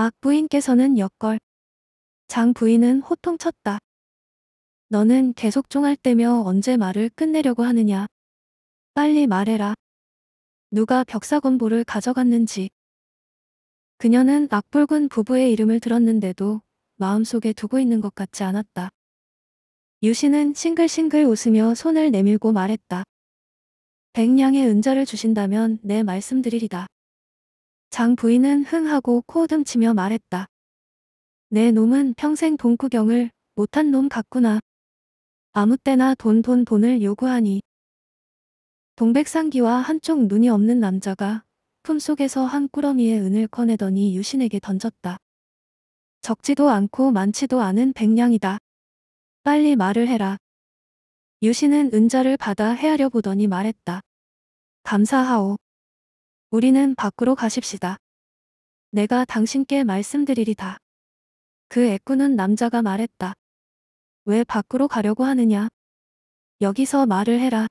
악 부인께서는 역걸. 장 부인은 호통쳤다. 너는 계속 종할때며 언제 말을 끝내려고 하느냐. 빨리 말해라. 누가 벽사건보를 가져갔는지. 그녀는 악불군 부부의 이름을 들었는데도 마음속에 두고 있는 것 같지 않았다. 유신은 싱글싱글 웃으며 손을 내밀고 말했다. 백냥의 은자를 주신다면 내 말씀드리리다. 장 부인은 흥하고 코듬치며 말했다. 내 놈은 평생 돈 구경을 못한 놈 같구나. 아무 때나 돈 돈 돈을 요구하니. 동백상기와 한쪽 눈이 없는 남자가 품속에서 한 꾸러미의 은을 꺼내더니 유신에게 던졌다. 적지도 않고 많지도 않은 백냥이다. 빨리 말을 해라. 유신은 은자를 받아 헤아려 보더니 말했다. 감사하오. 우리는 밖으로 가십시다. 내가 당신께 말씀드리리다. 그 애꾸는 남자가 말했다. 왜 밖으로 가려고 하느냐? 여기서 말을 해라.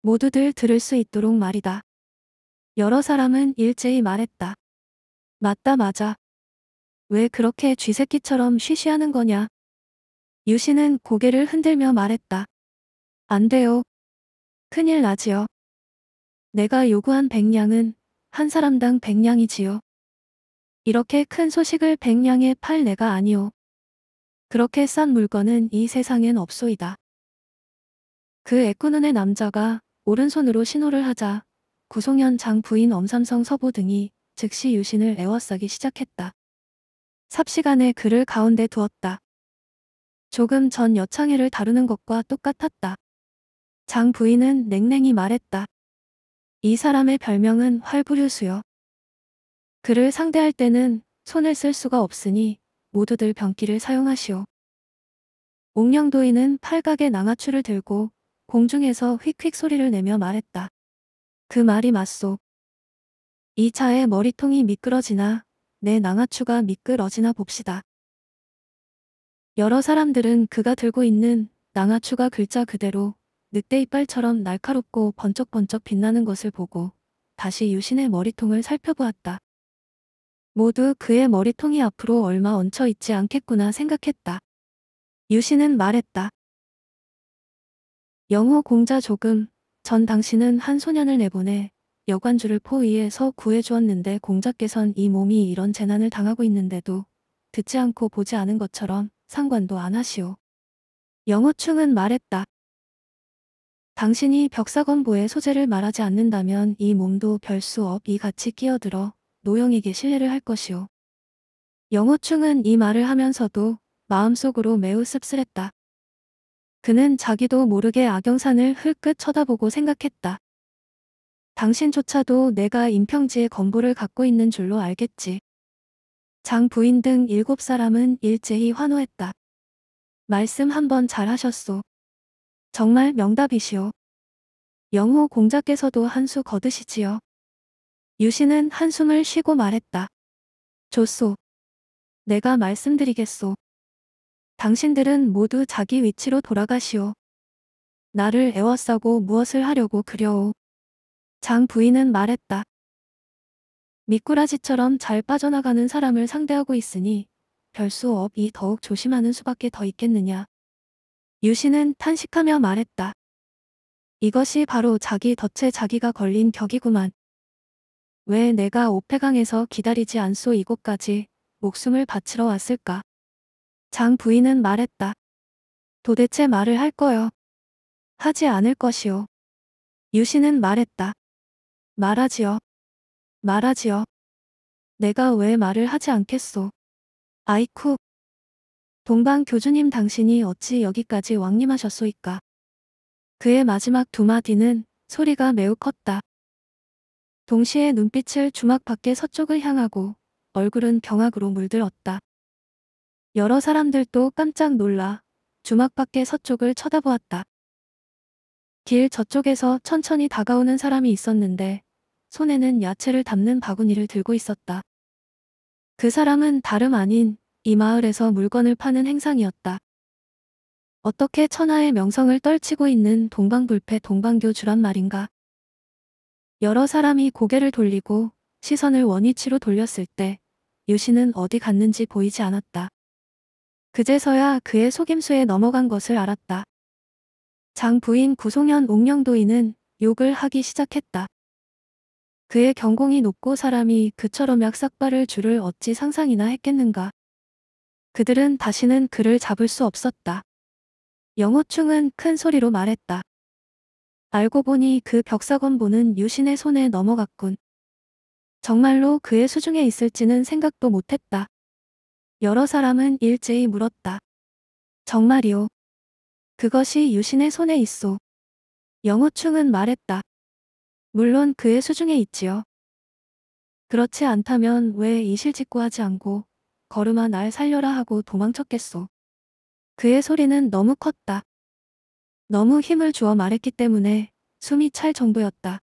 모두들 들을 수 있도록 말이다. 여러 사람은 일제히 말했다. 맞다 맞아. 왜 그렇게 쥐새끼처럼 쉬쉬하는 거냐? 유씨는 고개를 흔들며 말했다. 안 돼요. 큰일 나지요. 내가 요구한 백냥은 한 사람당 백냥이지요. 이렇게 큰 소식을 백냥에 팔 내가 아니오. 그렇게 싼 물건은 이 세상엔 없소이다. 그 애꾸눈의 남자가 오른손으로 신호를 하자 구송현 장 부인 엄삼성 서보 등이 즉시 유신을 애워싸기 시작했다. 삽시간에 그를 가운데 두었다. 조금 전 여창회를 다루는 것과 똑같았다. 장 부인은 냉랭히 말했다. 이 사람의 별명은 활부류수요. 그를 상대할 때는 손을 쓸 수가 없으니 모두들 병기를 사용하시오. 옥령도인은 팔각의 낭아추를 들고 공중에서 휙휙 소리를 내며 말했다. 그 말이 맞소. 이 차의 머리통이 미끄러지나 내 낭아추가 미끄러지나 봅시다. 여러 사람들은 그가 들고 있는 낭아추가 글자 그대로 늑대 이빨처럼 날카롭고 번쩍번쩍 빛나는 것을 보고 다시 유신의 머리통을 살펴보았다. 모두 그의 머리통이 앞으로 얼마 얹혀 있지 않겠구나 생각했다. 유신은 말했다. 영호 공자 조금 전 당신은 한 소년을 내보내 여관주를 포위해서 구해주었는데 공자께선 이 몸이 이런 재난을 당하고 있는데도 듣지 않고 보지 않은 것처럼 상관도 안 하시오. 영호충은 말했다. 당신이 벽사건보의 소재를 말하지 않는다면 이 몸도 별수 없이 같이 끼어들어 노영에게 신뢰를 할 것이오. 영호충은 이 말을 하면서도 마음속으로 매우 씁쓸했다. 그는 자기도 모르게 악영산을 흘끗 쳐다보고 생각했다. 당신조차도 내가 임평지의 건보를 갖고 있는 줄로 알겠지. 장 부인 등 일곱 사람은 일제히 환호했다. 말씀 한번 잘하셨소. 정말 명답이시오. 영호 공자께서도 한수 거드시지요. 유신은 한숨을 쉬고 말했다. 좋소. 내가 말씀드리겠소. 당신들은 모두 자기 위치로 돌아가시오. 나를 애워싸고 무엇을 하려고 그려오. 장 부인은 말했다. 미꾸라지처럼 잘 빠져나가는 사람을 상대하고 있으니 별수 없이 더욱 조심하는 수밖에 더 있겠느냐. 유신은 탄식하며 말했다. 이것이 바로 자기 덫에 자기가 걸린 격이구만. 왜 내가 오페강에서 기다리지 않소 이곳까지 목숨을 바치러 왔을까? 장 부인은 말했다. 도대체 말을 할 거요. 하지 않을 것이요. 유신은 말했다. 말하지요. 말하지요. 내가 왜 말을 하지 않겠소. 아이쿠. 동방 교주님 당신이 어찌 여기까지 왕림하셨소이까. 그의 마지막 두 마디는 소리가 매우 컸다. 동시에 눈빛을 주막 밖의 서쪽을 향하고 얼굴은 경악으로 물들었다. 여러 사람들도 깜짝 놀라 주막 밖의 서쪽을 쳐다보았다. 길 저쪽에서 천천히 다가오는 사람이 있었는데 손에는 야채를 담는 바구니를 들고 있었다. 그 사람은 다름 아닌 이 마을에서 물건을 파는 행상이었다. 어떻게 천하의 명성을 떨치고 있는 동방불패 동방교주란 말인가. 여러 사람이 고개를 돌리고 시선을 원위치로 돌렸을 때 유신은 어디 갔는지 보이지 않았다. 그제서야 그의 속임수에 넘어간 것을 알았다. 장 부인 구송현 옥령도인은 욕을 하기 시작했다. 그의 경공이 높고 사람이 그처럼 약삭바를 줄을 어찌 상상이나 했겠는가. 그들은 다시는 그를 잡을 수 없었다. 영호충은 큰 소리로 말했다. 알고 보니 그 벽사건보는 유신의 손에 넘어갔군. 정말로 그의 수중에 있을지는 생각도 못했다. 여러 사람은 일제히 물었다. 정말이오. 그것이 유신의 손에 있소. 영호충은 말했다. 물론 그의 수중에 있지요. 그렇지 않다면 왜 이실직고하지 않고 걸음아 날 살려라 하고 도망쳤겠소. 그의 소리는 너무 컸다. 너무 힘을 주어 말했기 때문에 숨이 찰 정도였다.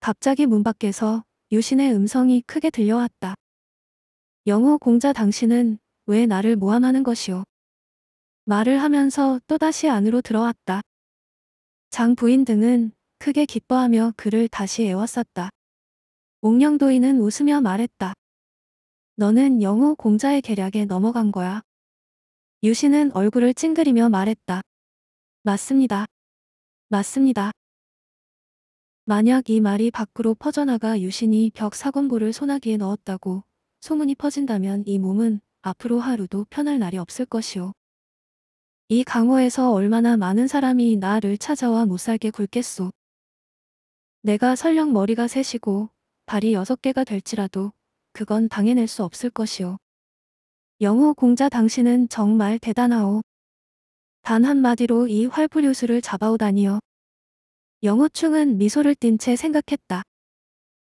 갑자기 문 밖에서 유신의 음성이 크게 들려왔다. 영호 공자 당신은 왜 나를 모함하는 것이오? 말을 하면서 또다시 안으로 들어왔다. 장 부인 등은 크게 기뻐하며 그를 다시 애웠었다. 옥령도인은 웃으며 말했다. 너는 영우 공자의 계략에 넘어간 거야. 유신은 얼굴을 찡그리며 말했다. 맞습니다. 맞습니다. 만약 이 말이 밖으로 퍼져나가 유신이 벽 사건부를 소나기에 넣었다고 소문이 퍼진다면 이 몸은 앞으로 하루도 편할 날이 없을 것이오. 이 강호에서 얼마나 많은 사람이 나를 찾아와 못살게 굴겠소. 내가 설령 머리가 셋이고 발이 여섯 개가 될지라도 그건 당해낼 수 없을 것이오. 영호 공자 당신은 정말 대단하오. 단 한마디로 이 활부류수를 잡아오다니요. 영호충은 미소를 띤 채 생각했다.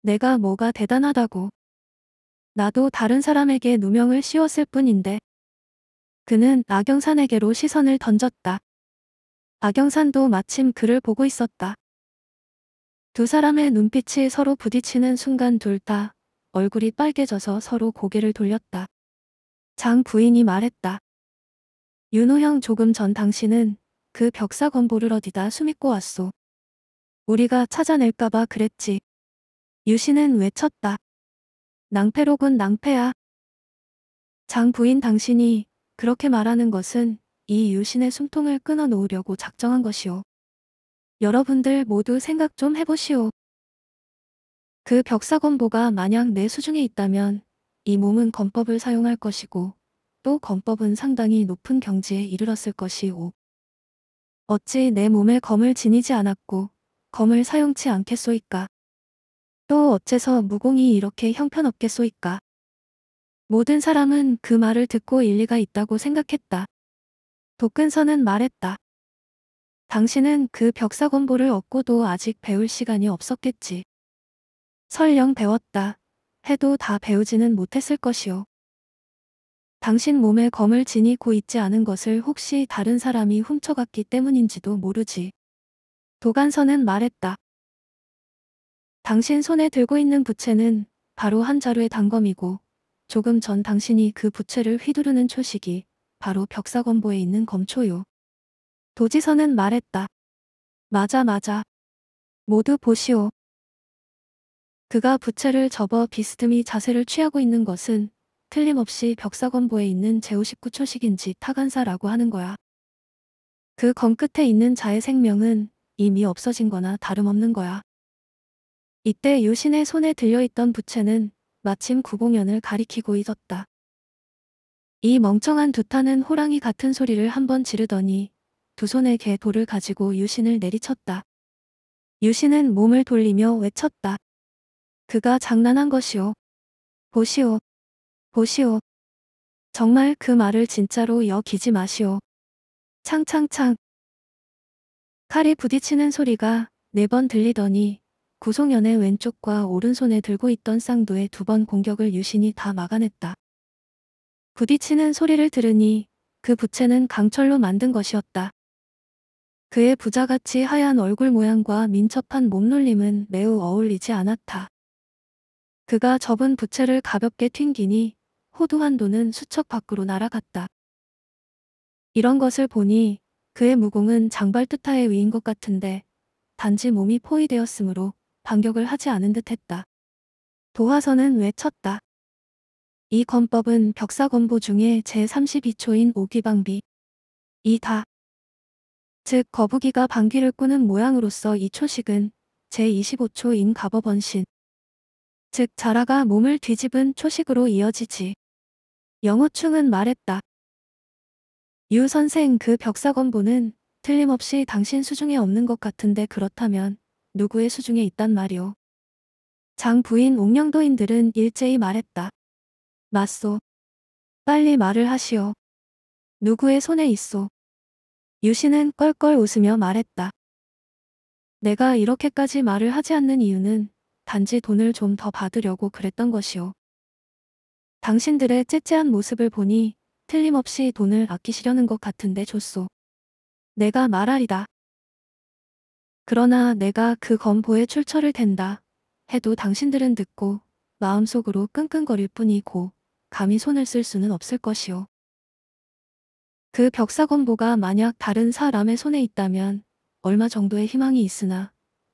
내가 뭐가 대단하다고. 나도 다른 사람에게 누명을 씌웠을 뿐인데. 그는 악영산에게로 시선을 던졌다. 악영산도 마침 그를 보고 있었다. 두 사람의 눈빛이 서로 부딪히는 순간 둘다 얼굴이 빨개져서 서로 고개를 돌렸다. 장 부인이 말했다. 윤호형 조금 전 당신은 그 벽사 건보를 어디다 숨입고 왔소. 우리가 찾아낼까봐 그랬지. 유신은 외쳤다. 낭패로군 낭패야. 장 부인 당신이 그렇게 말하는 것은 이 유신의 숨통을 끊어 놓으려고 작정한 것이오. 여러분들 모두 생각 좀 해보시오. 그 벽사건보가 만약 내 수중에 있다면 이 몸은 건법을 사용할 것이고 또 건법은 상당히 높은 경지에 이르렀을 것이오. 어찌 내 몸에 검을 지니지 않았고 검을 사용치 않겠소이까. 또 어째서 무공이 이렇게 형편없겠소이까. 모든 사람은 그 말을 듣고 일리가 있다고 생각했다. 독근선은 말했다. 당신은 그 벽사건보를 얻고도 아직 배울 시간이 없었겠지. 설령 배웠다 해도 다 배우지는 못했을 것이오. 당신 몸에 검을 지니고 있지 않은 것을 혹시 다른 사람이 훔쳐갔기 때문인지도 모르지. 도간선은 말했다. 당신 손에 들고 있는 부채는 바로 한 자루의 단검이고 조금 전 당신이 그 부채를 휘두르는 초식이 바로 벽사검보에 있는 검초요. 도지선은 말했다. 맞아 맞아. 모두 보시오. 그가 부채를 접어 비스듬히 자세를 취하고 있는 것은 틀림없이 벽사건보에 있는 제59초식인지 타간사라고 하는 거야. 그 건 끝에 있는 자의 생명은 이미 없어진 거나 다름없는 거야. 이때 유신의 손에 들려있던 부채는 마침 구공연을 가리키고 있었다. 이 멍청한 두타는 호랑이 같은 소리를 한 번 지르더니 두 손에 개 돌을 가지고 유신을 내리쳤다. 유신은 몸을 돌리며 외쳤다. 그가 장난한 것이오. 보시오. 보시오. 정말 그 말을 진짜로 여기지 마시오. 창창창. 칼이 부딪히는 소리가 네 번 들리더니 구송연의 왼쪽과 오른손에 들고 있던 쌍도에두 번 공격을 유신이 다 막아냈다. 부딪히는 소리를 들으니 그 부채는 강철로 만든 것이었다. 그의 부자같이 하얀 얼굴 모양과 민첩한 몸놀림은 매우 어울리지 않았다. 그가 접은 부채를 가볍게 튕기니 호두한 돈은 수척 밖으로 날아갔다. 이런 것을 보니 그의 무공은 장발뜻하의 위인 것 같은데 단지 몸이 포위되었으므로 반격을 하지 않은 듯했다. 도화선은 외 쳤다. 이 건법은 벽사건보 중에 제32초인 오기방비 이다. 즉 거북이가 방귀를 꾸는 모양으로서 이 초식은 제25초인 갑어번신 즉 자라가 몸을 뒤집은 초식으로 이어지지. 영호충은 말했다. 유 선생 그 벽사건보는 틀림없이 당신 수중에 없는 것 같은데 그렇다면 누구의 수중에 있단 말이오. 장 부인 옥령도인들은 일제히 말했다. 맞소. 빨리 말을 하시오. 누구의 손에 있소. 유신은 껄껄 웃으며 말했다. 내가 이렇게까지 말을 하지 않는 이유는 단지 돈을 좀 더 받으려고 그랬던 것이오. 당신들의 째째한 모습을 보니 틀림없이 돈을 아끼시려는 것 같은데 줬소. 내가 말하리다. 그러나 내가 그검보에 출처를 댄다. 해도 당신들은 듣고 마음속으로 끙끙거릴 뿐이고 감히 손을 쓸 수는 없을 것이오. 그 벽사 검보가 만약 다른 사람의 손에 있다면 얼마 정도의 희망이 있으나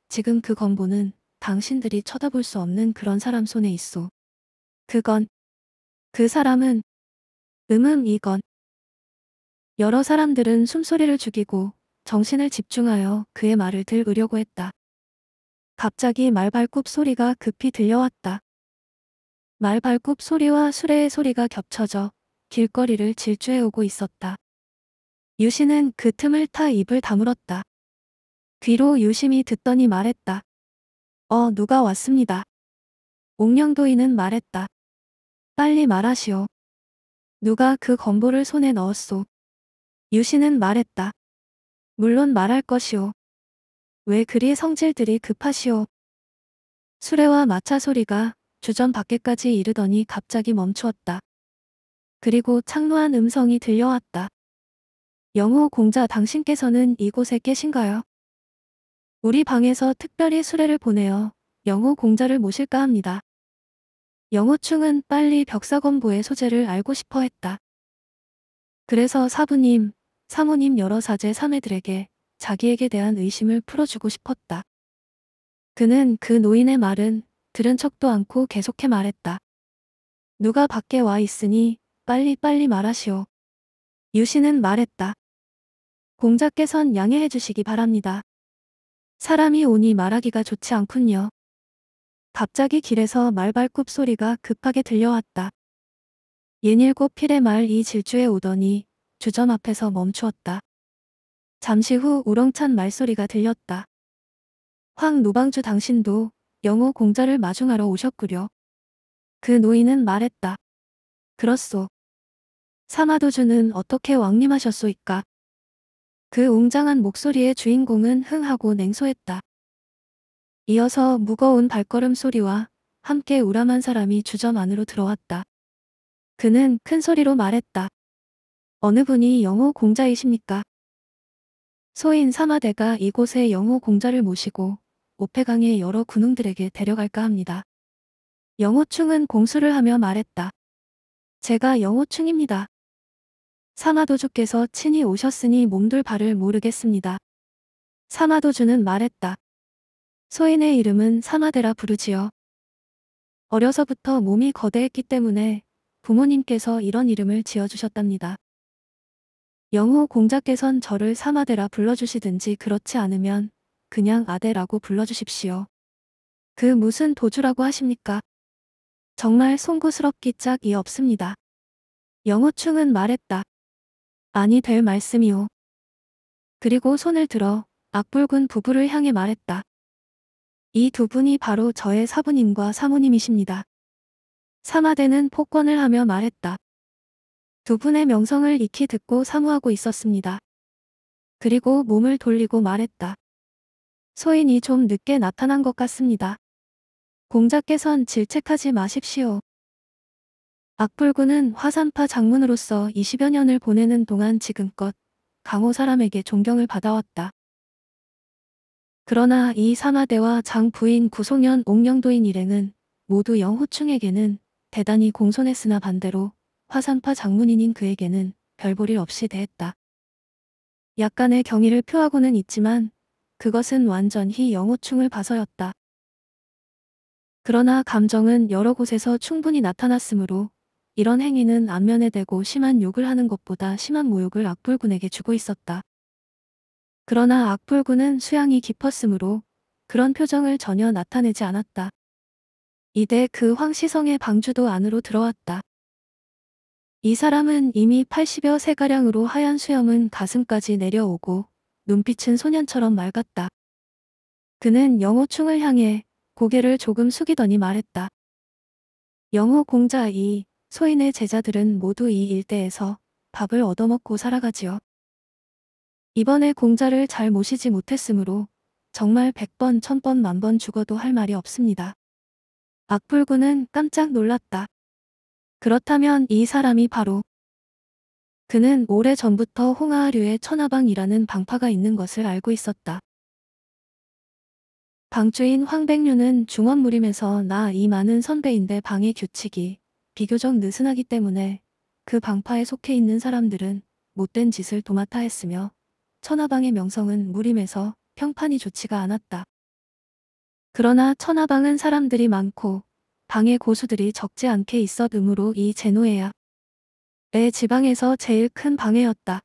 지금 그검보는 당신들이 쳐다볼 수 없는 그런 사람 손에 있어. 그건 그 사람은 음음 이건 여러 사람들은 숨소리를 죽이고 정신을 집중하여 그의 말을 들으려고 했다. 갑자기 말발굽 소리가 급히 들려왔다. 말발굽 소리와 수레의 소리가 겹쳐져 길거리를 질주해오고 있었다. 유신은 그 틈을 타 입을 다물었다. 귀로 유심히 듣더니 말했다. 어, 누가 왔습니다. 옥령도인은 말했다. 빨리 말하시오. 누가 그 건보를 손에 넣었소. 유신은 말했다. 물론 말할 것이오. 왜 그리 성질들이 급하시오. 수레와 마차 소리가 주전 밖에까지 이르더니 갑자기 멈추었다. 그리고 창로한 음성이 들려왔다. 영호 공자 당신께서는 이곳에 계신가요? 우리 방에서 특별히 수레를 보내어 영호 공자를 모실까 합니다. 영호충은 빨리 벽사건보의 소재를 알고 싶어 했다. 그래서 사부님, 사모님 여러 사제 사매들에게 자기에게 대한 의심을 풀어주고 싶었다. 그는 그 노인의 말은 들은 척도 않고 계속해 말했다. 누가 밖에 와 있으니 빨리빨리 말하시오. 유신은 말했다. 공자께선 양해해 주시기 바랍니다. 사람이 오니 말하기가 좋지 않군요. 갑자기 길에서 말발굽 소리가 급하게 들려왔다. 예닐곱 필의 말 이 질주에 오더니 주점 앞에서 멈추었다. 잠시 후 우렁찬 말소리가 들렸다. 황 노방주 당신도 영호 공자를 마중하러 오셨구려. 그 노인은 말했다. 그렇소. 사마도주는 어떻게 왕림하셨소이까? 그 웅장한 목소리의 주인공은 흥하고 냉소했다. 이어서 무거운 발걸음 소리와 함께 우람한 사람이 주점 안으로 들어왔다. 그는 큰 소리로 말했다. 어느 분이 영호 공자이십니까? 소인 사마대가 이곳에 영호 공자를 모시고 오페강의 여러 군웅들에게 데려갈까 합니다. 영호충은 공수를 하며 말했다. 제가 영호충입니다. 상하도주께서 친히 오셨으니 몸둘 바를 모르겠습니다. 상하도주는 말했다. 소인의 이름은 상하대라 부르지요. 어려서부터 몸이 거대했기 때문에 부모님께서 이런 이름을 지어주셨답니다. 영호 공자께선 저를 사마대라 불러주시든지 그렇지 않으면 그냥 아대라고 불러주십시오. 그 무슨 도주라고 하십니까? 정말 송구스럽기 짝이 없습니다. 영호충은 말했다. 아니 될 말씀이오. 그리고 손을 들어 악불군 부부를 향해 말했다. 이 두 분이 바로 저의 사부님과 사모님이십니다. 사마대는 폭권을 하며 말했다. 두 분의 명성을 익히 듣고 사모하고 있었습니다. 그리고 몸을 돌리고 말했다. 소인이 좀 늦게 나타난 것 같습니다. 공자께선 질책하지 마십시오. 악불군은 화산파 장문으로서 20여 년을 보내는 동안 지금껏 강호 사람에게 존경을 받아왔다. 그러나 이 삼하대와 장 부인 구송연 옥령도인 일행은 모두 영호충에게는 대단히 공손했으나 반대로 화산파 장문인인 그에게는 별볼일 없이 대했다. 약간의 경의를 표하고는 있지만 그것은 완전히 영호충을 봐서였다. 그러나 감정은 여러 곳에서 충분히 나타났으므로 이런 행위는 안면에 대고 심한 욕을 하는 것보다 심한 모욕을 악불군에게 주고 있었다. 그러나 악불군은 수양이 깊었으므로 그런 표정을 전혀 나타내지 않았다. 이때 그 황시성의 방주도 안으로 들어왔다. 이 사람은 이미 80여 세가량으로 하얀 수염은 가슴까지 내려오고 눈빛은 소년처럼 맑았다. 그는 영호충을 향해 고개를 조금 숙이더니 말했다. 영호 공자 이 소인의 제자들은 모두 이 일대에서 밥을 얻어먹고 살아가지요. 이번에 공자를 잘 모시지 못했으므로 정말 백번 천번 만번 죽어도 할 말이 없습니다. 악불군은 깜짝 놀랐다. 그렇다면 이 사람이 바로 그는 오래전부터 홍하류의 천하방이라는 방파가 있는 것을 알고 있었다. 방주인 황백류는 중원무림에서 나 이 많은 선배인데 방의 규칙이 비교적 느슨하기 때문에 그 방파에 속해 있는 사람들은 못된 짓을 도맡아 했으며 천하방의 명성은 무림해서 평판이 좋지가 않았다. 그러나 천하방은 사람들이 많고 방의 고수들이 적지 않게 있었으므로 이 제노에야의 지방에서 제일 큰 방해였다.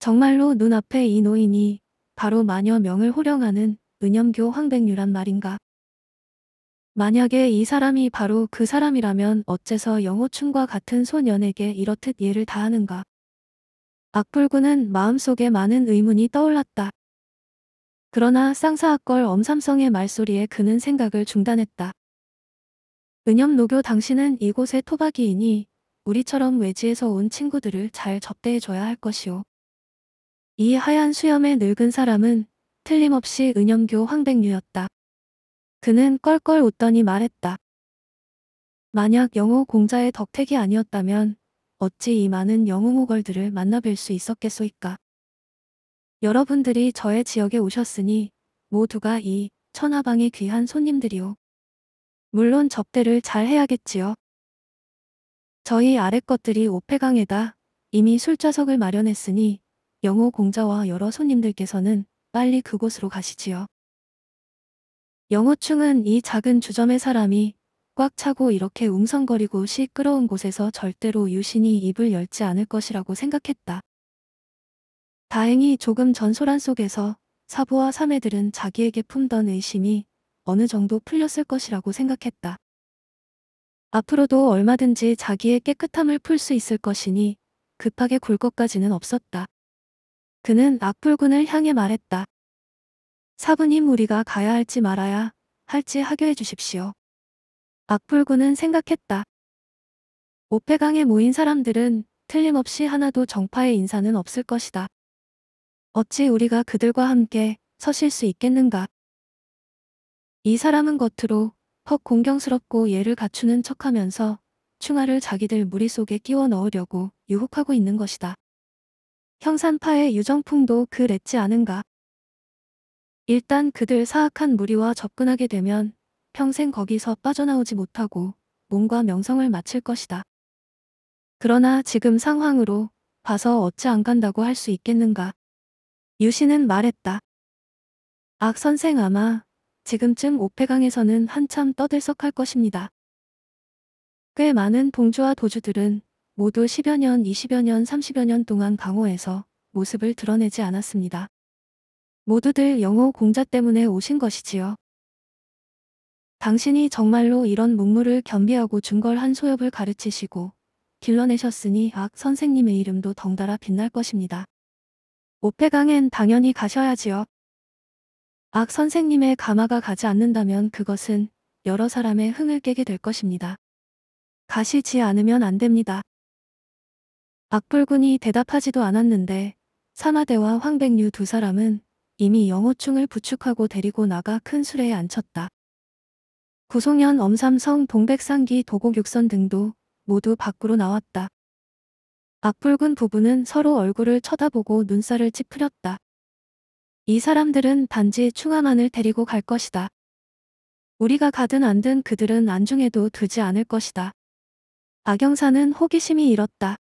정말로 눈앞에 이 노인이 바로 마녀 명을 호령하는 은염교 황백류란 말인가. 만약에 이 사람이 바로 그 사람이라면 어째서 영호충과 같은 소년에게 이렇듯 예를 다하는가. 악불구는 마음속에 많은 의문이 떠올랐다. 그러나 쌍사악걸 엄삼성의 말소리에 그는 생각을 중단했다. 은염노교 당신은 이곳의 토박이이니 우리처럼 외지에서 온 친구들을 잘 접대해줘야 할 것이오. 이 하얀 수염의 늙은 사람은 틀림없이 은염교 황백류였다. 그는 껄껄 웃더니 말했다. 만약 영호 공자의 덕택이 아니었다면 어찌 이 많은 영웅호걸들을 만나뵐 수 있었겠소이까. 여러분들이 저의 지역에 오셨으니 모두가 이 천하방의 귀한 손님들이오. 물론 접대를 잘 해야겠지요. 저희 아래 것들이 오페강에다 이미 술좌석을 마련했으니 영호 공자와 여러 손님들께서는 빨리 그곳으로 가시지요. 영호충은 이 작은 주점의 사람이 꽉 차고 이렇게 웅성거리고 시끄러운 곳에서 절대로 유신이 입을 열지 않을 것이라고 생각했다. 다행히 조금 전 소란 속에서 사부와 사매들은 자기에게 품던 의심이 어느 정도 풀렸을 것이라고 생각했다. 앞으로도 얼마든지 자기의 깨끗함을 풀 수 있을 것이니 급하게 굴 것까지는 없었다. 그는 악불군을 향해 말했다. 사부님 우리가 가야 할지 말아야 할지 하교해 주십시오. 악불군은 생각했다. 오페강에 모인 사람들은 틀림없이 하나도 정파의 인사는 없을 것이다. 어찌 우리가 그들과 함께 서실 수 있겠는가. 이 사람은 겉으로 퍽 공경스럽고 예를 갖추는 척하면서 충아를 자기들 무리 속에 끼워 넣으려고 유혹하고 있는 것이다. 형산파의 유정풍도 그랬지 않은가. 일단 그들 사악한 무리와 접근하게 되면 평생 거기서 빠져나오지 못하고 몸과 명성을 마칠 것이다. 그러나 지금 상황으로 봐서 어찌 안 간다고 할 수 있겠는가. 유신은 말했다. 악 선생 아마 지금쯤 오페강에서는 한참 떠들썩할 것입니다. 꽤 많은 동주와 도주들은 모두 10여 년, 20여 년, 30여 년 동안 강호에서 모습을 드러내지 않았습니다. 모두들 영어 공자 때문에 오신 것이지요. 당신이 정말로 이런 문물을 겸비하고 중걸한 소엽을 가르치시고 길러내셨으니 악 선생님의 이름도 덩달아 빛날 것입니다. 오페강엔 당연히 가셔야지요. 악 선생님의 가마가 가지 않는다면 그것은 여러 사람의 흥을 깨게 될 것입니다. 가시지 않으면 안 됩니다. 악불군이 대답하지도 않았는데 사마대와 황백류 두 사람은 이미 영호충을 부축하고 데리고 나가 큰 수레에 앉혔다. 구송현 엄삼성 동백상기 도곡육선 등도 모두 밖으로 나왔다. 악붉은 부부는 서로 얼굴을 쳐다보고 눈살을 찌푸렸다. 이 사람들은 단지 충암만을 데리고 갈 것이다. 우리가 가든 안든 그들은 안중에도 두지 않을 것이다. 악영사는 호기심이 잃었다.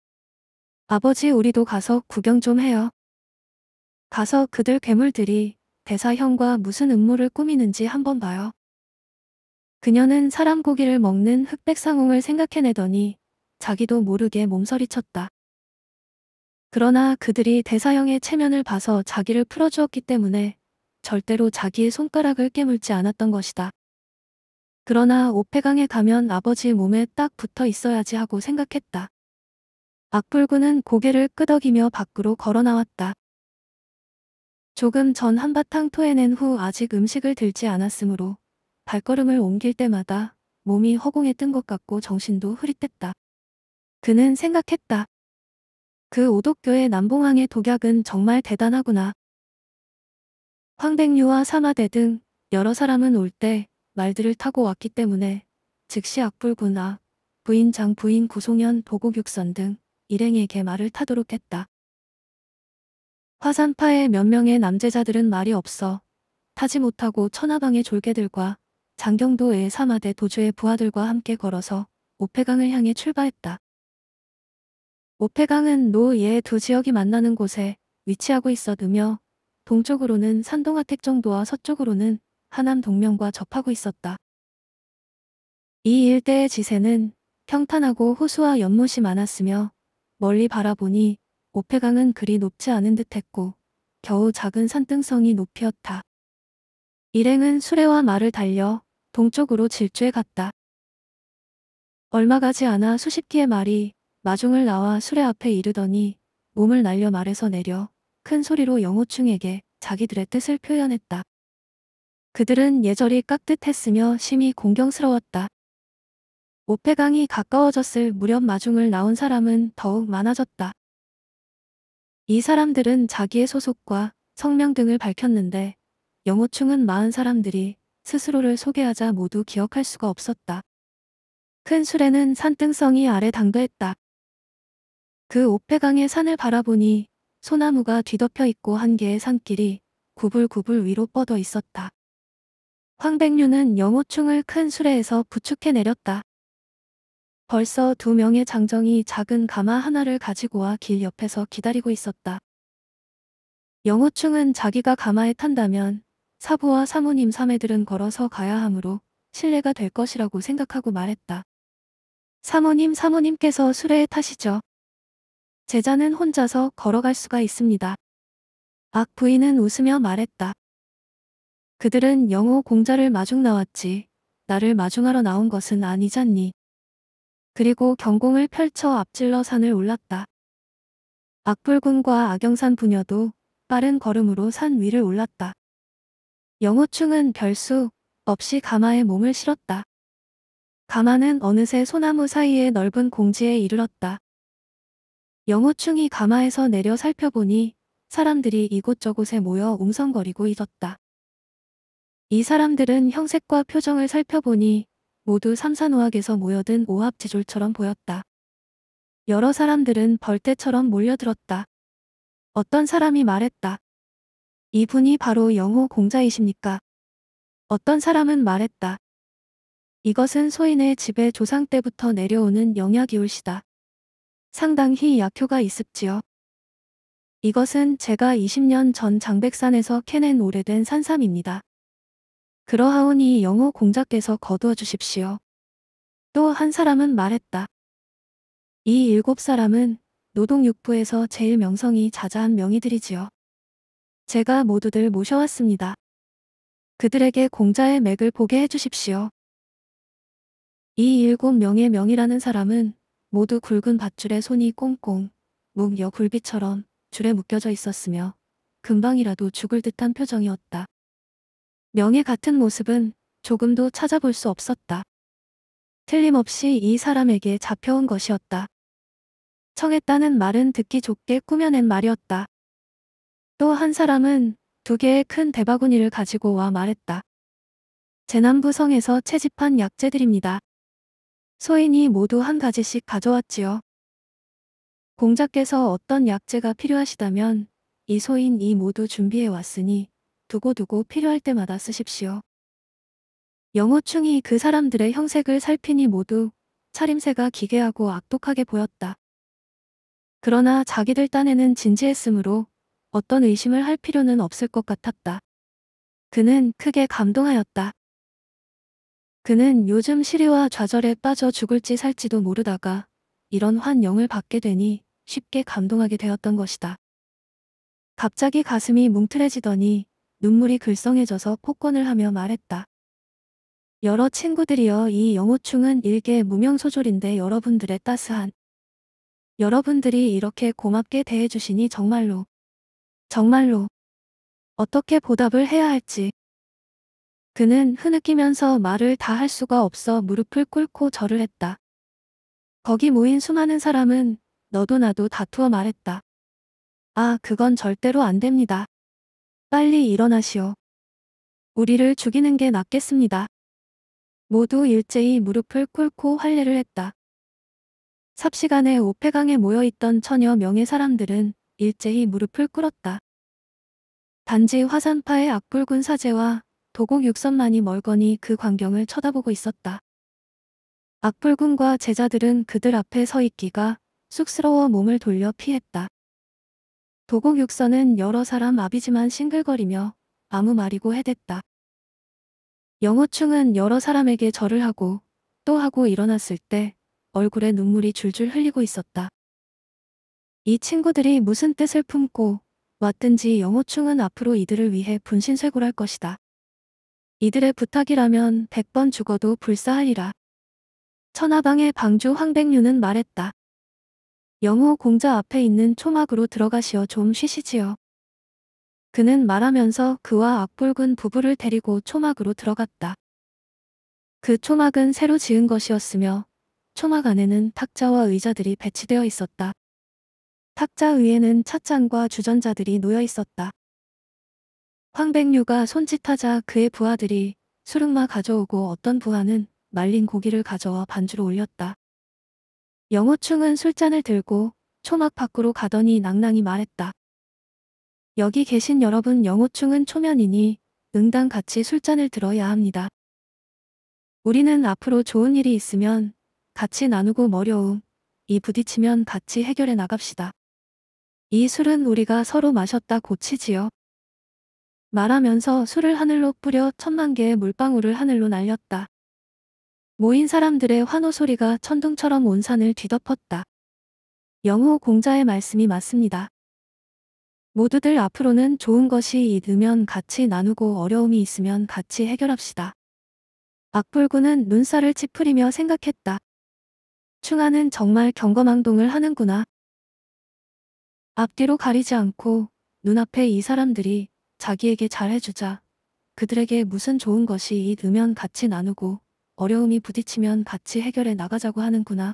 아버지 우리도 가서 구경 좀 해요. 가서 그들 괴물들이 대사형과 무슨 음모를 꾸미는지 한번 봐요. 그녀는 사람 고기를 먹는 흑백상웅을 생각해내더니 자기도 모르게 몸서리쳤다. 그러나 그들이 대사형의 체면을 봐서 자기를 풀어주었기 때문에 절대로 자기의 손가락을 깨물지 않았던 것이다. 그러나 오페강에 가면 아버지 몸에 딱 붙어 있어야지 하고 생각했다. 악불군은 고개를 끄덕이며 밖으로 걸어 나왔다. 조금 전 한바탕 토해낸 후 아직 음식을 들지 않았으므로 발걸음을 옮길 때마다 몸이 허공에 뜬 것 같고 정신도 흐릿했다. 그는 생각했다. 그 오독교의 남봉왕의 독약은 정말 대단하구나. 황백류와 사마대 등 여러 사람은 올 때 말들을 타고 왔기 때문에 즉시 악불구나 부인장 부인 구송현 도곡육선 등 일행에게 말을 타도록 했다. 화산파의 몇 명의 남제자들은 말이 없어 타지 못하고 천하방의 졸개들과 장경도의 사마대 도주의 부하들과 함께 걸어서 오페강을 향해 출발했다. 오페강은 노예의 두 지역이 만나는 곳에 위치하고 있었으며 동쪽으로는 산동아택 정도와 서쪽으로는 하남 동명과 접하고 있었다. 이 일대의 지세는 평탄하고 호수와 연못이 많았으며 멀리 바라보니 오페강은 그리 높지 않은 듯했고 겨우 작은 산등성이 높이었다. 일행은 수레와 말을 달려 동쪽으로 질주해 갔다. 얼마 가지 않아 수십 개의 말이 마중을 나와 수레 앞에 이르더니 몸을 날려 말에서 내려 큰 소리로 영호충에게 자기들의 뜻을 표현했다. 그들은 예절이 깍듯했으며 심히 공경스러웠다. 오페강이 가까워졌을 무렵 마중을 나온 사람은 더욱 많아졌다. 이 사람들은 자기의 소속과 성명 등을 밝혔는데 영호충은 마흔 사람들이 스스로를 소개하자 모두 기억할 수가 없었다. 큰 수레는 산등성이 아래 당도했다. 그 오페강의 산을 바라보니 소나무가 뒤덮여 있고 한 개의 산길이 구불구불 위로 뻗어 있었다. 황백류는 영호충을 큰 수레에서 부축해 내렸다. 벌써 두 명의 장정이 작은 가마 하나를 가지고 와 길 옆에서 기다리고 있었다. 영호충은 자기가 가마에 탄다면 사부와 사모님 사매들은 걸어서 가야 하므로 신뢰가 될 것이라고 생각하고 말했다. 사모님 사모님께서 수레에 타시죠. 제자는 혼자서 걸어갈 수가 있습니다. 악 부인은 웃으며 말했다. 그들은 영호 공자를 마중 나왔지 나를 마중하러 나온 것은 아니잖니. 그리고 경공을 펼쳐 앞질러 산을 올랐다. 악불군과 악영산 부녀도 빠른 걸음으로 산 위를 올랐다. 영호충은 별수 없이 가마에 몸을 실었다. 가마는 어느새 소나무 사이의 넓은 공지에 이르렀다. 영호충이 가마에서 내려 살펴보니 사람들이 이곳저곳에 모여 웅성거리고 있었다. 이 사람들은 형색과 표정을 살펴보니 모두 삼산오악에서 모여든 오합지졸처럼 보였다. 여러 사람들은 벌떼처럼 몰려들었다. 어떤 사람이 말했다. 이분이 바로 영호 공자이십니까? 어떤 사람은 말했다. 이것은 소인의 집에 조상 때부터 내려오는 영약이올시다. 상당히 약효가 있습지요. 이것은 제가 20년 전 장백산에서 캐낸 오래된 산삼입니다. 그러하오니 영호 공자께서 거두어 주십시오. 또 한 사람은 말했다. 이 일곱 사람은 노동육부에서 제일 명성이 자자한 명의들이지요. 제가 모두들 모셔왔습니다. 그들에게 공자의 맥을 보게 해주십시오. 이 일곱 명의 명이라는 사람은 모두 굵은 밧줄에 손이 꽁꽁 뭉여 굴비처럼 줄에 묶여져 있었으며 금방이라도 죽을 듯한 표정이었다. 명의 같은 모습은 조금도 찾아볼 수 없었다. 틀림없이 이 사람에게 잡혀온 것이었다. 청했다는 말은 듣기 좋게 꾸며낸 말이었다. 또 한 사람은 두 개의 큰 대바구니를 가지고 와 말했다. 제남부성에서 채집한 약재들입니다. 소인이 모두 한 가지씩 가져왔지요. 공작께서 어떤 약재가 필요하시다면 이 소인이 모두 준비해 왔으니 두고두고 필요할 때마다 쓰십시오. 영호충이 그 사람들의 형색을 살피니 모두 차림새가 기괴하고 악독하게 보였다. 그러나 자기들 딴에는 진지했으므로 어떤 의심을 할 필요는 없을 것 같았다. 그는 크게 감동하였다. 그는 요즘 시리와 좌절에 빠져 죽을지 살지도 모르다가 이런 환영을 받게 되니 쉽게 감동하게 되었던 것이다. 갑자기 가슴이 뭉틀해지더니 눈물이 글썽해져서 폭언을 하며 말했다. 여러 친구들이여 이 영호충은 일개 무명소졸인데 여러분들의 따스한 여러분들이 이렇게 고맙게 대해주시니 정말로 정말로 어떻게 보답을 해야 할지 그는 흐느끼면서 말을 다 할 수가 없어 무릎을 꿇고 절을 했다. 거기 모인 수많은 사람은 너도 나도 다투어 말했다. 아, 그건 절대로 안 됩니다. 빨리 일어나시오. 우리를 죽이는 게 낫겠습니다. 모두 일제히 무릎을 꿇고 할례를 했다. 삽시간에 오페강에 모여있던 천여 명의 사람들은 일제히 무릎을 꿇었다. 단지 화산파의 악불군 사제와 도곡 육선만이 멀거니 그 광경을 쳐다보고 있었다. 악불군과 제자들은 그들 앞에 서 있기가 쑥스러워 몸을 돌려 피했다. 도곡 육서는 여러 사람 앞비지만 싱글거리며 아무 말이고 해댔다. 영호충은 여러 사람에게 절을 하고 또 하고 일어났을 때 얼굴에 눈물이 줄줄 흘리고 있었다. 이 친구들이 무슨 뜻을 품고 왔든지 영호충은 앞으로 이들을 위해 분신쇄골할 것이다. 이들의 부탁이라면 백 번 죽어도 불사하리라. 천하방의 방주 황백류는 말했다. 영호 공자 앞에 있는 초막으로 들어가시어 좀 쉬시지요. 그는 말하면서 그와 악붉은 부부를 데리고 초막으로 들어갔다. 그 초막은 새로 지은 것이었으며 초막 안에는 탁자와 의자들이 배치되어 있었다. 탁자 위에는 찻잔과 주전자들이 놓여 있었다. 황백류가 손짓하자 그의 부하들이 수룩마 가져오고 어떤 부하는 말린 고기를 가져와 반주로 올렸다. 영호충은 술잔을 들고 초막 밖으로 가더니 낭낭이 말했다. 여기 계신 여러분 영호충은 초면이니 응당 같이 술잔을 들어야 합니다. 우리는 앞으로 좋은 일이 있으면 같이 나누고 머려움, 이 부딪히면 같이 해결해 나갑시다. 이 술은 우리가 서로 마셨다 고치지요. 말하면서 술을 하늘로 뿌려 천만 개의 물방울을 하늘로 날렸다. 모인 사람들의 환호 소리가 천둥처럼 온 산을 뒤덮었다. 영호 공자의 말씀이 맞습니다. 모두들 앞으로는 좋은 것이 있으면 같이 나누고 어려움이 있으면 같이 해결합시다. 악불구는 눈살을 찌푸리며 생각했다. 충아는 정말 경거망동을 하는구나. 앞뒤로 가리지 않고 눈앞에 이 사람들이 자기에게 잘해주자. 그들에게 무슨 좋은 것이 있으면 같이 나누고 어려움이 부딪히면 같이 해결해 나가자고 하는구나.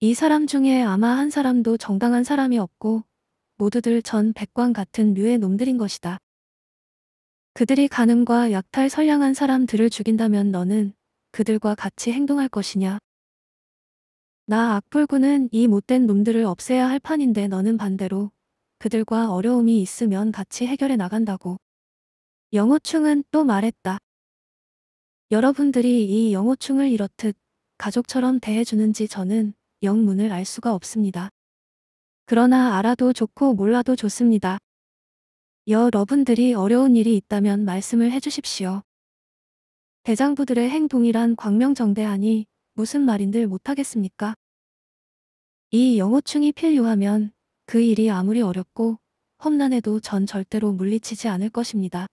이 사람 중에 아마 한 사람도 정당한 사람이 없고 모두들 전백관 같은 류의 놈들인 것이다. 그들이 가늠과 약탈 선량한 사람들을 죽인다면 너는 그들과 같이 행동할 것이냐? 나악불군은이 못된 놈들을 없애야 할 판인데 너는 반대로 그들과 어려움이 있으면 같이 해결해 나간다고. 영호충은 또 말했다. 여러분들이 이 영호충을 이렇듯 가족처럼 대해주는지 저는 영문을 알 수가 없습니다. 그러나 알아도 좋고 몰라도 좋습니다. 여러분들이 어려운 일이 있다면 말씀을 해주십시오. 대장부들의 행동이란 광명정대하니 무슨 말인들 못하겠습니까? 이 영호충이 필요하면 그 일이 아무리 어렵고 험난해도 전 절대로 물리치지 않을 것입니다.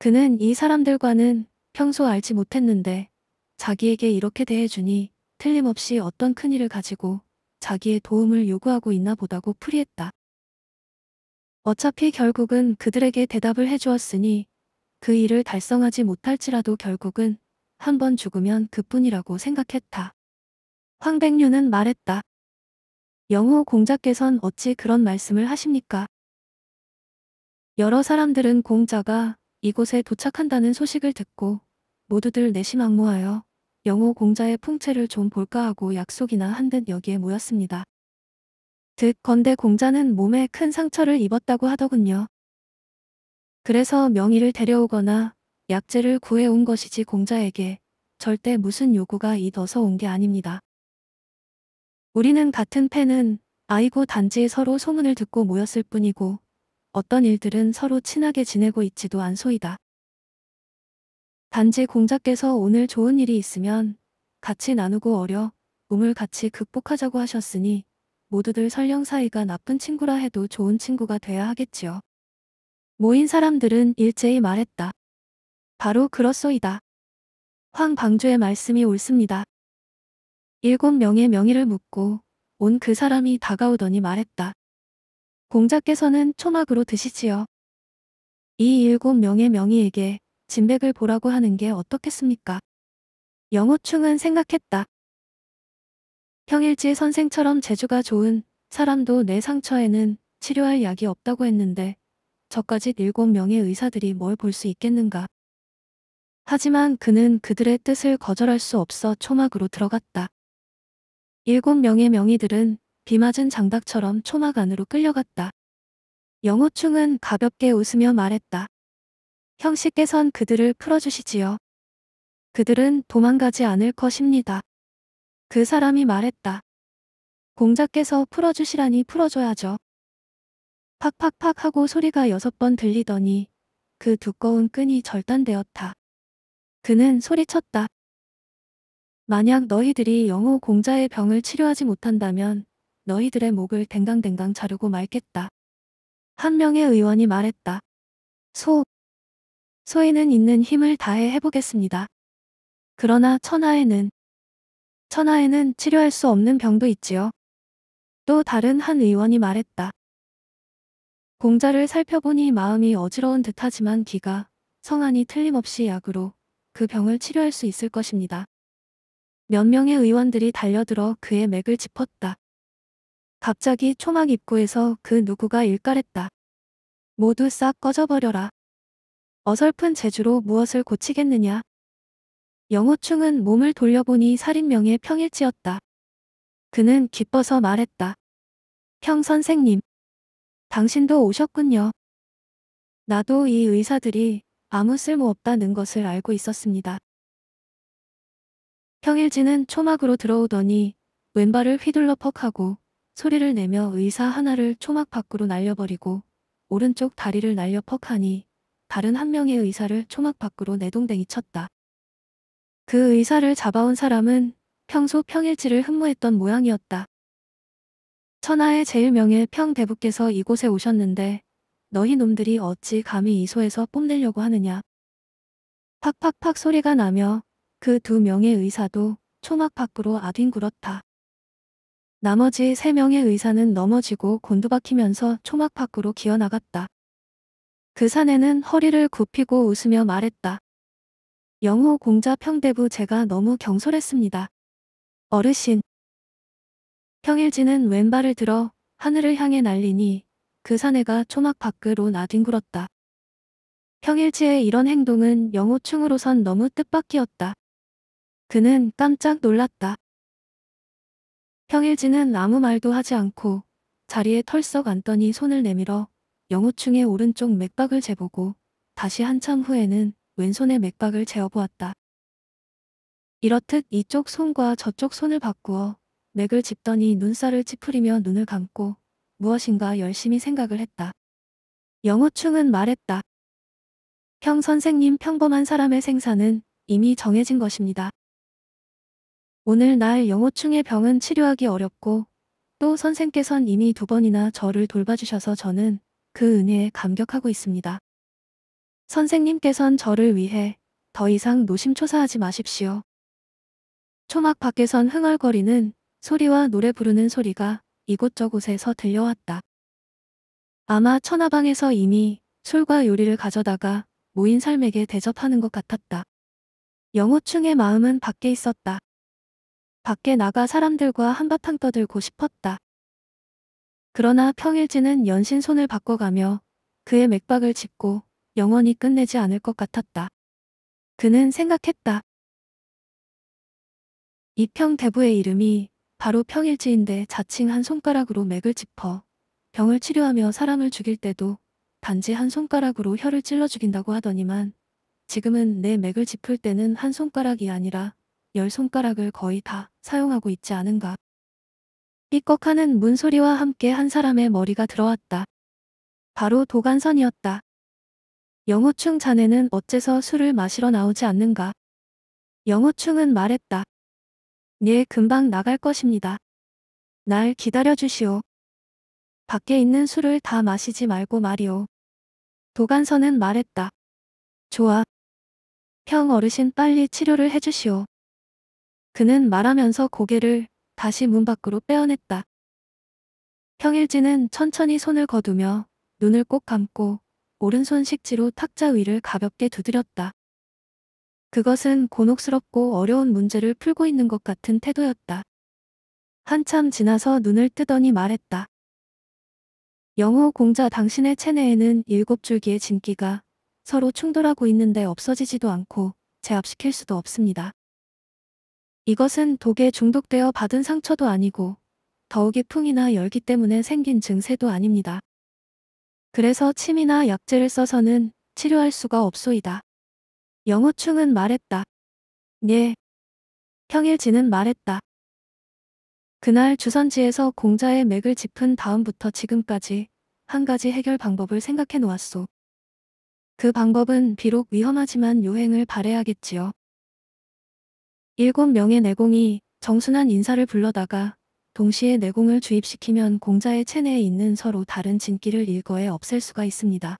그는 이 사람들과는 평소 알지 못했는데 자기에게 이렇게 대해주니 틀림없이 어떤 큰일을 가지고 자기의 도움을 요구하고 있나 보다고 풀이했다. 어차피 결국은 그들에게 대답을 해주었으니 그 일을 달성하지 못할지라도 결국은 한번 죽으면 그뿐이라고 생각했다. 황백류는 말했다. 영호 공자께선 어찌 그런 말씀을 하십니까? 여러 사람들은 공자가 이곳에 도착한다는 소식을 듣고 모두들 내심 악무하여 영호 공자의 풍채를 좀 볼까 하고 약속이나 한 듯 여기에 모였습니다. 듣건대 공자는 몸에 큰 상처를 입었다고 하더군요. 그래서 명의를 데려오거나 약재를 구해온 것이지 공자에게 절대 무슨 요구가 이어서온 게 아닙니다. 우리는 같은 팬은 아이고 단지 서로 소문을 듣고 모였을 뿐이고 어떤 일들은 서로 친하게 지내고 있지도 않소이다. 단지 공자께서 오늘 좋은 일이 있으면 같이 나누고 어려 움을 같이 극복하자고 하셨으니 모두들 설령 사이가 나쁜 친구라 해도 좋은 친구가 돼야 하겠지요. 모인 사람들은 일제히 말했다. 바로 그렇소이다. 황방주의 말씀이 옳습니다. 일곱 명의 명의를 묻고 온 그 사람이 다가오더니 말했다. 공자께서는 초막으로 드시지요. 이 일곱 명의 명의에게 진백을 보라고 하는 게 어떻겠습니까? 영호충은 생각했다. 평일지 선생처럼 재주가 좋은 사람도 내 상처에는 치료할 약이 없다고 했는데 저까지 일곱 명의 의사들이 뭘 볼 수 있겠는가. 하지만 그는 그들의 뜻을 거절할 수 없어 초막으로 들어갔다. 일곱 명의 명의들은 비 맞은 장닭처럼 초막 안으로 끌려갔다. 영호충은 가볍게 웃으며 말했다. 형씨께선 그들을 풀어주시지요. 그들은 도망가지 않을 것입니다. 그 사람이 말했다. 공자께서 풀어주시라니 풀어줘야죠. 팍팍팍 하고 소리가 여섯 번 들리더니 그 두꺼운 끈이 절단되었다. 그는 소리쳤다. 만약 너희들이 영호 공자의 병을 치료하지 못한다면 너희들의 목을 댕강댕강 자르고 말겠다. 한 명의 의원이 말했다. 소. 소에는 있는 힘을 다해 해보겠습니다. 그러나 천하에는 천하에는 치료할 수 없는 병도 있지요. 또 다른 한 의원이 말했다. 공자를 살펴보니 마음이 어지러운 듯하지만 기가 성안이 틀림없이 약으로 그 병을 치료할 수 있을 것입니다. 몇 명의 의원들이 달려들어 그의 맥을 짚었다. 갑자기 초막 입구에서 그 누구가 일깔했다. 모두 싹 꺼져버려라. 어설픈 재주로 무엇을 고치겠느냐. 영호충은 몸을 돌려보니 살인명의 평일지였다. 그는 기뻐서 말했다. 평 선생님. 당신도 오셨군요. 나도 이 의사들이 아무 쓸모없다는 것을 알고 있었습니다. 평일지는 초막으로 들어오더니 왼발을 휘둘러 퍽하고 소리를 내며 의사 하나를 초막 밖으로 날려버리고 오른쪽 다리를 날려 퍽하니 다른 한 명의 의사를 초막 밖으로 내동댕이 쳤다. 그 의사를 잡아온 사람은 평소 평일치를 흠모했던 모양이었다. 천하의 제일 명예 평대부께서 이곳에 오셨는데 너희 놈들이 어찌 감히 이소에서 뽐내려고 하느냐. 팍팍팍 소리가 나며 그 두 명의 의사도 초막 밖으로 아뒹굴었다. 나머지 3명의 의사는 넘어지고 곤두박히면서 초막 밖으로 기어나갔다. 그 사내는 허리를 굽히고 웃으며 말했다. 영호 공자 평대부 제가 너무 경솔했습니다. 어르신. 평일지는 왼발을 들어 하늘을 향해 날리니 그 사내가 초막 밖으로 나뒹굴었다. 평일지의 이런 행동은 영호충으로선 너무 뜻밖이었다. 그는 깜짝 놀랐다. 평일지는 아무 말도 하지 않고 자리에 털썩 앉더니 손을 내밀어 영호충의 오른쪽 맥박을 재보고 다시 한참 후에는 왼손의 맥박을 재어보았다. 이렇듯 이쪽 손과 저쪽 손을 바꾸어 맥을 짚더니 눈살을 찌푸리며 눈을 감고 무엇인가 열심히 생각을 했다. 영호충은 말했다. 평 선생님 평범한 사람의 생사는 이미 정해진 것입니다. 오늘 날 영호충의 병은 치료하기 어렵고 또 선생께선 이미 두 번이나 저를 돌봐주셔서 저는 그 은혜에 감격하고 있습니다. 선생님께선 저를 위해 더 이상 노심초사하지 마십시오. 초막 밖에선 흥얼거리는 소리와 노래 부르는 소리가 이곳저곳에서 들려왔다. 아마 천하방에서 이미 술과 요리를 가져다가 모인 삶에게 대접하는 것 같았다. 영호충의 마음은 밖에 있었다. 밖에 나가 사람들과 한바탕 떠들고 싶었다. 그러나 평일지는 연신 손을 바꿔가며 그의 맥박을 짚고 영원히 끝내지 않을 것 같았다. 그는 생각했다. 이 평 대부의 이름이 바로 평일지인데 자칭 한 손가락으로 맥을 짚어 병을 치료하며 사람을 죽일 때도 단지 한 손가락으로 혀를 찔러 죽인다고 하더니만 지금은 내 맥을 짚을 때는 한 손가락이 아니라 열 손가락을 거의 다 사용하고 있지 않은가. 삐걱하는 문소리와 함께 한 사람의 머리가 들어왔다. 바로 도간선이었다. 영호충 자네는 어째서 술을 마시러 나오지 않는가? 영호충은 말했다. 네 금방 나갈 것입니다. 날 기다려주시오. 밖에 있는 술을 다 마시지 말고 말이오. 도간선은 말했다. 좋아. 평 어르신 빨리 치료를 해주시오. 그는 말하면서 고개를 다시 문 밖으로 빼어냈다. 평일지는 천천히 손을 거두며 눈을 꼭 감고 오른손 식지로 탁자 위를 가볍게 두드렸다. 그것은 곤혹스럽고 어려운 문제를 풀고 있는 것 같은 태도였다. 한참 지나서 눈을 뜨더니 말했다. 영호 공자 당신의 체내에는 일곱 줄기의 진기가 서로 충돌하고 있는데 없어지지도 않고 제압시킬 수도 없습니다. 이것은 독에 중독되어 받은 상처도 아니고 더욱이 풍이나 열기 때문에 생긴 증세도 아닙니다. 그래서 침이나 약제를 써서는 치료할 수가 없소이다. 영호충은 말했다. 네. 평일지는 말했다. 그날 주선지에서 공자의 맥을 짚은 다음부터 지금까지 한 가지 해결 방법을 생각해 놓았소. 그 방법은 비록 위험하지만 요행을 발해야겠지요. 일곱 명의 내공이 정순한 인사를 불러다가 동시에 내공을 주입시키면 공자의 체내에 있는 서로 다른 진기를 일거에 없앨 수가 있습니다.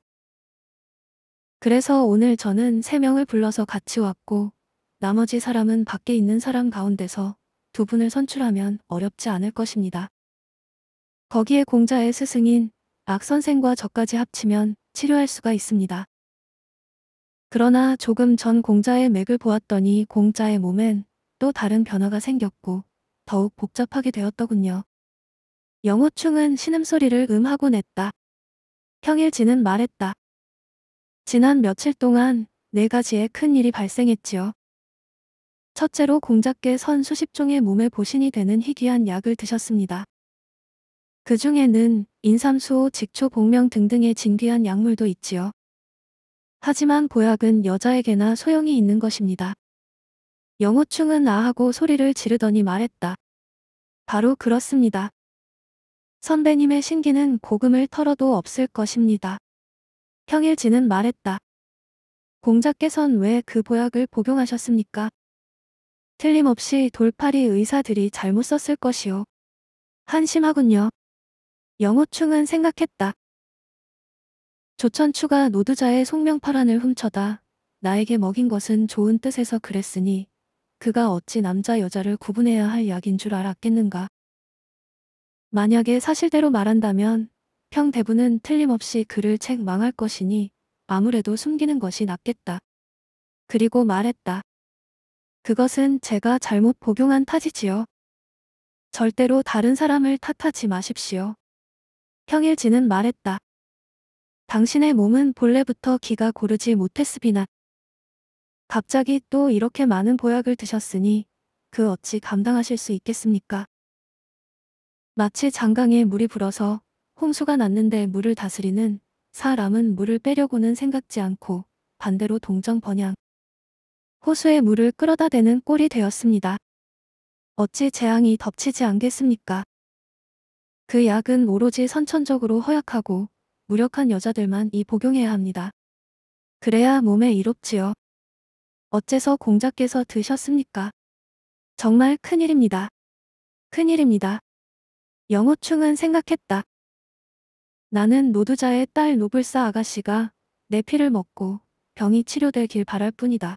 그래서 오늘 저는 세명을 불러서 같이 왔고 나머지 사람은 밖에 있는 사람 가운데서 두 분을 선출하면 어렵지 않을 것입니다. 거기에 공자의 스승인 악선생과 저까지 합치면 치료할 수가 있습니다. 그러나 조금 전 공자의 맥을 보았더니 공자의 몸엔 또 다른 변화가 생겼고 더욱 복잡하게 되었더군요. 영호충은 신음소리를 음하고 냈다. 평일지는 말했다. 지난 며칠 동안 네 가지의 큰 일이 발생했지요. 첫째로 공작계 선 수십 종의 몸에 보신이 되는 희귀한 약을 드셨습니다. 그 중에는 인삼수호, 직초, 복명 등등의 진귀한 약물도 있지요. 하지만 보약은 여자에게나 소용이 있는 것입니다. 영호충은 아 하고 소리를 지르더니 말했다. 바로 그렇습니다. 선배님의 신기는 고금을 털어도 없을 것입니다. 평일지는 말했다. 공자께선 왜 그 보약을 복용하셨습니까? 틀림없이 돌팔이 의사들이 잘못 썼을 것이요. 한심하군요. 영호충은 생각했다. 조천추가 노두자의 속명파란을 훔쳐다 나에게 먹인 것은 좋은 뜻에서 그랬으니 그가 어찌 남자 여자를 구분해야 할 약인 줄 알았겠는가. 만약에 사실대로 말한다면 평대부는 틀림없이 그를 책 망할 것이니 아무래도 숨기는 것이 낫겠다. 그리고 말했다. 그것은 제가 잘못 복용한 탓이지요. 절대로 다른 사람을 탓하지 마십시오. 평일지는 말했다. 당신의 몸은 본래부터 기가 고르지 못했으비나 갑자기 또 이렇게 많은 보약을 드셨으니 그 어찌 감당하실 수 있겠습니까? 마치 장강에 물이 불어서 홍수가 났는데 물을 다스리는 사람은 물을 빼려고는 생각지 않고 반대로 동정 번양. 호수에 물을 끌어다 대는 꼴이 되었습니다. 어찌 재앙이 덮치지 않겠습니까? 그 약은 오로지 선천적으로 허약하고 무력한 여자들만 이 복용해야 합니다. 그래야 몸에 이롭지요. 어째서 공자께서 드셨습니까? 정말 큰일입니다. 큰일입니다. 영호충은 생각했다. 나는 노두자의 딸 노불사 아가씨가 내 피를 먹고 병이 치료되길 바랄 뿐이다.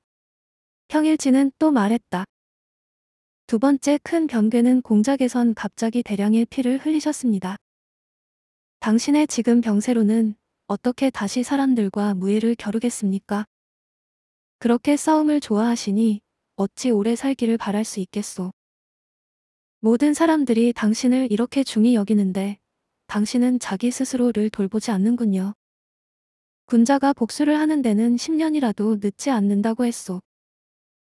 평일지는 또 말했다. 두 번째 큰 병괴는 공작에선 갑자기 대량의 피를 흘리셨습니다. 당신의 지금 병세로는 어떻게 다시 사람들과 무예를 겨루겠습니까? 그렇게 싸움을 좋아하시니 어찌 오래 살기를 바랄 수 있겠소. 모든 사람들이 당신을 이렇게 중히 여기는데 당신은 자기 스스로를 돌보지 않는군요. 군자가 복수를 하는 데는 10년이라도 늦지 않는다고 했소.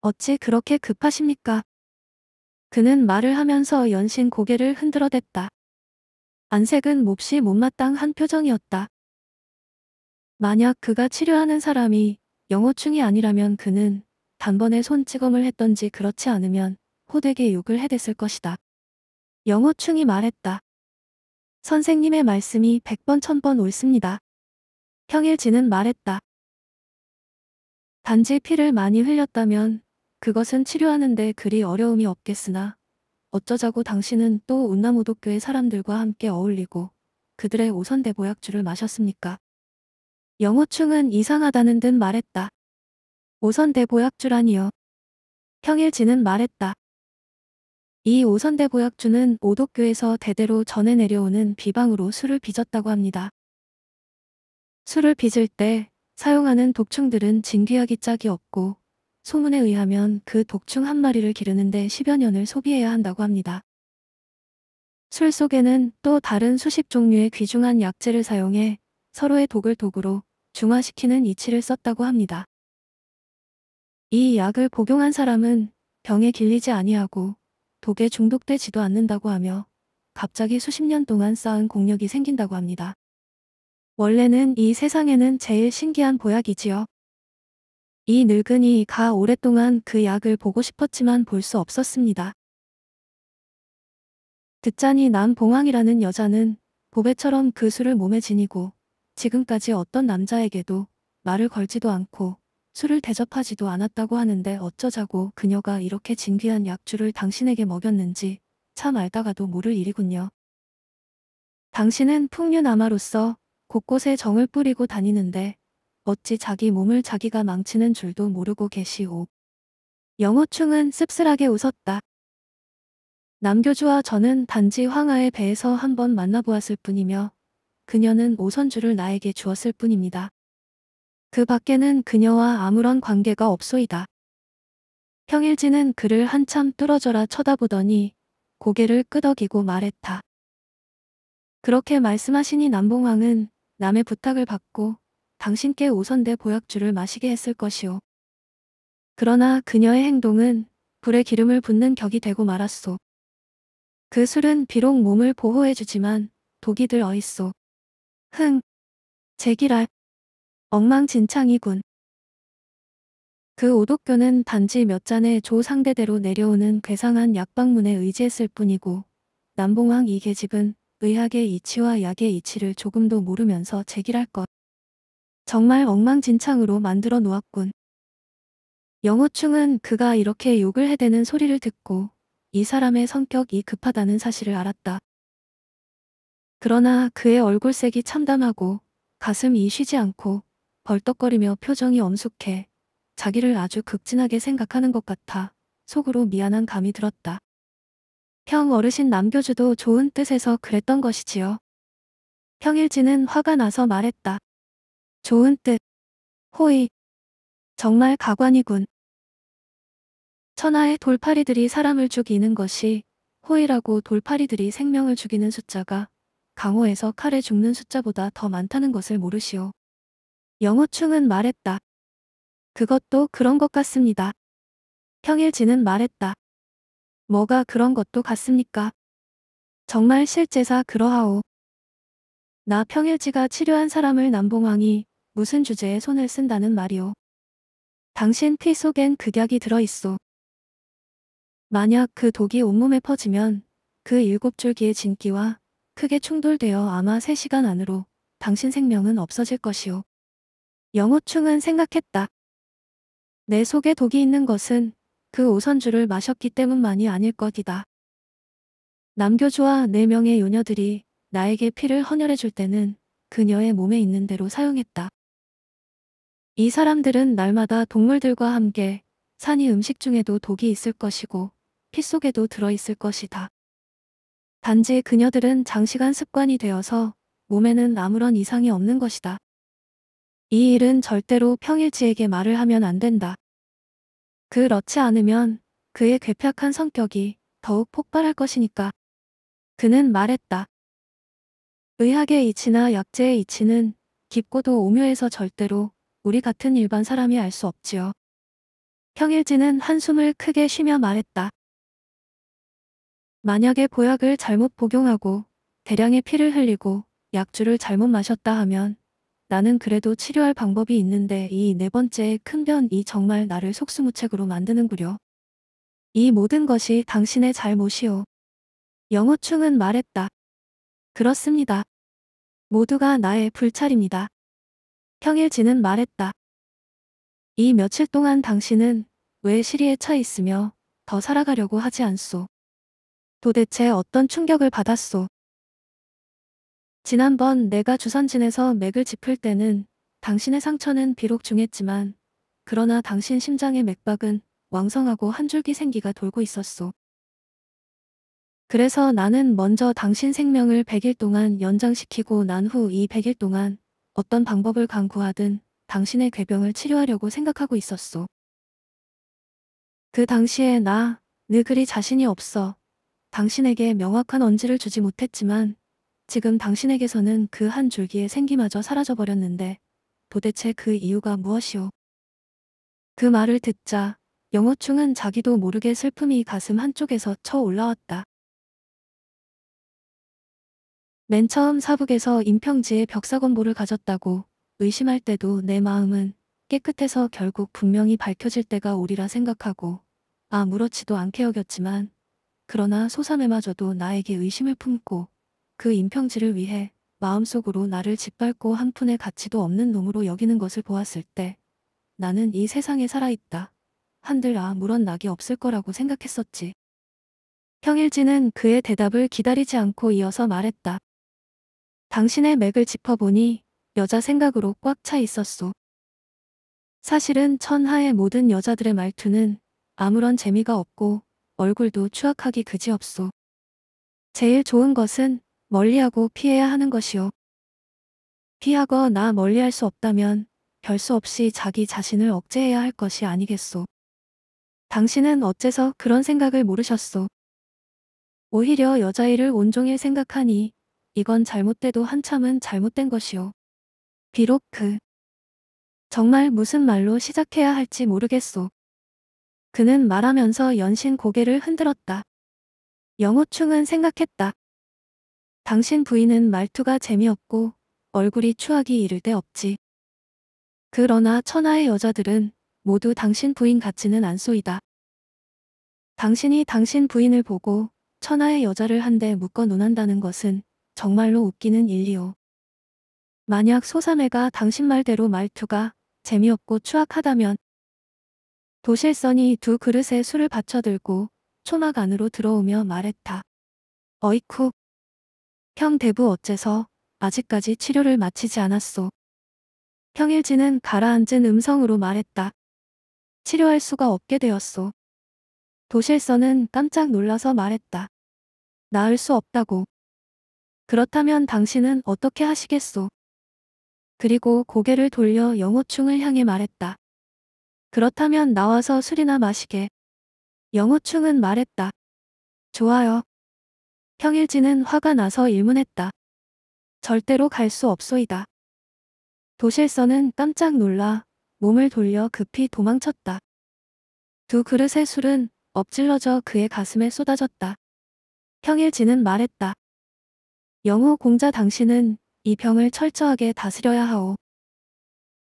어찌 그렇게 급하십니까? 그는 말을 하면서 연신 고개를 흔들어댔다. 안색은 몹시 못마땅한 표정이었다. 만약 그가 치료하는 사람이 영호충이 아니라면 그는 단번에 손찌검을 했던지 그렇지 않으면 호되게 욕을 해댔을 것이다. 영호충이 말했다. 선생님의 말씀이 백번 천번 옳습니다. 평일지는 말했다. 단지 피를 많이 흘렸다면 그것은 치료하는데 그리 어려움이 없겠으나 어쩌자고 당신은 또 운나무도교의 사람들과 함께 어울리고 그들의 오선대보약주를 마셨습니까? 영호충은 이상하다는 듯 말했다. 오선대 보약주라니요. 평일지는 말했다. 이 오선대 보약주는 오독교에서 대대로 전해 내려오는 비방으로 술을 빚었다고 합니다. 술을 빚을 때 사용하는 독충들은 진귀하기 짝이 없고 소문에 의하면 그 독충 한 마리를 기르는데 10여 년을 소비해야 한다고 합니다. 술 속에는 또 다른 수십 종류의 귀중한 약재를 사용해 서로의 독을 독으로 중화시키는 이치를 썼다고 합니다. 이 약을 복용한 사람은 병에 길리지 아니하고 독에 중독되지도 않는다고 하며 갑자기 수십 년 동안 쌓은 공력이 생긴다고 합니다. 원래는 이 세상에는 제일 신기한 보약이지요. 이 늙은이가 오랫동안 그 약을 보고 싶었지만 볼 수 없었습니다. 듣자니 난 봉황이라는 여자는 보배처럼 그 술을 몸에 지니고 지금까지 어떤 남자에게도 말을 걸지도 않고 술을 대접하지도 않았다고 하는데 어쩌자고 그녀가 이렇게 진귀한 약주를 당신에게 먹였는지 참 알다가도 모를 일이군요. 당신은 풍류남아로서 곳곳에 정을 뿌리고 다니는데 어찌 자기 몸을 자기가 망치는 줄도 모르고 계시오. 영호충은 씁쓸하게 웃었다. 남교주와 저는 단지 황하의 배에서 한번 만나보았을 뿐이며 그녀는 오선주를 나에게 주었을 뿐입니다. 그 밖에는 그녀와 아무런 관계가 없소이다. 평일지는 그를 한참 뚫어져라 쳐다보더니 고개를 끄덕이고 말했다. 그렇게 말씀하시니 남봉왕은 남의 부탁을 받고 당신께 오선대 보약주를 마시게 했을 것이오. 그러나 그녀의 행동은 불에 기름을 붓는 격이 되고 말았소. 그 술은 비록 몸을 보호해주지만 독이 들어있소. 흥, 제기랄, 엉망진창이군. 그 오독교는 단지 몇 잔의 조 상대대로 내려오는 괴상한 약방문에 의지했을 뿐이고 남봉왕 이계집은 의학의 이치와 약의 이치를 조금도 모르면서 제기랄 것. 정말 엉망진창으로 만들어 놓았군. 영호충은 그가 이렇게 욕을 해대는 소리를 듣고 이 사람의 성격이 급하다는 사실을 알았다. 그러나 그의 얼굴색이 참담하고 가슴이 쉬지 않고 벌떡거리며 표정이 엄숙해 자기를 아주 극진하게 생각하는 것 같아 속으로 미안한 감이 들었다. 평 어르신 남교주도 좋은 뜻에서 그랬던 것이지요. 평일지는 화가 나서 말했다. 좋은 뜻. 호이 정말 가관이군. 천하의 돌파리들이 사람을 죽이는 것이 호이라고 돌파리들이 생명을 죽이는 숫자가 강호에서 칼에 죽는 숫자보다 더 많다는 것을 모르시오. 영호충은 말했다. 그것도 그런 것 같습니다. 평일지는 말했다. 뭐가 그런 것도 같습니까? 정말 실제사 그러하오. 나 평일지가 치료한 사람을 남봉왕이 무슨 주제에 손을 쓴다는 말이오. 당신 피 속엔 극약이 들어있소. 만약 그 독이 온몸에 퍼지면 그 일곱 줄기의 진기와 크게 충돌되어 아마 3시간 안으로 당신 생명은 없어질 것이오. 영호충은 생각했다. 내 속에 독이 있는 것은 그 오선주를 마셨기 때문만이 아닐 것이다. 남교주와 네 명의 요녀들이 나에게 피를 헌혈해 줄 때는 그녀의 몸에 있는 대로 사용했다. 이 사람들은 날마다 동물들과 함께 산이 음식 중에도 독이 있을 것이고 피 속에도 들어있을 것이다. 단지 그녀들은 장시간 습관이 되어서 몸에는 아무런 이상이 없는 것이다. 이 일은 절대로 평일지에게 말을 하면 안 된다. 그렇지 않으면 그의 괴팍한 성격이 더욱 폭발할 것이니까. 그는 말했다. 의학의 이치나 약재의 이치는 깊고도 오묘해서 절대로 우리 같은 일반 사람이 알 수 없지요. 평일지는 한숨을 크게 쉬며 말했다. 만약에 보약을 잘못 복용하고 대량의 피를 흘리고 약주를 잘못 마셨다 하면 나는 그래도 치료할 방법이 있는데 이 네 번째의 큰 변이 정말 나를 속수무책으로 만드는구려. 이 모든 것이 당신의 잘못이오. 영호충은 말했다. 그렇습니다. 모두가 나의 불찰입니다. 평일지는 말했다. 이 며칠 동안 당신은 왜 시리에 차 있으며 더 살아가려고 하지 않소. 도대체 어떤 충격을 받았소? 지난번 내가 주선진에서 맥을 짚을 때는 당신의 상처는 비록 중했지만 그러나 당신 심장의 맥박은 왕성하고 한 줄기 생기가 돌고 있었소. 그래서 나는 먼저 당신 생명을 100일 동안 연장시키고 난 후 이 100일 동안 어떤 방법을 강구하든 당신의 괴병을 치료하려고 생각하고 있었소. 그 당시에 나, 느그리 자신이 없어 당신에게 명확한 언지를 주지 못했지만 지금 당신에게서는 그 한 줄기의 생기마저 사라져버렸는데 도대체 그 이유가 무엇이오? 그 말을 듣자 영어충은 자기도 모르게 슬픔이 가슴 한쪽에서 쳐 올라왔다. 맨 처음 사북에서 임평지에 벽사건보를 가졌다고 의심할 때도 내 마음은 깨끗해서 결국 분명히 밝혀질 때가 오리라 생각하고 아무렇지도 않게 여겼지만 그러나 소삼에마저도 나에게 의심을 품고 그인평지를 위해 마음속으로 나를 짓밟고 한 푼의 가치도 없는 놈으로 여기는 것을 보았을 때 나는 이 세상에 살아있다. 한들 아 물론 낙이 없을 거라고 생각했었지. 평일지는 그의 대답을 기다리지 않고 이어서 말했다. 당신의 맥을 짚어보니 여자 생각으로 꽉 차 있었소. 사실은 천하의 모든 여자들의 말투는 아무런 재미가 없고 얼굴도 추악하기 그지없소. 제일 좋은 것은 멀리하고 피해야 하는 것이오. 피하거나 멀리할 수 없다면 별 수 없이 자기 자신을 억제해야 할 것이 아니겠소. 당신은 어째서 그런 생각을 모르셨소. 오히려 여자일을 온종일 생각하니 이건 잘못돼도 한참은 잘못된 것이오. 비록 그 정말 무슨 말로 시작해야 할지 모르겠소. 그는 말하면서 연신 고개를 흔들었다. 영호충은 생각했다. 당신 부인은 말투가 재미없고 얼굴이 추하기 이를 데 없지. 그러나 천하의 여자들은 모두 당신 부인 같지는 않소이다. 당신이 당신 부인을 보고 천하의 여자를 한데 묶어 논한다는 것은 정말로 웃기는 일이오. 만약 소삼애가 당신 말대로 말투가 재미없고 추악하다면 도실선이 두 그릇에 술을 받쳐들고 초막 안으로 들어오며 말했다. 어이쿠. 형 대부 어째서 아직까지 치료를 마치지 않았소. 형일진은 가라앉은 음성으로 말했다. 치료할 수가 없게 되었소. 도실선은 깜짝 놀라서 말했다. 나을 수 없다고. 그렇다면 당신은 어떻게 하시겠소? 그리고 고개를 돌려 영호충을 향해 말했다. 그렇다면 나와서 술이나 마시게. 영호충은 말했다. 좋아요. 평일지는 화가 나서 일문했다. 절대로 갈 수 없소이다. 도실서는 깜짝 놀라 몸을 돌려 급히 도망쳤다. 두 그릇의 술은 엎질러져 그의 가슴에 쏟아졌다. 평일지는 말했다. 영호 공자 당신은 이 병을 철저하게 다스려야 하오.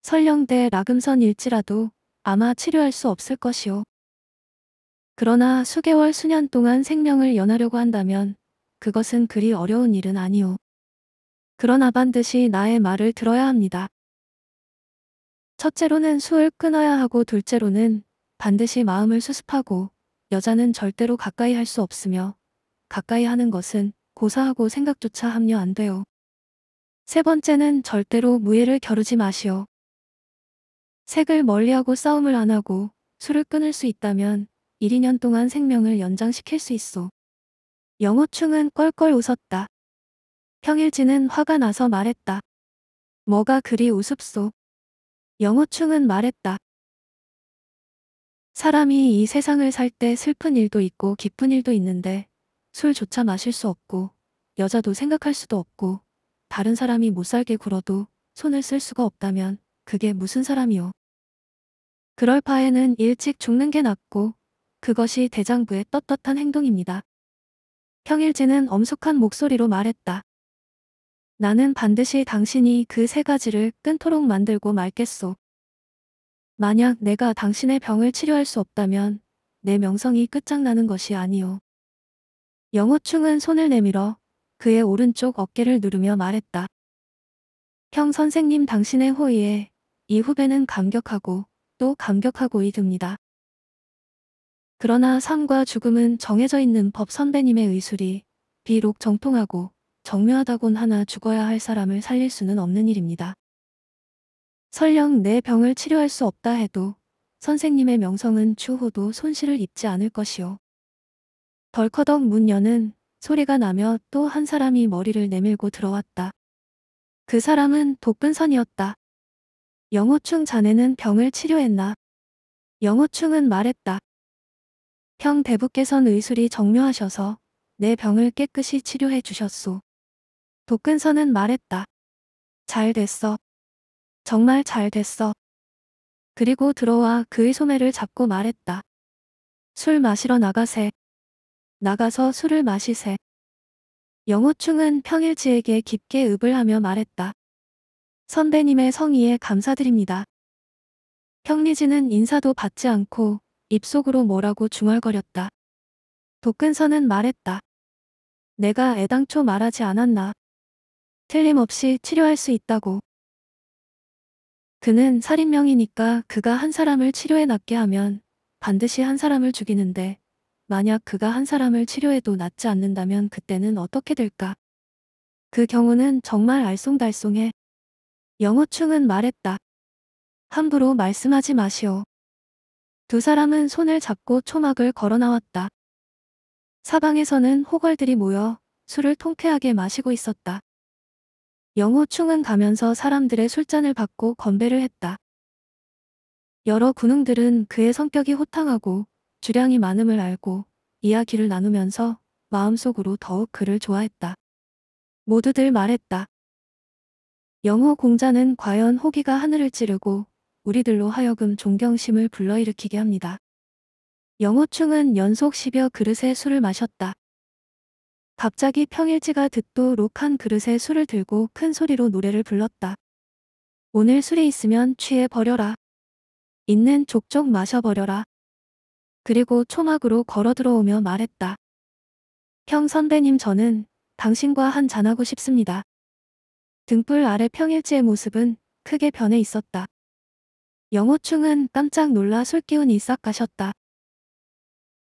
설령대 라금선 일지라도 아마 치료할 수 없을 것이오. 그러나 수개월 수년 동안 생명을 연하려고 한다면 그것은 그리 어려운 일은 아니오. 그러나 반드시 나의 말을 들어야 합니다. 첫째로는 수을 끊어야 하고 둘째로는 반드시 마음을 수습하고 여자는 절대로 가까이 할 수 없으며 가까이 하는 것은 고사하고 생각조차 합류안 돼요. 세 번째는 절대로 무예를 겨루지 마시오. 색을 멀리하고 싸움을 안 하고 술을 끊을 수 있다면 1, 2년 동안 생명을 연장시킬 수 있어. 영호충은 껄껄 웃었다. 평일지는 화가 나서 말했다. 뭐가 그리 우습소. 영호충은 말했다. 사람이 이 세상을 살 때 슬픈 일도 있고 기쁜 일도 있는데 술조차 마실 수 없고 여자도 생각할 수도 없고 다른 사람이 못 살게 굴어도 손을 쓸 수가 없다면 그게 무슨 사람이오 그럴 바에는 일찍 죽는 게 낫고 그것이 대장부의 떳떳한 행동입니다. 평일진은 엄숙한 목소리로 말했다. 나는 반드시 당신이 그 세 가지를 끊도록 만들고 말겠소. 만약 내가 당신의 병을 치료할 수 없다면 내 명성이 끝장나는 것이 아니오. 영호충은 손을 내밀어 그의 오른쪽 어깨를 누르며 말했다. 형 선생님 당신의 호의에 이 후배는 감격하고 생도 감격하고이 듭니다. 그러나 삶과 죽음은 정해져 있는 법 선배님의 의술이 비록 정통하고 정묘하다곤 하나 죽어야 할 사람을 살릴 수는 없는 일입니다. 설령 내 병을 치료할 수 없다 해도 선생님의 명성은 추호도 손실을 입지 않을 것이요. 덜커덕 문 여는 소리가 나며 또 한 사람이 머리를 내밀고 들어왔다. 그 사람은 독근선이었다. 영호충 자네는 병을 치료했나? 영호충은 말했다. 형 대부께선 의술이 정묘하셔서 내 병을 깨끗이 치료해 주셨소. 독근선은 말했다. 잘 됐어. 정말 잘 됐어. 그리고 들어와 그의 소매를 잡고 말했다. 술 마시러 나가세. 나가서 술을 마시세. 영호충은 평일지에게 깊게 읍을 하며 말했다. 선배님의 성의에 감사드립니다. 형리진은 인사도 받지 않고 입속으로 뭐라고 중얼거렸다. 독근선은 말했다. 내가 애당초 말하지 않았나. 틀림없이 치료할 수 있다고. 그는 살인명이니까 그가 한 사람을 치료해 낫게 하면 반드시 한 사람을 죽이는데 만약 그가 한 사람을 치료해도 낫지 않는다면 그때는 어떻게 될까? 그 경우는 정말 알쏭달쏭해. 영호충은 말했다. 함부로 말씀하지 마시오. 두 사람은 손을 잡고 초막을 걸어 나왔다. 사방에서는 호걸들이 모여 술을 통쾌하게 마시고 있었다. 영호충은 가면서 사람들의 술잔을 받고 건배를 했다. 여러 군웅들은 그의 성격이 호탕하고 주량이 많음을 알고 이야기를 나누면서 마음속으로 더욱 그를 좋아했다. 모두들 말했다. 영어 공자는 과연 호기가 하늘을 찌르고 우리들로 하여금 존경심을 불러일으키게 합니다. 영호충은 연속 10여 그릇의 술을 마셨다. 갑자기 평일지가 듣도 록한 그릇에 술을 들고 큰 소리로 노래를 불렀다. 오늘 술이 있으면 취해버려라. 있는 족족 마셔버려라. 그리고 초막으로 걸어 들어오며 말했다. 형 선배님 저는 당신과 한잔하고 싶습니다. 등불 아래 평일지의 모습은 크게 변해 있었다. 영호충은 깜짝 놀라 술기운이 싹 가셨다.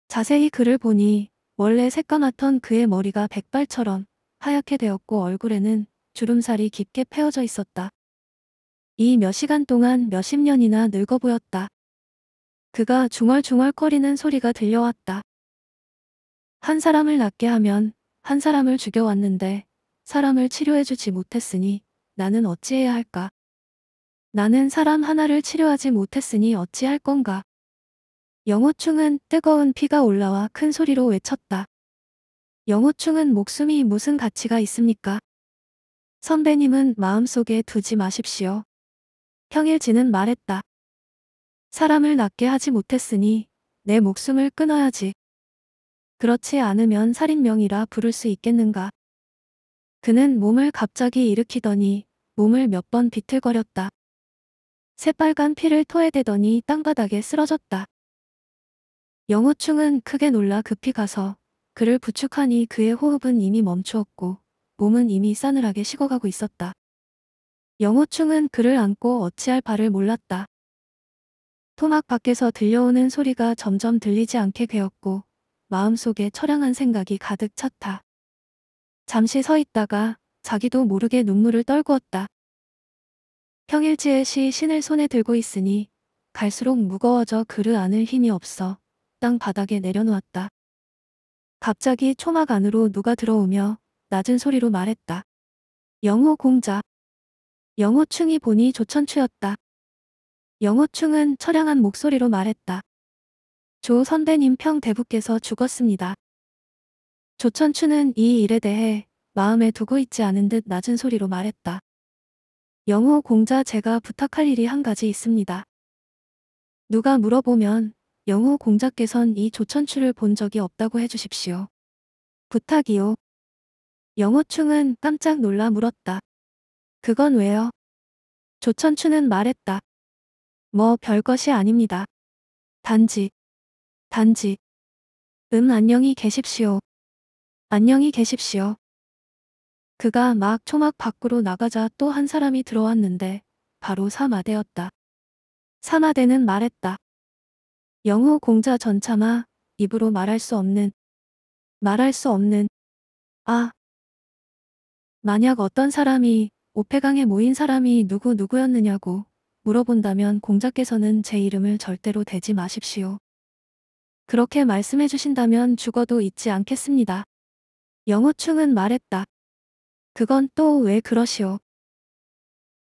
자세히 그를 보니 원래 새까맣던 그의 머리가 백발처럼 하얗게 되었고 얼굴에는 주름살이 깊게 패어져 있었다. 이 몇 시간 동안 몇십 년이나 늙어 보였다. 그가 중얼중얼거리는 소리가 들려왔다. 한 사람을 낫게 하면 한 사람을 죽여왔는데 사람을 치료해주지 못했으니 나는 어찌해야 할까? 나는 사람 하나를 치료하지 못했으니 어찌할 건가? 영호충은 뜨거운 피가 올라와 큰 소리로 외쳤다. 영호충은 목숨이 무슨 가치가 있습니까? 선배님은 마음속에 두지 마십시오. 평일지는 말했다. 사람을 낫게 하지 못했으니 내 목숨을 끊어야지. 그렇지 않으면 살인명이라 부를 수 있겠는가? 그는 몸을 갑자기 일으키더니 몸을 몇 번 비틀거렸다. 새빨간 피를 토해대더니 땅바닥에 쓰러졌다. 영호충은 크게 놀라 급히 가서 그를 부축하니 그의 호흡은 이미 멈추었고 몸은 이미 싸늘하게 식어가고 있었다. 영호충은 그를 안고 어찌할 바를 몰랐다. 토막 밖에서 들려오는 소리가 점점 들리지 않게 되었고 마음속에 처량한 생각이 가득 찼다. 잠시 서 있다가 자기도 모르게 눈물을 떨구었다. 평일지에시 신을 손에 들고 있으니 갈수록 무거워져 그를 안을 힘이 없어 땅 바닥에 내려놓았다. 갑자기 초막 안으로 누가 들어오며 낮은 소리로 말했다. 영호 공자. 영호충이 보니 조천추였다. 영호충은 처량한 목소리로 말했다. 조 선배님 평대부께서 죽었습니다. 조천추는 이 일에 대해 마음에 두고 있지 않은 듯 낮은 소리로 말했다. 영호 공자 제가 부탁할 일이 한 가지 있습니다. 누가 물어보면 영호 공자께선 이 조천추를 본 적이 없다고 해주십시오. 부탁이요. 영호충은 깜짝 놀라 물었다. 그건 왜요? 조천추는 말했다. 뭐 별것이 아닙니다. 단지, 단지. 음 안녕히 계십시오. 안녕히 계십시오. 그가 막 초막 밖으로 나가자 또 한 사람이 들어왔는데 바로 사마대였다. 사마대는 말했다. 영호 공자 전참아 입으로 말할 수 없는 말할 수 없는 아 만약 어떤 사람이 오페강에 모인 사람이 누구 누구였느냐고 물어본다면 공자께서는 제 이름을 절대로 대지 마십시오. 그렇게 말씀해 주신다면 죽어도 잊지 않겠습니다. 영호충은 말했다. 그건 또 왜 그러시오.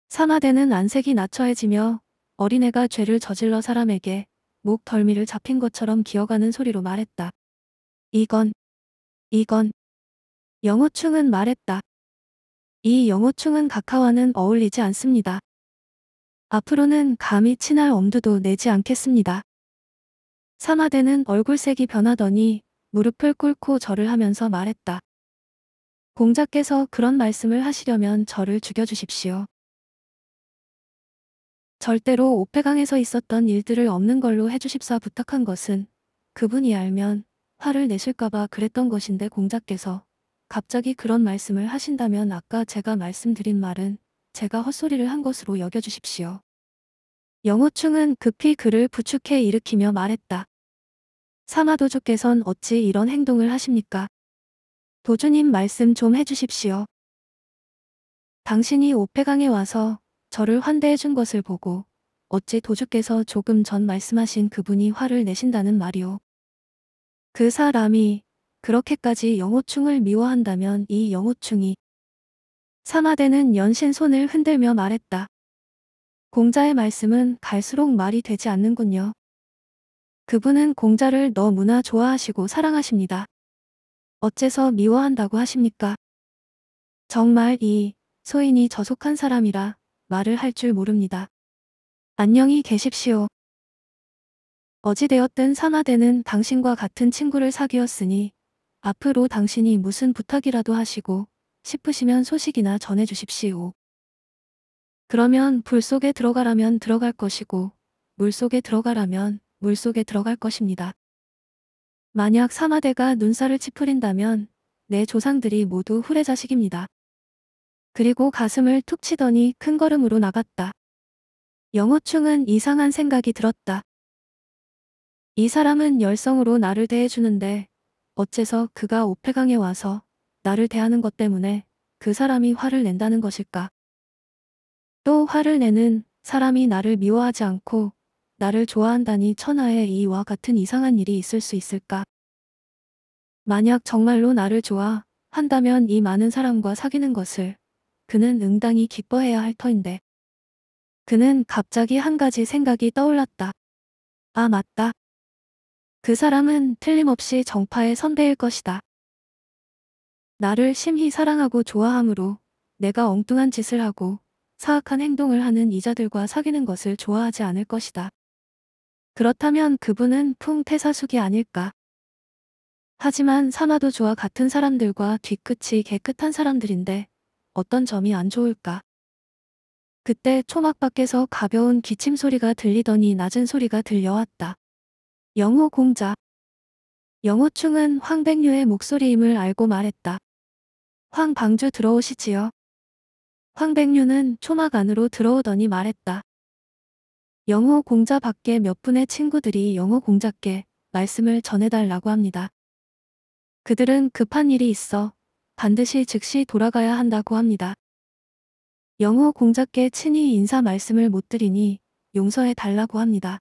산화대는 안색이 낮춰해지며 어린애가 죄를 저질러 사람에게 목 덜미를 잡힌 것처럼 기어가는 소리로 말했다. 이건, 이건, 영호충은 말했다. 이 영호충은 가카와는 어울리지 않습니다. 앞으로는 감히 친할 엄두도 내지 않겠습니다. 사마대는 얼굴색이 변하더니 무릎을 꿇고 절을 하면서 말했다. 공자께서 그런 말씀을 하시려면 저를 죽여주십시오. 절대로 오페강에서 있었던 일들을 없는 걸로 해주십사 부탁한 것은 그분이 알면 화를 내실까봐 그랬던 것인데 공자께서 갑자기 그런 말씀을 하신다면 아까 제가 말씀드린 말은 제가 헛소리를 한 것으로 여겨주십시오. 영호충은 급히 그를 부축해 일으키며 말했다. 사마도주께선 어찌 이런 행동을 하십니까? 도주님 말씀 좀 해주십시오. 당신이 오페강에 와서 저를 환대해 준 것을 보고 어찌 도주께서 조금 전 말씀하신 그분이 화를 내신다는 말이오. 그 사람이 그렇게까지 영호충을 미워한다면 이 영호충이 사마대는 연신 손을 흔들며 말했다. 공자의 말씀은 갈수록 말이 되지 않는군요. 그분은 공자를 너무나 좋아하시고 사랑하십니다. 어째서 미워한다고 하십니까? 정말 이 소인이 저속한 사람이라 말을 할 줄 모릅니다. 안녕히 계십시오. 어찌되었든 산화대는 당신과 같은 친구를 사귀었으니 앞으로 당신이 무슨 부탁이라도 하시고 싶으시면 소식이나 전해주십시오. 그러면 불 속에 들어가라면 들어갈 것이고 물 속에 들어가라면 물속에 들어갈 것입니다. 만약 사마대가 눈살을 찌푸린다면 내 조상들이 모두 후레자식입니다. 그리고 가슴을 툭 치더니 큰 걸음으로 나갔다. 영호충은 이상한 생각이 들었다. 이 사람은 열성으로 나를 대해주는데 어째서 그가 오페강에 와서 나를 대하는 것 때문에 그 사람이 화를 낸다는 것일까? 또 화를 내는 사람이 나를 미워하지 않고 나를 좋아한다니 천하에 이와 같은 이상한 일이 있을 수 있을까? 만약 정말로 나를 좋아 한다면 이 많은 사람과 사귀는 것을 그는 응당히 기뻐해야 할 터인데. 그는 갑자기 한 가지 생각이 떠올랐다. 아 맞다. 그 사람은 틀림없이 정파의 선배일 것이다. 나를 심히 사랑하고 좋아함으로 내가 엉뚱한 짓을 하고 사악한 행동을 하는 이자들과 사귀는 것을 좋아하지 않을 것이다. 그렇다면 그분은 풍태사숙이 아닐까. 하지만 산화도 좋아 같은 사람들과 뒤끝이 깨끗한 사람들인데 어떤 점이 안 좋을까. 그때 초막 밖에서 가벼운 기침 소리가 들리더니 낮은 소리가 들려왔다. 영호 공자. 영호충은 황백류의 목소리임을 알고 말했다. 황방주 들어오시지요. 황백류는 초막 안으로 들어오더니 말했다. 영어 공자 밖에 몇 분의 친구들이 영어 공자께 말씀을 전해달라고 합니다. 그들은 급한 일이 있어 반드시 즉시 돌아가야 한다고 합니다. 영어 공자께 친히 인사 말씀을 못 드리니 용서해 달라고 합니다.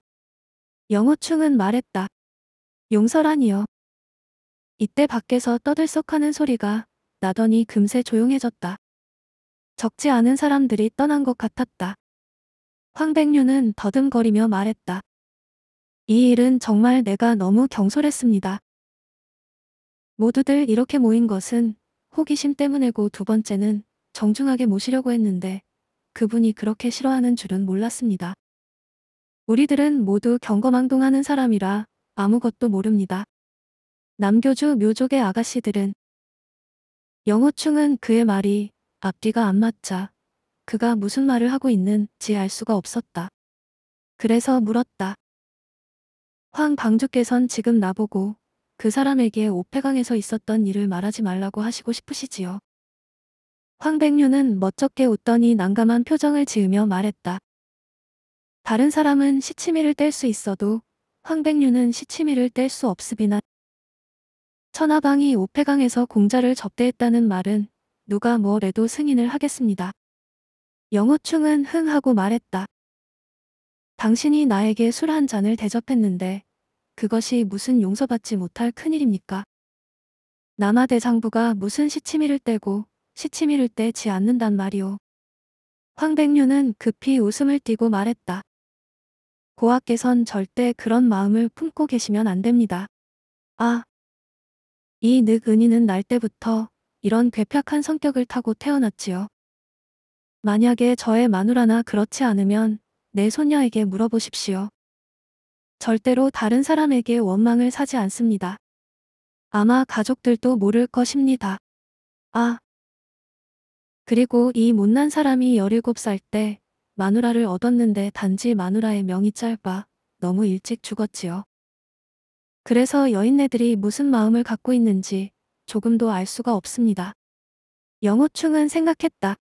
영호충은 말했다. 용서라니요. 이때 밖에서 떠들썩하는 소리가 나더니 금세 조용해졌다. 적지 않은 사람들이 떠난 것 같았다. 황백류는 더듬거리며 말했다. 이 일은 정말 내가 너무 경솔했습니다. 모두들 이렇게 모인 것은 호기심 때문이고 두 번째는 정중하게 모시려고 했는데 그분이 그렇게 싫어하는 줄은 몰랐습니다. 우리들은 모두 경거망동하는 사람이라 아무것도 모릅니다. 남교주 묘족의 아가씨들은 영호충은 그의 말이 앞뒤가 안 맞자 그가 무슨 말을 하고 있는지 알 수가 없었다. 그래서 물었다. 황 방주께선 지금 나보고 그 사람에게 오페강에서 있었던 일을 말하지 말라고 하시고 싶으시지요. 황백류는 멋쩍게 웃더니 난감한 표정을 지으며 말했다. 다른 사람은 시치미를 뗄 수 있어도 황백류는 시치미를 뗄 수 없으비나 천하방이 오페강에서 공자를 접대했다는 말은 누가 뭐래도 승인을 하겠습니다. 영호충은 흥하고 말했다. 당신이 나에게 술 한 잔을 대접했는데 그것이 무슨 용서받지 못할 큰일입니까? 남아대장부가 무슨 시치미를 떼고 시치미를 떼지 않는단 말이오. 황백류는 급히 웃음을 띠고 말했다. 고아께선 절대 그런 마음을 품고 계시면 안 됩니다. 아, 이 늑은이는 날 때부터 이런 괴팍한 성격을 타고 태어났지요. 만약에 저의 마누라나 그렇지 않으면 내 손녀에게 물어보십시오. 절대로 다른 사람에게 원망을 사지 않습니다. 아마 가족들도 모를 것입니다. 아. 그리고 이 못난 사람이 17살 때 마누라를 얻었는데 단지 마누라의 명이 짧아 너무 일찍 죽었지요. 그래서 여인네들이 무슨 마음을 갖고 있는지 조금도 알 수가 없습니다. 영호충은 생각했다.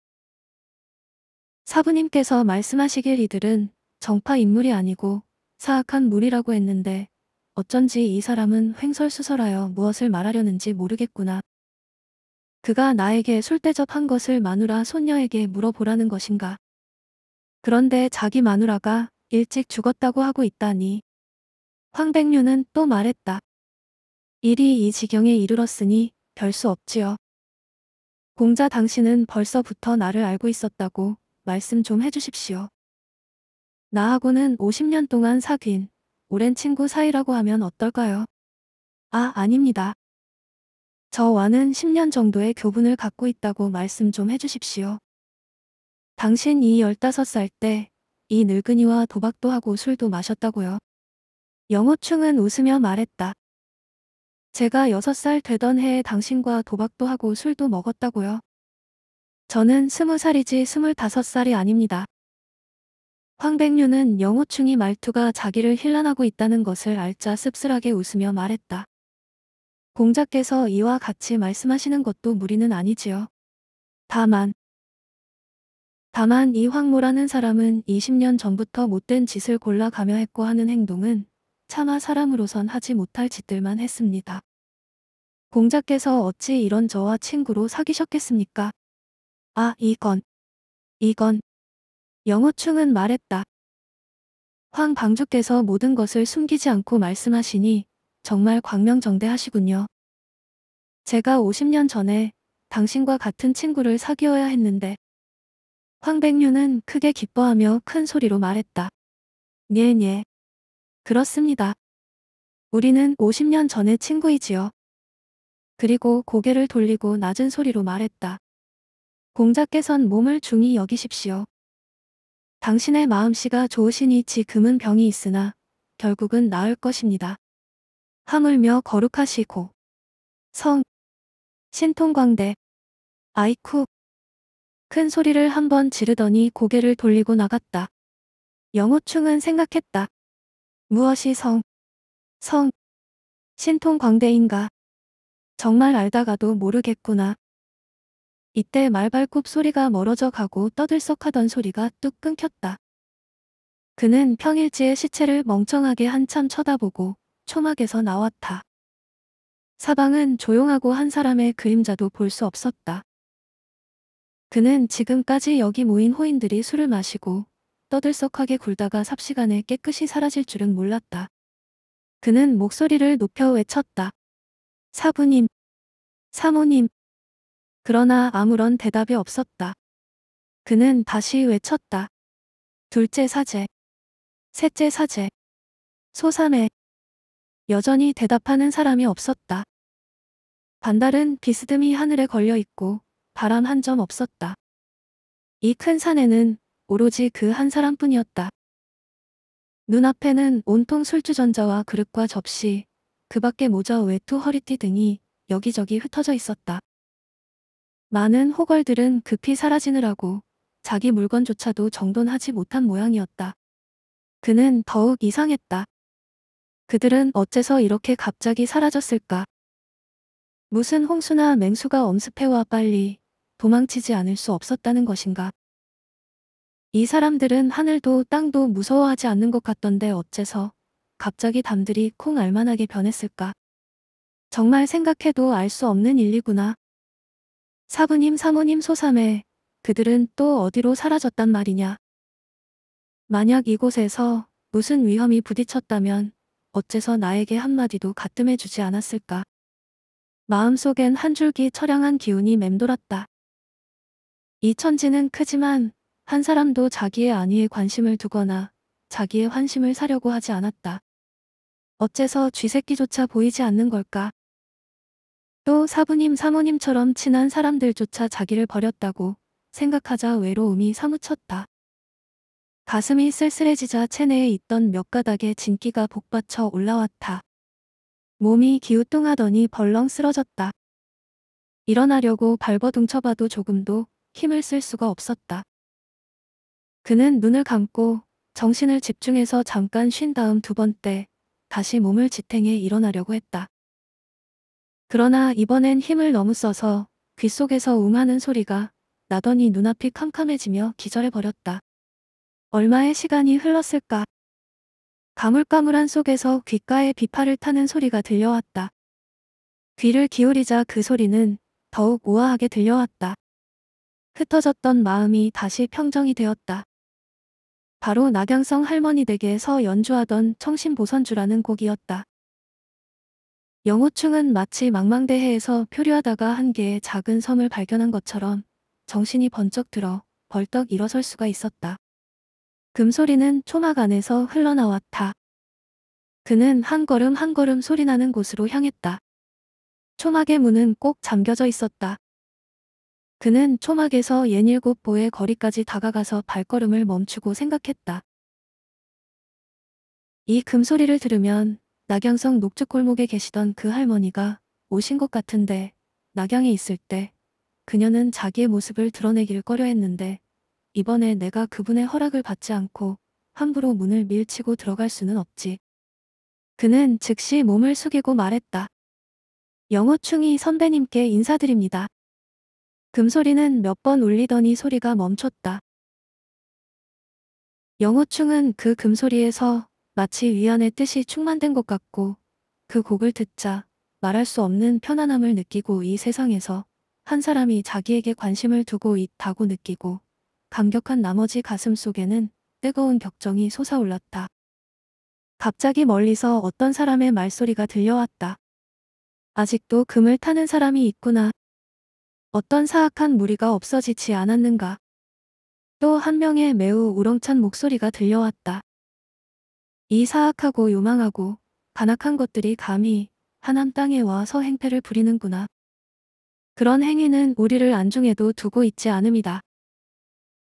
사부님께서 말씀하시길 이들은 정파 인물이 아니고 사악한 물이라고 했는데 어쩐지 이 사람은 횡설수설하여 무엇을 말하려는지 모르겠구나. 그가 나에게 술 대접한 것을 마누라 손녀에게 물어보라는 것인가. 그런데 자기 마누라가 일찍 죽었다고 하고 있다니. 황백류는 또 말했다. 일이 이 지경에 이르렀으니 별 수 없지요. 공자 당신은 벌써부터 나를 알고 있었다고 말씀 좀 해주십시오. 나하고는 50년 동안 사귄 오랜 친구 사이라고 하면 어떨까요? 아, 아닙니다. 저와는 10년 정도의 교분을 갖고 있다고 말씀 좀 해주십시오. 당신 이 15살 때 이 늙은이와 도박도 하고 술도 마셨다고요. 영호충은 웃으며 말했다. 제가 6살 되던 해에 당신과 도박도 하고 술도 먹었다고요. 저는 스무 살이지 스물다섯 살이 아닙니다. 황백류는 영호충이 말투가 자기를 힐난하고 있다는 것을 알자 씁쓸하게 웃으며 말했다. 공자께서 이와 같이 말씀하시는 것도 무리는 아니지요. 다만 다만 이 황모라는 사람은 20년 전부터 못된 짓을 골라가며 했고 하는 행동은 차마 사람으로선 하지 못할 짓들만 했습니다. 공자께서 어찌 이런 저와 친구로 사귀셨겠습니까? 아, 이건. 이건. 영호충은 말했다. 황 방주께서 모든 것을 숨기지 않고 말씀하시니 정말 광명정대하시군요. 제가 50년 전에 당신과 같은 친구를 사귀어야 했는데 황백류는 크게 기뻐하며 큰 소리로 말했다. 네네. 그렇습니다. 우리는 50년 전의 친구이지요. 그리고 고개를 돌리고 낮은 소리로 말했다. 공자께선 몸을 중히 여기십시오. 당신의 마음씨가 좋으시니 지금은 병이 있으나 결국은 나을 것입니다. 하물며 거룩하시고 성 신통광대 아이쿠 큰 소리를 한번 지르더니 고개를 돌리고 나갔다. 영호충은 생각했다. 무엇이 성, 성, 신통광대인가? 정말 알다가도 모르겠구나. 이때 말발굽 소리가 멀어져 가고 떠들썩하던 소리가 뚝 끊겼다. 그는 평일지의 시체를 멍청하게 한참 쳐다보고 초막에서 나왔다. 사방은 조용하고 한 사람의 그림자도 볼 수 없었다. 그는 지금까지 여기 모인 호인들이 술을 마시고 떠들썩하게 굴다가 삽시간에 깨끗이 사라질 줄은 몰랐다. 그는 목소리를 높여 외쳤다. 사부님, 사모님, 그러나 아무런 대답이 없었다. 그는 다시 외쳤다. 둘째 사제. 셋째 사제. 소삼에 여전히 대답하는 사람이 없었다. 반달은 비스듬히 하늘에 걸려 있고 바람 한 점 없었다. 이 큰 산에는 오로지 그 한 사람뿐이었다. 눈앞에는 온통 술주전자와 그릇과 접시, 그 밖에 모자 외투 허리띠 등이 여기저기 흩어져 있었다. 많은 호걸들은 급히 사라지느라고 자기 물건조차도 정돈하지 못한 모양이었다. 그는 더욱 이상했다. 그들은 어째서 이렇게 갑자기 사라졌을까? 무슨 홍수나 맹수가 엄습해와 빨리 도망치지 않을 수 없었다는 것인가? 이 사람들은 하늘도 땅도 무서워하지 않는 것 같던데 어째서 갑자기 담들이 콩 알만하게 변했을까? 정말 생각해도 알 수 없는 일이구나. 사부님 사모님 소삼에 그들은 또 어디로 사라졌단 말이냐. 만약 이곳에서 무슨 위험이 부딪혔다면 어째서 나에게 한마디도 가뜸해주지 않았을까. 마음속엔 한 줄기 처량한 기운이 맴돌았다. 이 천지는 크지만 한 사람도 자기의 안위에 관심을 두거나 자기의 환심을 사려고 하지 않았다. 어째서 쥐새끼조차 보이지 않는 걸까? 또 사부님 사모님처럼 친한 사람들조차 자기를 버렸다고 생각하자 외로움이 사무쳤다. 가슴이 쓸쓸해지자 체내에 있던 몇 가닥의 진기가 복받쳐 올라왔다. 몸이 기우뚱하더니 벌렁 쓰러졌다. 일어나려고 발버둥쳐봐도 조금도 힘을 쓸 수가 없었다. 그는 눈을 감고 정신을 집중해서 잠깐 쉰 다음 두 번째 다시 몸을 지탱해 일어나려고 했다. 그러나 이번엔 힘을 너무 써서 귓속에서 웅하는 소리가 나더니 눈앞이 캄캄해지며 기절해버렸다. 얼마의 시간이 흘렀을까? 가물가물한 속에서 귓가에 비파를 타는 소리가 들려왔다. 귀를 기울이자 그 소리는 더욱 우아하게 들려왔다. 흩어졌던 마음이 다시 평정이 되었다. 바로 낙양성 할머니 댁에서 연주하던 청신보선주라는 곡이었다. 영호충은 마치 망망대해에서 표류하다가 한 개의 작은 섬을 발견한 것처럼 정신이 번쩍 들어 벌떡 일어설 수가 있었다. 금소리는 초막 안에서 흘러나왔다. 그는 한 걸음 한 걸음 소리나는 곳으로 향했다. 초막의 문은 꼭 잠겨져 있었다. 그는 초막에서 옛일곱 보의 거리까지 다가가서 발걸음을 멈추고 생각했다. 이 금소리를 들으면 낙양성 녹즙골목에 계시던 그 할머니가 오신 것 같은데 낙양에 있을 때 그녀는 자기의 모습을 드러내길 꺼려 했는데 이번에 내가 그분의 허락을 받지 않고 함부로 문을 밀치고 들어갈 수는 없지. 그는 즉시 몸을 숙이고 말했다. 영호충이 선배님께 인사드립니다. 금소리는 몇 번 울리더니 소리가 멈췄다. 영호충은 그 금소리에서 마치 위안의 뜻이 충만된 것 같고 그 곡을 듣자 말할 수 없는 편안함을 느끼고 이 세상에서 한 사람이 자기에게 관심을 두고 있다고 느끼고 감격한 나머지 가슴 속에는 뜨거운 격정이 솟아올랐다. 갑자기 멀리서 어떤 사람의 말소리가 들려왔다. 아직도 금을 타는 사람이 있구나. 어떤 사악한 무리가 없어지지 않았는가. 또 한 명의 매우 우렁찬 목소리가 들려왔다. 이 사악하고 요망하고 간악한 것들이 감히 하남 땅에 와서 행패를 부리는구나. 그런 행위는 우리를 안중에도 두고 있지 않음이다.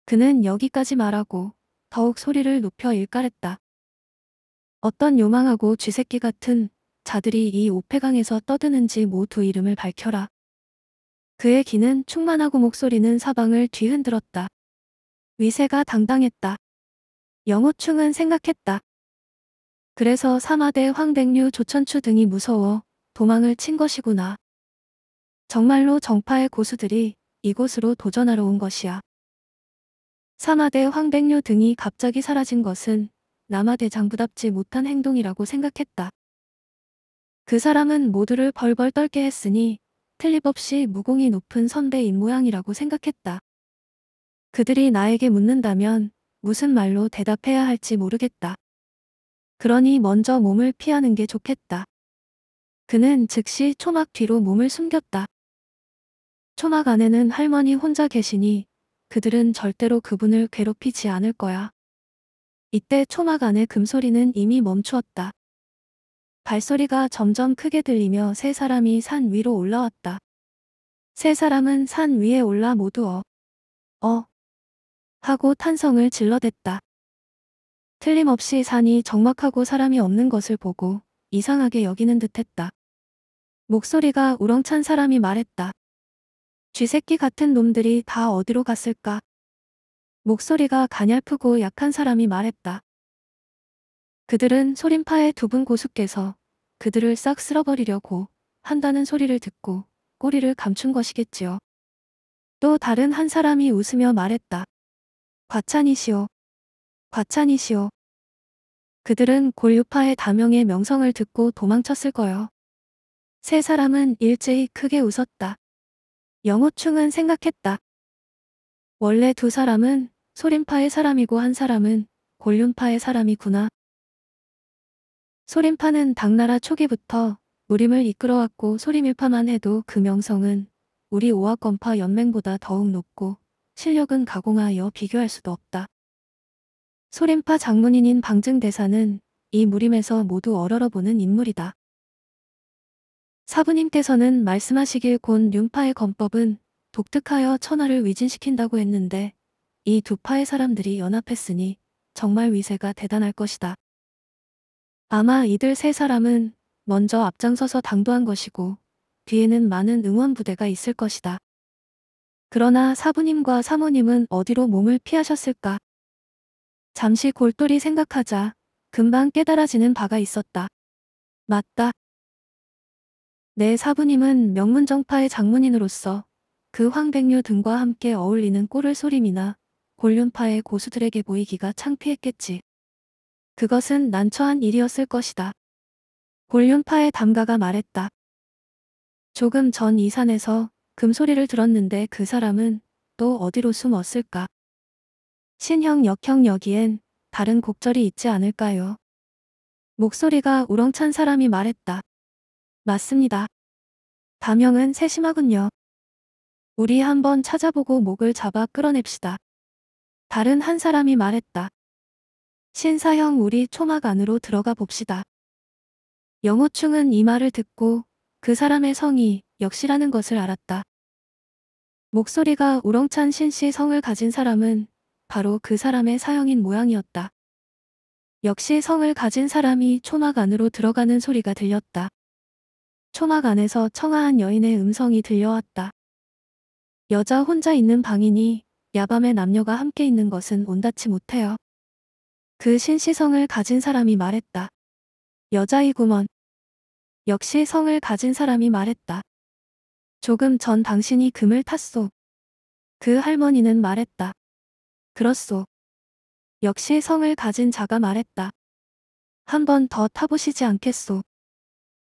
그는 여기까지 말하고 더욱 소리를 높여 일깔했다. 어떤 요망하고 쥐새끼 같은 자들이 이 오페강에서 떠드는지 모두 이름을 밝혀라. 그의 귀는 충만하고 목소리는 사방을 뒤흔들었다. 위세가 당당했다. 영호충은 생각했다. 그래서 사마대 황백류 조천추 등이 무서워 도망을 친 것이구나. 정말로 정파의 고수들이 이곳으로 도전하러 온 것이야. 사마대 황백류 등이 갑자기 사라진 것은 남아대장부답지 못한 행동이라고 생각했다. 그 사람은 모두를 벌벌 떨게 했으니 틀림없이 무공이 높은 선배인 모양이라고 생각했다. 그들이 나에게 묻는다면 무슨 말로 대답해야 할지 모르겠다. 그러니 먼저 몸을 피하는 게 좋겠다. 그는 즉시 초막 뒤로 몸을 숨겼다. 초막 안에는 할머니 혼자 계시니 그들은 절대로 그분을 괴롭히지 않을 거야. 이때 초막 안의 금소리는 이미 멈추었다. 발소리가 점점 크게 들리며 세 사람이 산 위로 올라왔다. 세 사람은 산 위에 올라 모두 어, 어 하고 탄성을 질러댔다. 틀림없이 산이 적막하고 사람이 없는 것을 보고 이상하게 여기는 듯했다. 목소리가 우렁찬 사람이 말했다. 쥐새끼 같은 놈들이 다 어디로 갔을까? 목소리가 가냘프고 약한 사람이 말했다. 그들은 소림파의 두 분 고수께서 그들을 싹 쓸어버리려고 한다는 소리를 듣고 꼬리를 감춘 것이겠지요. 또 다른 한 사람이 웃으며 말했다. 과찬이시오. 과찬이시오. 그들은 골유파의 다명의 명성을 듣고 도망쳤을 거요. 세 사람은 일제히 크게 웃었다. 영호충은 생각했다. 원래 두 사람은 소림파의 사람이고 한 사람은 골륜파의 사람이구나. 소림파는 당나라 초기부터 무림을 이끌어왔고 소림일파만 해도 그 명성은 우리 오학권파 연맹보다 더욱 높고 실력은 가공하여 비교할 수도 없다. 소림파 장문인인 방증대사는 이 무림에서 모두 얼얼어보는 인물이다. 사부님께서는 말씀하시길 곤 륜파의 건법은 독특하여 천하를 위진시킨다고 했는데 이 두 파의 사람들이 연합했으니 정말 위세가 대단할 것이다. 아마 이들 세 사람은 먼저 앞장서서 당도한 것이고 뒤에는 많은 응원부대가 있을 것이다. 그러나 사부님과 사모님은 어디로 몸을 피하셨을까? 잠시 골똘히 생각하자 금방 깨달아지는 바가 있었다. 맞다. 내 사부님은 명문정파의 장문인으로서 그 황백류 등과 함께 어울리는 꼴을 소림이나 곤륜파의 고수들에게 보이기가 창피했겠지. 그것은 난처한 일이었을 것이다. 곤륜파의 담가가 말했다. 조금 전이 산에서 금소리를 들었는데 그 사람은 또 어디로 숨었을까? 신형 역형 여기엔 다른 곡절이 있지 않을까요? 목소리가 우렁찬 사람이 말했다. 맞습니다. 담형은 세심하군요. 우리 한번 찾아보고 목을 잡아 끌어냅시다. 다른 한 사람이 말했다. 신사형 우리 초막 안으로 들어가 봅시다. 영호충은 이 말을 듣고 그 사람의 성이 역시라는 것을 알았다. 목소리가 우렁찬 신씨 성을 가진 사람은 바로 그 사람의 사형인 모양이었다. 역시 성을 가진 사람이 초막 안으로 들어가는 소리가 들렸다. 초막 안에서 청아한 여인의 음성이 들려왔다. 여자 혼자 있는 방이니 야밤에 남녀가 함께 있는 것은 온다치 못해요. 그 신시성을 가진 사람이 말했다. 여자이구먼. 역시 성을 가진 사람이 말했다. 조금 전 당신이 금을 탔소. 그 할머니는 말했다. 그렇소. 역시 성을 가진 자가 말했다. 한 번 더 타보시지 않겠소.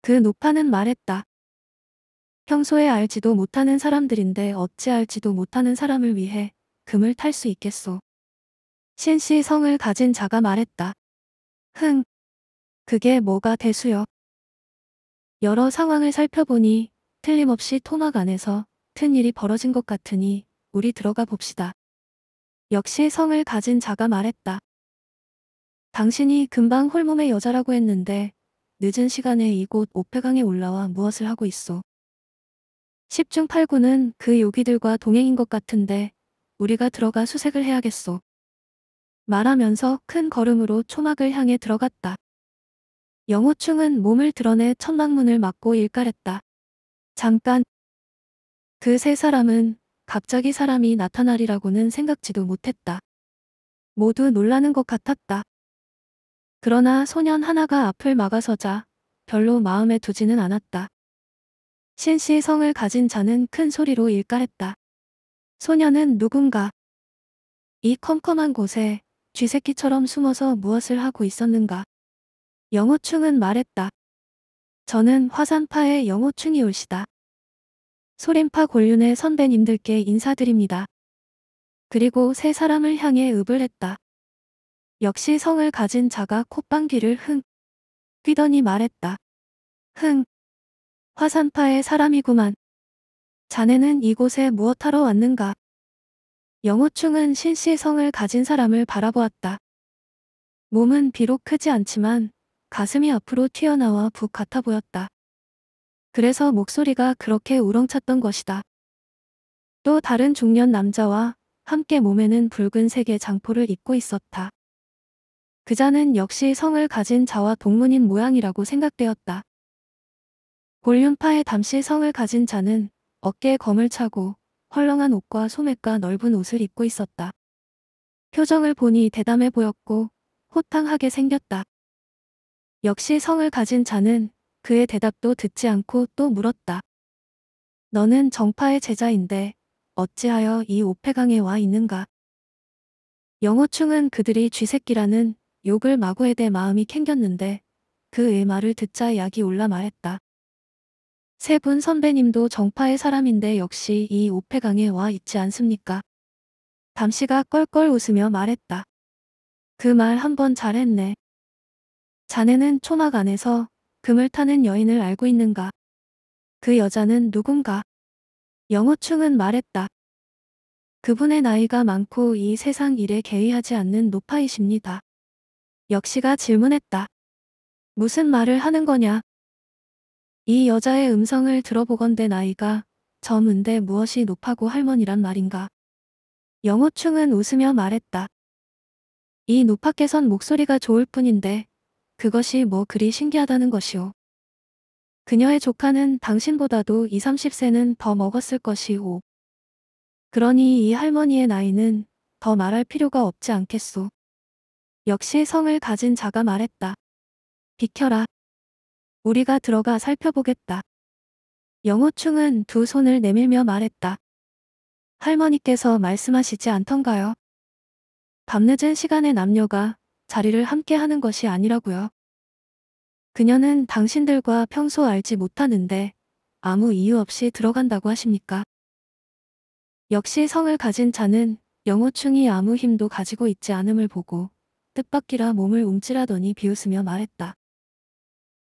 그 노파는 말했다. 평소에 알지도 못하는 사람들인데 어찌 알지도 못하는 사람을 위해 금을 탈 수 있겠소. 신씨 성을 가진 자가 말했다. 흥. 그게 뭐가 대수여. 여러 상황을 살펴보니 틀림없이 토막 안에서 큰 일이 벌어진 것 같으니 우리 들어가 봅시다. 역시 성을 가진 자가 말했다. 당신이 금방 홀몸의 여자라고 했는데 늦은 시간에 이곳 오페강에 올라와 무엇을 하고 있어. 10중 8구는 그 요기들과 동행인 것 같은데 우리가 들어가 수색을 해야겠소. 말하면서 큰 걸음으로 초막을 향해 들어갔다. 영호충은 몸을 드러내 천막문을 막고 일갈했다. 잠깐. 그 세 사람은 갑자기 사람이 나타나리라고는 생각지도 못했다. 모두 놀라는 것 같았다. 그러나 소년 하나가 앞을 막아서자 별로 마음에 두지는 않았다. 신씨 성을 가진 자는 큰 소리로 일까했다 소년은 누군가 이 컴컴한 곳에 쥐새끼처럼 숨어서 무엇을 하고 있었는가. 영호충은 말했다. 저는 화산파의 영호충이 올시다. 소림파 골륜의 선배님들께 인사드립니다. 그리고 세 사람을 향해 읍을 했다. 역시 성을 가진 자가 콧방귀를 흥 뛰더니 말했다. 흥 화산파의 사람이구만. 자네는 이곳에 무엇하러 왔는가? 영호충은 신씨 성을 가진 사람을 바라보았다. 몸은 비록 크지 않지만 가슴이 앞으로 튀어나와 북 같아 보였다. 그래서 목소리가 그렇게 우렁찼던 것이다. 또 다른 중년 남자와 함께 몸에는 붉은색의 장포를 입고 있었다. 그자는 역시 성을 가진 자와 동문인 모양이라고 생각되었다. 볼륨파의 담시 성을 가진 자는 어깨에 검을 차고 헐렁한 옷과 소매과 넓은 옷을 입고 있었다. 표정을 보니 대담해 보였고 호탕하게 생겼다. 역시 성을 가진 자는 그의 대답도 듣지 않고 또 물었다. 너는 정파의 제자인데 어찌하여 이 오페강에 와 있는가? 영호충은 그들이 쥐새끼라는 욕을 마구에 대 마음이 캥겼는데 그의 말을 듣자 약이 올라 말했다. 세 분 선배님도 정파의 사람인데 역시 이 오페강에 와 있지 않습니까? 담씨가 껄껄 웃으며 말했다. 그 말한번 잘했네. 자네는 초막 안에서 금을 타는 여인을 알고 있는가? 그 여자는 누군가? 영호충은 말했다. 그분의 나이가 많고 이 세상 일에 개의하지 않는 노파이십니다. 역시가 질문했다. 무슨 말을 하는 거냐? 이 여자의 음성을 들어보건대 나이가 젊은데 무엇이 노파고 할머니란 말인가? 영호충은 웃으며 말했다. 이 노파께선 목소리가 좋을 뿐인데 그것이 뭐 그리 신기하다는 것이오. 그녀의 조카는 당신보다도 2 30세는 더 먹었을 것이오. 그러니 이 할머니의 나이는 더 말할 필요가 없지 않겠소. 역시 성을 가진 자가 말했다. 비켜라. 우리가 들어가 살펴보겠다. 영호충은 두 손을 내밀며 말했다. 할머니께서 말씀하시지 않던가요? 밤늦은 시간에 남녀가 자리를 함께 하는 것이 아니라고요. 그녀는 당신들과 평소 알지 못하는데 아무 이유 없이 들어간다고 하십니까? 역시 성을 가진 자는 영호충이 아무 힘도 가지고 있지 않음을 보고 뜻밖이라 몸을 움찔하더니 비웃으며 말했다.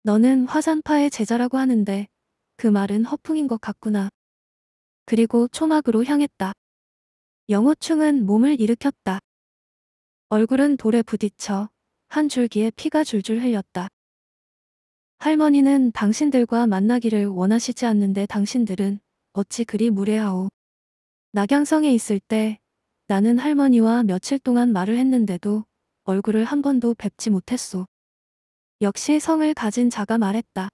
너는 화산파의 제자라고 하는데 그 말은 허풍인 것 같구나. 그리고 초막으로 향했다. 영호충은 몸을 일으켰다. 얼굴은 돌에 부딪혀 한 줄기에 피가 줄줄 흘렸다. 할머니는 당신들과 만나기를 원하시지 않는데 당신들은 어찌 그리 무례하오. 낙양성에 있을 때 나는 할머니와 며칠 동안 말을 했는데도 얼굴을 한 번도 뵙지 못했소. 역시 성을 가진 자가 말했다.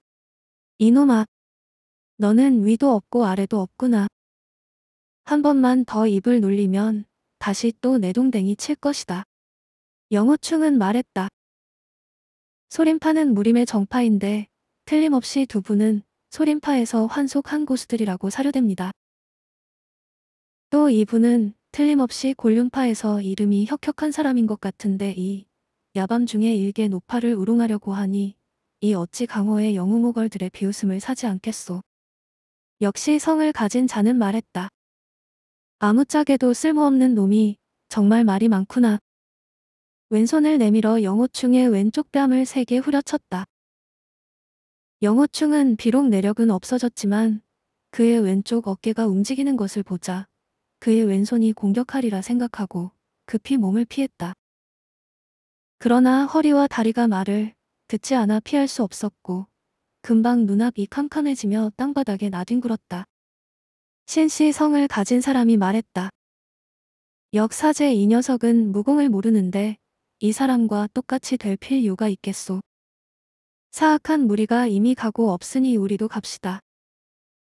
이놈아. 너는 위도 없고 아래도 없구나. 한 번만 더 입을 놀리면 다시 또 내 동댕이 칠 것이다. 영호충은 말했다. 소림파는 무림의 정파인데 틀림없이 두 분은 소림파에서 환속한 고수들이라고 사료됩니다. 또 이분은 틀림없이 골륜파에서 이름이 혁혁한 사람인 것 같은데 이 야밤중에 일개 노파를 우롱하려고 하니 이 어찌 강호의 영웅호걸들의 비웃음을 사지 않겠소. 역시 성을 가진 자는 말했다. 아무짝에도 쓸모없는 놈이 정말 말이 많구나. 왼손을 내밀어 영호충의 왼쪽 뺨을 세게 후려쳤다. 영호충은 비록 내력은 없어졌지만 그의 왼쪽 어깨가 움직이는 것을 보자 그의 왼손이 공격하리라 생각하고 급히 몸을 피했다. 그러나 허리와 다리가 말을 듣지 않아 피할 수 없었고 금방 눈앞이 캄캄해지며 땅바닥에 나뒹굴었다. 신씨 성을 가진 사람이 말했다. 역사제 이 녀석은 무공을 모르는데 이 사람과 똑같이 될 필요가 있겠소. 사악한 무리가 이미 가고 없으니 우리도 갑시다.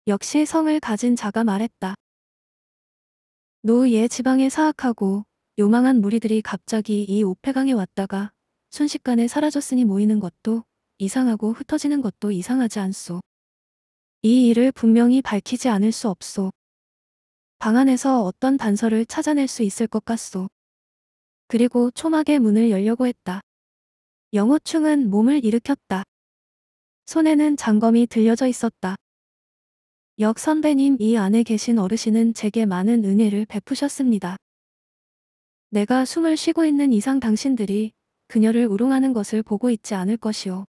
역시 성을 가진 자가 말했다. 노예 지방에 사악하고 요망한 무리들이 갑자기 이 오페강에 왔다가 순식간에 사라졌으니 모이는 것도 이상하고 흩어지는 것도 이상하지 않소. 이 일을 분명히 밝히지 않을 수 없소. 방 안에서 어떤 단서를 찾아낼 수 있을 것 같소. 그리고 초막의 문을 열려고 했다. 영호충은 몸을 일으켰다. 손에는 장검이 들려져 있었다. 역 선배님 이 안에 계신 어르신은 제게 많은 은혜를 베푸셨습니다. 내가 숨을 쉬고 있는 이상 당신들이 그녀를 우롱하는 것을 보고 있지 않을 것이오.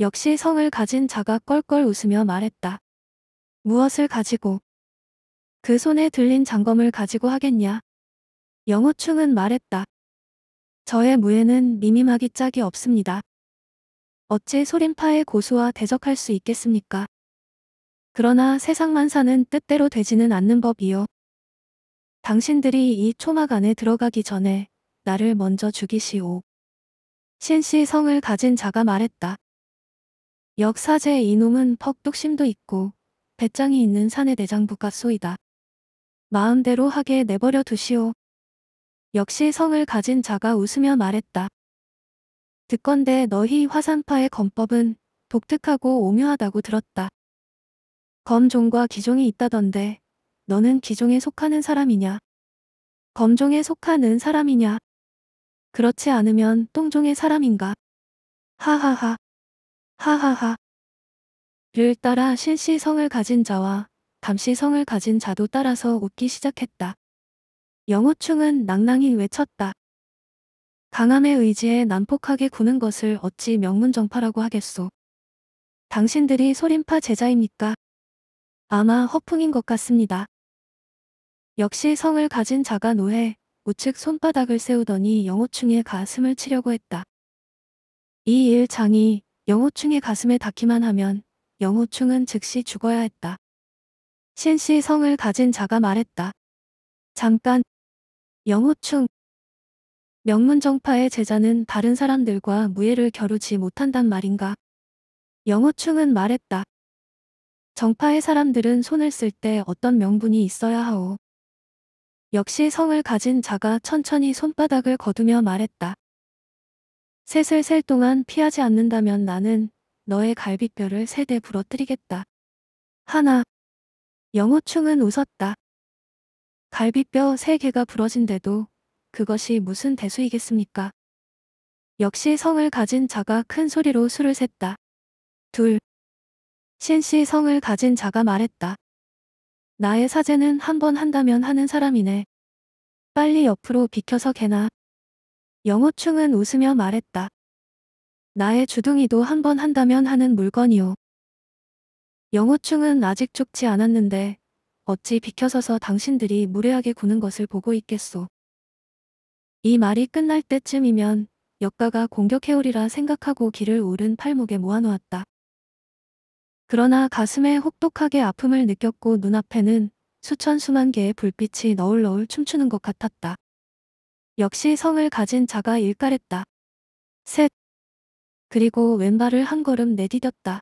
역시 성을 가진 자가 껄껄 웃으며 말했다. 무엇을 가지고? 그 손에 들린 장검을 가지고 하겠냐? 영호충은 말했다. 저의 무예는 미미하기 짝이 없습니다. 어째 소림파의 고수와 대적할 수 있겠습니까? 그러나 세상만사는 뜻대로 되지는 않는 법이요. 당신들이 이 초막 안에 들어가기 전에 나를 먼저 죽이시오. 신씨 성을 가진 자가 말했다. 역사제 이놈은 퍽뚝심도 있고 배짱이 있는 사내 대장부가 쏘이다. 마음대로 하게 내버려 두시오. 역시 성을 가진 자가 웃으며 말했다. 듣건대 너희 화산파의 검법은 독특하고 오묘하다고 들었다. 검종과 기종이 있다던데 너는 기종에 속하는 사람이냐? 검종에 속하는 사람이냐? 그렇지 않으면 똥종의 사람인가? 하하하. 하하하. 를 따라 신씨 성을 가진 자와 감씨 성을 가진 자도 따라서 웃기 시작했다. 영호충은 낭낭히 외쳤다. 강함의 의지에 난폭하게 구는 것을 어찌 명문정파라고 하겠소. 당신들이 소림파 제자입니까? 아마 허풍인 것 같습니다. 역시 성을 가진 자가 노해 우측 손바닥을 세우더니 영호충의 가슴을 치려고 했다. 이 일장이 영호충의 가슴에 닿기만 하면 영호충은 즉시 죽어야 했다. 신씨 성을 가진 자가 말했다. 잠깐 영호충 명문정파의 제자는 바른 사람들과 무예를 겨루지 못한단 말인가. 영호충은 말했다. 정파의 사람들은 손을 쓸 때 어떤 명분이 있어야 하오. 역시 성을 가진 자가 천천히 손바닥을 거두며 말했다. 셋을 셀 동안 피하지 않는다면 나는 너의 갈비뼈를 세 대 부러뜨리겠다. 하나. 영호충은 웃었다. 갈비뼈 세 개가 부러진데도 그것이 무슨 대수이겠습니까? 역시 성을 가진 자가 큰 소리로 술을 샜다. 둘. 신씨 성을 가진 자가 말했다. 나의 사제는 한 번 한다면 하는 사람이네. 빨리 옆으로 비켜서 개나. 영호충은 웃으며 말했다. 나의 주둥이도 한 번 한다면 하는 물건이오. 영호충은 아직 죽지 않았는데 어찌 비켜서서 당신들이 무례하게 구는 것을 보고 있겠소. 이 말이 끝날 때쯤이면 역가가 공격해오리라 생각하고 길을 오른 팔목에 모아놓았다. 그러나 가슴에 혹독하게 아픔을 느꼈고 눈앞에는 수천 수만 개의 불빛이 너울너울 춤추는 것 같았다. 역시 성을 가진 자가 일깔했다. 셋. 그리고 왼발을 한 걸음 내디뎠다.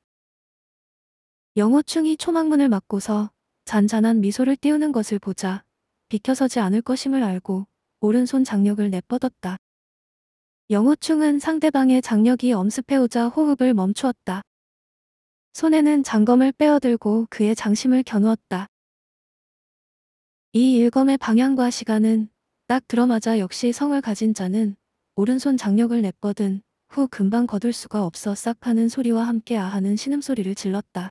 영호충이 초막문을 막고서 잔잔한 미소를 띄우는 것을 보자 비켜서지 않을 것임을 알고 오른손 장력을 내뻗었다. 영호충은 상대방의 장력이 엄습해오자 호흡을 멈추었다. 손에는 장검을 빼어들고 그의 장심을 겨누었다. 이 일검의 방향과 시간은 딱 들어맞아 역시 성을 가진 자는 오른손 장력을 내뻗은 후 금방 거둘 수가 없어 싹하는 소리와 함께 아하는 신음소리를 질렀다.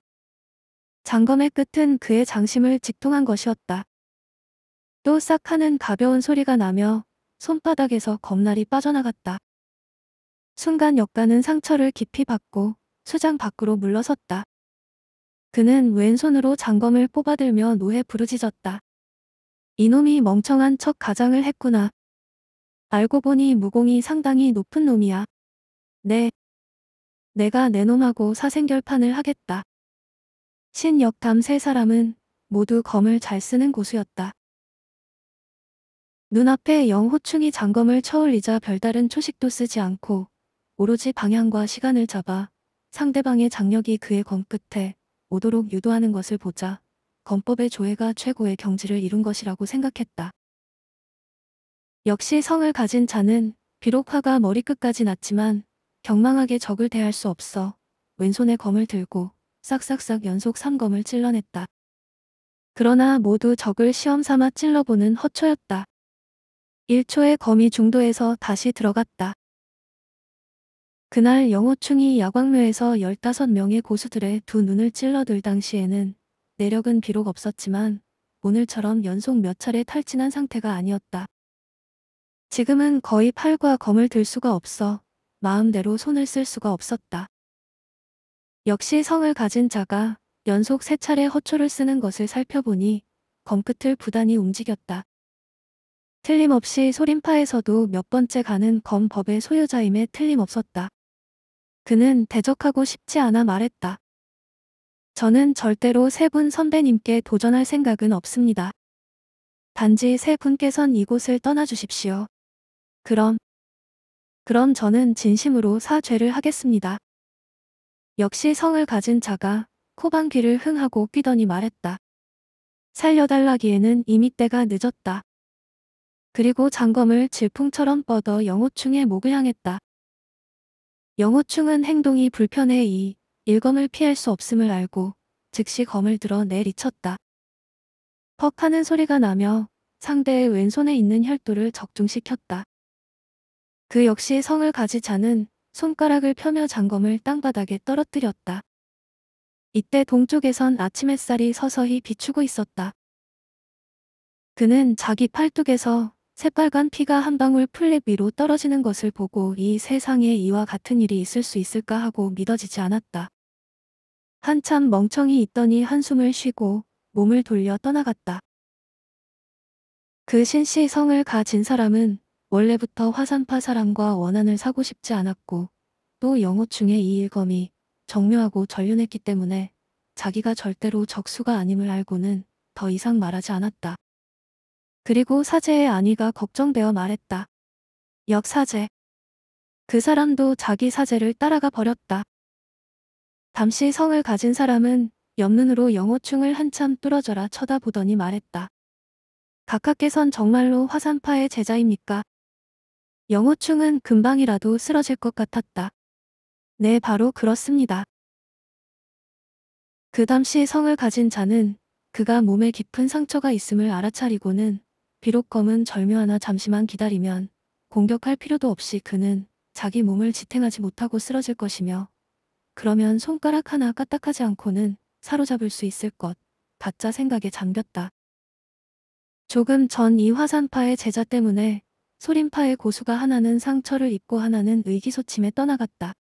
장검의 끝은 그의 장심을 직통한 것이었다. 또 싹 하는 가벼운 소리가 나며 손바닥에서 겁날이 빠져나갔다. 순간 역가는 상처를 깊이 받고 수장 밖으로 물러섰다. 그는 왼손으로 장검을 뽑아들며 노해 부르짖었다. 이놈이 멍청한 척 가장을 했구나. 알고 보니 무공이 상당히 높은 놈이야. 네. 내가 내 놈하고 사생결판을 하겠다. 신역담 세 사람은 모두 검을 잘 쓰는 고수였다. 눈앞에 영호충이 장검을 쳐올리자 별다른 초식도 쓰지 않고 오로지 방향과 시간을 잡아 상대방의 장력이 그의 검 끝에 오도록 유도하는 것을 보자 검법의 조회가 최고의 경지를 이룬 것이라고 생각했다. 역시 성을 가진 자는 비록 화가 머리끝까지 났지만 경망하게 적을 대할 수 없어 왼손에 검을 들고 싹싹싹 연속 3검을 찔러냈다. 그러나 모두 적을 시험 삼아 찔러보는 허초였다. 1초의 검이 중도에서 다시 들어갔다. 그날 영호충이 야광묘에서 15명의 고수들의 두 눈을 찔러들 당시에는 내력은 비록 없었지만 오늘처럼 연속 몇 차례 탈진한 상태가 아니었다. 지금은 거의 팔과 검을 들 수가 없어 마음대로 손을 쓸 수가 없었다. 역시 성을 가진 자가 연속 세 차례 허초를 쓰는 것을 살펴보니 검끝을 부단히 움직였다. 틀림없이 소림파에서도 몇 번째 가는 검법의 소유자임에 틀림없었다. 그는 대적하고 싶지 않아 말했다. 저는 절대로 세 분 선배님께 도전할 생각은 없습니다. 단지 세 분께선 이곳을 떠나주십시오. 그럼, 그럼 저는 진심으로 사죄를 하겠습니다. 역시 성을 가진 자가 코방귀를 흥하고 끼더니 말했다. 살려달라기에는 이미 때가 늦었다. 그리고 장검을 질풍처럼 뻗어 영호충의 목을 향했다. 영호충은 행동이 불편해 이 일검을 피할 수 없음을 알고 즉시 검을 들어 내리쳤다. 퍽 하는 소리가 나며 상대의 왼손에 있는 혈도를 적중시켰다. 그 역시 성을 가지 자는 손가락을 펴며 장검을 땅바닥에 떨어뜨렸다. 이때 동쪽에선 아침 햇살이 서서히 비추고 있었다. 그는 자기 팔뚝에서 새빨간 피가 한 방울 풀랫 위로 떨어지는 것을 보고 이 세상에 이와 같은 일이 있을 수 있을까 하고 믿어지지 않았다. 한참 멍청이 있더니 한숨을 쉬고 몸을 돌려 떠나갔다. 그신시 성을 가진 사람은 원래부터 화산파 사람과 원한을 사고 싶지 않았고 또 영호충의 이 일검이 정묘하고 전륜했기 때문에 자기가 절대로 적수가 아님을 알고는 더 이상 말하지 않았다. 그리고 사제의 안위가 걱정되어 말했다. 역사제. 그 사람도 자기 사제를 따라가 버렸다. 담시 성을 가진 사람은 옆눈으로 영호충을 한참 뚫어져라 쳐다보더니 말했다. 각하께선 정말로 화산파의 제자입니까? 영호충은 금방이라도 쓰러질 것 같았다. 네, 바로 그렇습니다. 그 당시 성을 가진 자는 그가 몸에 깊은 상처가 있음을 알아차리고는 비록 검은 절묘하나 잠시만 기다리면 공격할 필요도 없이 그는 자기 몸을 지탱하지 못하고 쓰러질 것이며 그러면 손가락 하나 까딱하지 않고는 사로잡을 수 있을 것 가짜 생각에 잠겼다. 조금 전 이 화산파의 제자 때문에 소림파의 고수가 하나는 상처를 입고 하나는 의기소침에 떠나갔다.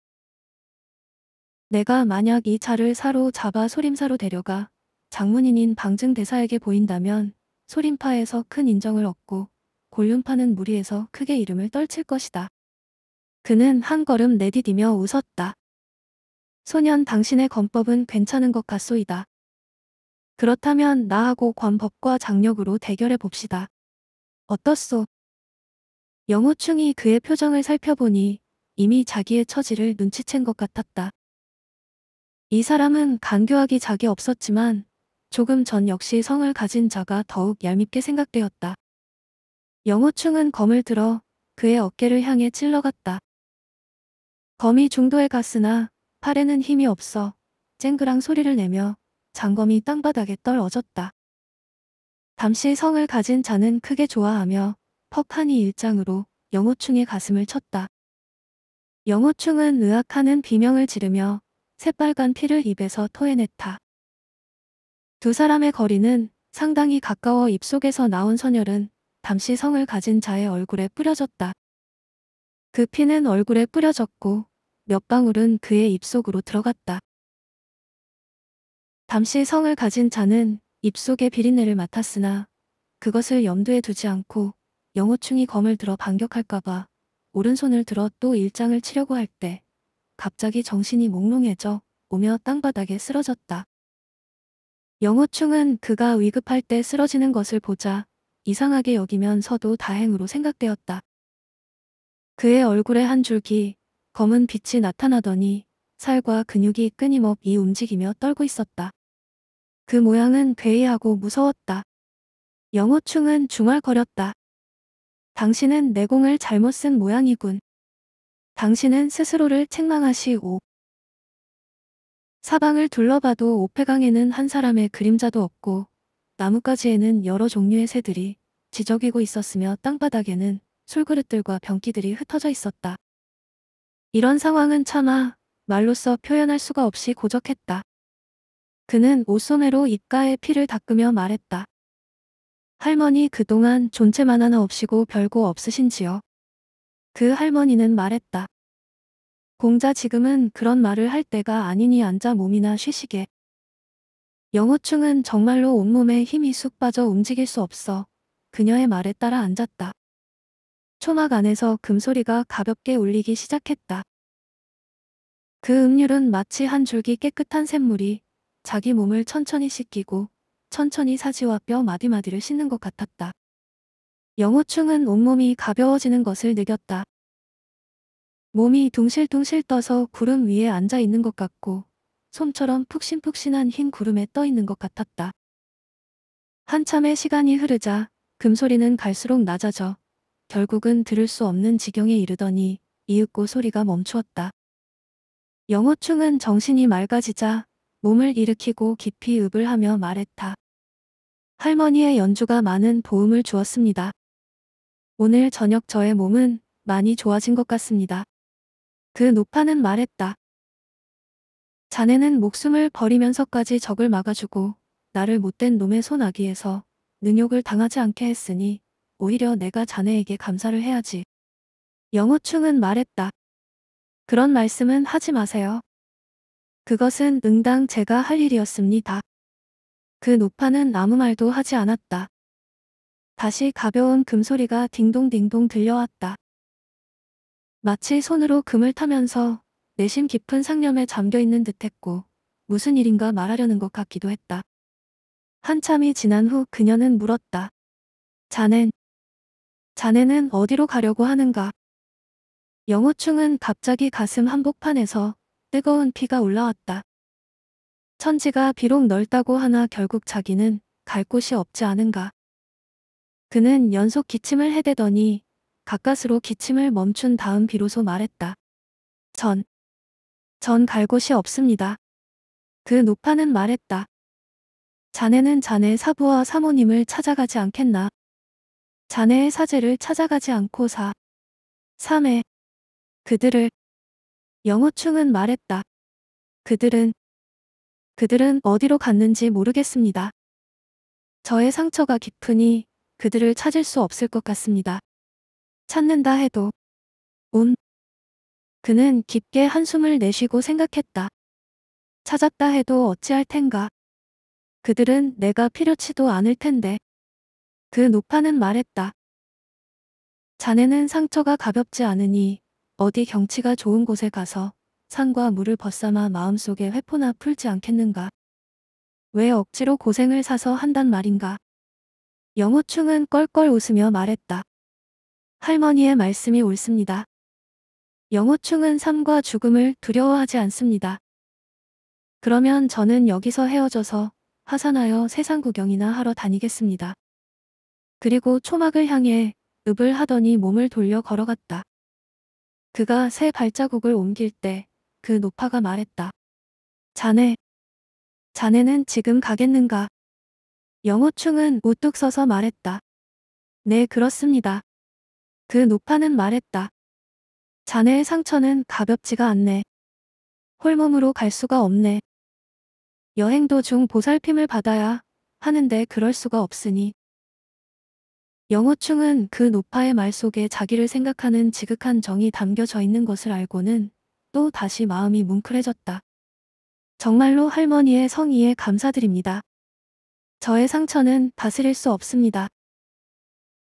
내가 만약 이 차를 사로 잡아 소림사로 데려가 장문인인 방증대사에게 보인다면 소림파에서 큰 인정을 얻고 곤륜파는 무리에서 크게 이름을 떨칠 것이다. 그는 한 걸음 내디디며 웃었다. 소년 당신의 검법은 괜찮은 것 같소이다. 그렇다면 나하고 관법과 장력으로 대결해 봅시다. 어떻소? 영호충이 그의 표정을 살펴보니 이미 자기의 처지를 눈치챈 것 같았다. 이 사람은 간교하기 자기 없었지만 조금 전 역시 성을 가진 자가 더욱 얄밉게 생각되었다. 영호충은 검을 들어 그의 어깨를 향해 찔러갔다. 검이 중도에 갔으나 팔에는 힘이 없어 쨍그랑 소리를 내며 장검이 땅바닥에 떨어졌다. 잠시 성을 가진 자는 크게 좋아하며 퍽하니 일장으로 영호충의 가슴을 쳤다. 영호충은 으악하는 비명을 지르며 새빨간 피를 입에서 토해냈다. 두 사람의 거리는 상당히 가까워 입속에서 나온 선열은 잠시 성을 가진 자의 얼굴에 뿌려졌다. 그 피는 얼굴에 뿌려졌고 몇 방울은 그의 입속으로 들어갔다. 잠시 성을 가진 자는 입속의 비린내를 맡았으나 그것을 염두에 두지 않고 영호충이 검을 들어 반격할까봐 오른손을 들어 또 일장을 치려고 할 때 갑자기 정신이 몽롱해져 오며 땅바닥에 쓰러졌다. 영호충은 그가 위급할 때 쓰러지는 것을 보자 이상하게 여기면서도 다행으로 생각되었다. 그의 얼굴에 한 줄기 검은 빛이 나타나더니 살과 근육이 끊임없이 움직이며 떨고 있었다. 그 모양은 괴이하고 무서웠다. 영호충은 중얼거렸다. 당신은 내 공을 잘못 쓴 모양이군. 당신은 스스로를 책망하시오. 사방을 둘러봐도 오페강에는 한 사람의 그림자도 없고 나뭇가지에는 여러 종류의 새들이 지적이고 있었으며 땅바닥에는 술그릇들과 병기들이 흩어져 있었다. 이런 상황은 차마 말로써 표현할 수가 없이 고적했다. 그는 옷소매로 입가에 피를 닦으며 말했다. 할머니 그동안 존재만 하나 없이고 별거 없으신지요. 그 할머니는 말했다. 공자 지금은 그런 말을 할 때가 아니니 앉아 몸이나 쉬시게. 영호충은 정말로 온몸에 힘이 쑥 빠져 움직일 수 없어 그녀의 말에 따라 앉았다. 초막 안에서 금소리가 가볍게 울리기 시작했다. 그 음률은 마치 한 줄기 깨끗한 샘물이 자기 몸을 천천히 씻기고 천천히 사지와 뼈 마디마디를 씻는 것 같았다. 영호충은 온몸이 가벼워지는 것을 느꼈다. 몸이 둥실둥실 떠서 구름 위에 앉아 있는 것 같고 솜처럼 푹신푹신한 흰 구름에 떠 있는 것 같았다. 한참의 시간이 흐르자 금소리는 갈수록 낮아져 결국은 들을 수 없는 지경에 이르더니 이윽고 소리가 멈추었다. 영호충은 정신이 맑아지자 몸을 일으키고 깊이 읍을 하며 말했다. 할머니의 연주가 많은 도움을 주었습니다. 오늘 저녁 저의 몸은 많이 좋아진 것 같습니다. 그 노파는 말했다. 자네는 목숨을 버리면서까지 적을 막아주고 나를 못된 놈의 손아귀에서 능욕을 당하지 않게 했으니 오히려 내가 자네에게 감사를 해야지. 영호충은 말했다. 그런 말씀은 하지 마세요. 그것은 응당 제가 할 일이었습니다. 그 노파는 아무 말도 하지 않았다. 다시 가벼운 금소리가 딩동딩동 들려왔다. 마치 손으로 금을 타면서 내심 깊은 상념에 잠겨있는 듯했고 무슨 일인가 말하려는 것 같기도 했다. 한참이 지난 후 그녀는 물었다. 자넨, 자네는 어디로 가려고 하는가? 영호충은 갑자기 가슴 한복판에서 뜨거운 피가 올라왔다. 천지가 비록 넓다고 하나 결국 자기는 갈 곳이 없지 않은가. 그는 연속 기침을 해대더니 가까스로 기침을 멈춘 다음 비로소 말했다. 전. 전 갈 곳이 없습니다. 그 노파는 말했다. 자네는 자네 사부와 사모님을 찾아가지 않겠나? 자네의 사제를 찾아가지 않고 사. 3회. 그들을. 영호충은 말했다. 그들은 그들은 어디로 갔는지 모르겠습니다. 저의 상처가 깊으니 그들을 찾을 수 없을 것 같습니다. 찾는다 해도 온 그는 깊게 한숨을 내쉬고 생각했다. 찾았다 해도 어찌할 텐가. 그들은 내가 필요치도 않을 텐데. 그 노파는 말했다. 자네는 상처가 가볍지 않으니 어디 경치가 좋은 곳에 가서 산과 물을 벗삼아 마음속에 회포나 풀지 않겠는가? 왜 억지로 고생을 사서 한단 말인가? 영호충은 껄껄 웃으며 말했다. 할머니의 말씀이 옳습니다. 영호충은 삶과 죽음을 두려워하지 않습니다. 그러면 저는 여기서 헤어져서 하산하여 세상 구경이나 하러 다니겠습니다. 그리고 초막을 향해 읍을 하더니 몸을 돌려 걸어갔다. 그가 새 발자국을 옮길 때그 노파가 말했다. 자네. 자네는 지금 가겠는가? 영호충은 우뚝 서서 말했다. 네, 그렇습니다. 그 노파는 말했다. 자네의 상처는 가볍지가 않네. 홀몸으로 갈 수가 없네. 여행도 중 보살핌을 받아야 하는데 그럴 수가 없으니. 영호충은 그 노파의 말 속에 자기를 생각하는 지극한 정이 담겨져 있는 것을 알고는 또 다시 마음이 뭉클해졌다. 정말로 할머니의 성의에 감사드립니다. 저의 상처는 다스릴 수 없습니다.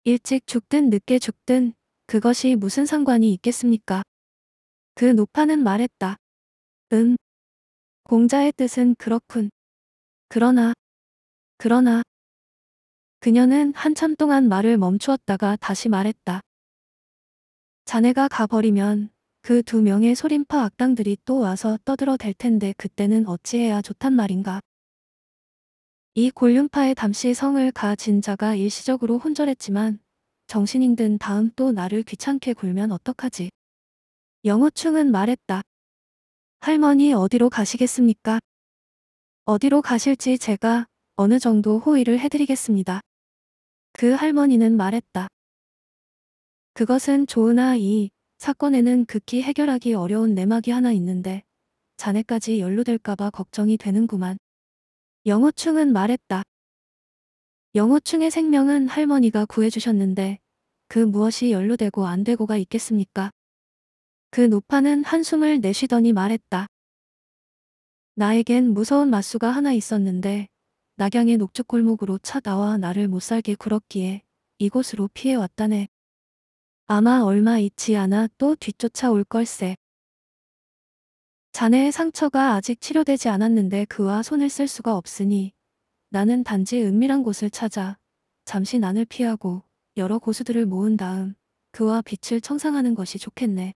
일찍 죽든 늦게 죽든 그것이 무슨 상관이 있겠습니까? 그 노파는 말했다. 음. 공자의 뜻은 그렇군. 그러나, 그러나. 그녀는 한참 동안 말을 멈추었다가 다시 말했다. 자네가 가버리면 그두 명의 소림파 악당들이 또 와서 떠들어 댈 텐데 그때는 어찌해야 좋단 말인가. 이 골륜파의 담시 성을 가진 자가 일시적으로 혼절했지만 정신 힘든 다음 또 나를 귀찮게 굴면 어떡하지. 영호충은 말했다. 할머니 어디로 가시겠습니까? 어디로 가실지 제가 어느 정도 호의를 해드리겠습니다. 그 할머니는 말했다. 그것은 좋으나 이 사건에는 극히 해결하기 어려운 내막이 하나 있는데 자네까지 연루될까봐 걱정이 되는구만. 영호충은 말했다. 영호충의 생명은 할머니가 구해주셨는데 그 무엇이 연루되고 안 되고가 있겠습니까? 그 노파는 한숨을 내쉬더니 말했다. 나에겐 무서운 마수가 하나 있었는데 낙양의 녹죽골목으로 차 나와 나를 못살게 굴었기에 이곳으로 피해왔다네. 아마 얼마 있지 않아 또 뒤쫓아 올 걸세. 자네의 상처가 아직 치료되지 않았는데 그와 손을 쓸 수가 없으니 나는 단지 은밀한 곳을 찾아 잠시 난을 피하고 여러 고수들을 모은 다음 그와 빛을 청상하는 것이 좋겠네.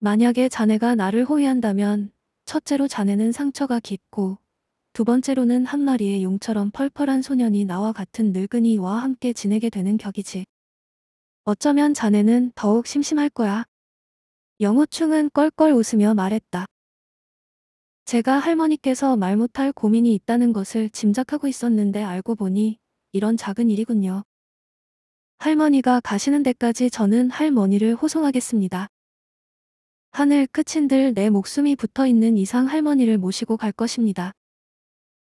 만약에 자네가 나를 호위한다면 첫째로 자네는 상처가 깊고 두 번째로는 한 마리의 용처럼 펄펄한 소년이 나와 같은 늙은이와 함께 지내게 되는 격이지. 어쩌면 자네는 더욱 심심할 거야. 영호충은 껄껄 웃으며 말했다. 제가 할머니께서 말 못할 고민이 있다는 것을 짐작하고 있었는데 알고 보니 이런 작은 일이군요. 할머니가 가시는 데까지 저는 할머니를 호송하겠습니다. 하늘 끝인들 내 목숨이 붙어 있는 이상 할머니를 모시고 갈 것입니다.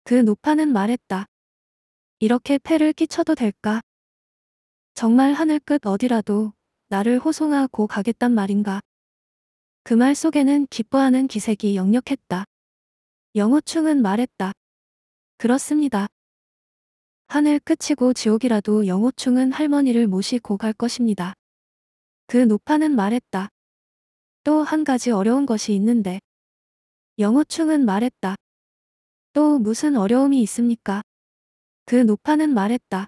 그 노파는 말했다. 이렇게 패를 끼쳐도 될까? 정말 하늘 끝 어디라도 나를 호송하고 가겠단 말인가. 그 말 속에는 기뻐하는 기색이 역력했다. 영호충은 말했다. 그렇습니다. 하늘 끝이고 지옥이라도 영호충은 할머니를 모시고 갈 것입니다. 그 노파는 말했다. 또 한 가지 어려운 것이 있는데. 영호충은 말했다. 또 무슨 어려움이 있습니까? 그 노파는 말했다.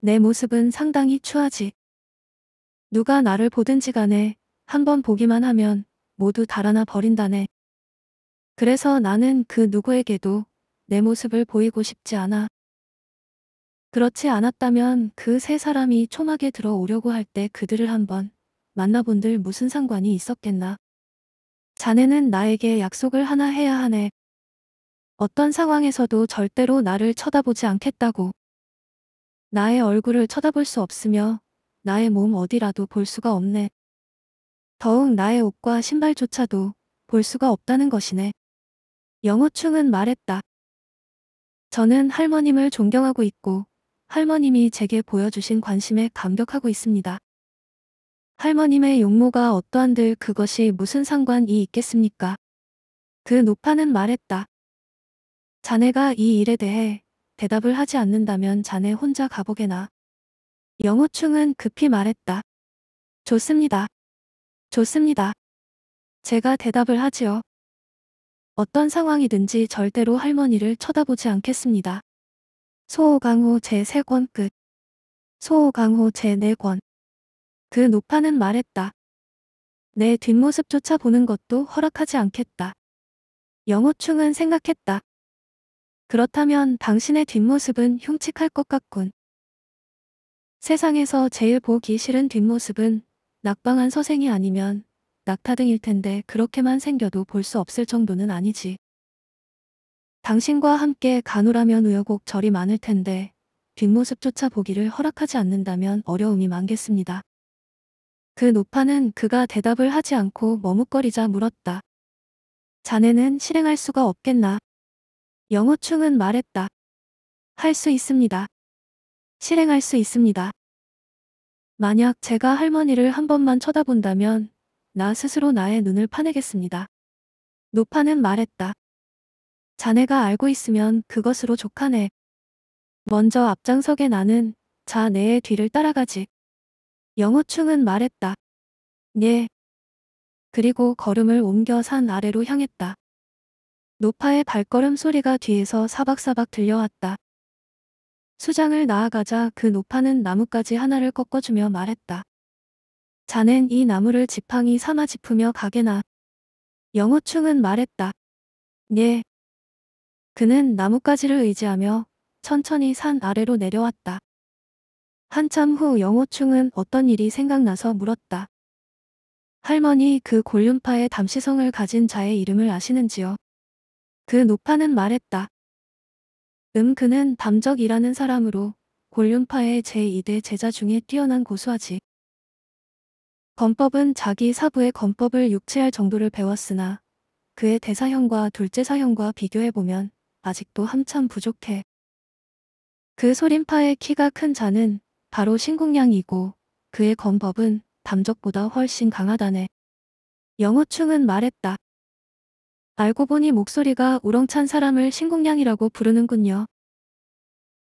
내 모습은 상당히 추하지. 누가 나를 보든지 간에 한번 보기만 하면 모두 달아나 버린다네. 그래서 나는 그 누구에게도 내 모습을 보이고 싶지 않아. 그렇지 않았다면 그 세 사람이 초막에 들어오려고 할 때 그들을 한번 만나본들 무슨 상관이 있었겠나. 자네는 나에게 약속을 하나 해야 하네. 어떤 상황에서도 절대로 나를 쳐다보지 않겠다고. 나의 얼굴을 쳐다볼 수 없으며 나의 몸 어디라도 볼 수가 없네. 더욱 나의 옷과 신발조차도 볼 수가 없다는 것이네. 영어충은 말했다. 저는 할머님을 존경하고 있고 할머님이 제게 보여주신 관심에 감격하고 있습니다. 할머님의 용모가 어떠한들 그것이 무슨 상관이 있겠습니까? 그 노파는 말했다. 자네가 이 일에 대해 대답을 하지 않는다면 자네 혼자 가보게나. 영호충은 급히 말했다. 좋습니다. 좋습니다. 제가 대답을 하지요. 어떤 상황이든지 절대로 할머니를 쳐다보지 않겠습니다. 소호강호 제3권 끝. 소호강호 제4권. 그 노파는 말했다. 내 뒷모습조차 보는 것도 허락하지 않겠다. 영호충은 생각했다. 그렇다면 당신의 뒷모습은 흉측할 것 같군. 세상에서 제일 보기 싫은 뒷모습은 낙방한 서생이 아니면 낙타등일 텐데 그렇게만 생겨도 볼 수 없을 정도는 아니지. 당신과 함께 간호라면 우여곡절이 많을 텐데 뒷모습조차 보기를 허락하지 않는다면 어려움이 많겠습니다. 그 노파는 그가 대답을 하지 않고 머뭇거리자 물었다. 자네는 실행할 수가 없겠나? 영호충은 말했다. 할 수 있습니다. 실행할 수 있습니다. 만약 제가 할머니를 한 번만 쳐다본다면 나 스스로 나의 눈을 파내겠습니다. 노파는 말했다. 자네가 알고 있으면 그것으로 족하네. 먼저 앞장서게 나는 자네의 뒤를 따라가지. 영호충은 말했다. 예. 그리고 걸음을 옮겨 산 아래로 향했다. 노파의 발걸음 소리가 뒤에서 사박사박 들려왔다. 수장을 나아가자 그 노파는 나뭇가지 하나를 꺾어주며 말했다. 자넨 이 나무를 지팡이 삼아 짚으며 가게나. 영호충은 말했다. 네. 그는 나뭇가지를 의지하며 천천히 산 아래로 내려왔다. 한참 후 영호충은 어떤 일이 생각나서 물었다. 할머니 그 골륜파의 담시성을 가진 자의 이름을 아시는지요? 그 노파는 말했다. 음 그는 담적이라는 사람으로 골륜파의 제2대 제자 중에 뛰어난 고수하지. 검법은 자기 사부의 검법을 육체할 정도를 배웠으나 그의 대사형과 둘째사형과 비교해보면 아직도 한참 부족해. 그 소림파의 키가 큰 자는 바로 신궁량이고 그의 검법은 담적보다 훨씬 강하다네. 영호충은 말했다. 알고 보니 목소리가 우렁찬 사람을 신공양이라고 부르는군요.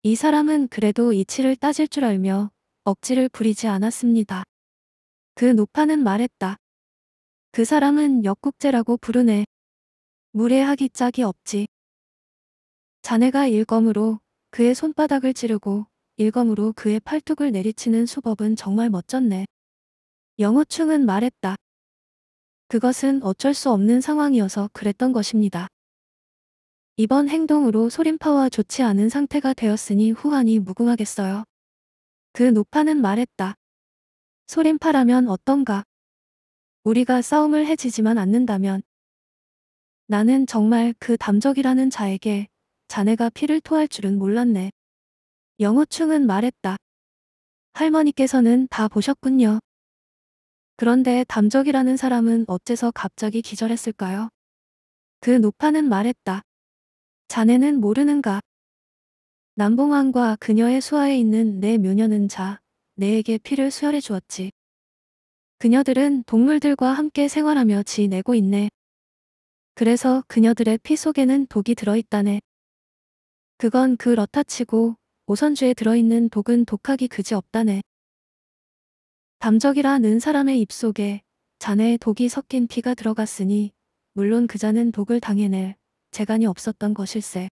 이 사람은 그래도 이치를 따질 줄 알며 억지를 부리지 않았습니다. 그 노파는 말했다. 그 사람은 역국제라고 부르네. 무례하기 짝이 없지. 자네가 일검으로 그의 손바닥을 찌르고 일검으로 그의 팔뚝을 내리치는 수법은 정말 멋졌네. 영호충은 말했다. 그것은 어쩔 수 없는 상황이어서 그랬던 것입니다. 이번 행동으로 소림파와 좋지 않은 상태가 되었으니 후한이 무궁하겠어요. 그 노파는 말했다. 소림파라면 어떤가? 우리가 싸움을 해지지만 않는다면 나는 정말 그 담적이라는 자에게 자네가 피를 토할 줄은 몰랐네. 영호충은 말했다. 할머니께서는 다 보셨군요. 그런데 담적이라는 사람은 어째서 갑자기 기절했을까요? 그 노파는 말했다. 자네는 모르는가? 남봉왕과 그녀의 수하에 있는 내 묘녀는 자, 내에게 피를 수혈해 주었지. 그녀들은 동물들과 함께 생활하며 지내고 있네. 그래서 그녀들의 피 속에는 독이 들어있다네. 그건 그렇다치고 오선주에 들어있는 독은 독하기 그지없다네. 담적이라는 사람의 입속에 자네의 독이 섞인 피가 들어갔으니 물론 그자는 독을 당해낼 재간이 없었던 것일세.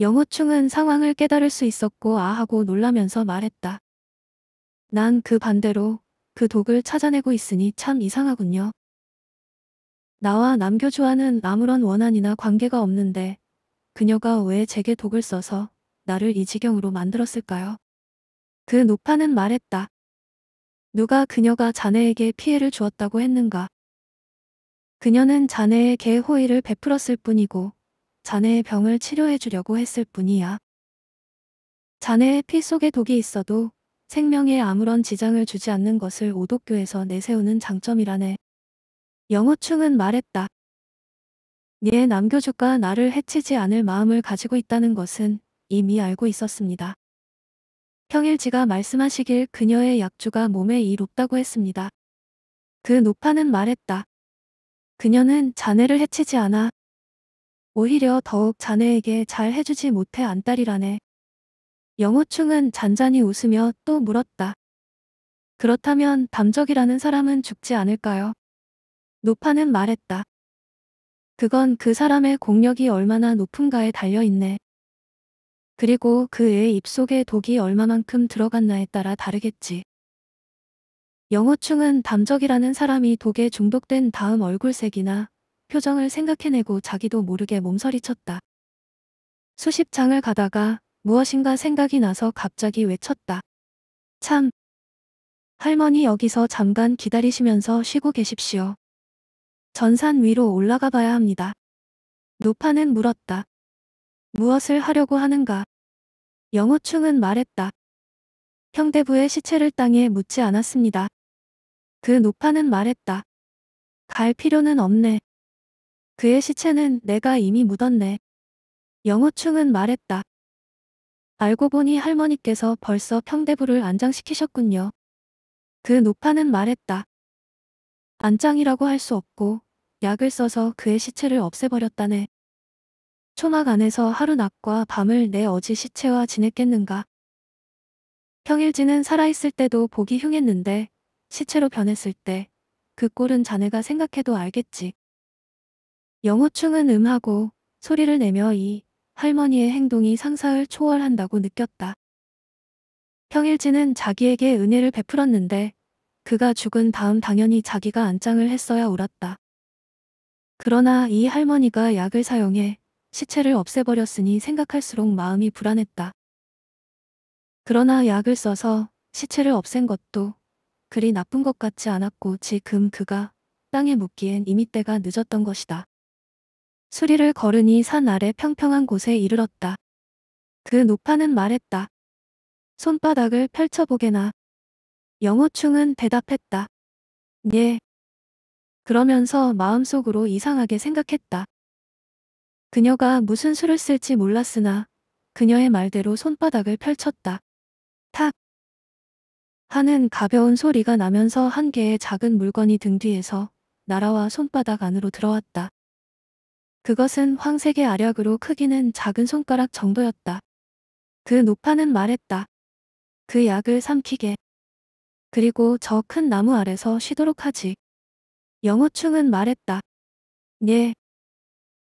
영호충은 상황을 깨달을 수 있었고 아하고 놀라면서 말했다. 난 그 반대로 그 독을 찾아내고 있으니 참 이상하군요. 나와 남교주와는 아무런 원한이나 관계가 없는데 그녀가 왜 제게 독을 써서 나를 이 지경으로 만들었을까요? 그 노파는 말했다. 누가 그녀가 자네에게 피해를 주었다고 했는가? 그녀는 자네의 개 호의를 베풀었을 뿐이고 자네의 병을 치료해 주려고 했을 뿐이야. 자네의 피 속에 독이 있어도 생명에 아무런 지장을 주지 않는 것을 오독교에서 내세우는 장점이라네. 영호충은 말했다. 네 남교주가 나를 해치지 않을 마음을 가지고 있다는 것은 이미 알고 있었습니다. 평일지가 말씀하시길 그녀의 약주가 몸에 이롭다고 했습니다. 그 노파는 말했다. 그녀는 자네를 해치지 않아. 오히려 더욱 자네에게 잘 해주지 못해 안달이라네. 영호충은 잔잔히 웃으며 또 물었다. 그렇다면 담적이라는 사람은 죽지 않을까요? 노파는 말했다. 그건 그 사람의 공력이 얼마나 높은가에 달려있네. 그리고 그의 입속에 독이 얼마만큼 들어갔나에 따라 다르겠지. 영호충은 담적이라는 사람이 독에 중독된 다음 얼굴색이나 표정을 생각해내고 자기도 모르게 몸서리쳤다. 수십 장을 가다가 무엇인가 생각이 나서 갑자기 외쳤다. 참. 할머니 여기서 잠깐 기다리시면서 쉬고 계십시오. 전산 위로 올라가 봐야 합니다. 노파는 물었다. 무엇을 하려고 하는가? 영호충은 말했다. 형대부의 시체를 땅에 묻지 않았습니다. 그 노파는 말했다. 갈 필요는 없네. 그의 시체는 내가 이미 묻었네. 영호충은 말했다. 알고 보니 할머니께서 벌써 평대부를 안장시키셨군요. 그 노파는 말했다. 안장이라고 할 수 없고 약을 써서 그의 시체를 없애버렸다네. 초막 안에서 하루 낮과 밤을 내 어지 시체와 지냈겠는가. 평일지는 살아있을 때도 보기 흉했는데 시체로 변했을 때 그 꼴은 자네가 생각해도 알겠지. 영호충은 음하고 소리를 내며 이 할머니의 행동이 상사를 초월한다고 느꼈다. 평일지는 자기에게 은혜를 베풀었는데 그가 죽은 다음 당연히 자기가 안장을 했어야 울었다 그러나 이 할머니가 약을 사용해 시체를 없애버렸으니 생각할수록 마음이 불안했다. 그러나 약을 써서 시체를 없앤 것도 그리 나쁜 것 같지 않았고 지금 그가 땅에 묻기엔 이미 때가 늦었던 것이다. 수리를 걸으니 산 아래 평평한 곳에 이르렀다. 그 노파는 말했다. 손바닥을 펼쳐보게나. 영호충은 대답했다. 예. 그러면서 마음속으로 이상하게 생각했다. 그녀가 무슨 수를 쓸지 몰랐으나 그녀의 말대로 손바닥을 펼쳤다. 탁! 하는 가벼운 소리가 나면서 한 개의 작은 물건이 등 뒤에서 날아와 손바닥 안으로 들어왔다. 그것은 황색의 아력으로 크기는 작은 손가락 정도였다. 그 노파는 말했다. 그 약을 삼키게. 그리고 저 큰 나무 아래서 쉬도록 하지. 영호충은 말했다. 예,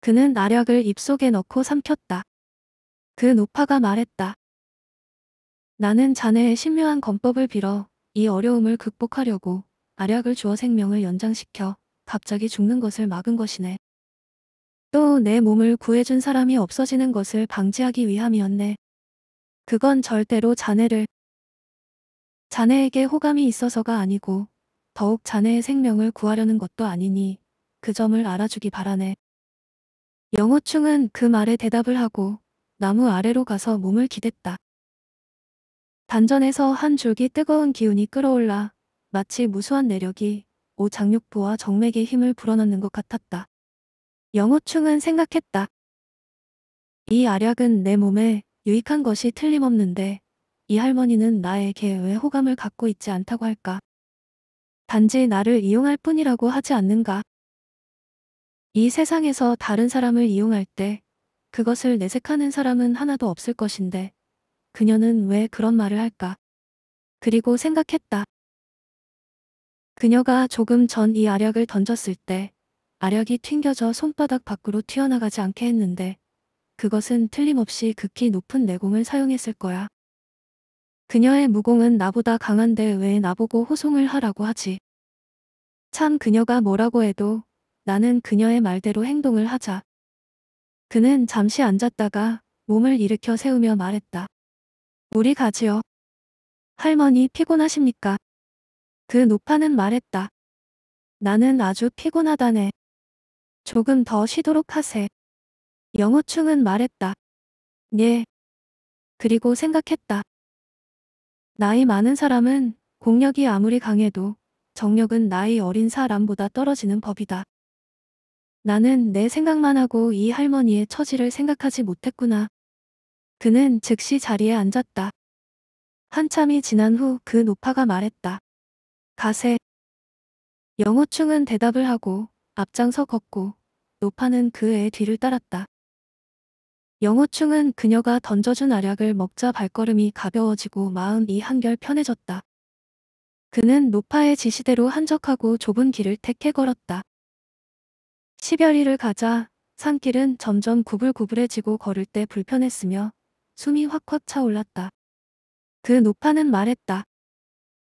그는 나력을 입속에 넣고 삼켰다. 그 노파가 말했다. 나는 자네의 신묘한 검법을 빌어 이 어려움을 극복하려고 아약을 주어 생명을 연장시켜 갑자기 죽는 것을 막은 것이네. 또 내 몸을 구해준 사람이 없어지는 것을 방지하기 위함이었네. 그건 절대로 자네를 자네에게 호감이 있어서가 아니고 더욱 자네의 생명을 구하려는 것도 아니니 그 점을 알아주기 바라네. 영호충은 그 말에 대답을 하고 나무 아래로 가서 몸을 기댔다. 단전에서 한 줄기 뜨거운 기운이 끌어올라 마치 무수한 내력이 오장육부와 정맥의 힘을 불어넣는 것 같았다. 영호충은 생각했다. 이아약은내 몸에 유익한 것이 틀림없는데 이 할머니는 나에게 왜 호감을 갖고 있지 않다고 할까? 단지 나를 이용할 뿐이라고 하지 않는가? 이 세상에서 다른 사람을 이용할 때 그것을 내색하는 사람은 하나도 없을 것인데 그녀는 왜 그런 말을 할까? 그리고 생각했다. 그녀가 조금 전 이 아력을 던졌을 때 아력이 튕겨져 손바닥 밖으로 튀어나가지 않게 했는데 그것은 틀림없이 극히 높은 내공을 사용했을 거야. 그녀의 무공은 나보다 강한데 왜 나보고 호송을 하라고 하지? 참 그녀가 뭐라고 해도 나는 그녀의 말대로 행동을 하자. 그는 잠시 앉았다가 몸을 일으켜 세우며 말했다. 우리 가지요. 할머니 피곤하십니까? 그 노파는 말했다. 나는 아주 피곤하다네. 조금 더 쉬도록 하세. 영호충은 말했다. 예. 그리고 생각했다. 나이 많은 사람은 공력이 아무리 강해도 정력은 나이 어린 사람보다 떨어지는 법이다. 나는 내 생각만 하고 이 할머니의 처지를 생각하지 못했구나. 그는 즉시 자리에 앉았다. 한참이 지난 후 그 노파가 말했다. 가세. 영호충은 대답을 하고 앞장서 걷고 노파는 그의 뒤를 따랐다. 영호충은 그녀가 던져준 알약을 먹자 발걸음이 가벼워지고 마음이 한결 편해졌다. 그는 노파의 지시대로 한적하고 좁은 길을 택해 걸었다. 1 0베리를 가자 산길은 점점 구불구불해지고 걸을 때 불편했으며 숨이 확확 차올랐다. 그 노파는 말했다.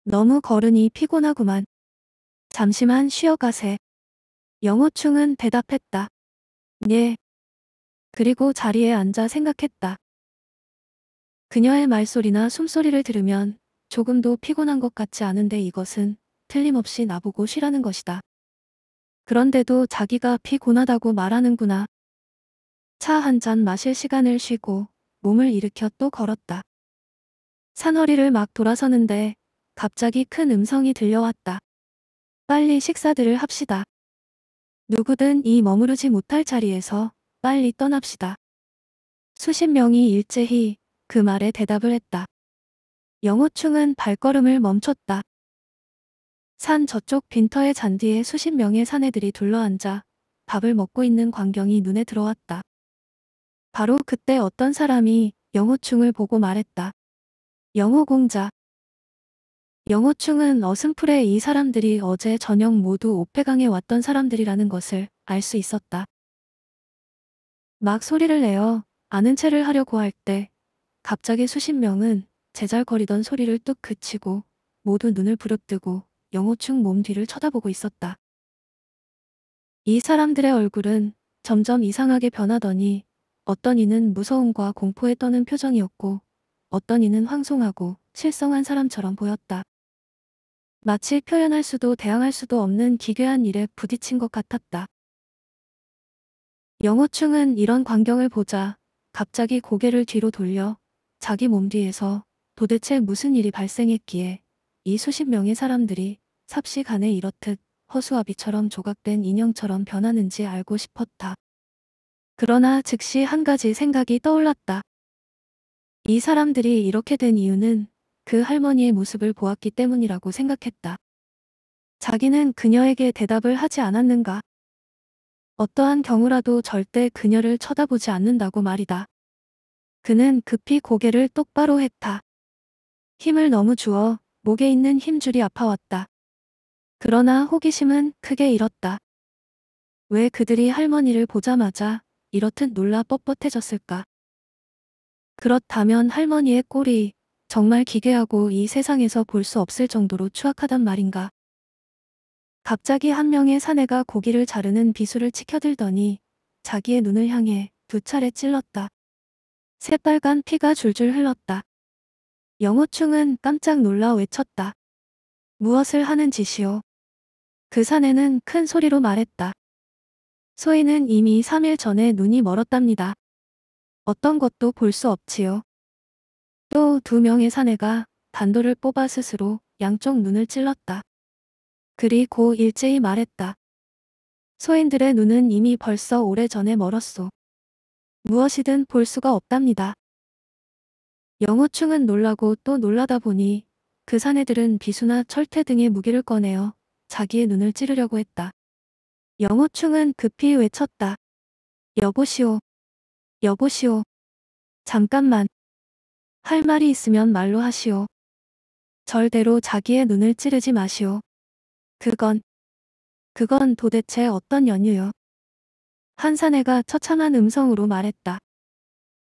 너무 걸으니 피곤하구만. 잠시만 쉬어가세. 영호충은 대답했다. 예. 그리고 자리에 앉아 생각했다. 그녀의 말소리나 숨소리를 들으면 조금도 피곤한 것 같지 않은데 이것은 틀림없이 나보고 쉬라는 것이다. 그런데도 자기가 피곤하다고 말하는구나. 차 한 잔 마실 시간을 쉬고 몸을 일으켜 또 걸었다. 산허리를 막 돌아서는데 갑자기 큰 음성이 들려왔다. 빨리 식사들을 합시다. 누구든 이 머무르지 못할 자리에서 빨리 떠납시다. 수십 명이 일제히 그 말에 대답을 했다. 영호충은 발걸음을 멈췄다. 산 저쪽 빈터의 잔디에 수십 명의 사내들이 둘러앉아 밥을 먹고 있는 광경이 눈에 들어왔다. 바로 그때 어떤 사람이 영호충을 보고 말했다. 영호공자. 영호충은 어슴풀에 이 사람들이 어제 저녁 모두 오페강에 왔던 사람들이라는 것을 알 수 있었다. 막 소리를 내어 아는 채를 하려고 할 때 갑자기 수십 명은 제잘거리던 소리를 뚝 그치고 모두 눈을 부릅뜨고 영호충 몸 뒤를 쳐다보고 있었다. 이 사람들의 얼굴은 점점 이상하게 변하더니 어떤 이는 무서움과 공포에 떠는 표정이었고 어떤 이는 황송하고 실성한 사람처럼 보였다. 마치 표현할 수도 대항할 수도 없는 기괴한 일에 부딪힌 것 같았다. 영호충은 이런 광경을 보자 갑자기 고개를 뒤로 돌려 자기 몸 뒤에서 도대체 무슨 일이 발생했기에 이 수십 명의 사람들이 삽시간에 이렇듯 허수아비처럼 조각된 인형처럼 변하는지 알고 싶었다. 그러나 즉시 한 가지 생각이 떠올랐다. 이 사람들이 이렇게 된 이유는 그 할머니의 모습을 보았기 때문이라고 생각했다. 자기는 그녀에게 대답을 하지 않았는가? 어떠한 경우라도 절대 그녀를 쳐다보지 않는다고 말이다. 그는 급히 고개를 똑바로 했다. 힘을 너무 주어 목에 있는 힘줄이 아파왔다. 그러나 호기심은 크게 잃었다. 왜 그들이 할머니를 보자마자 이렇듯 놀라 뻣뻣해졌을까? 그렇다면 할머니의 꼴이 정말 기괴하고 이 세상에서 볼 수 없을 정도로 추악하단 말인가? 갑자기 한 명의 사내가 고기를 자르는 비수를 치켜들더니 자기의 눈을 향해 두 차례 찔렀다. 새빨간 피가 줄줄 흘렀다. 영호충은 깜짝 놀라 외쳤다. 무엇을 하는 짓이오. 그 사내는 큰 소리로 말했다. 소인은 이미 3일 전에 눈이 멀었답니다. 어떤 것도 볼 수 없지요. 또 두 명의 사내가 단도를 뽑아 스스로 양쪽 눈을 찔렀다. 그리고 일제히 말했다. 소인들의 눈은 이미 벌써 오래전에 멀었소. 무엇이든 볼 수가 없답니다. 영호충은 놀라고 또 놀라다 보니 그 사내들은 비수나 철퇴 등의 무기를 꺼내어 자기의 눈을 찌르려고 했다. 영호충은 급히 외쳤다. 여보시오. 여보시오. 잠깐만. 할 말이 있으면 말로 하시오. 절대로 자기의 눈을 찌르지 마시오. 그건, 그건 도대체 어떤 연유요? 한 사내가 처참한 음성으로 말했다.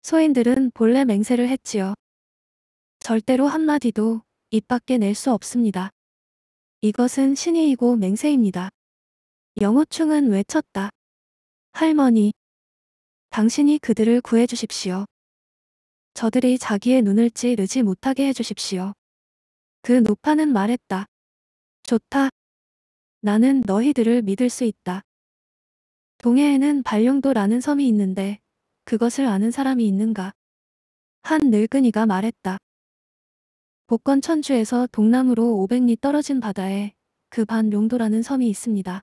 소인들은 본래 맹세를 했지요. 절대로 한마디도 입 밖에 낼 수 없습니다. 이것은 신의이고 맹세입니다. 영호충은 외쳤다. 할머니, 당신이 그들을 구해주십시오. 저들이 자기의 눈을 찌르지 못하게 해주십시오. 그 노파는 말했다. 좋다. 나는 너희들을 믿을 수 있다. 동해에는 발룡도라는 섬이 있는데 그것을 아는 사람이 있는가? 한 늙은이가 말했다. 복권 천주에서 동남으로 500리 떨어진 바다에 그 반용도라는 섬이 있습니다.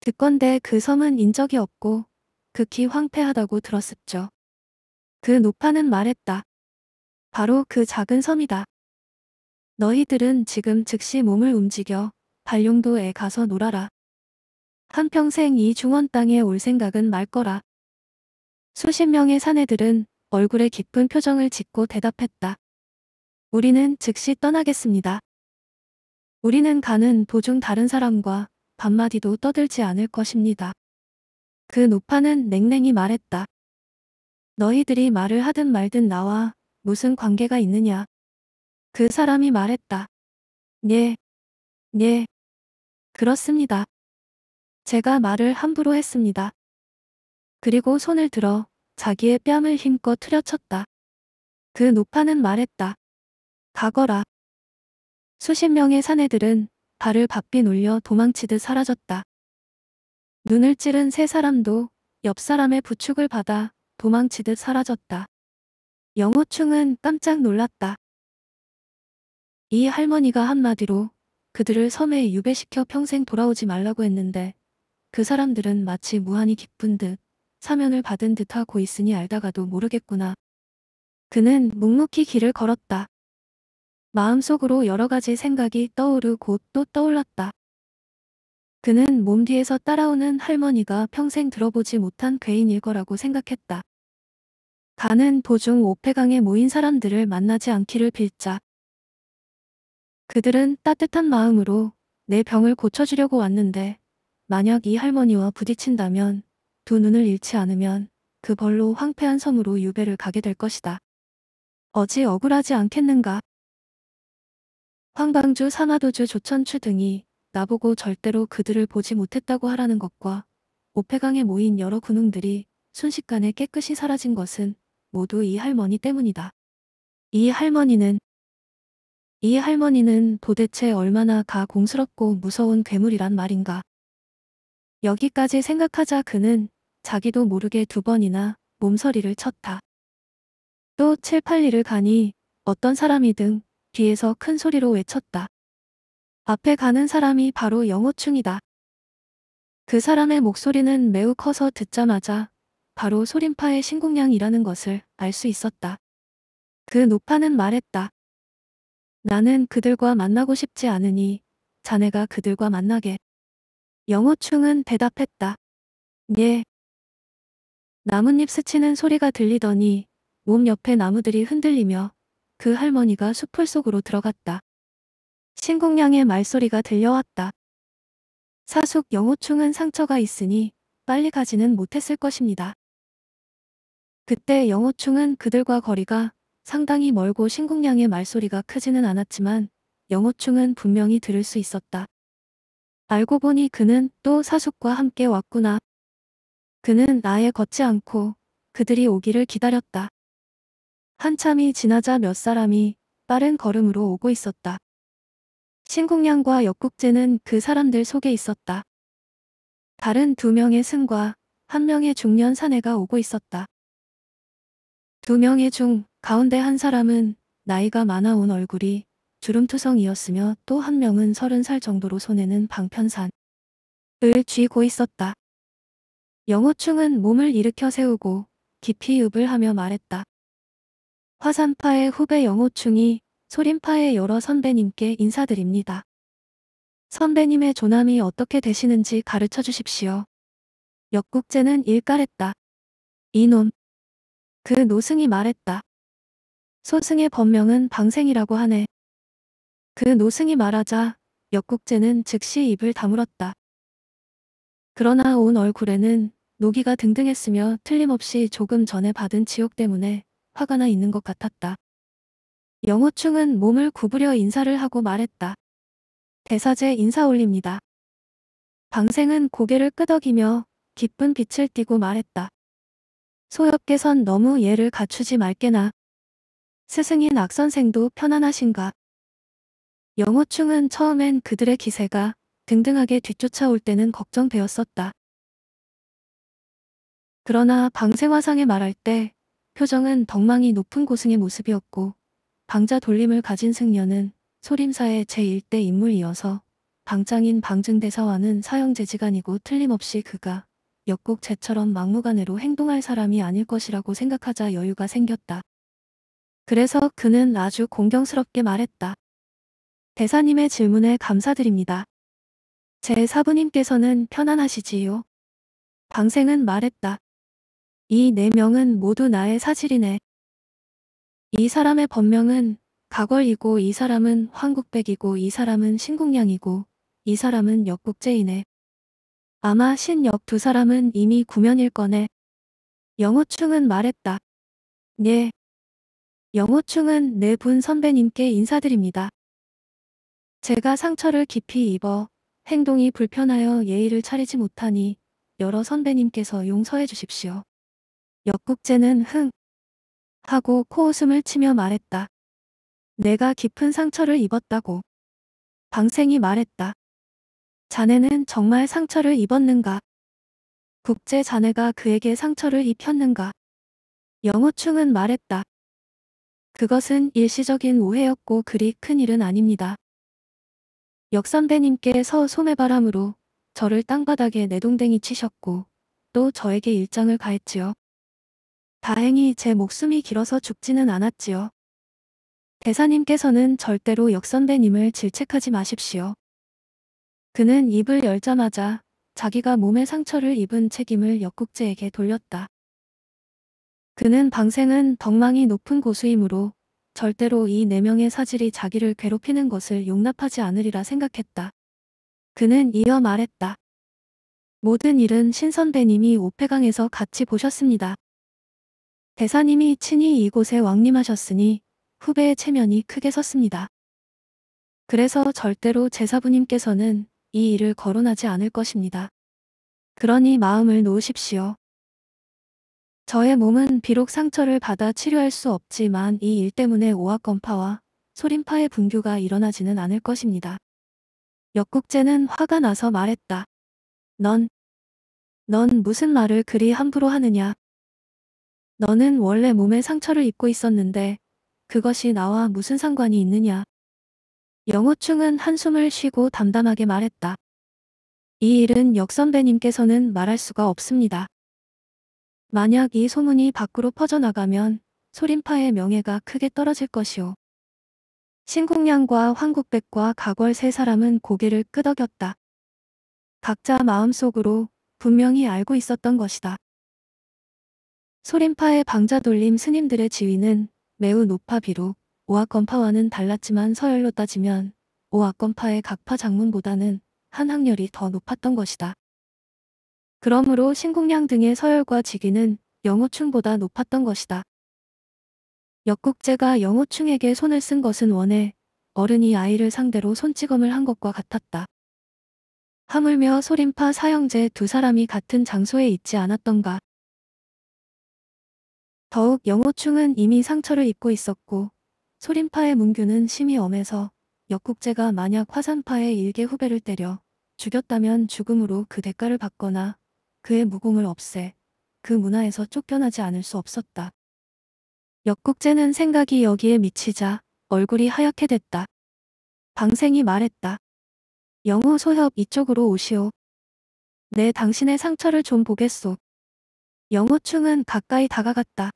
듣건대 그 섬은 인적이 없고 극히 황폐하다고 들었었죠그 노파는 말했다. 바로 그 작은 섬이다. 너희들은 지금 즉시 몸을 움직여 발용도에 가서 놀아라. 한평생 이 중원 땅에 올 생각은 말 거라. 수십 명의 사내들은 얼굴에 기쁜 표정을 짓고 대답했다. 우리는 즉시 떠나겠습니다. 우리는 가는 도중 다른 사람과 반마디도 떠들지 않을 것입니다. 그 노파는 냉랭히 말했다. 너희들이 말을 하든 말든 나와 무슨 관계가 있느냐? 그 사람이 말했다. 예. 예. 그렇습니다. 제가 말을 함부로 했습니다. 그리고 손을 들어 자기의 뺨을 힘껏 틀려쳤다. 그 노파는 말했다. 가거라. 수십 명의 사내들은 발을 바삐 놀려 도망치듯 사라졌다. 눈을 찌른 세 사람도 옆 사람의 부축을 받아 도망치듯 사라졌다. 영호충은 깜짝 놀랐다. 이 할머니가 한마디로 그들을 섬에 유배시켜 평생 돌아오지 말라고 했는데 그 사람들은 마치 무한히 기쁜 듯 사면을 받은 듯하고 있으니 알다가도 모르겠구나. 그는 묵묵히 길을 걸었다. 마음속으로 여러 가지 생각이 떠오르고 또 떠올랐다. 그는 몸 뒤에서 따라오는 할머니가 평생 들어보지 못한 괴인일 거라고 생각했다. 가는 도중 오페강에 모인 사람들을 만나지 않기를 빌자. 그들은 따뜻한 마음으로 내 병을 고쳐주려고 왔는데 만약 이 할머니와 부딪힌다면 두 눈을 잃지 않으면 그 벌로 황폐한 섬으로 유배를 가게 될 것이다. 어찌 억울하지 않겠는가? 황방주, 산화도주, 조천추 등이 나보고 절대로 그들을 보지 못했다고 하라는 것과 오페강에 모인 여러 군웅들이 순식간에 깨끗이 사라진 것은 모두 이 할머니 때문이다. 이 할머니는 이 할머니는 도대체 얼마나 가공스럽고 무서운 괴물이란 말인가. 여기까지 생각하자 그는 자기도 모르게 두 번이나 몸서리를 쳤다. 또 7, 8일을 가니 어떤 사람이든 뒤에서 큰 소리로 외쳤다. 앞에 가는 사람이 바로 영호충이다. 그 사람의 목소리는 매우 커서 듣자마자 바로 소림파의 신공양이라는 것을 알 수 있었다. 그 노파는 말했다. 나는 그들과 만나고 싶지 않으니 자네가 그들과 만나게. 영호충은 대답했다. 예, 나뭇잎 스치는 소리가 들리더니 몸 옆에 나무들이 흔들리며 그 할머니가 숲풀 속으로 들어갔다. 신궁양의 말소리가 들려왔다. 사숙 영호충은 상처가 있으니 빨리 가지는 못했을 것입니다. 그때 영호충은 그들과 거리가 상당히 멀고 신궁양의 말소리가 크지는 않았지만 영호충은 분명히 들을 수 있었다. 알고 보니 그는 또 사숙과 함께 왔구나. 그는 나에 걷지 않고 그들이 오기를 기다렸다. 한참이 지나자 몇 사람이 빠른 걸음으로 오고 있었다. 신국양과 역국제는 그 사람들 속에 있었다. 다른 두 명의 승과 한 명의 중년 사내가 오고 있었다. 두 명의 중 가운데 한 사람은 나이가 많아 온 얼굴이 주름투성이었으며 또 한 명은 서른 살 정도로 손에는 방편산을 쥐고 있었다. 영호충은 몸을 일으켜 세우고 깊이 읍을 하며 말했다. 화산파의 후배 영호충이 소림파의 여러 선배님께 인사드립니다. 선배님의 조남이 어떻게 되시는지 가르쳐 주십시오. 역국제는 일깔했다. 이놈. 그 노승이 말했다. 소승의 법명은 방생이라고 하네. 그 노승이 말하자 역국제는 즉시 입을 다물었다. 그러나 온 얼굴에는 노기가 등등했으며 틀림없이 조금 전에 받은 지옥 때문에 화가 나 있는 것 같았다. 영호충은 몸을 구부려 인사를 하고 말했다. 대사제 인사 올립니다. 방생은 고개를 끄덕이며 기쁜 빛을 띠고 말했다. 소엽께선 너무 예를 갖추지 말게나. 스승인 악선생도 편안하신가. 영호충은 처음엔 그들의 기세가 등등하게 뒤쫓아올 때는 걱정되었었다. 그러나 방생화상에 말할 때 표정은 덕망이 높은 고승의 모습이었고 방자 돌림을 가진 승려는 소림사의 제1대 인물이어서 방장인 방증대사와는 사형제지간이고 틀림없이 그가 역곡 제처럼 막무가내로 행동할 사람이 아닐 것이라고 생각하자 여유가 생겼다. 그래서 그는 아주 공경스럽게 말했다. 대사님의 질문에 감사드립니다. 제 사부님께서는 편안하시지요. 방생은 말했다. 이 네 명은 모두 나의 사실이네. 이 사람의 법명은 가궐이고 이 사람은 황국백이고 이 사람은 신궁양이고 이 사람은 역국제이네. 아마 신역 두 사람은 이미 구면일 거네. 영호충은 말했다. 예. 네. 영호충은 내분 선배님께 인사드립니다. 제가 상처를 깊이 입어 행동이 불편하여 예의를 차리지 못하니 여러 선배님께서 용서해 주십시오. 역국제는 흥 하고 코웃음을 치며 말했다. 내가 깊은 상처를 입었다고. 방생이 말했다. 자네는 정말 상처를 입었는가? 국제 자네가 그에게 상처를 입혔는가? 영호충은 말했다. 그것은 일시적인 오해였고 그리 큰 일은 아닙니다. 역선배님께 서 소매바람으로 저를 땅바닥에 내동댕이 치셨고 또 저에게 일장을 가했지요. 다행히 제 목숨이 길어서 죽지는 않았지요. 대사님께서는 절대로 역선배님을 질책하지 마십시오. 그는 입을 열자마자 자기가 몸에 상처를 입은 책임을 역국제에게 돌렸다. 그는 방생은 덕망이 높은 고수이므로 절대로 이 네 명의 사질이 자기를 괴롭히는 것을 용납하지 않으리라 생각했다. 그는 이어 말했다. 모든 일은 신선배님이 오페강에서 같이 보셨습니다. 대사님이 친히 이곳에 왕림하셨으니 후배의 체면이 크게 섰습니다. 그래서 절대로 제사부님께서는 이 일을 거론하지 않을 것입니다. 그러니 마음을 놓으십시오. 저의 몸은 비록 상처를 받아 치료할 수 없지만 이 일 때문에 오악건파와 소림파의 분교가 일어나지는 않을 것입니다. 역국제는 화가 나서 말했다. 넌, 넌 무슨 말을 그리 함부로 하느냐. 너는 원래 몸에 상처를 입고 있었는데 그것이 나와 무슨 상관이 있느냐. 영호충은 한숨을 쉬고 담담하게 말했다. 이 일은 역선배님께서는 말할 수가 없습니다. 만약 이 소문이 밖으로 퍼져나가면 소림파의 명예가 크게 떨어질 것이오. 신국량과 황국백과 가월 세 사람은 고개를 끄덕였다. 각자 마음속으로 분명히 알고 있었던 것이다. 소림파의 방자돌림 스님들의 지위는 매우 높아 비로 오악건파와는 달랐지만 서열로 따지면 오악건파의 각파 장문보다는 한 학렬이 더 높았던 것이다. 그러므로 신궁량 등의 서열과 직위는 영호충보다 높았던 것이다. 역국제가 영호충에게 손을 쓴 것은 원해 어른이 아이를 상대로 손찌검을 한 것과 같았다. 하물며 소림파 사형제 두 사람이 같은 장소에 있지 않았던가. 더욱 영호충은 이미 상처를 입고 있었고 소림파의 문규는 심히 엄해서 역국제가 만약 화산파의 일개 후배를 때려 죽였다면 죽음으로 그 대가를 받거나 그의 무공을 없애 그 문화에서 쫓겨나지 않을 수 없었다. 역국제는 생각이 여기에 미치자 얼굴이 하얗게 됐다. 방생이 말했다. 영호 소협 이쪽으로 오시오. 내 당신의 상처를 좀 보겠소. 영호충은 가까이 다가갔다.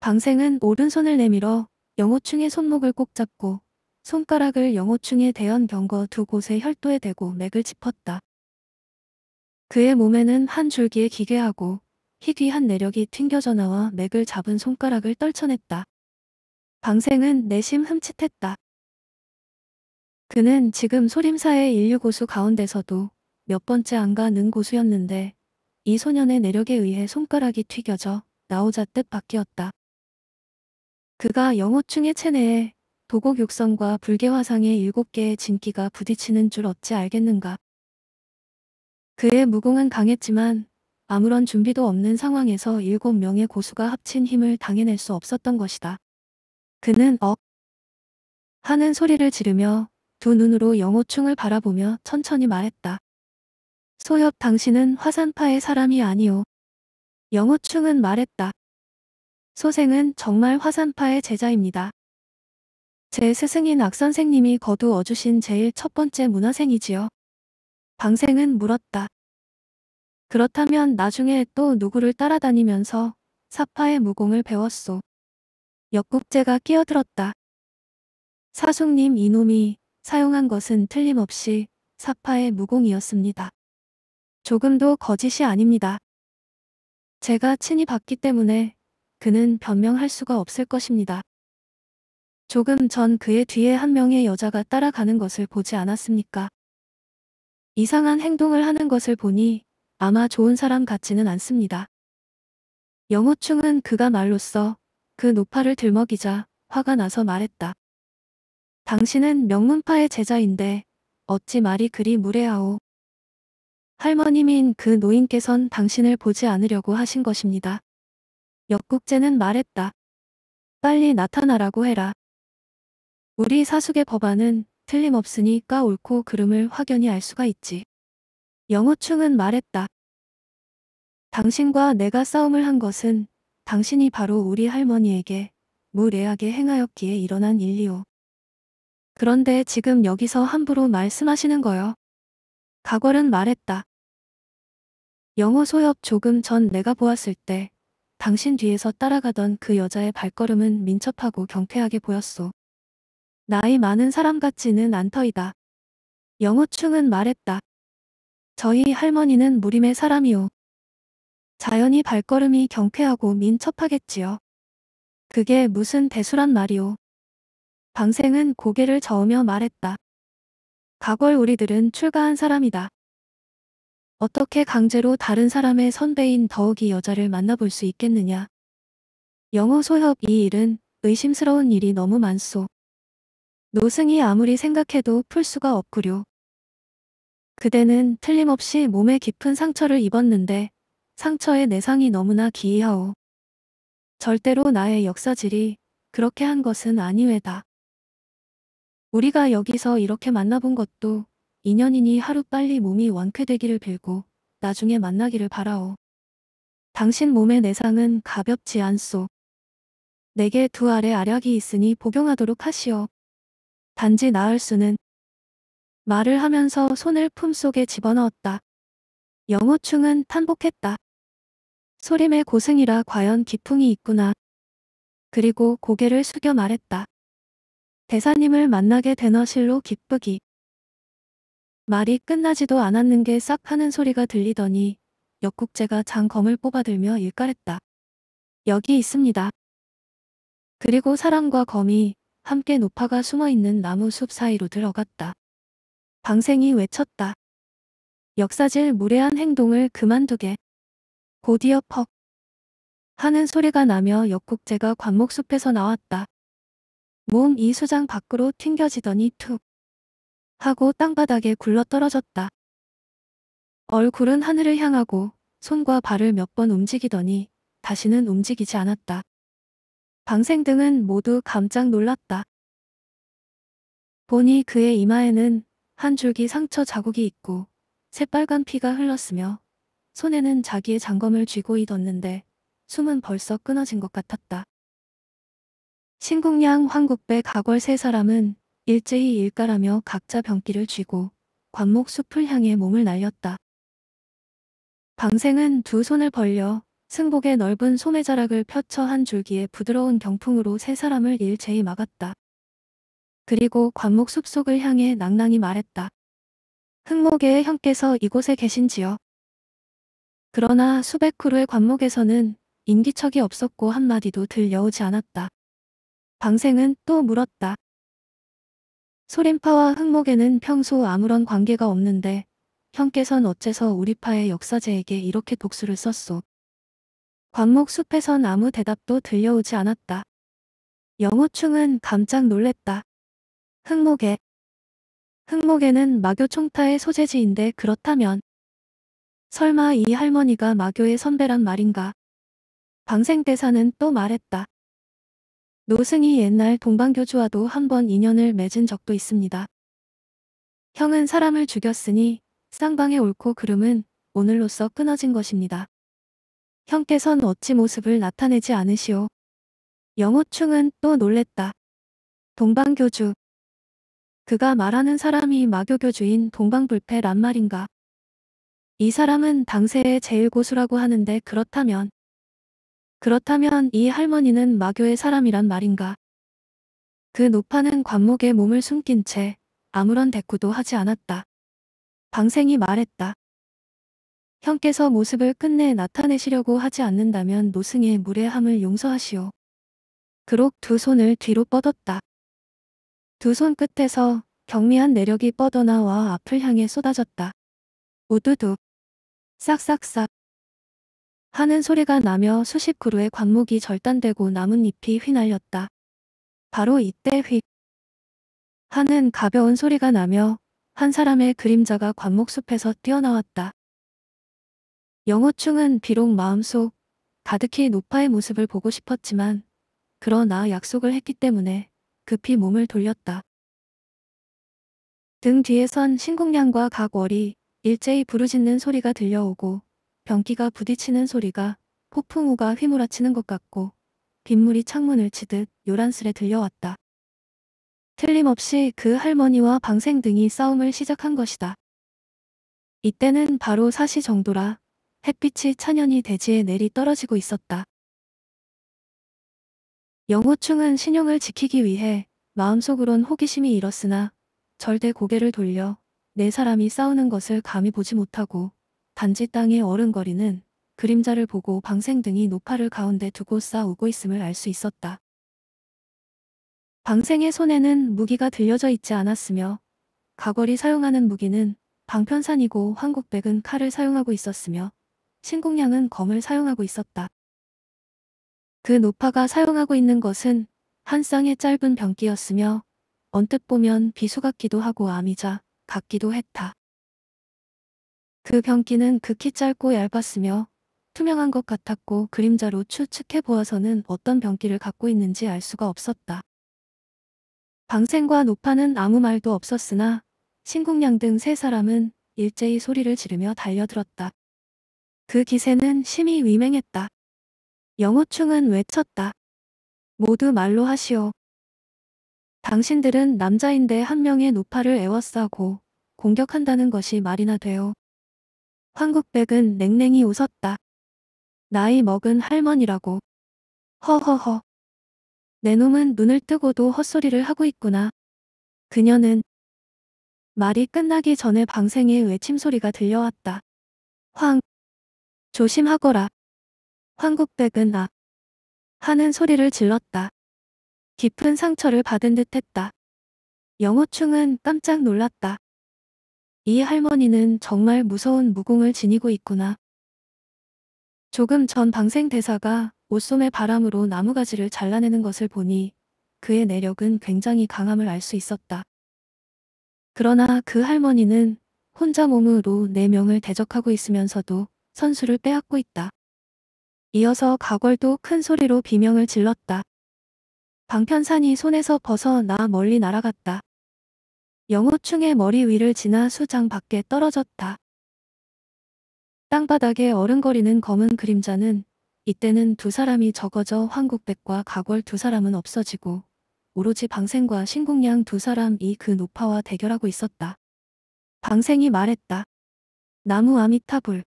방생은 오른손을 내밀어 영호충의 손목을 꼭 잡고 손가락을 영호충의 대연 경거 두 곳의 혈도에 대고 맥을 짚었다. 그의 몸에는 한 줄기의 기괴하고 희귀한 내력이 튕겨져 나와 맥을 잡은 손가락을 떨쳐냈다. 방생은 내심 흠칫했다. 그는 지금 소림사의 인류 고수 가운데서도 몇 번째 안 가는 고수였는데 이 소년의 내력에 의해 손가락이 튀겨져 나오자뜻 바뀌었다. 그가 영호충의 체내에 도곡 육성과 불계화상의 일곱 개의 진기가 부딪히는 줄 어찌 알겠는가. 그의 무공은 강했지만 아무런 준비도 없는 상황에서 일곱 명의 고수가 합친 힘을 당해낼 수 없었던 것이다. 그는 억 하는 소리를 지르며 두 눈으로 영호충을 바라보며 천천히 말했다. 소엽 당신은 화산파의 사람이 아니오. 영호충은 말했다. 소생은 정말 화산파의 제자입니다. 제 스승인 악선생님이 거두어 주신 제일 첫 번째 문화생이지요. 방생은 물었다. 그렇다면 나중에 또 누구를 따라다니면서 사파의 무공을 배웠소. 역국제가 끼어들었다. 사숙님 이놈이 사용한 것은 틀림없이 사파의 무공이었습니다. 조금도 거짓이 아닙니다. 제가 친히 봤기 때문에 그는 변명할 수가 없을 것입니다. 조금 전 그의 뒤에 한 명의 여자가 따라가는 것을 보지 않았습니까? 이상한 행동을 하는 것을 보니 아마 좋은 사람 같지는 않습니다. 영호충은 그가 말로써 그 노파를 들먹이자 화가 나서 말했다. 당신은 명문파의 제자인데 어찌 말이 그리 무례하오. 할머님인 그 노인께선 당신을 보지 않으려고 하신 것입니다. 역국제는 말했다. 빨리 나타나라고 해라. 우리 사숙의 법안은 틀림없으니 까 옳고 그름을 확연히 알 수가 있지. 영호충은 말했다. 당신과 내가 싸움을 한 것은 당신이 바로 우리 할머니에게 무례하게 행하였기에 일어난 일이오. 그런데 지금 여기서 함부로 말씀하시는 거요. 가궐은 말했다. 영호 소엽 조금 전 내가 보았을 때 당신 뒤에서 따라가던 그 여자의 발걸음은 민첩하고 경쾌하게 보였소. 나이 많은 사람 같지는 않더이다. 영호충은 말했다. 저희 할머니는 무림의 사람이오. 자연히 발걸음이 경쾌하고 민첩하겠지요. 그게 무슨 대수란 말이오. 방생은 고개를 저으며 말했다. 과걸 우리들은 출가한 사람이다. 어떻게 강제로 다른 사람의 선배인 더욱이 여자를 만나볼 수 있겠느냐. 영호 소협 이 일은 의심스러운 일이 너무 많소. 노승이 아무리 생각해도 풀 수가 없구려. 그대는 틀림없이 몸에 깊은 상처를 입었는데 상처의 내상이 너무나 기이하오. 절대로 나의 역사질이 그렇게 한 것은 아니외다. 우리가 여기서 이렇게 만나본 것도 인연이니 하루빨리 몸이 완쾌되기를 빌고 나중에 만나기를 바라오. 당신 몸의 내상은 가볍지 않소. 내게 두 알의 알약이 있으니 복용하도록 하시오. 단지 나을 수는 말을 하면서 손을 품속에 집어넣었다. 영호충은 탄복했다. 소림의 고승이라 과연 기풍이 있구나. 그리고 고개를 숙여 말했다. 대사님을 만나게 되너실로 기쁘기. 말이 끝나지도 않았는 게 싹 하는 소리가 들리더니 역국제가 장검을 뽑아들며 일깔했다. 여기 있습니다. 그리고 사람과 검이 함께 노파가 숨어있는 나무 숲 사이로 들어갔다. 방생이 외쳤다. 역사질 무례한 행동을 그만두게. 곧이어 퍽 하는 소리가 나며 역국제가 관목숲에서 나왔다. 몸이 수장 밖으로 튕겨지더니 툭 하고 땅바닥에 굴러떨어졌다. 얼굴은 하늘을 향하고 손과 발을 몇 번 움직이더니 다시는 움직이지 않았다. 방생 등은 모두 깜짝 놀랐다. 보니 그의 이마에는 한 줄기 상처 자국이 있고 새빨간 피가 흘렀으며 손에는 자기의 장검을 쥐고 있었는데 숨은 벌써 끊어진 것 같았다. 신궁양 황국배 가궐 세 사람은 일제히 일가라며 각자 병기를 쥐고 관목 숲을 향해 몸을 날렸다. 방생은 두 손을 벌려 승복의 넓은 소매자락을 펼쳐한줄기에 부드러운 경풍으로 세 사람을 일제히 막았다. 그리고 관목 숲속을 향해 낭낭이 말했다. 흑목의 형께서 이곳에 계신지요. 그러나 수백 후루의 관목에서는 인기척이 없었고 한마디도 들려오지 않았다. 방생은 또 물었다. 소림파와 흑목에는 평소 아무런 관계가 없는데 형께선 어째서 우리 파의 역사제에게 이렇게 독수를 썼소. 광목 숲에선 아무 대답도 들려오지 않았다. 영호충은 깜짝 놀랬다. 흑목에 흑목에는 마교 총타의 소재지인데 그렇다면 설마 이 할머니가 마교의 선배란 말인가? 방생대사는 또 말했다. 노승이 옛날 동방교주와도 한 번 인연을 맺은 적도 있습니다. 형은 사람을 죽였으니 쌍방의 옳고 그름은 오늘로써 끊어진 것입니다. 형께선 어찌 모습을 나타내지 않으시오. 영호충은 또 놀랬다. 동방교주. 그가 말하는 사람이 마교교주인 동방불패란 말인가. 이 사람은 당세의 제일 고수라고 하는데 그렇다면 그렇다면 이 할머니는 마교의 사람이란 말인가. 그 노파는 관목에 몸을 숨긴 채 아무런 대꾸도 하지 않았다. 방생이 말했다. 형께서 모습을 끝내 나타내시려고 하지 않는다면 노승의 무례함을 용서하시오. 그록 두 손을 뒤로 뻗었다. 두 손 끝에서 경미한 내력이 뻗어나와 앞을 향해 쏟아졌다. 우두둑. 싹싹싹. 하는 소리가 나며 수십 그루의 관목이 절단되고 나뭇잎이 휘날렸다. 바로 이때 휙. 하는 가벼운 소리가 나며 한 사람의 그림자가 관목숲에서 뛰어나왔다. 영호충은 비록 마음속 가득히 노파의 모습을 보고 싶었지만 그러나 약속을 했기 때문에 급히 몸을 돌렸다. 등 뒤에선 신공량과 각월이 일제히 부르짖는 소리가 들려오고 변기가 부딪히는 소리가 폭풍우가 휘몰아치는 것 같고 빗물이 창문을 치듯 요란스레 들려왔다. 틀림없이 그 할머니와 방생 등이 싸움을 시작한 것이다. 이때는 바로 4시 정도라 햇빛이 찬연히 대지에 내리 떨어지고 있었다. 영호충은 신용을 지키기 위해 마음속으론 호기심이 일었으나 절대 고개를 돌려 네 사람이 싸우는 것을 감히 보지 못하고 단지 땅에 어른거리는 그림자를 보고 방생등이 노파를 가운데 두고 싸우고 있음을 알 수 있었다. 방생의 손에는 무기가 들려져 있지 않았으며 가거리 사용하는 무기는 방편산이고 황국백은 칼을 사용하고 있었으며 신궁향은 검을 사용하고 있었다. 그 노파가 사용하고 있는 것은 한 쌍의 짧은 병기였으며 언뜻 보면 비수 같기도 하고 암이자 같기도 했다. 그 병기는 극히 짧고 얇았으며 투명한 것 같았고 그림자로 추측해 보아서는 어떤 병기를 갖고 있는지 알 수가 없었다. 방생과 노파는 아무 말도 없었으나 신궁양 등 세 사람은 일제히 소리를 지르며 달려들었다. 그 기세는 심히 위맹했다. 영호충은 외쳤다. 모두 말로 하시오. 당신들은 남자인데 한 명의 노파를 애워싸고 공격한다는 것이 말이나 돼요. 황국백은 냉랭히 웃었다. 나이 먹은 할머니라고. 허허허. 내 놈은 눈을 뜨고도 헛소리를 하고 있구나. 그녀는 말이 끝나기 전에 방생의 외침 소리가 들려왔다. 황. 조심하거라. 황국백은 아 하는 소리를 질렀다. 깊은 상처를 받은 듯 했다. 영호충은 깜짝 놀랐다. 이 할머니는 정말 무서운 무공을 지니고 있구나. 조금 전 방생대사가 옷솜의 바람으로 나무가지를 잘라내는 것을 보니 그의 내력은 굉장히 강함을 알 수 있었다. 그러나 그 할머니는 혼자 몸으로 네 명을 대적하고 있으면서도 선수를 빼앗고 있다. 이어서 가궐도 큰 소리로 비명을 질렀다. 방편산이 손에서 벗어나 멀리 날아갔다. 영호충의 머리 위를 지나 수장 밖에 떨어졌다. 땅바닥에 어른거리는 검은 그림자는 이때는 두 사람이 적어져 황국백과 가궐 두 사람은 없어지고 오로지 방생과 신궁양 두 사람이 그 노파와 대결하고 있었다. 방생이 말했다. 나무 아미타불.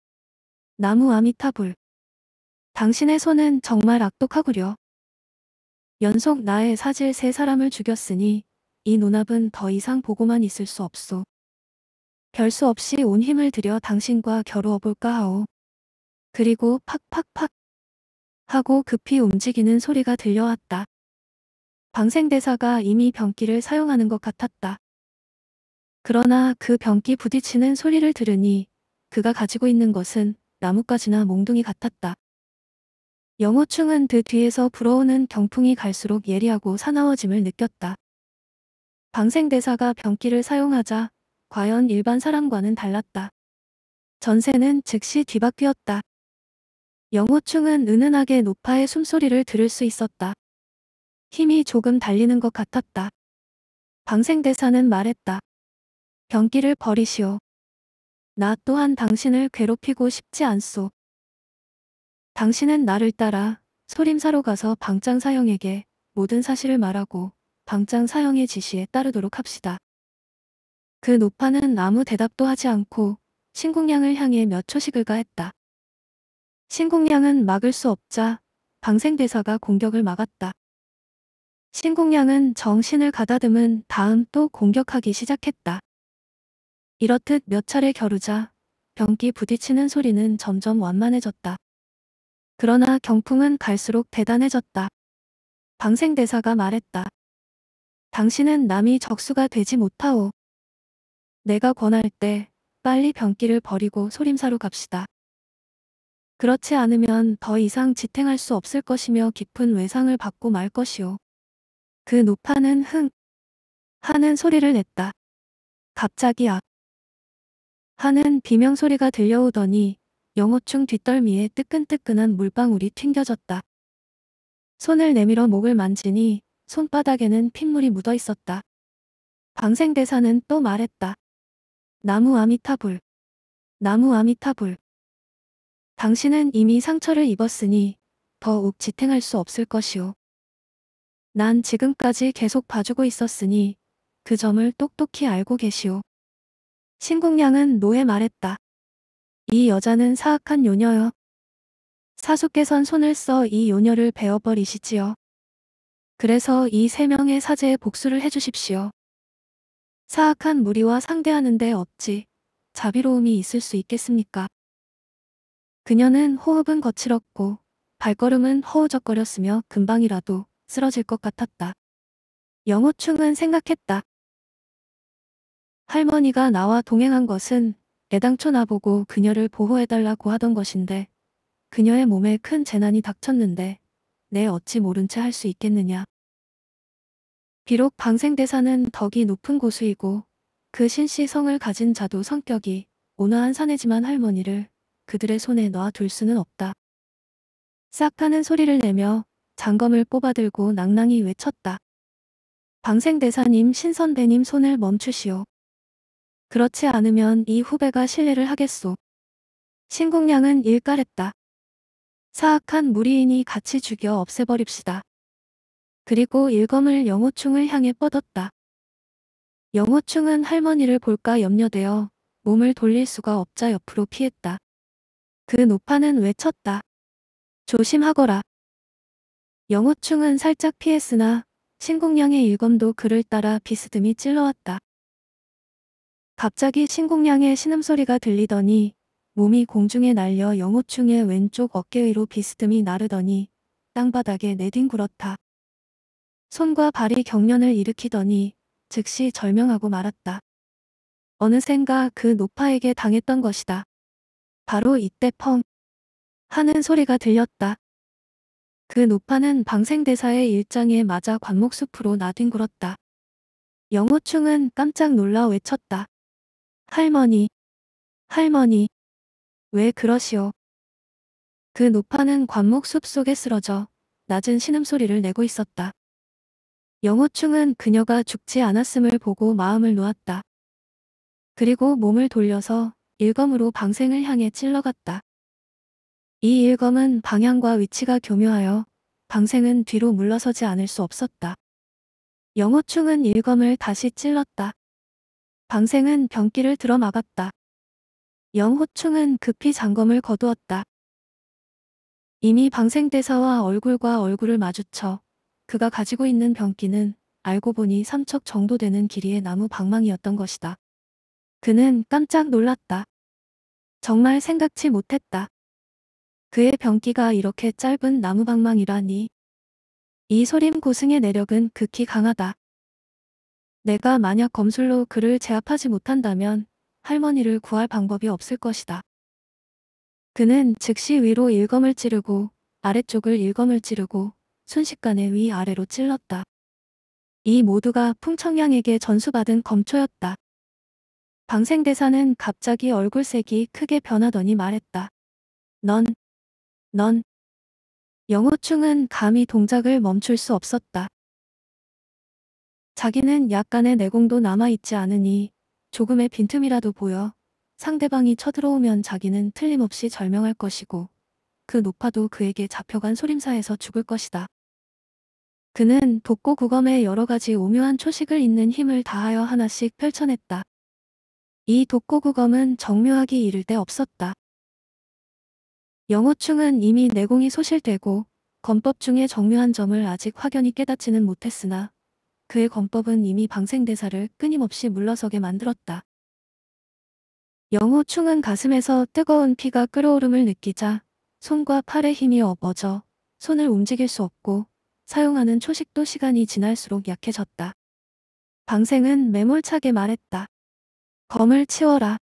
나무 아미타불. 당신의 손은 정말 악독하구려. 연속 나의 사질 세 사람을 죽였으니 이 눈앞은 더 이상 보고만 있을 수 없소. 별 수 없이 온 힘을 들여 당신과 겨루어볼까 하오. 그리고 팍팍팍 하고 급히 움직이는 소리가 들려왔다. 방생대사가 이미 병기를 사용하는 것 같았다. 그러나 그 병기 부딪히는 소리를 들으니 그가 가지고 있는 것은 나뭇가지나 몽둥이 같았다. 영호충은 그 뒤에서 불어오는 경풍이 갈수록 예리하고 사나워짐을 느꼈다. 방생대사가 병기를 사용하자 과연 일반 사람과는 달랐다. 전세는 즉시 뒤바뀌었다. 영호충은 은은하게 노파의 숨소리를 들을 수 있었다. 힘이 조금 달리는 것 같았다. 방생대사는 말했다. 병기를 버리시오. 나 또한 당신을 괴롭히고 싶지 않소. 당신은 나를 따라 소림사로 가서 방장 사형에게 모든 사실을 말하고 방장 사형의 지시에 따르도록 합시다. 그 노파는 아무 대답도 하지 않고 신궁양을 향해 몇 초씩을 가했다. 신궁양은 막을 수 없자 방생대사가 공격을 막았다. 신궁양은 정신을 가다듬은 다음 또 공격하기 시작했다. 이렇듯 몇 차례 겨루자 변기 부딪히는 소리는 점점 완만해졌다. 그러나 경풍은 갈수록 대단해졌다. 방생대사가 말했다. 당신은 남이 적수가 되지 못하오. 내가 권할 때 빨리 변기를 버리고 소림사로 갑시다. 그렇지 않으면 더 이상 지탱할 수 없을 것이며 깊은 외상을 받고 말 것이오. 그 노파는 흥 하는 소리를 냈다. 갑자기 악 하는 비명소리가 들려오더니 영호충 뒷덜미에 뜨끈뜨끈한 물방울이 튕겨졌다. 손을 내밀어 목을 만지니 손바닥에는 핏물이 묻어 있었다. 방생대사는 또 말했다. 나무 아미타불. 나무 아미타불. 당신은 이미 상처를 입었으니 더욱 지탱할 수 없을 것이오. 난 지금까지 계속 봐주고 있었으니 그 점을 똑똑히 알고 계시오. 신궁냥은 노에 말했다. 이 여자는 사악한 요녀여. 사수께선 손을 써 이 요녀를 베어버리시지요. 그래서 이 세 명의 사제의 복수를 해주십시오. 사악한 무리와 상대하는데 없지 자비로움이 있을 수 있겠습니까? 그녀는 호흡은 거칠었고 발걸음은 허우적거렸으며 금방이라도 쓰러질 것 같았다. 영호충은 생각했다. 할머니가 나와 동행한 것은 애당초 나보고 그녀를 보호해달라고 하던 것인데 그녀의 몸에 큰 재난이 닥쳤는데 내 어찌 모른 채 할 수 있겠느냐. 비록 방생대사는 덕이 높은 고수이고 그 신씨 성을 가진 자도 성격이 온화한 사내지만 할머니를 그들의 손에 놔둘 수는 없다. 싹 하는 소리를 내며 장검을 뽑아들고 낭낭히 외쳤다. 방생대사님 신선배님 손을 멈추시오. 그렇지 않으면 이 후배가 신뢰를 하겠소. 신공양은 일깔했다. 사악한 무리인이 같이 죽여 없애버립시다. 그리고 일검을 영호충을 향해 뻗었다. 영호충은 할머니를 볼까 염려되어 몸을 돌릴 수가 없자 옆으로 피했다. 그 노파는 외쳤다. 조심하거라. 영호충은 살짝 피했으나 신궁양의 일검도 그를 따라 비스듬히 찔러왔다. 갑자기 신공양의 신음소리가 들리더니 몸이 공중에 날려 영호충의 왼쪽 어깨 위로 비스듬히 나르더니 땅바닥에 내뒹굴었다. 손과 발이 경련을 일으키더니 즉시 절명하고 말았다. 어느샌가 그 노파에게 당했던 것이다. 바로 이때 펑 하는 소리가 들렸다. 그 노파는 방생대사의 일장에 맞아 관목숲으로 나뒹굴었다. 영호충은 깜짝 놀라 외쳤다. 할머니, 할머니, 왜 그러시오? 그 노파는 관목 숲 속에 쓰러져 낮은 신음소리를 내고 있었다. 영호충은 그녀가 죽지 않았음을 보고 마음을 놓았다. 그리고 몸을 돌려서 일검으로 방생을 향해 찔러갔다. 이 일검은 방향과 위치가 교묘하여 방생은 뒤로 물러서지 않을 수 없었다. 영호충은 일검을 다시 찔렀다. 방생은 변기를 들어 막았다. 영호충은 급히 장검을 거두었다. 이미 방생대사와 얼굴과 얼굴을 마주쳐 그가 가지고 있는 변기는 알고 보니 3척 정도 되는 길이의 나무 방망이였던 것이다. 그는 깜짝 놀랐다. 정말 생각치 못했다. 그의 변기가 이렇게 짧은 나무 방망이라니. 이 소림 고승의 내력은 극히 강하다. 내가 만약 검술로 그를 제압하지 못한다면 할머니를 구할 방법이 없을 것이다. 그는 즉시 위로 일검을 찌르고 아래쪽을 일검을 찌르고 순식간에 위아래로 찔렀다. 이 모두가 풍청양에게 전수받은 검초였다. 방생대사는 갑자기 얼굴색이 크게 변하더니 말했다. 넌, 넌. 영호충은 감히 동작을 멈출 수 없었다. 자기는 약간의 내공도 남아있지 않으니 조금의 빈틈이라도 보여 상대방이 쳐들어오면 자기는 틀림없이 절명할 것이고 그 노파도 그에게 잡혀간 소림사에서 죽을 것이다. 그는 독고 구검의 여러 가지 오묘한 초식을 잇는 힘을 다하여 하나씩 펼쳐냈다. 이 독고 구검은 정묘하기 이를 데 없었다. 영호충은 이미 내공이 소실되고 검법 중에 정묘한 점을 아직 확연히 깨닫지는 못했으나 그의 권법은 이미 방생대사를 끊임없이 물러서게 만들었다. 영호 충은 가슴에서 뜨거운 피가 끓어오름을 느끼자 손과 팔의 힘이 업어져 손을 움직일 수 없고 사용하는 초식도 시간이 지날수록 약해졌다. 방생은 매몰차게 말했다. 검을 치워라.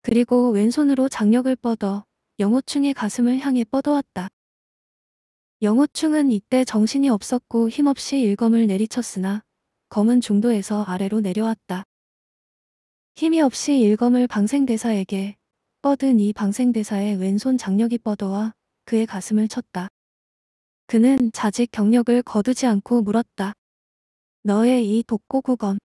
그리고 왼손으로 장력을 뻗어 영호충의 가슴을 향해 뻗어왔다. 영호충은 이때 정신이 없었고 힘없이 일검을 내리쳤으나 검은 중도에서 아래로 내려왔다. 힘이 없이 일검을 방생대사에게 뻗은 이 방생대사의 왼손 장력이 뻗어와 그의 가슴을 쳤다. 그는 자직 경력을 거두지 않고 물었다. 너의 이 독고구검.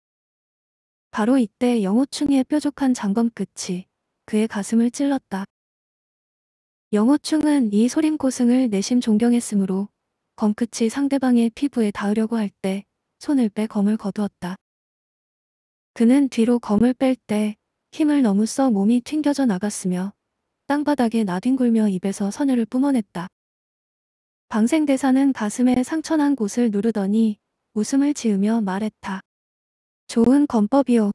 바로 이때 영호충의 뾰족한 장검 끝이 그의 가슴을 찔렀다. 영호충은 이 소림고승을 내심 존경했으므로 검끝이 상대방의 피부에 닿으려고 할 때 손을 빼 검을 거두었다. 그는 뒤로 검을 뺄 때 힘을 너무 써 몸이 튕겨져 나갔으며 땅바닥에 나뒹굴며 입에서 선혈을 뿜어냈다. 방생대사는 가슴에 상처난 곳을 누르더니 웃음을 지으며 말했다. 좋은 검법이요.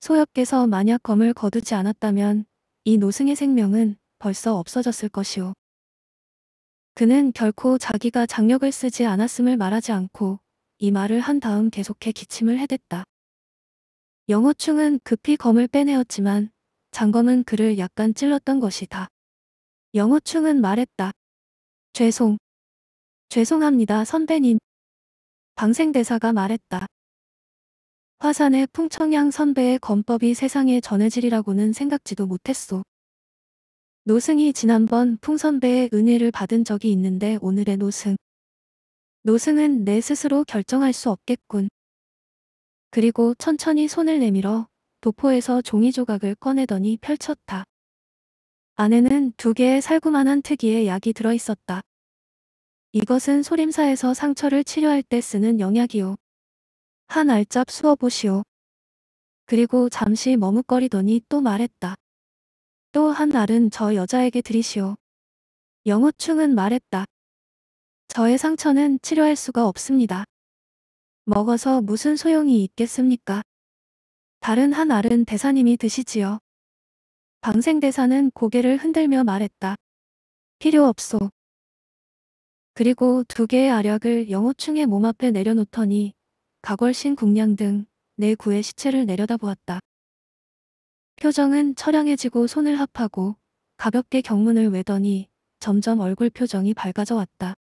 소엽께서 만약 검을 거두지 않았다면 이 노승의 생명은 벌써 없어졌을 것이오. 그는 결코 자기가 장력을 쓰지 않았음을 말하지 않고 이 말을 한 다음 계속해 기침을 해댔다. 영호충은 급히 검을 빼내었지만 장검은 그를 약간 찔렀던 것이다. 영호충은 말했다. 죄송. 죄송합니다 선배님. 방생대사가 말했다. 화산의 풍청양 선배의 검법이 세상에 전해지리라고는 생각지도 못했소. 노승이 지난번 풍선배의 은혜를 받은 적이 있는데 오늘의 노승. 노승은 내 스스로 결정할 수 없겠군. 그리고 천천히 손을 내밀어 도포에서 종이 조각을 꺼내더니 펼쳤다. 안에는 두 개의 살구만한 특이의 약이 들어있었다. 이것은 소림사에서 상처를 치료할 때 쓰는 영약이오. 한 알짭 수어보시오. 그리고 잠시 머뭇거리더니 또 말했다. 또한 알은 저 여자에게 드리시오. 영호충은 말했다. 저의 상처는 치료할 수가 없습니다. 먹어서 무슨 소용이 있겠습니까? 다른 한 알은 대사님이 드시지요. 방생대사는 고개를 흔들며 말했다. 필요 없소. 그리고 두 개의 알약을 영호충의 몸 앞에 내려놓더니 가궐신 국량 등 내 구의 시체를 내려다보았다. 표정은 처량해지고 손을 합하고 가볍게 경문을 외더니 점점 얼굴 표정이 밝아져 왔다.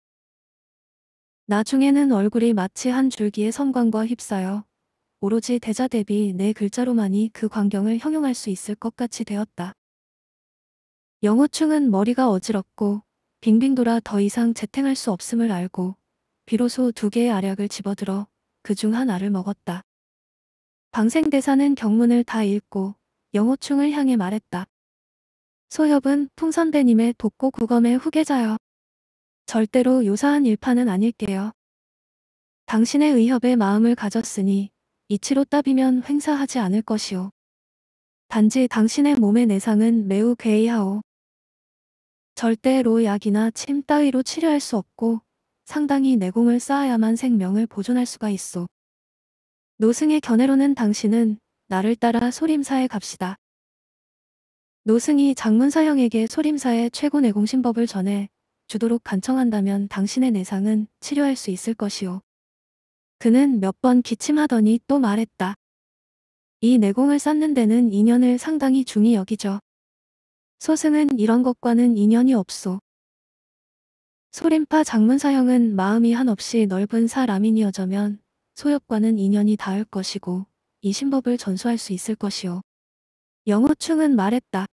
나중에는 얼굴이 마치 한 줄기의 섬광과 휩싸여 오로지 대자 대비 네 글자로만이 그 광경을 형용할 수 있을 것 같이 되었다. 영호충은 머리가 어지럽고 빙빙 돌아 더 이상 재탱할 수 없음을 알고 비로소 두 개의 아약을 집어들어 그중 하나를 먹었다. 방생대사는 경문을 다 읽고 영호충을 향해 말했다. 소협은 풍선대님의 독고 구검의 후계자요. 절대로 요사한 일파는 아닐게요. 당신의 의협의 마음을 가졌으니 이치로 따비면 횡사하지 않을 것이오. 단지 당신의 몸의 내상은 매우 괴이하오. 절대로 약이나 침 따위로 치료할 수 없고 상당히 내공을 쌓아야만 생명을 보존할 수가 있어. 노승의 견해로는 당신은 나를 따라 소림사에 갑시다. 노승이 장문사형에게 소림사의 최고 내공신법을 전해 주도록 간청한다면 당신의 내상은 치료할 수 있을 것이오. 그는 몇 번 기침하더니 또 말했다. 이 내공을 쌓는 데는 인연을 상당히 중히 여기죠. 소승은 이런 것과는 인연이 없소. 소림파 장문사형은 마음이 한없이 넓은 사람이어져면 소엽과는 인연이 닿을 것이고 이 신법을 전수할 수 있을 것이요. 영호충은 말했다.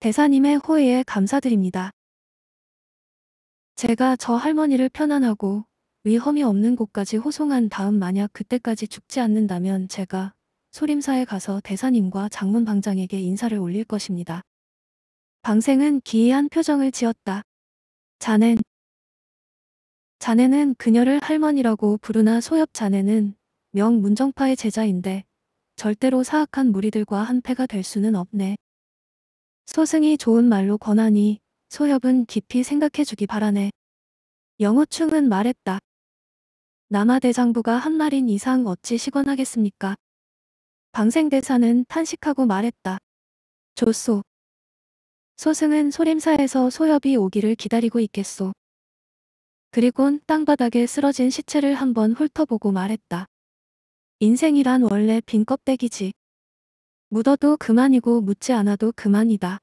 대사님의 호의에 감사드립니다. 제가 저 할머니를 편안하고 위험이 없는 곳까지 호송한 다음 만약 그때까지 죽지 않는다면 제가 소림사에 가서 대사님과 장문 방장에게 인사를 올릴 것입니다. 방생은 기이한 표정을 지었다. 자넨 자네는 그녀를 할머니라고 부르나 소엽 자네는 명문정파의 제자인데 절대로 사악한 무리들과 한패가 될 수는 없네. 소승이 좋은 말로 권하니 소협은 깊이 생각해주기 바라네. 영호충은 말했다. 남아대장부가 한 말인 이상 어찌 시건하겠습니까? 방생대사는 탄식하고 말했다. 조소. 소승은 소림사에서 소협이 오기를 기다리고 있겠소. 그리곤 땅바닥에 쓰러진 시체를 한번 훑어보고 말했다. 인생이란 원래 빈 껍데기지. 묻어도 그만이고 묻지 않아도 그만이다.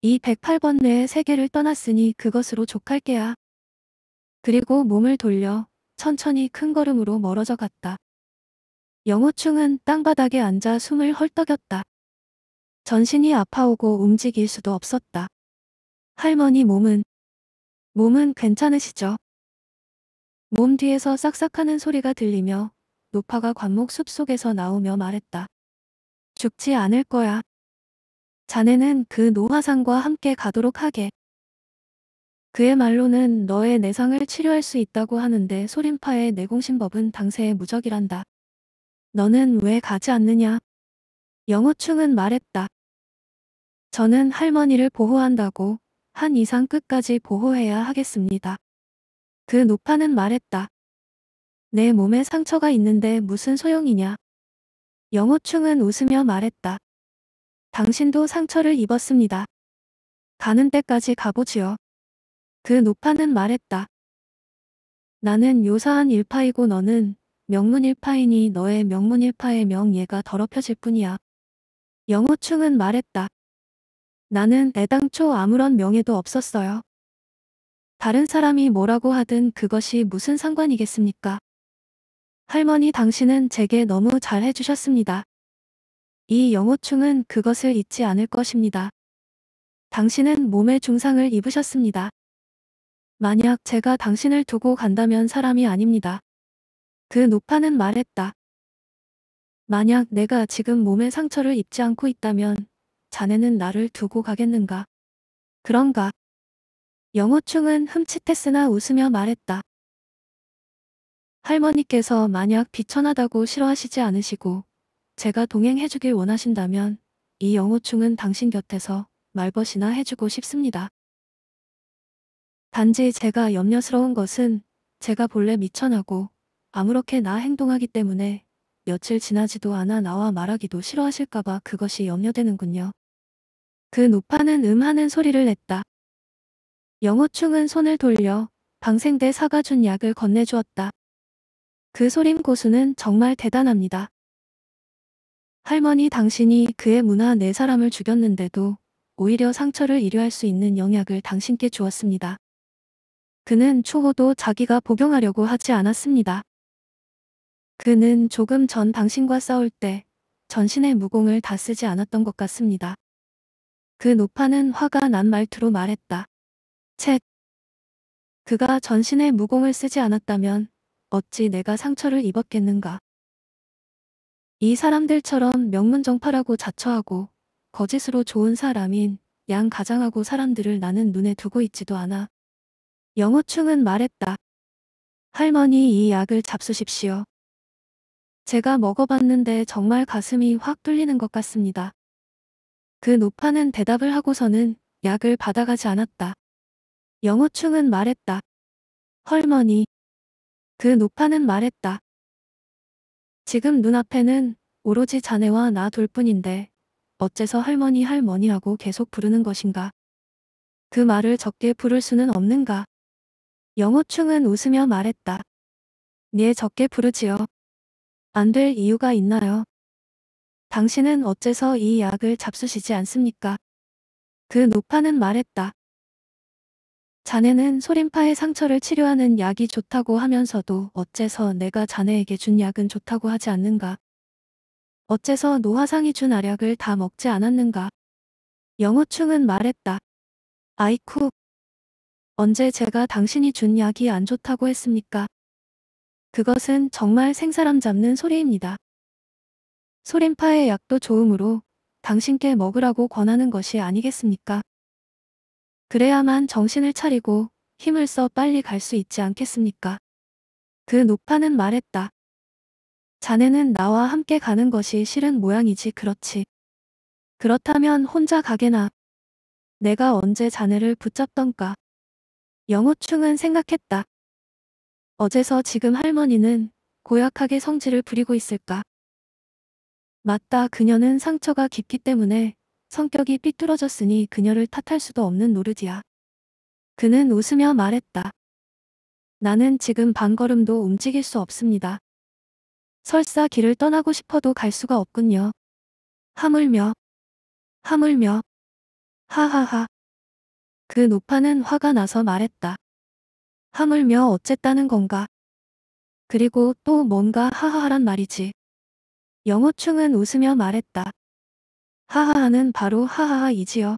이 108번 뇌의 세계를 떠났으니 그것으로 족할게야. 그리고 몸을 돌려 천천히 큰 걸음으로 멀어져 갔다. 영호충은 땅바닥에 앉아 숨을 헐떡였다. 전신이 아파오고 움직일 수도 없었다. 할머니 몸은 몸은 괜찮으시죠? 몸 뒤에서 싹싹하는 소리가 들리며 노파가 관목 숲속에서 나오며 말했다. 죽지 않을 거야. 자네는 그 노화상과 함께 가도록 하게. 그의 말로는 너의 내상을 치료할 수 있다고 하는데 소림파의 내공신법은 당세의 무적이란다. 너는 왜 가지 않느냐? 영호충은 말했다. 저는 할머니를 보호한다고 한 이상 끝까지 보호해야 하겠습니다. 그 노파는 말했다. 내 몸에 상처가 있는데 무슨 소용이냐. 영호충은 웃으며 말했다. 당신도 상처를 입었습니다. 가는 데까지 가보지요. 그 노파는 말했다. 나는 요사한 일파이고 너는 명문일파이니 너의 명문일파의 명예가 더럽혀질 뿐이야. 영호충은 말했다. 나는 애당초 아무런 명예도 없었어요. 다른 사람이 뭐라고 하든 그것이 무슨 상관이겠습니까? 할머니 당신은 제게 너무 잘 해주셨습니다. 이 영호충은 그것을 잊지 않을 것입니다. 당신은 몸에 중상을 입으셨습니다. 만약 제가 당신을 두고 간다면 사람이 아닙니다. 그 노파는 말했다. 만약 내가 지금 몸에 상처를 입지 않고 있다면 자네는 나를 두고 가겠는가? 그런가? 영호충은 흠칫했으나 웃으며 말했다. 할머니께서 만약 비천하다고 싫어하시지 않으시고 제가 동행해주길 원하신다면 이 영호충은 당신 곁에서 말벗이나 해주고 싶습니다. 단지 제가 염려스러운 것은 제가 본래 미천하고 아무렇게나 행동하기 때문에 며칠 지나지도 않아 나와 말하기도 싫어하실까봐 그것이 염려되는군요. 그 노파는 음하는 소리를 냈다. 영호충은 손을 돌려 방생대 사가준 약을 건네주었다. 그 소림 고수는 정말 대단합니다. 할머니 당신이 그의 문화 네 사람을 죽였는데도 오히려 상처를 이려할 수 있는 영약을 당신께 주었습니다. 그는 초호도 자기가 복용하려고 하지 않았습니다. 그는 조금 전 당신과 싸울 때 전신의 무공을 다 쓰지 않았던 것 같습니다. 그 노파는 화가 난 말투로 말했다. 책. 그가 전신의 무공을 쓰지 않았다면 어찌 내가 상처를 입었겠는가. 이 사람들처럼 명문정파라고 자처하고 거짓으로 좋은 사람인 양 가장하고 사람들을 나는 눈에 두고 있지도 않아. 영호충은 말했다. 할머니 이 약을 잡수십시오. 제가 먹어봤는데 정말 가슴이 확 뚫리는 것 같습니다. 그 노파는 대답을 하고서는 약을 받아가지 않았다. 영호충은 말했다. 할머니, 그 노파는 말했다. 지금 눈앞에는 오로지 자네와 나 둘뿐인데 어째서 할머니 할머니 하고 계속 부르는 것인가. 그 말을 적게 부를 수는 없는가. 영호충은 웃으며 말했다. 네 적게 부르지요. 안 될 이유가 있나요? 당신은 어째서 이 약을 잡수시지 않습니까? 그 노파는 말했다. 자네는 소림파의 상처를 치료하는 약이 좋다고 하면서도 어째서 내가 자네에게 준 약은 좋다고 하지 않는가? 어째서 노화상이 준 알약을 다 먹지 않았는가? 영어충은 말했다. 아이쿠. 언제 제가 당신이 준 약이 안 좋다고 했습니까? 그것은 정말 생사람 잡는 소리입니다. 소림파의 약도 좋으므로 당신께 먹으라고 권하는 것이 아니겠습니까? 그래야만 정신을 차리고 힘을 써 빨리 갈 수 있지 않겠습니까? 그 노파는 말했다. 자네는 나와 함께 가는 것이 싫은 모양이지 그렇지. 그렇다면 혼자 가게나. 내가 언제 자네를 붙잡던가. 영호충은 생각했다. 어제서 지금 할머니는 고약하게 성질을 부리고 있을까. 맞다 그녀는 상처가 깊기 때문에 성격이 삐뚤어졌으니 그녀를 탓할 수도 없는 노르지야 그는 웃으며 말했다. 나는 지금 반걸음도 움직일 수 없습니다. 설사 길을 떠나고 싶어도 갈 수가 없군요. 하물며 하물며 하하하 그 노파는 화가 나서 말했다. 하물며 어쨌다는 건가. 그리고 또 뭔가 하하하란 말이지. 영호충은 웃으며 말했다. 하하하는 바로 하하하이지요.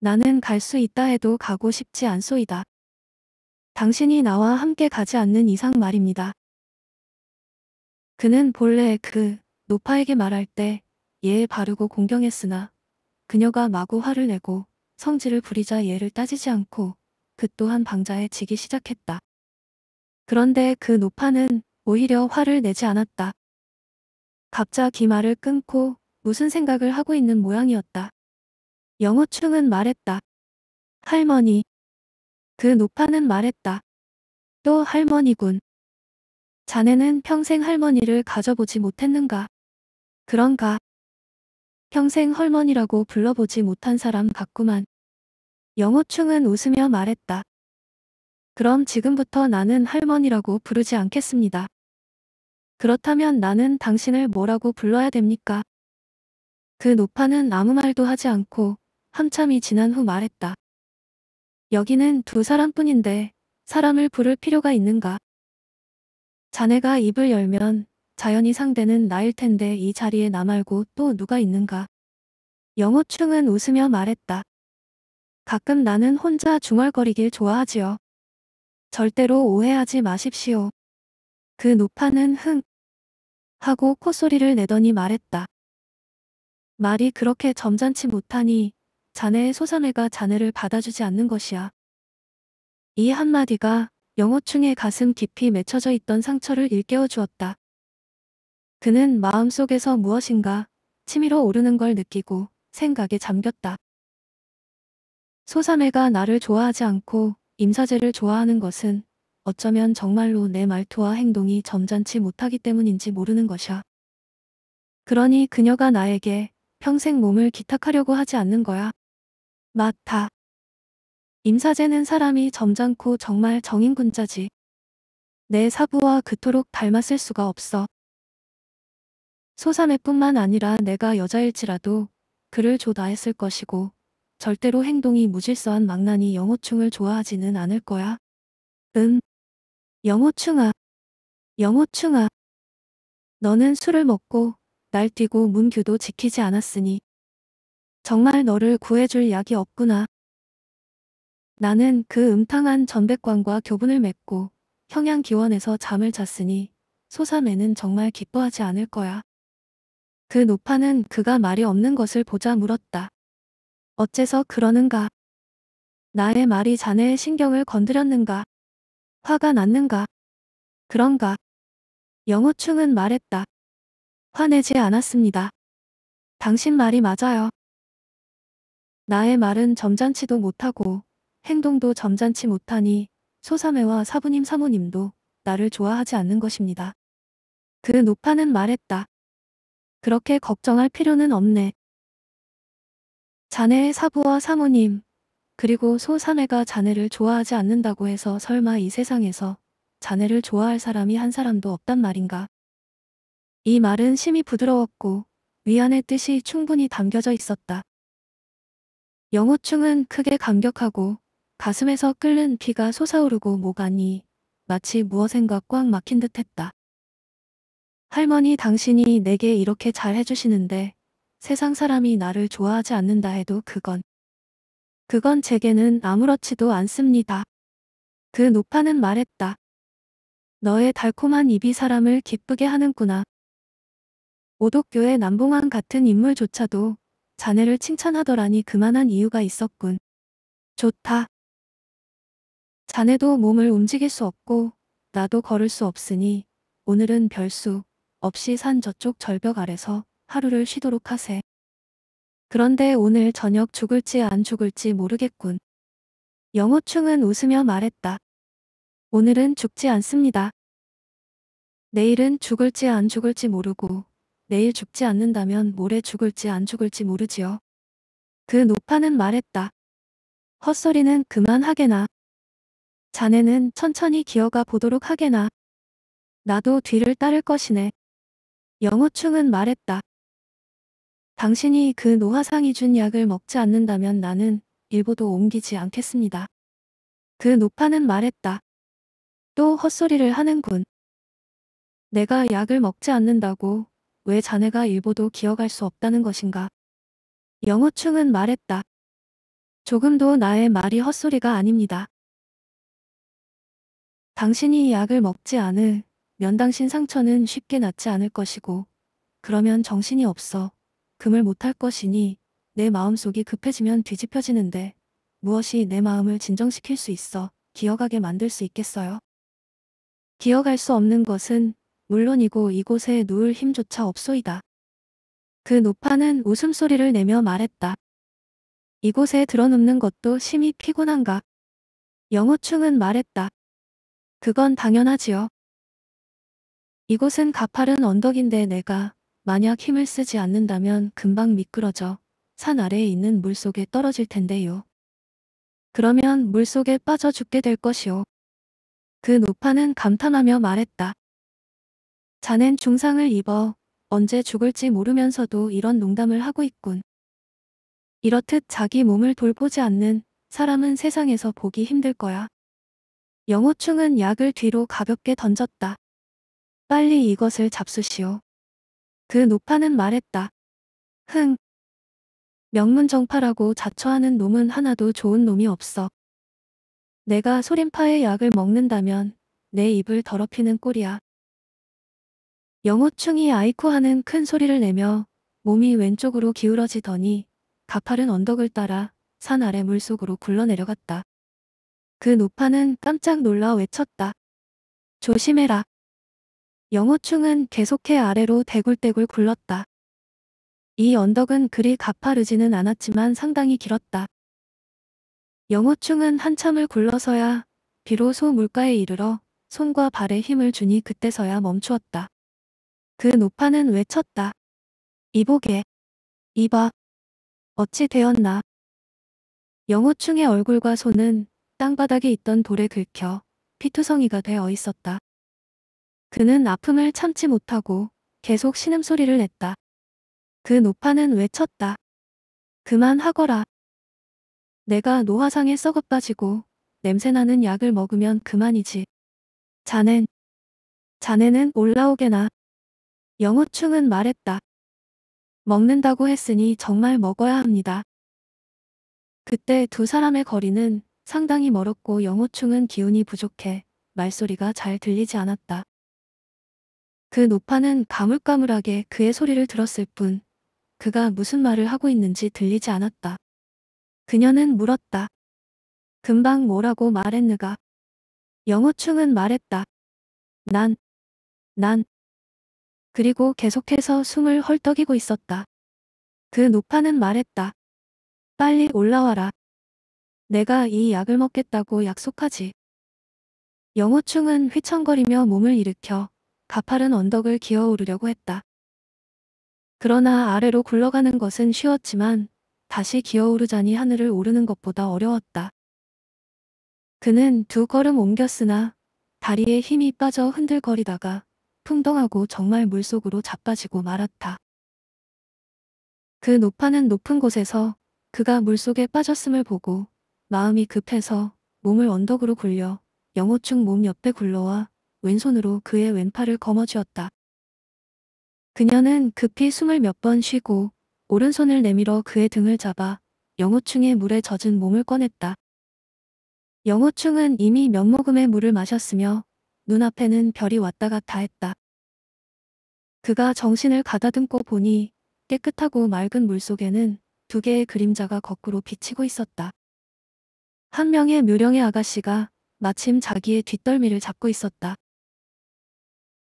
나는 갈 수 있다 해도 가고 싶지 않소이다. 당신이 나와 함께 가지 않는 이상 말입니다. 그는 본래 그 노파에게 말할 때 예에 바르고 공경했으나 그녀가 마구 화를 내고 성질을 부리자 예를 따지지 않고 그 또한 방자에 지기 시작했다. 그런데 그 노파는 오히려 화를 내지 않았다. 갑자 기말을 끊고 무슨 생각을 하고 있는 모양이었다. 영호충은 말했다. 할머니. 그 노파는 말했다. 또 할머니군. 자네는 평생 할머니를 가져보지 못했는가? 그런가? 평생 할머니라고 불러보지 못한 사람 같구만. 영호충은 웃으며 말했다. 그럼 지금부터 나는 할머니라고 부르지 않겠습니다. 그렇다면 나는 당신을 뭐라고 불러야 됩니까? 그 노파는 아무 말도 하지 않고 한참이 지난 후 말했다. 여기는 두 사람뿐인데 사람을 부를 필요가 있는가? 자네가 입을 열면 자연히 상대는 나일 텐데 이 자리에 나 말고 또 누가 있는가? 영호충은 웃으며 말했다. 가끔 나는 혼자 중얼거리길 좋아하지요. 절대로 오해하지 마십시오. 그 노파는 흥 하고 콧소리를 내더니 말했다. 말이 그렇게 점잖지 못하니 자네의 소사내가 자네를 받아주지 않는 것이야. 이 한마디가 영어충의 가슴 깊이 맺혀져 있던 상처를 일깨워 주었다. 그는 마음속에서 무엇인가 치밀어 오르는 걸 느끼고 생각에 잠겼다. 소사매가 나를 좋아하지 않고 임사제를 좋아하는 것은 어쩌면 정말로 내 말투와 행동이 점잖지 못하기 때문인지 모르는 것이야. 그러니 그녀가 나에게 평생 몸을 기탁하려고 하지 않는 거야. 맞다. 임사제는 사람이 점잖고 정말 정인군자지. 내 사부와 그토록 닮았을 수가 없어. 소삼회뿐만 아니라 내가 여자일지라도 그를 조다했을 것이고 절대로 행동이 무질서한 망나니 영호충을 좋아하지는 않을 거야. 음. 영호충아. 영호충아. 너는 술을 먹고 날뛰고 문규도 지키지 않았으니 정말 너를 구해줄 약이 없구나. 나는 그 음탕한 전백관과 교분을 맺고 평양기원에서 잠을 잤으니 소삼에는 정말 기뻐하지 않을 거야. 그 노파는 그가 말이 없는 것을 보자 물었다. 어째서 그러는가? 나의 말이 자네의 신경을 건드렸는가? 화가 났는가? 그런가? 영호충은 말했다. 파내지 않았습니다. 당신 말이 맞아요. 나의 말은 점잖지도 못하고 행동도 점잖지 못하니 소삼회와 사부님 사모님도 나를 좋아하지 않는 것입니다. 그 노파는 말했다. 그렇게 걱정할 필요는 없네. 자네의 사부와 사모님, 그리고 소삼회가 자네를 좋아하지 않는다고 해서 설마 이 세상에서 자네를 좋아할 사람이 한 사람도 없단 말인가. 이 말은 심히 부드러웠고 위안의 뜻이 충분히 담겨져 있었다. 영호충은 크게 감격하고 가슴에서 끓는 피가 솟아오르고 목 안이 마치 무엇인가 꽉 막힌 듯 했다. 할머니 당신이 내게 이렇게 잘 해주시는데 세상 사람이 나를 좋아하지 않는다 해도 그건 그건 제게는 아무렇지도 않습니다. 그 노파는 말했다. 너의 달콤한 입이 사람을 기쁘게 하는구나. 오독교의 남봉환 같은 인물조차도 자네를 칭찬하더라니 그만한 이유가 있었군. 좋다. 자네도 몸을 움직일 수 없고 나도 걸을 수 없으니 오늘은 별수 없이 산 저쪽 절벽 아래서 하루를 쉬도록 하세. 그런데 오늘 저녁 죽을지 안 죽을지 모르겠군. 영호충은 웃으며 말했다. 오늘은 죽지 않습니다. 내일은 죽을지 안 죽을지 모르고 내일 죽지 않는다면 모레 죽을지 안 죽을지 모르지요. 그 노파는 말했다. 헛소리는 그만하게나. 자네는 천천히 기어가 보도록 하게나. 나도 뒤를 따를 것이네. 영호충은 말했다. 당신이 그 노화상이 준 약을 먹지 않는다면 나는 일보도 옮기지 않겠습니다. 그 노파는 말했다. 또 헛소리를 하는군. 내가 약을 먹지 않는다고 왜 자네가 일보도 기억할 수 없다는 것인가. 영어충은 말했다. 조금도 나의 말이 헛소리가 아닙니다. 당신이 약을 먹지 않을 면당신 상처는 쉽게 낫지 않을 것이고 그러면 정신이 없어 금을 못할 것이니 내 마음속이 급해지면 뒤집혀지는데 무엇이 내 마음을 진정시킬 수 있어 기억하게 만들 수 있겠어요? 기억할 수 없는 것은 물론이고 이곳에 누울 힘조차 없소이다. 그 노파는 웃음소리를 내며 말했다. 이곳에 드러눕는 것도 심히 피곤한가? 영호충은 말했다. 그건 당연하지요. 이곳은 가파른 언덕인데 내가 만약 힘을 쓰지 않는다면 금방 미끄러져 산 아래에 있는 물속에 떨어질 텐데요. 그러면 물속에 빠져 죽게 될 것이오. 그 노파는 감탄하며 말했다. 자넨 중상을 입어 언제 죽을지 모르면서도 이런 농담을 하고 있군. 이렇듯 자기 몸을 돌보지 않는 사람은 세상에서 보기 힘들 거야. 영호충은 약을 뒤로 가볍게 던졌다. 빨리 이것을 잡수시오. 그 노파는 말했다. 흥. 명문정파라고 자처하는 놈은 하나도 좋은 놈이 없어. 내가 소림파의 약을 먹는다면 내 입을 더럽히는 꼴이야. 영호충이 아이쿠하는 큰 소리를 내며 몸이 왼쪽으로 기울어지더니 가파른 언덕을 따라 산 아래 물속으로 굴러내려갔다. 그 노파는 깜짝 놀라 외쳤다. 조심해라. 영호충은 계속해 아래로 대굴대굴 굴렀다. 이 언덕은 그리 가파르지는 않았지만 상당히 길었다. 영호충은 한참을 굴러서야 비로소 물가에 이르러 손과 발에 힘을 주니 그때서야 멈추었다. 그 노파는 외쳤다. 이보게. 이봐. 어찌 되었나. 영호충의 얼굴과 손은 땅바닥에 있던 돌에 긁혀 피투성이가 되어 있었다. 그는 아픔을 참지 못하고 계속 신음소리를 냈다. 그 노파는 외쳤다. 그만하거라. 내가 노화상에 썩어 빠지고 냄새나는 약을 먹으면 그만이지. 자넨, 자네는 올라오게나. 영호충은 말했다. 먹는다고 했으니 정말 먹어야 합니다. 그때 두 사람의 거리는 상당히 멀었고 영호충은 기운이 부족해 말소리가 잘 들리지 않았다. 그 노파는 가물가물하게 그의 소리를 들었을 뿐 그가 무슨 말을 하고 있는지 들리지 않았다. 그녀는 물었다. 금방 뭐라고 말했느가. 영호충은 말했다. 난, 난 그리고 계속해서 숨을 헐떡이고 있었다. 그 노파는 말했다. 빨리 올라와라. 내가 이 약을 먹겠다고 약속하지. 영호충은 휘청거리며 몸을 일으켜 가파른 언덕을 기어오르려고 했다. 그러나 아래로 굴러가는 것은 쉬웠지만 다시 기어오르자니 하늘을 오르는 것보다 어려웠다. 그는 두 걸음 옮겼으나 다리에 힘이 빠져 흔들거리다가 풍덩하고 정말 물속으로 자빠지고 말았다. 그 노파는 높은 곳에서 그가 물속에 빠졌음을 보고 마음이 급해서 몸을 언덕으로 굴려 영호충 몸 옆에 굴러와 왼손으로 그의 왼팔을 거머쥐었다. 그녀는 급히 숨을 몇 번 쉬고 오른손을 내밀어 그의 등을 잡아 영호충의 물에 젖은 몸을 꺼냈다. 영호충은 이미 몇 모금의 물을 마셨으며 눈앞에는 별이 왔다 갔다 했다. 그가 정신을 가다듬고 보니 깨끗하고 맑은 물속에는 두 개의 그림자가 거꾸로 비치고 있었다. 한 명의 묘령의 아가씨가 마침 자기의 뒷덜미를 잡고 있었다.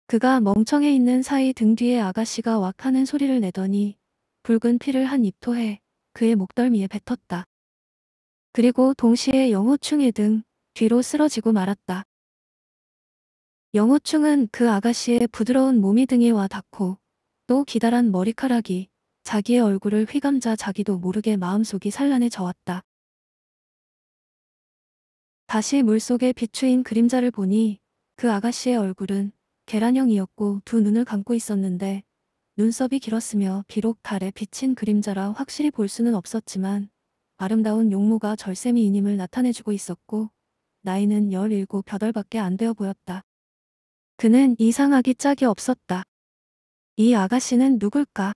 그가 멍청해 있는 사이 등 뒤에 아가씨가 왁 하는 소리를 내더니 붉은 피를 한 입토해 그의 목덜미에 뱉었다. 그리고 동시에 영호충이 등 뒤로 쓰러지고 말았다. 영호충은 그 아가씨의 부드러운 몸이 등에 와 닿고 또 기다란 머리카락이 자기의 얼굴을 휘감자 자기도 모르게 마음속이 산란해져 왔다. 다시 물속에 비추인 그림자를 보니 그 아가씨의 얼굴은 계란형이었고 두 눈을 감고 있었는데 눈썹이 길었으며 비록 달에 비친 그림자라 확실히 볼 수는 없었지만 아름다운 용모가 절세미인임을 나타내주고 있었고 나이는 17, 8밖에 안 되어 보였다. 그는 이상하기 짝이 없었다. 이 아가씨는 누굴까?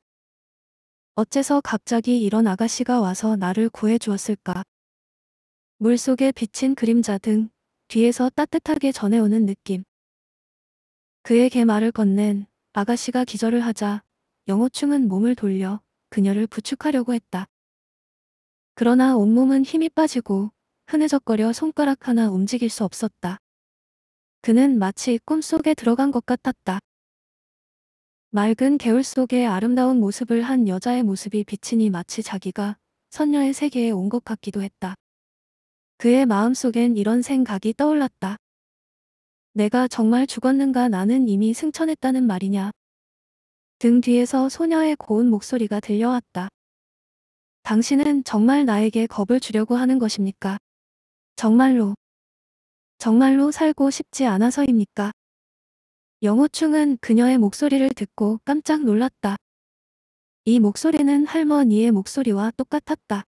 어째서 갑자기 이런 아가씨가 와서 나를 구해주었을까? 물속에 비친 그림자 등 뒤에서 따뜻하게 전해오는 느낌. 그에게 말을 건넨 아가씨가 기절을 하자 영호충은 몸을 돌려 그녀를 부축하려고 했다. 그러나 온몸은 힘이 빠지고 흐느적거려 손가락 하나 움직일 수 없었다. 그는 마치 꿈속에 들어간 것 같았다. 맑은 개울 속에 아름다운 모습을 한 여자의 모습이 비치니 마치 자기가 선녀의 세계에 온 것 같기도 했다. 그의 마음속엔 이런 생각이 떠올랐다. 내가 정말 죽었는가 나는 이미 승천했다는 말이냐. 등 뒤에서 소녀의 고운 목소리가 들려왔다. 당신은 정말 나에게 겁을 주려고 하는 것입니까? 정말로. 정말로 살고 싶지 않아서입니까? 영호충은 그녀의 목소리를 듣고 깜짝 놀랐다. 이 목소리는 할머니의 목소리와 똑같았다.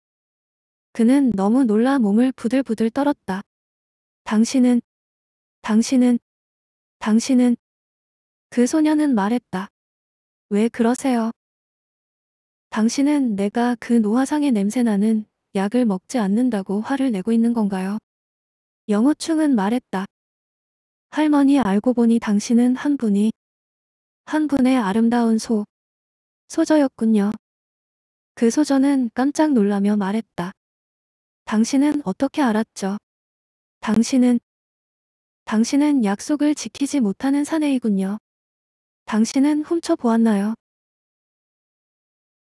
그는 너무 놀라 몸을 부들부들 떨었다. 당신은, 당신은, 당신은, 그 소녀는 말했다. 왜 그러세요? 당신은 내가 그 노화상의 냄새나는 약을 먹지 않는다고 화를 내고 있는 건가요? 영호충은 말했다. 할머니 알고 보니 당신은 한 분이 한 분의 아름다운 소 소저였군요. 그 소저는 깜짝 놀라며 말했다. 당신은 어떻게 알았죠? 당신은 당신은 약속을 지키지 못하는 사내이군요. 당신은 훔쳐보았나요?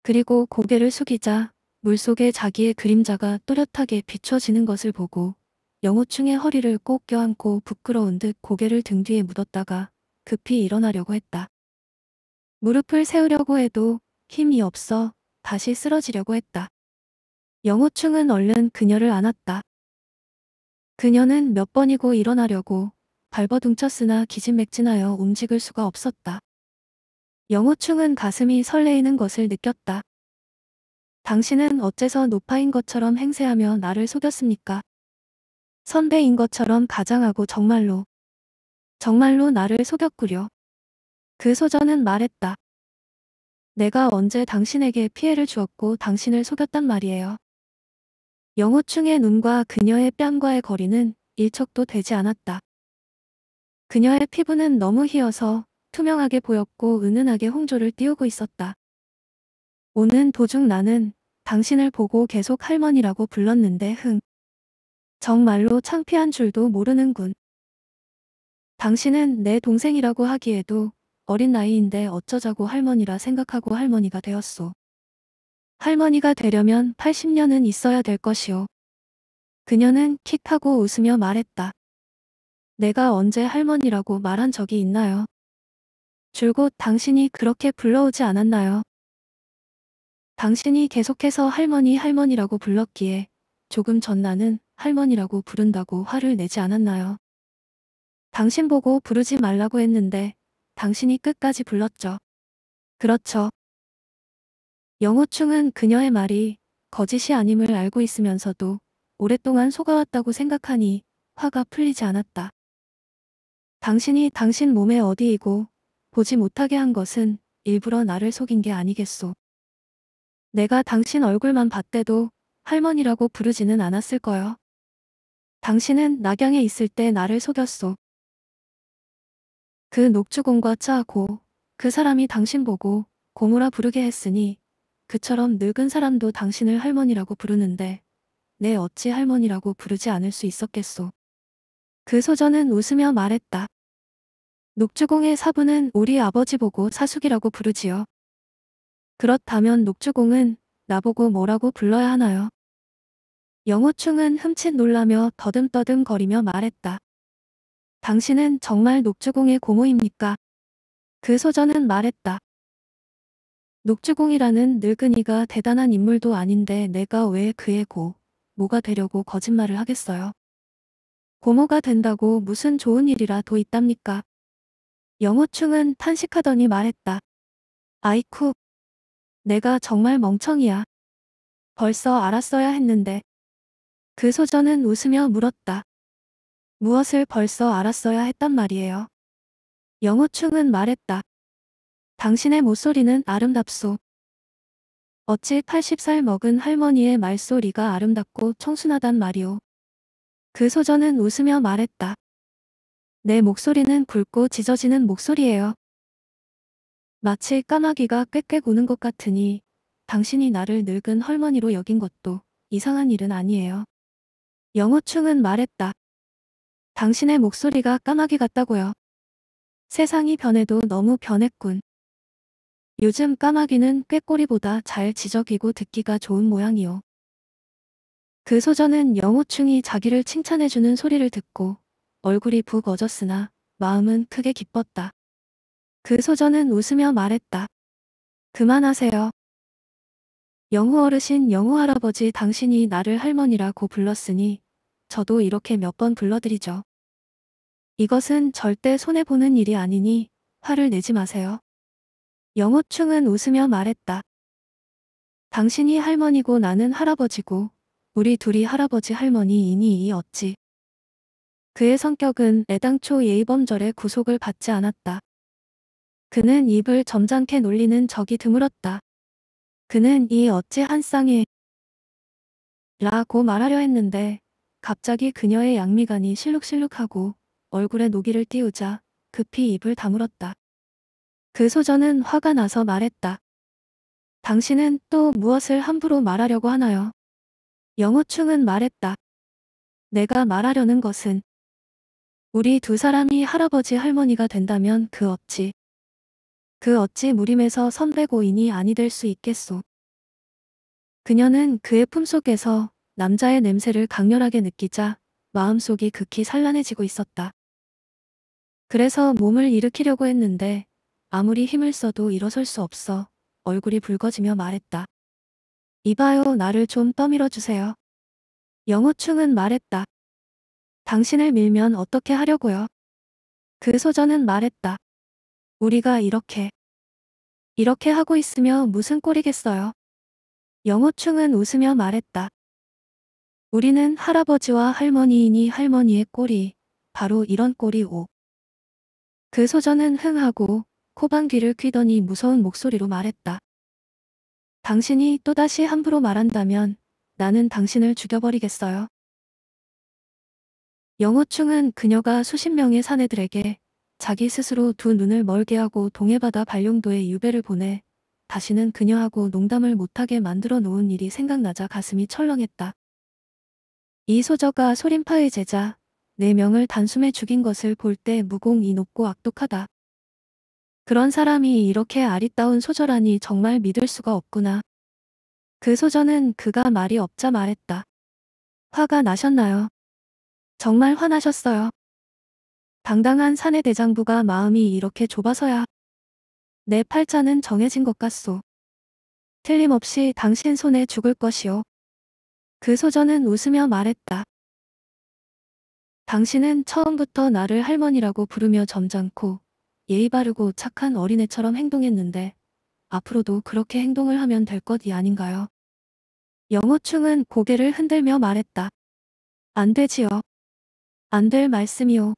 그리고 고개를 숙이자 물속에 자기의 그림자가 또렷하게 비춰지는 것을 보고 영호충의 허리를 꼭 껴안고 부끄러운 듯 고개를 등 뒤에 묻었다가 급히 일어나려고 했다. 무릎을 세우려고 해도 힘이 없어 다시 쓰러지려고 했다. 영호충은 얼른 그녀를 안았다. 그녀는 몇 번이고 일어나려고 발버둥쳤으나 기진맥진하여 움직일 수가 없었다. 영호충은 가슴이 설레이는 것을 느꼈다. 당신은 어째서 노파인 것처럼 행세하며 나를 속였습니까? 선배인 것처럼 가장하고 정말로 정말로 나를 속였구려. 그 소전은 말했다. 내가 언제 당신에게 피해를 주었고 당신을 속였단 말이에요. 영호충의 눈과 그녀의 뺨과의 거리는 일척도 되지 않았다. 그녀의 피부는 너무 희어서 투명하게 보였고 은은하게 홍조를 띄우고 있었다. 오는 도중 나는 당신을 보고 계속 할머니라고 불렀는데 흥. 정말로 창피한 줄도 모르는군. 당신은 내 동생이라고 하기에도 어린 나이인데 어쩌자고 할머니라 생각하고 할머니가 되었소. 할머니가 되려면 80년은 있어야 될 것이오. 그녀는 킥하고 웃으며 말했다. 내가 언제 할머니라고 말한 적이 있나요? 줄곧 당신이 그렇게 불러오지 않았나요? 당신이 계속해서 할머니 할머니라고 불렀기에 조금 전 나는 할머니라고 부른다고 화를 내지 않았나요? 당신 보고 부르지 말라고 했는데 당신이 끝까지 불렀죠. 그렇죠. 영호충은 그녀의 말이 거짓이 아님을 알고 있으면서도 오랫동안 속아왔다고 생각하니 화가 풀리지 않았다. 당신이 당신 몸에 어디이고 보지 못하게 한 것은 일부러 나를 속인 게 아니겠소. 내가 당신 얼굴만 봤대도 할머니라고 부르지는 않았을 거요. 당신은 낙양에 있을 때 나를 속였소. 그 녹주공과 짜고 그 사람이 당신 보고 고모라 부르게 했으니 그처럼 늙은 사람도 당신을 할머니라고 부르는데 내 어찌 할머니라고 부르지 않을 수 있었겠소. 그 소전은 웃으며 말했다. 녹주공의 사부는 우리 아버지 보고 사숙이라고 부르지요. 그렇다면 녹주공은 나보고 뭐라고 불러야 하나요? 영호충은 흠칫 놀라며 더듬더듬 거리며 말했다. 당신은 정말 녹주공의 고모입니까? 그 소전은 말했다. 녹주공이라는 늙은이가 대단한 인물도 아닌데 내가 왜 그의 고, 뭐가 되려고 거짓말을 하겠어요. 고모가 된다고 무슨 좋은 일이라도 있답니까? 영호충은 탄식하더니 말했다. 아이쿠. 내가 정말 멍청이야. 벌써 알았어야 했는데. 그 소전은 웃으며 물었다. 무엇을 벌써 알았어야 했단 말이에요. 영호충은 말했다. 당신의 목소리는 아름답소. 어찌 80살 먹은 할머니의 말소리가 아름답고 청순하단 말이오. 그 소전은 웃으며 말했다. 내 목소리는 굵고 짖어지는 목소리예요. 마치 까마귀가 꽥꽥 우는 것 같으니 당신이 나를 늙은 할머니로 여긴 것도 이상한 일은 아니에요. 영호충은 말했다. 당신의 목소리가 까마귀 같다고요. 세상이 변해도 너무 변했군. 요즘 까마귀는 꾀꼬리보다 잘 지적이고 듣기가 좋은 모양이요. 그 소전은 영호충이 자기를 칭찬해주는 소리를 듣고 얼굴이 북 어졌으나 마음은 크게 기뻤다. 그 소전은 웃으며 말했다. 그만하세요. 영호 어르신, 영호 할아버지, 당신이 나를 할머니라고 불렀으니 저도 이렇게 몇 번 불러드리죠. 이것은 절대 손해보는 일이 아니니 화를 내지 마세요. 영호충은 웃으며 말했다. 당신이 할머니고 나는 할아버지고 우리 둘이 할아버지 할머니이니 이 어찌. 그의 성격은 애당초 예의범절의 구속을 받지 않았다. 그는 입을 점잖게 놀리는 적이 드물었다. 그는 이 어찌 한 쌍이 라고 말하려 했는데 갑자기 그녀의 양미간이 실룩실룩하고 얼굴에 노기를 띄우자 급히 입을 다물었다. 그 소전은 화가 나서 말했다. 당신은 또 무엇을 함부로 말하려고 하나요? 영호충은 말했다. 내가 말하려는 것은 우리 두 사람이 할아버지 할머니가 된다면 그 어찌 그 어찌 무림에서 선배 고인이 아니 될 수 있겠소. 그녀는 그의 품속에서 남자의 냄새를 강렬하게 느끼자 마음속이 극히 산란해지고 있었다. 그래서 몸을 일으키려고 했는데 아무리 힘을 써도 일어설 수 없어 얼굴이 붉어지며 말했다. 이봐요 나를 좀 떠밀어 주세요. 영호충은 말했다. 당신을 밀면 어떻게 하려고요? 그 소전은 말했다. 우리가 이렇게 이렇게 하고 있으며 무슨 꼴이겠어요. 영호충은 웃으며 말했다. 우리는 할아버지와 할머니이니 할머니의 꼴이 바로 이런 꼴이오. 그 소전은 흥하고 코방귀를 퀴더니 무서운 목소리로 말했다. 당신이 또다시 함부로 말한다면 나는 당신을 죽여버리겠어요. 영호충은 그녀가 수십 명의 사내들에게 자기 스스로 두 눈을 멀게 하고 동해바다 발령도에 유배를 보내 다시는 그녀하고 농담을 못하게 만들어 놓은 일이 생각나자 가슴이 철렁했다. 이 소저가 소림파의 제자 네 명을 단숨에 죽인 것을 볼 때 무공이 높고 악독하다. 그런 사람이 이렇게 아리따운 소저라니 정말 믿을 수가 없구나. 그 소저는 그가 말이 없자 말했다. 화가 나셨나요? 정말 화나셨어요. 당당한 사내 대장부가 마음이 이렇게 좁아서야 내 팔자는 정해진 것 같소. 틀림없이 당신 손에 죽을 것이오. 그 소전은 웃으며 말했다. 당신은 처음부터 나를 할머니라고 부르며 점잖고 예의 바르고 착한 어린애처럼 행동했는데 앞으로도 그렇게 행동을 하면 될 것이 아닌가요? 영호충은 고개를 흔들며 말했다. 안 되지요. 안 될 말씀이오.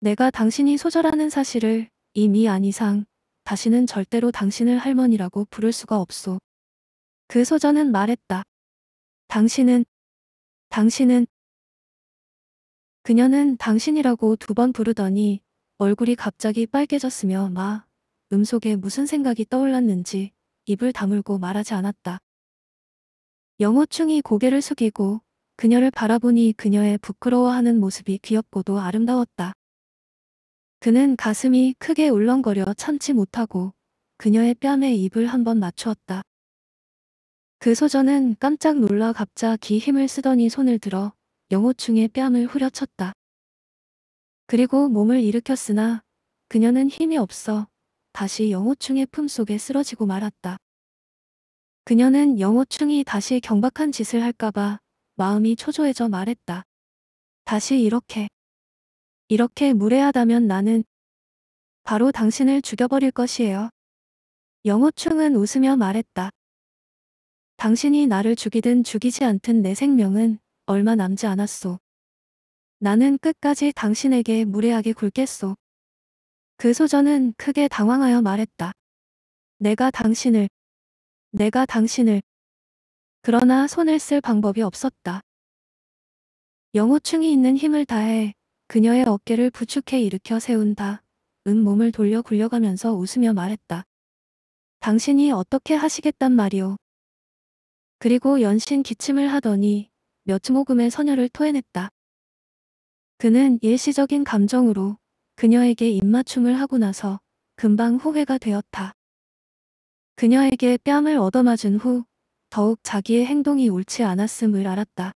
내가 당신이 소절하는 사실을 이미 안 이상 다시는 절대로 당신을 할머니라고 부를 수가 없소. 그 소절은 말했다. 당신은 당신은 그녀는 당신이라고 두 번 부르더니 얼굴이 갑자기 빨개졌으며 마 음속에 무슨 생각이 떠올랐는지 입을 다물고 말하지 않았다. 영호충이 고개를 숙이고 그녀를 바라보니 그녀의 부끄러워하는 모습이 귀엽고도 아름다웠다. 그는 가슴이 크게 울렁거려 참지 못하고 그녀의 뺨에 입을 한번 맞추었다. 그 소저는 깜짝 놀라 갑자기 힘을 쓰더니 손을 들어 영호충의 뺨을 후려쳤다. 그리고 몸을 일으켰으나 그녀는 힘이 없어 다시 영호충의 품속에 쓰러지고 말았다. 그녀는 영호충이 다시 경박한 짓을 할까봐 마음이 초조해져 말했다. 다시 이렇게 이렇게 무례하다면 나는 바로 당신을 죽여버릴 것이에요. 영호충은 웃으며 말했다. 당신이 나를 죽이든 죽이지 않든 내 생명은 얼마 남지 않았소. 나는 끝까지 당신에게 무례하게 굴겠소. 그 소전은 크게 당황하여 말했다. 내가 당신을, 내가 당신을. 그러나 손을 쓸 방법이 없었다. 영호충이 있는 힘을 다해 그녀의 어깨를 부축해 일으켜 세운다. 은 몸을 돌려 굴려가면서 웃으며 말했다. 당신이 어떻게 하시겠단 말이오. 그리고 연신 기침을 하더니 몇 모금의 선혈을 토해냈다. 그는 일시적인 감정으로 그녀에게 입맞춤을 하고 나서 금방 후회가 되었다. 그녀에게 뺨을 얻어맞은 후 더욱 자기의 행동이 옳지 않았음을 알았다.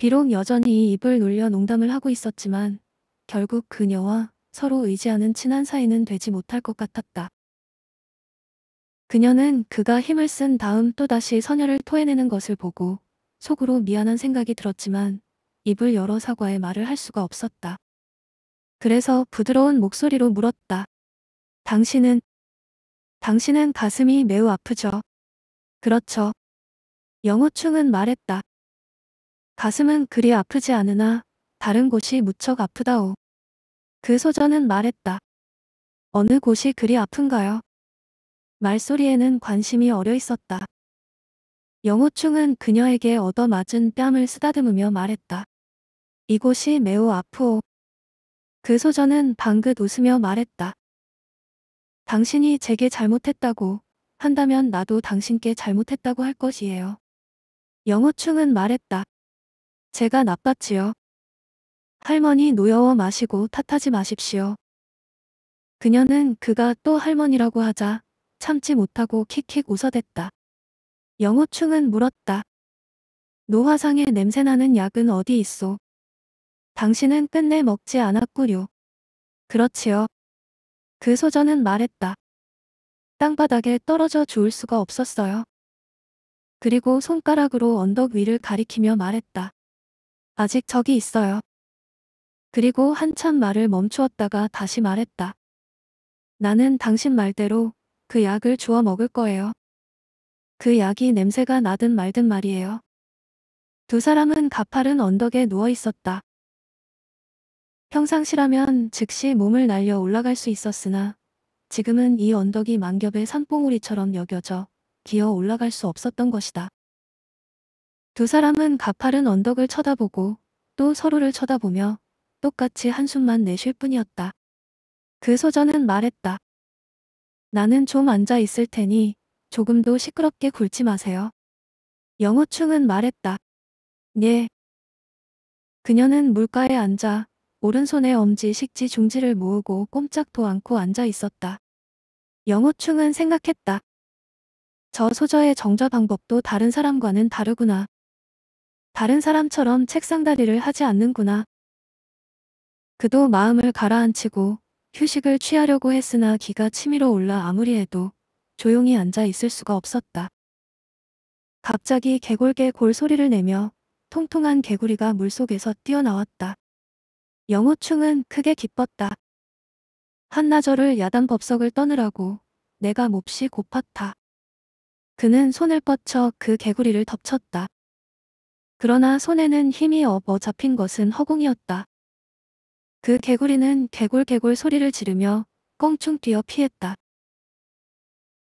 비록 여전히 입을 놀려 농담을 하고 있었지만 결국 그녀와 서로 의지하는 친한 사이는 되지 못할 것 같았다. 그녀는 그가 힘을 쓴 다음 또다시 선녀를 토해내는 것을 보고 속으로 미안한 생각이 들었지만 입을 열어 사과의 말을 할 수가 없었다. 그래서 부드러운 목소리로 물었다. 당신은 당신은 가슴이 매우 아프죠. 그렇죠. 영호충은 말했다. 가슴은 그리 아프지 않으나 다른 곳이 무척 아프다오. 그 소전은 말했다. 어느 곳이 그리 아픈가요? 말소리에는 관심이 어려 있었다. 영호충은 그녀에게 얻어맞은 뺨을 쓰다듬으며 말했다. 이곳이 매우 아프오. 그 소전은 방긋 웃으며 말했다. 당신이 제게 잘못했다고 한다면 나도 당신께 잘못했다고 할 것이에요. 영호충은 말했다. 제가 나빴지요. 할머니 노여워 마시고 탓하지 마십시오. 그녀는 그가 또 할머니라고 하자 참지 못하고 킥킥 웃어댔다. 영호충은 물었다. 노화상에 냄새나는 약은 어디 있소? 당신은 끝내 먹지 않았구려. 그렇지요. 그 소전은 말했다. 땅바닥에 떨어져 주울 수가 없었어요. 그리고 손가락으로 언덕 위를 가리키며 말했다. 아직 적이 있어요. 그리고 한참 말을 멈추었다가 다시 말했다. 나는 당신 말대로 그 약을 주워 먹을 거예요. 그 약이 냄새가 나든 말든 말이에요. 두 사람은 가파른 언덕에 누워 있었다. 평상시라면 즉시 몸을 날려 올라갈 수 있었으나 지금은 이 언덕이 만겹의 산봉우리처럼 여겨져 기어 올라갈 수 없었던 것이다. 두 사람은 가파른 언덕을 쳐다보고 또 서로를 쳐다보며 똑같이 한숨만 내쉴 뿐이었다. 그 소전은 말했다. 나는 좀 앉아 있을 테니 조금도 시끄럽게 굴지 마세요. 영호충은 말했다. 예. 그녀는 물가에 앉아 오른손에 엄지 식지 중지를 모으고 꼼짝도 않고 앉아 있었다. 영호충은 생각했다. 저 소저의 정자 방법도 다른 사람과는 다르구나. 다른 사람처럼 책상다리를 하지 않는구나. 그도 마음을 가라앉히고 휴식을 취하려고 했으나 기가 치밀어 올라 아무리 해도 조용히 앉아 있을 수가 없었다. 갑자기 개골개골 소리를 내며 통통한 개구리가 물속에서 뛰어나왔다. 영호충은 크게 기뻤다. 한나절을 야단 법석을 떠느라고 내가 몹시 고팠다. 그는 손을 뻗쳐 그 개구리를 덮쳤다. 그러나 손에는 힘이 업어 잡힌 것은 허공이었다. 그 개구리는 개골개골 소리를 지르며 껑충 뛰어 피했다.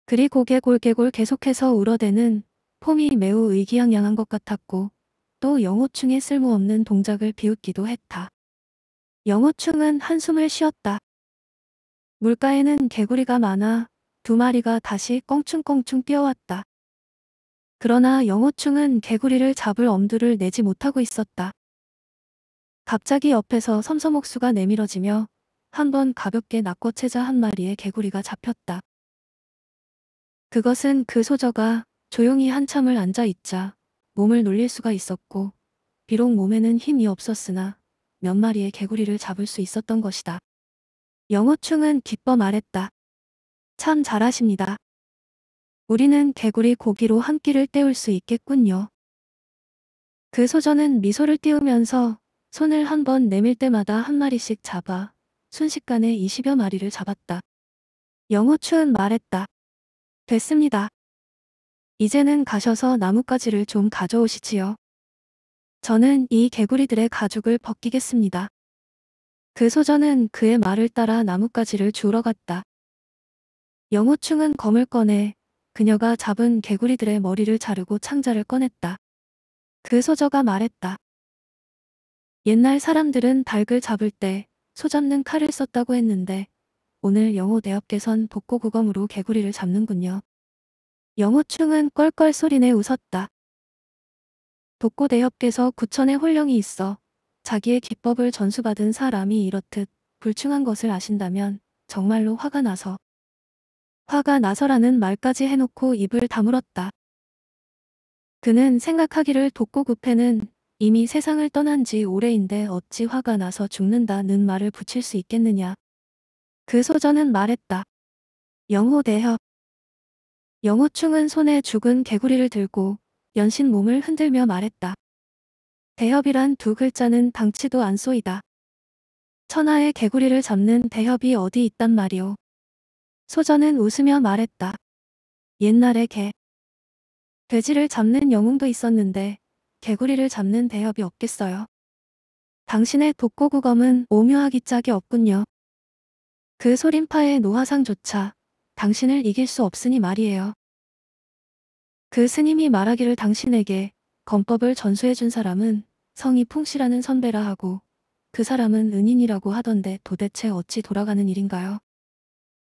그리 고개골개골 계속해서 울어대는 폼이 매우 의기양양한 것 같았고 또 영호충의 쓸모없는 동작을 비웃기도 했다. 영호충은 한숨을 쉬었다. 물가에는 개구리가 많아 두 마리가 다시 껑충껑충 뛰어왔다. 그러나 영호충은 개구리를 잡을 엄두를 내지 못하고 있었다. 갑자기 옆에서 섬섬옥수가 내밀어지며 한 번 가볍게 낚고채자 한 마리의 개구리가 잡혔다. 그것은 그 소저가 조용히 한참을 앉아 있자 몸을 놀릴 수가 있었고 비록 몸에는 힘이 없었으나 몇 마리의 개구리를 잡을 수 있었던 것이다. 영호충은 기뻐 말했다. 참 잘하십니다. 우리는 개구리 고기로 한 끼를 때울 수 있겠군요. 그 소저는 미소를 띄우면서 손을 한 번 내밀 때마다 한 마리씩 잡아 순식간에 20여 마리를 잡았다. 영호은 말했다. 됐습니다. 이제는 가셔서 나뭇가지를 좀 가져오시지요. 저는 이 개구리들의 가죽을 벗기겠습니다. 그 소저는 그의 말을 따라 나뭇가지를 주러 갔다. 영호충은 검을 꺼내 그녀가 잡은 개구리들의 머리를 자르고 창자를 꺼냈다. 그 소저가 말했다. 옛날 사람들은 닭을 잡을 때 소 잡는 칼을 썼다고 했는데 오늘 영호 대업께선 독고구검으로 개구리를 잡는군요. 영호충은 껄껄 소리내 웃었다. 독고 대협께서 구천에 혼령이 있어 자기의 기법을 전수받은 사람이 이렇듯 불충한 것을 아신다면 정말로 화가 나서 화가 나서라는 말까지 해놓고 입을 다물었다. 그는 생각하기를 독고구패는 이미 세상을 떠난 지 오래인데 어찌 화가 나서 죽는다는 말을 붙일 수 있겠느냐. 그 소전은 말했다. 영호대협. 영호충은 손에 죽은 개구리를 들고 연신 몸을 흔들며 말했다. 대협이란 두 글자는 방치도 안 쏘이다. 천하의 개구리를 잡는 대협이 어디 있단 말이오. 소전은 웃으며 말했다. 옛날에 개. 돼지를 잡는 영웅도 있었는데 개구리를 잡는 대협이 없겠어요. 당신의 독고구검은 오묘하기 짝이 없군요. 그 소림파의 노화상조차 당신을 이길 수 없으니 말이에요. 그 스님이 말하기를 당신에게 검법을 전수해준 사람은 성이 풍씨라는 선배라 하고 그 사람은 은인이라고 하던데 도대체 어찌 돌아가는 일인가요?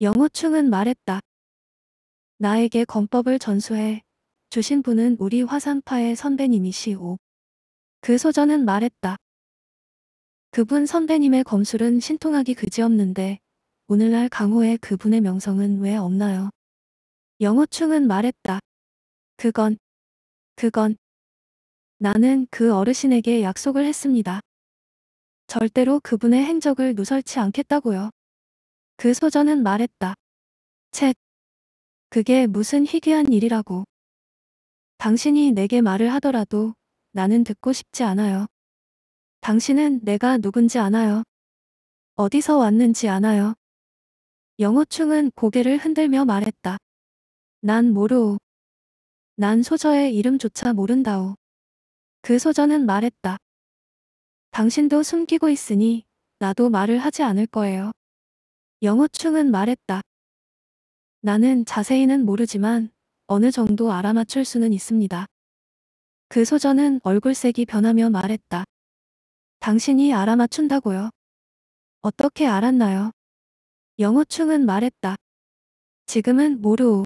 영호충은 말했다. 나에게 검법을 전수해 주신 분은 우리 화산파의 선배님이시오. 그 소전은 말했다. 그분 선배님의 검술은 신통하기 그지없는데 오늘날 강호의 그분의 명성은 왜 없나요? 영호충은 말했다. 그건, 그건. 나는 그 어르신에게 약속을 했습니다. 절대로 그분의 행적을 누설치 않겠다고요. 그 소전은 말했다. 책. 그게 무슨 희귀한 일이라고. 당신이 내게 말을 하더라도 나는 듣고 싶지 않아요. 당신은 내가 누군지 아나요? 어디서 왔는지 아나요? 영호충은 고개를 흔들며 말했다. 난 모르오. 난 소저의 이름조차 모른다오. 그 소저는 말했다. 당신도 숨기고 있으니 나도 말을 하지 않을 거예요. 영호충은 말했다. 나는 자세히는 모르지만 어느 정도 알아맞출 수는 있습니다. 그 소전은 얼굴색이 변하며 말했다. 당신이 알아맞춘다고요? 어떻게 알았나요? 영호충은 말했다. 지금은 모르오.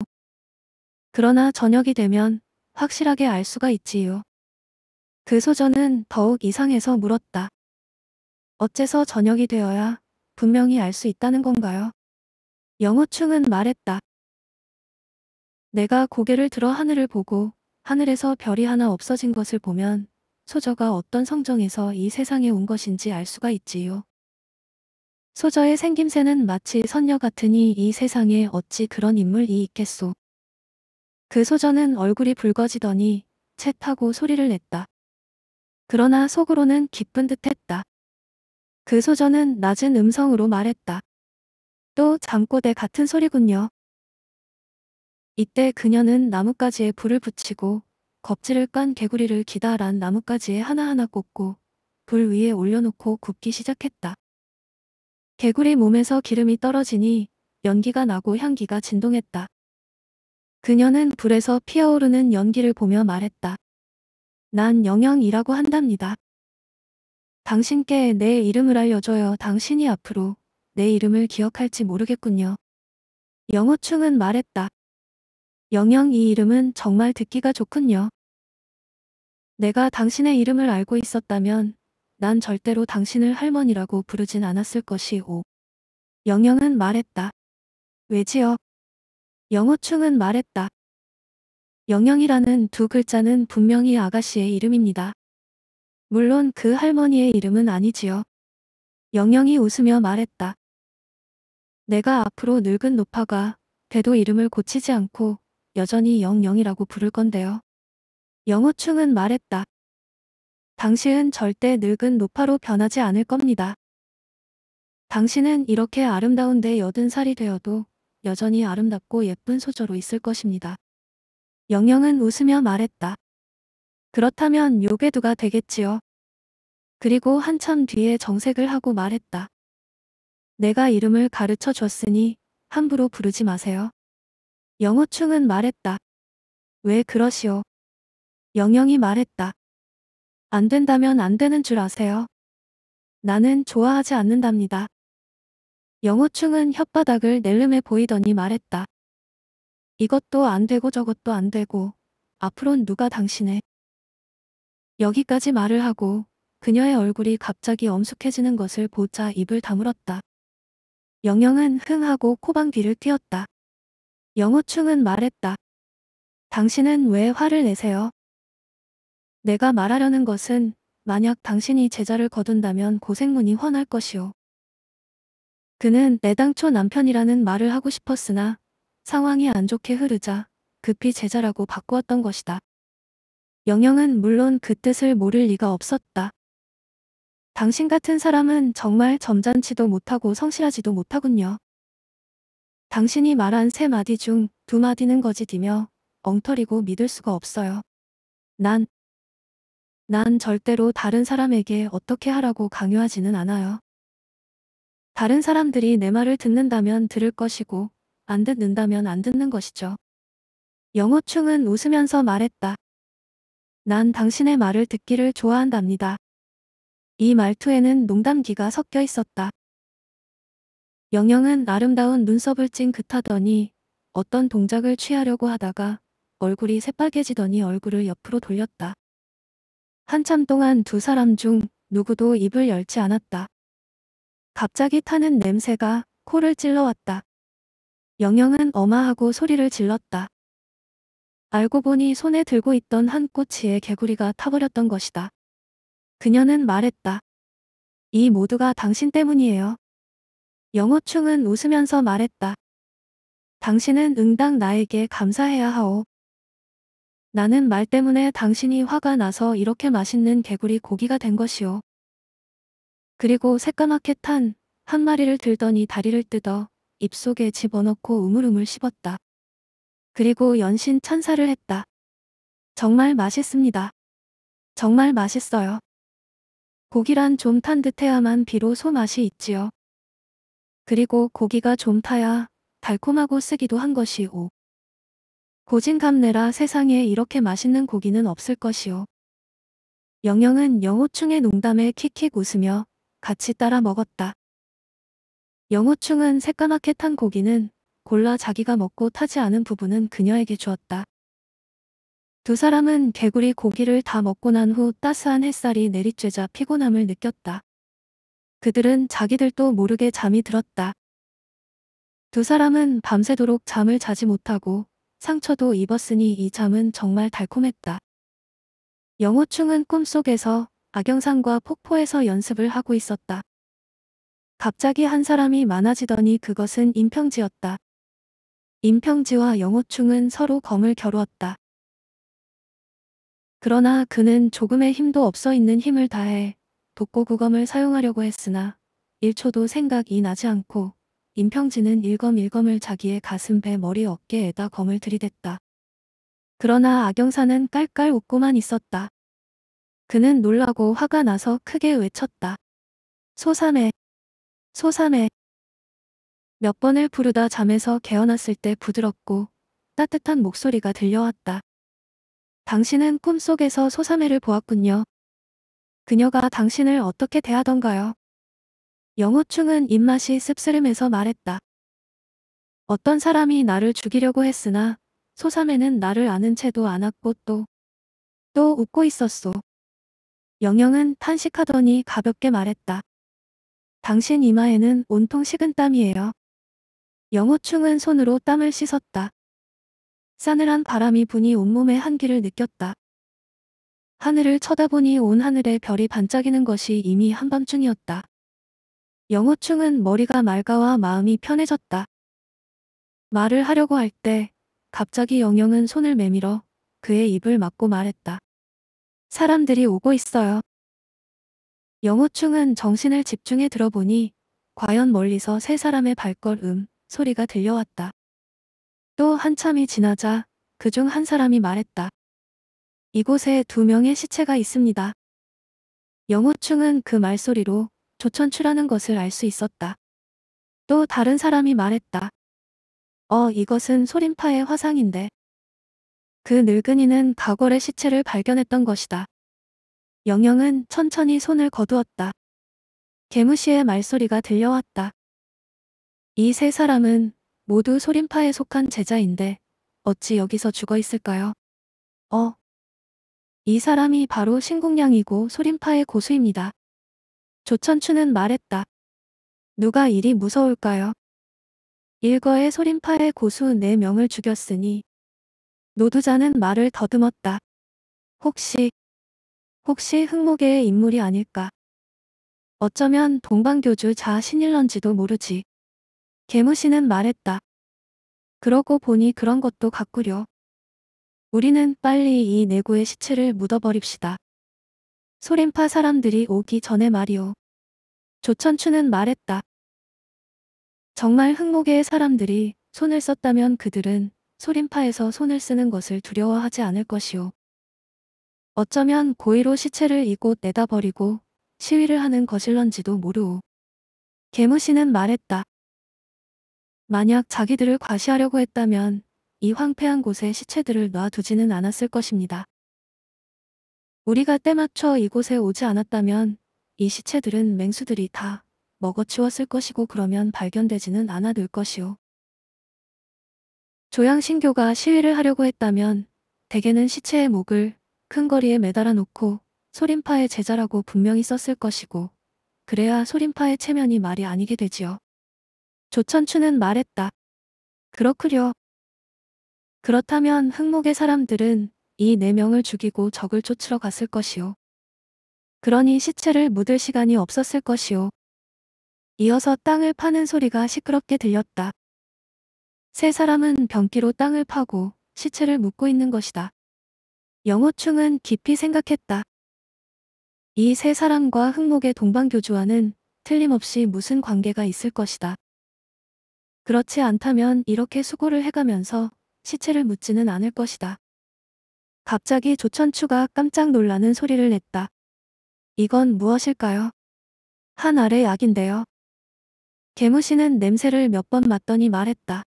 그러나 저녁이 되면 확실하게 알 수가 있지요. 그 소전은 더욱 이상해서 물었다. 어째서 저녁이 되어야 분명히 알 수 있다는 건가요? 영호충은 말했다. 내가 고개를 들어 하늘을 보고 하늘에서 별이 하나 없어진 것을 보면 소저가 어떤 성정에서 이 세상에 온 것인지 알 수가 있지요. 소저의 생김새는 마치 선녀 같으니 이 세상에 어찌 그런 인물이 있겠소. 그 소저는 얼굴이 붉어지더니 채 타고 소리를 냈다. 그러나 속으로는 기쁜 듯 했다. 그 소저는 낮은 음성으로 말했다. 또 잠꼬대 같은 소리군요. 이때 그녀는 나뭇가지에 불을 붙이고 겁질을 깐 개구리를 기다란 나뭇가지에 하나하나 꽂고 불 위에 올려놓고 굽기 시작했다. 개구리 몸에서 기름이 떨어지니 연기가 나고 향기가 진동했다. 그녀는 불에서 피어오르는 연기를 보며 말했다. 난 영영이라고 한답니다. 당신께 내 이름을 알려줘요. 당신이 앞으로 내 이름을 기억할지 모르겠군요. 영호충은 말했다. 영영 이 이름은 정말 듣기가 좋군요. 내가 당신의 이름을 알고 있었다면 난 절대로 당신을 할머니라고 부르진 않았을 것이오. 영영은 말했다. 왜지요? 영호충은 말했다. 영영이라는 두 글자는 분명히 아가씨의 이름입니다. 물론 그 할머니의 이름은 아니지요. 영영이 웃으며 말했다. 내가 앞으로 늙은 노파가 배도 이름을 고치지 않고 여전히 영영이라고 부를 건데요. 영호충은 말했다. 당신은 절대 늙은 노파로 변하지 않을 겁니다. 당신은 이렇게 아름다운데 여든 살이 되어도 여전히 아름답고 예쁜 소저로 있을 것입니다. 영영은 웃으며 말했다. 그렇다면 요괴두가 되겠지요. 그리고 한참 뒤에 정색을 하고 말했다. 내가 이름을 가르쳐 줬으니 함부로 부르지 마세요. 영호충은 말했다. 왜 그러시오? 영영이 말했다. 안 된다면 안 되는 줄 아세요? 나는 좋아하지 않는답니다. 영호충은 혓바닥을 낼름해 보이더니 말했다. 이것도 안 되고 저것도 안 되고 앞으론 누가 당신의 여기까지 말을 하고 그녀의 얼굴이 갑자기 엄숙해지는 것을 보자 입을 다물었다. 영영은 흥하고 코방귀를 뀌었다. 영호충은 말했다. 당신은 왜 화를 내세요? 내가 말하려는 것은 만약 당신이 제자를 거둔다면 고생문이 훤할 것이오. 그는 내 당초 남편이라는 말을 하고 싶었으나 상황이 안 좋게 흐르자 급히 제자라고 바꾸었던 것이다. 영영은 물론 그 뜻을 모를 리가 없었다. 당신 같은 사람은 정말 점잖지도 못하고 성실하지도 못하군요. 당신이 말한 세 마디 중 두 마디는 거짓이며 엉터리고 믿을 수가 없어요. 난, 난 절대로 다른 사람에게 어떻게 하라고 강요하지는 않아요. 다른 사람들이 내 말을 듣는다면 들을 것이고 안 듣는다면 안 듣는 것이죠. 영호충은 웃으면서 말했다. 난 당신의 말을 듣기를 좋아한답니다. 이 말투에는 농담기가 섞여 있었다. 영영은 아름다운 눈썹을 찡긋하더니 어떤 동작을 취하려고 하다가 얼굴이 새빨개지더니 얼굴을 옆으로 돌렸다. 한참 동안 두 사람 중 누구도 입을 열지 않았다. 갑자기 타는 냄새가 코를 찔러왔다. 영영은 어마하고 소리를 질렀다. 알고 보니 손에 들고 있던 한 꼬치에 개구리가 타버렸던 것이다. 그녀는 말했다. 이 모두가 당신 때문이에요. 영호충은 웃으면서 말했다. 당신은 응당 나에게 감사해야 하오. 나는 말 때문에 당신이 화가 나서 이렇게 맛있는 개구리 고기가 된 것이오. 그리고 새까맣게 탄 한 마리를 들더니 다리를 뜯어 입속에 집어넣고 우물우물 씹었다. 그리고 연신 천사를 했다. 정말 맛있습니다. 정말 맛있어요. 고기란 좀 탄 듯해야만 비로 소맛이 있지요. 그리고 고기가 좀 타야 달콤하고 쓰기도 한 것이오. 고진감내라 세상에 이렇게 맛있는 고기는 없을 것이오. 영영은 영호충의 농담에 킥킥 웃으며 같이 따라 먹었다. 영호충은 새까맣게 탄 고기는 골라 자기가 먹고 타지 않은 부분은 그녀에게 주었다. 두 사람은 개구리 고기를 다 먹고 난 후 따스한 햇살이 내리쬐자 피곤함을 느꼈다. 그들은 자기들도 모르게 잠이 들었다. 두 사람은 밤새도록 잠을 자지 못하고 상처도 입었으니 이 잠은 정말 달콤했다. 영호충은 꿈속에서 악영상과 폭포에서 연습을 하고 있었다. 갑자기 한 사람이 많아지더니 그것은 임평지였다. 임평지와 영호충은 서로 검을 겨루었다. 그러나 그는 조금의 힘도 없어 있는 힘을 다해 독고구검을 사용하려고 했으나 1초도 생각이 나지 않고 임평지는 일검일검을 자기의 가슴 배 머리 어깨에다 검을 들이댔다. 그러나 악영사는 깔깔 웃고만 있었다. 그는 놀라고 화가 나서 크게 외쳤다. 소삼해. 소삼해. 몇 번을 부르다 잠에서 개어났을 때 부드럽고 따뜻한 목소리가 들려왔다. 당신은 꿈속에서 소사매를 보았군요. 그녀가 당신을 어떻게 대하던가요? 영호충은 입맛이 씁쓸하면서 말했다. 어떤 사람이 나를 죽이려고 했으나 소삼에는 나를 아는 채도 안았고 또, 또 웃고 있었소. 영영은 탄식하더니 가볍게 말했다. 당신 이마에는 온통 식은 땀이에요. 영호충은 손으로 땀을 씻었다. 싸늘한 바람이 부니 온몸에 한기를 느꼈다. 하늘을 쳐다보니 온 하늘에 별이 반짝이는 것이 이미 한밤중이었다. 영호충은 머리가 맑아와 마음이 편해졌다. 말을 하려고 할 때 갑자기 영영은 손을 매밀어 그의 입을 막고 말했다. 사람들이 오고 있어요. 영호충은 정신을 집중해 들어보니 과연 멀리서 세 사람의 발걸음, 소리가 들려왔다. 또 한참이 지나자 그중 한 사람이 말했다. 이곳에 두 명의 시체가 있습니다. 영호충은 그 말소리로 조천추라는 것을 알 수 있었다. 또 다른 사람이 말했다. 어, 이것은 소림파의 화상인데. 그 늙은이는 가골의 시체를 발견했던 것이다. 영영은 천천히 손을 거두었다. 개무시의 말소리가 들려왔다. 이세 사람은 모두 소림파에 속한 제자인데 어찌 여기서 죽어 있을까요? 어. 이 사람이 바로 신궁량이고 소림파의 고수입니다. 조천추는 말했다. 누가 일이 무서울까요? 일거에 소림파의 고수 네 명을 죽였으니 노두자는 말을 더듬었다. 혹시 혹시 흑목의 인물이 아닐까? 어쩌면 동방교주 자신일런지도 모르지. 개무신은 말했다. 그러고 보니 그런 것도 같구려. 우리는 빨리 이 내구의 시체를 묻어버립시다. 소림파 사람들이 오기 전에 말이오. 조천추는 말했다. 정말 흑목의 사람들이 손을 썼다면 그들은 소림파에서 손을 쓰는 것을 두려워하지 않을 것이오. 어쩌면 고의로 시체를 이곳 내다 버리고 시위를 하는 것일런지도 모르오. 개무신은 말했다. 만약 자기들을 과시하려고 했다면 이 황폐한 곳에 시체들을 놔두지는 않았을 것입니다. 우리가 때맞춰 이곳에 오지 않았다면 이 시체들은 맹수들이 다 먹어치웠을 것이고 그러면 발견되지는 않아둘 것이오. 조양신교가 시위를 하려고 했다면 대개는 시체의 목을 큰 거리에 매달아 놓고 소림파의 제자라고 분명히 썼을 것이고 그래야 소림파의 체면이 말이 아니게 되지요. 조천추는 말했다. 그렇구려. 그렇다면 흑목의 사람들은 이 네 명을 죽이고 적을 쫓으러 갔을 것이오. 그러니 시체를 묻을 시간이 없었을 것이오. 이어서 땅을 파는 소리가 시끄럽게 들렸다. 세 사람은 변기로 땅을 파고 시체를 묻고 있는 것이다. 영호충은 깊이 생각했다. 이 세 사람과 흑목의 동방교주와는 틀림없이 무슨 관계가 있을 것이다. 그렇지 않다면 이렇게 수고를 해가면서 시체를 묻지는 않을 것이다. 갑자기 조천추가 깜짝 놀라는 소리를 냈다. 이건 무엇일까요? 한 알의 약인데요. 개무신은 냄새를 몇 번 맡더니 말했다.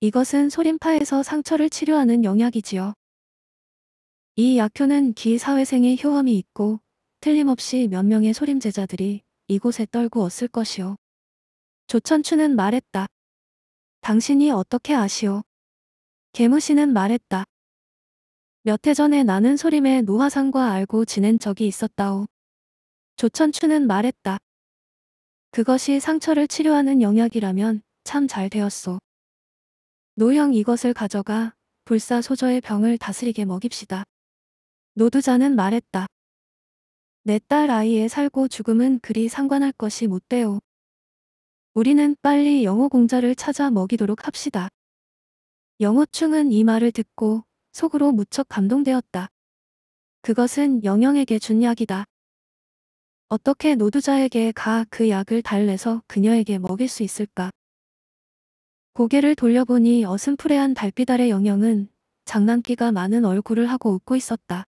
이것은 소림파에서 상처를 치료하는 영약이지요. 이 약효는 기사회생의 효험이 있고 틀림없이 몇 명의 소림 제자들이 이곳에 떨구었을 것이오 조천추는 말했다. 당신이 어떻게 아시오? 개무씨는 말했다. 몇 해 전에 나는 소림의 노화상과 알고 지낸 적이 있었다오. 조천추는 말했다. 그것이 상처를 치료하는 영약이라면 참 잘 되었소. 노형 이것을 가져가 불사소저의 병을 다스리게 먹입시다. 노두자는 말했다. 내 딸 아이의 살고 죽음은 그리 상관할 것이 못되오. 우리는 빨리 영어 공자를 찾아 먹이도록 합시다. 영어충은 이 말을 듣고 속으로 무척 감동되었다. 그것은 영영에게 준 약이다. 어떻게 노두자에게 가 그 약을 달래서 그녀에게 먹일 수 있을까? 고개를 돌려보니 어슴푸레한 달빛 아래 영영은 장난기가 많은 얼굴을 하고 웃고 있었다.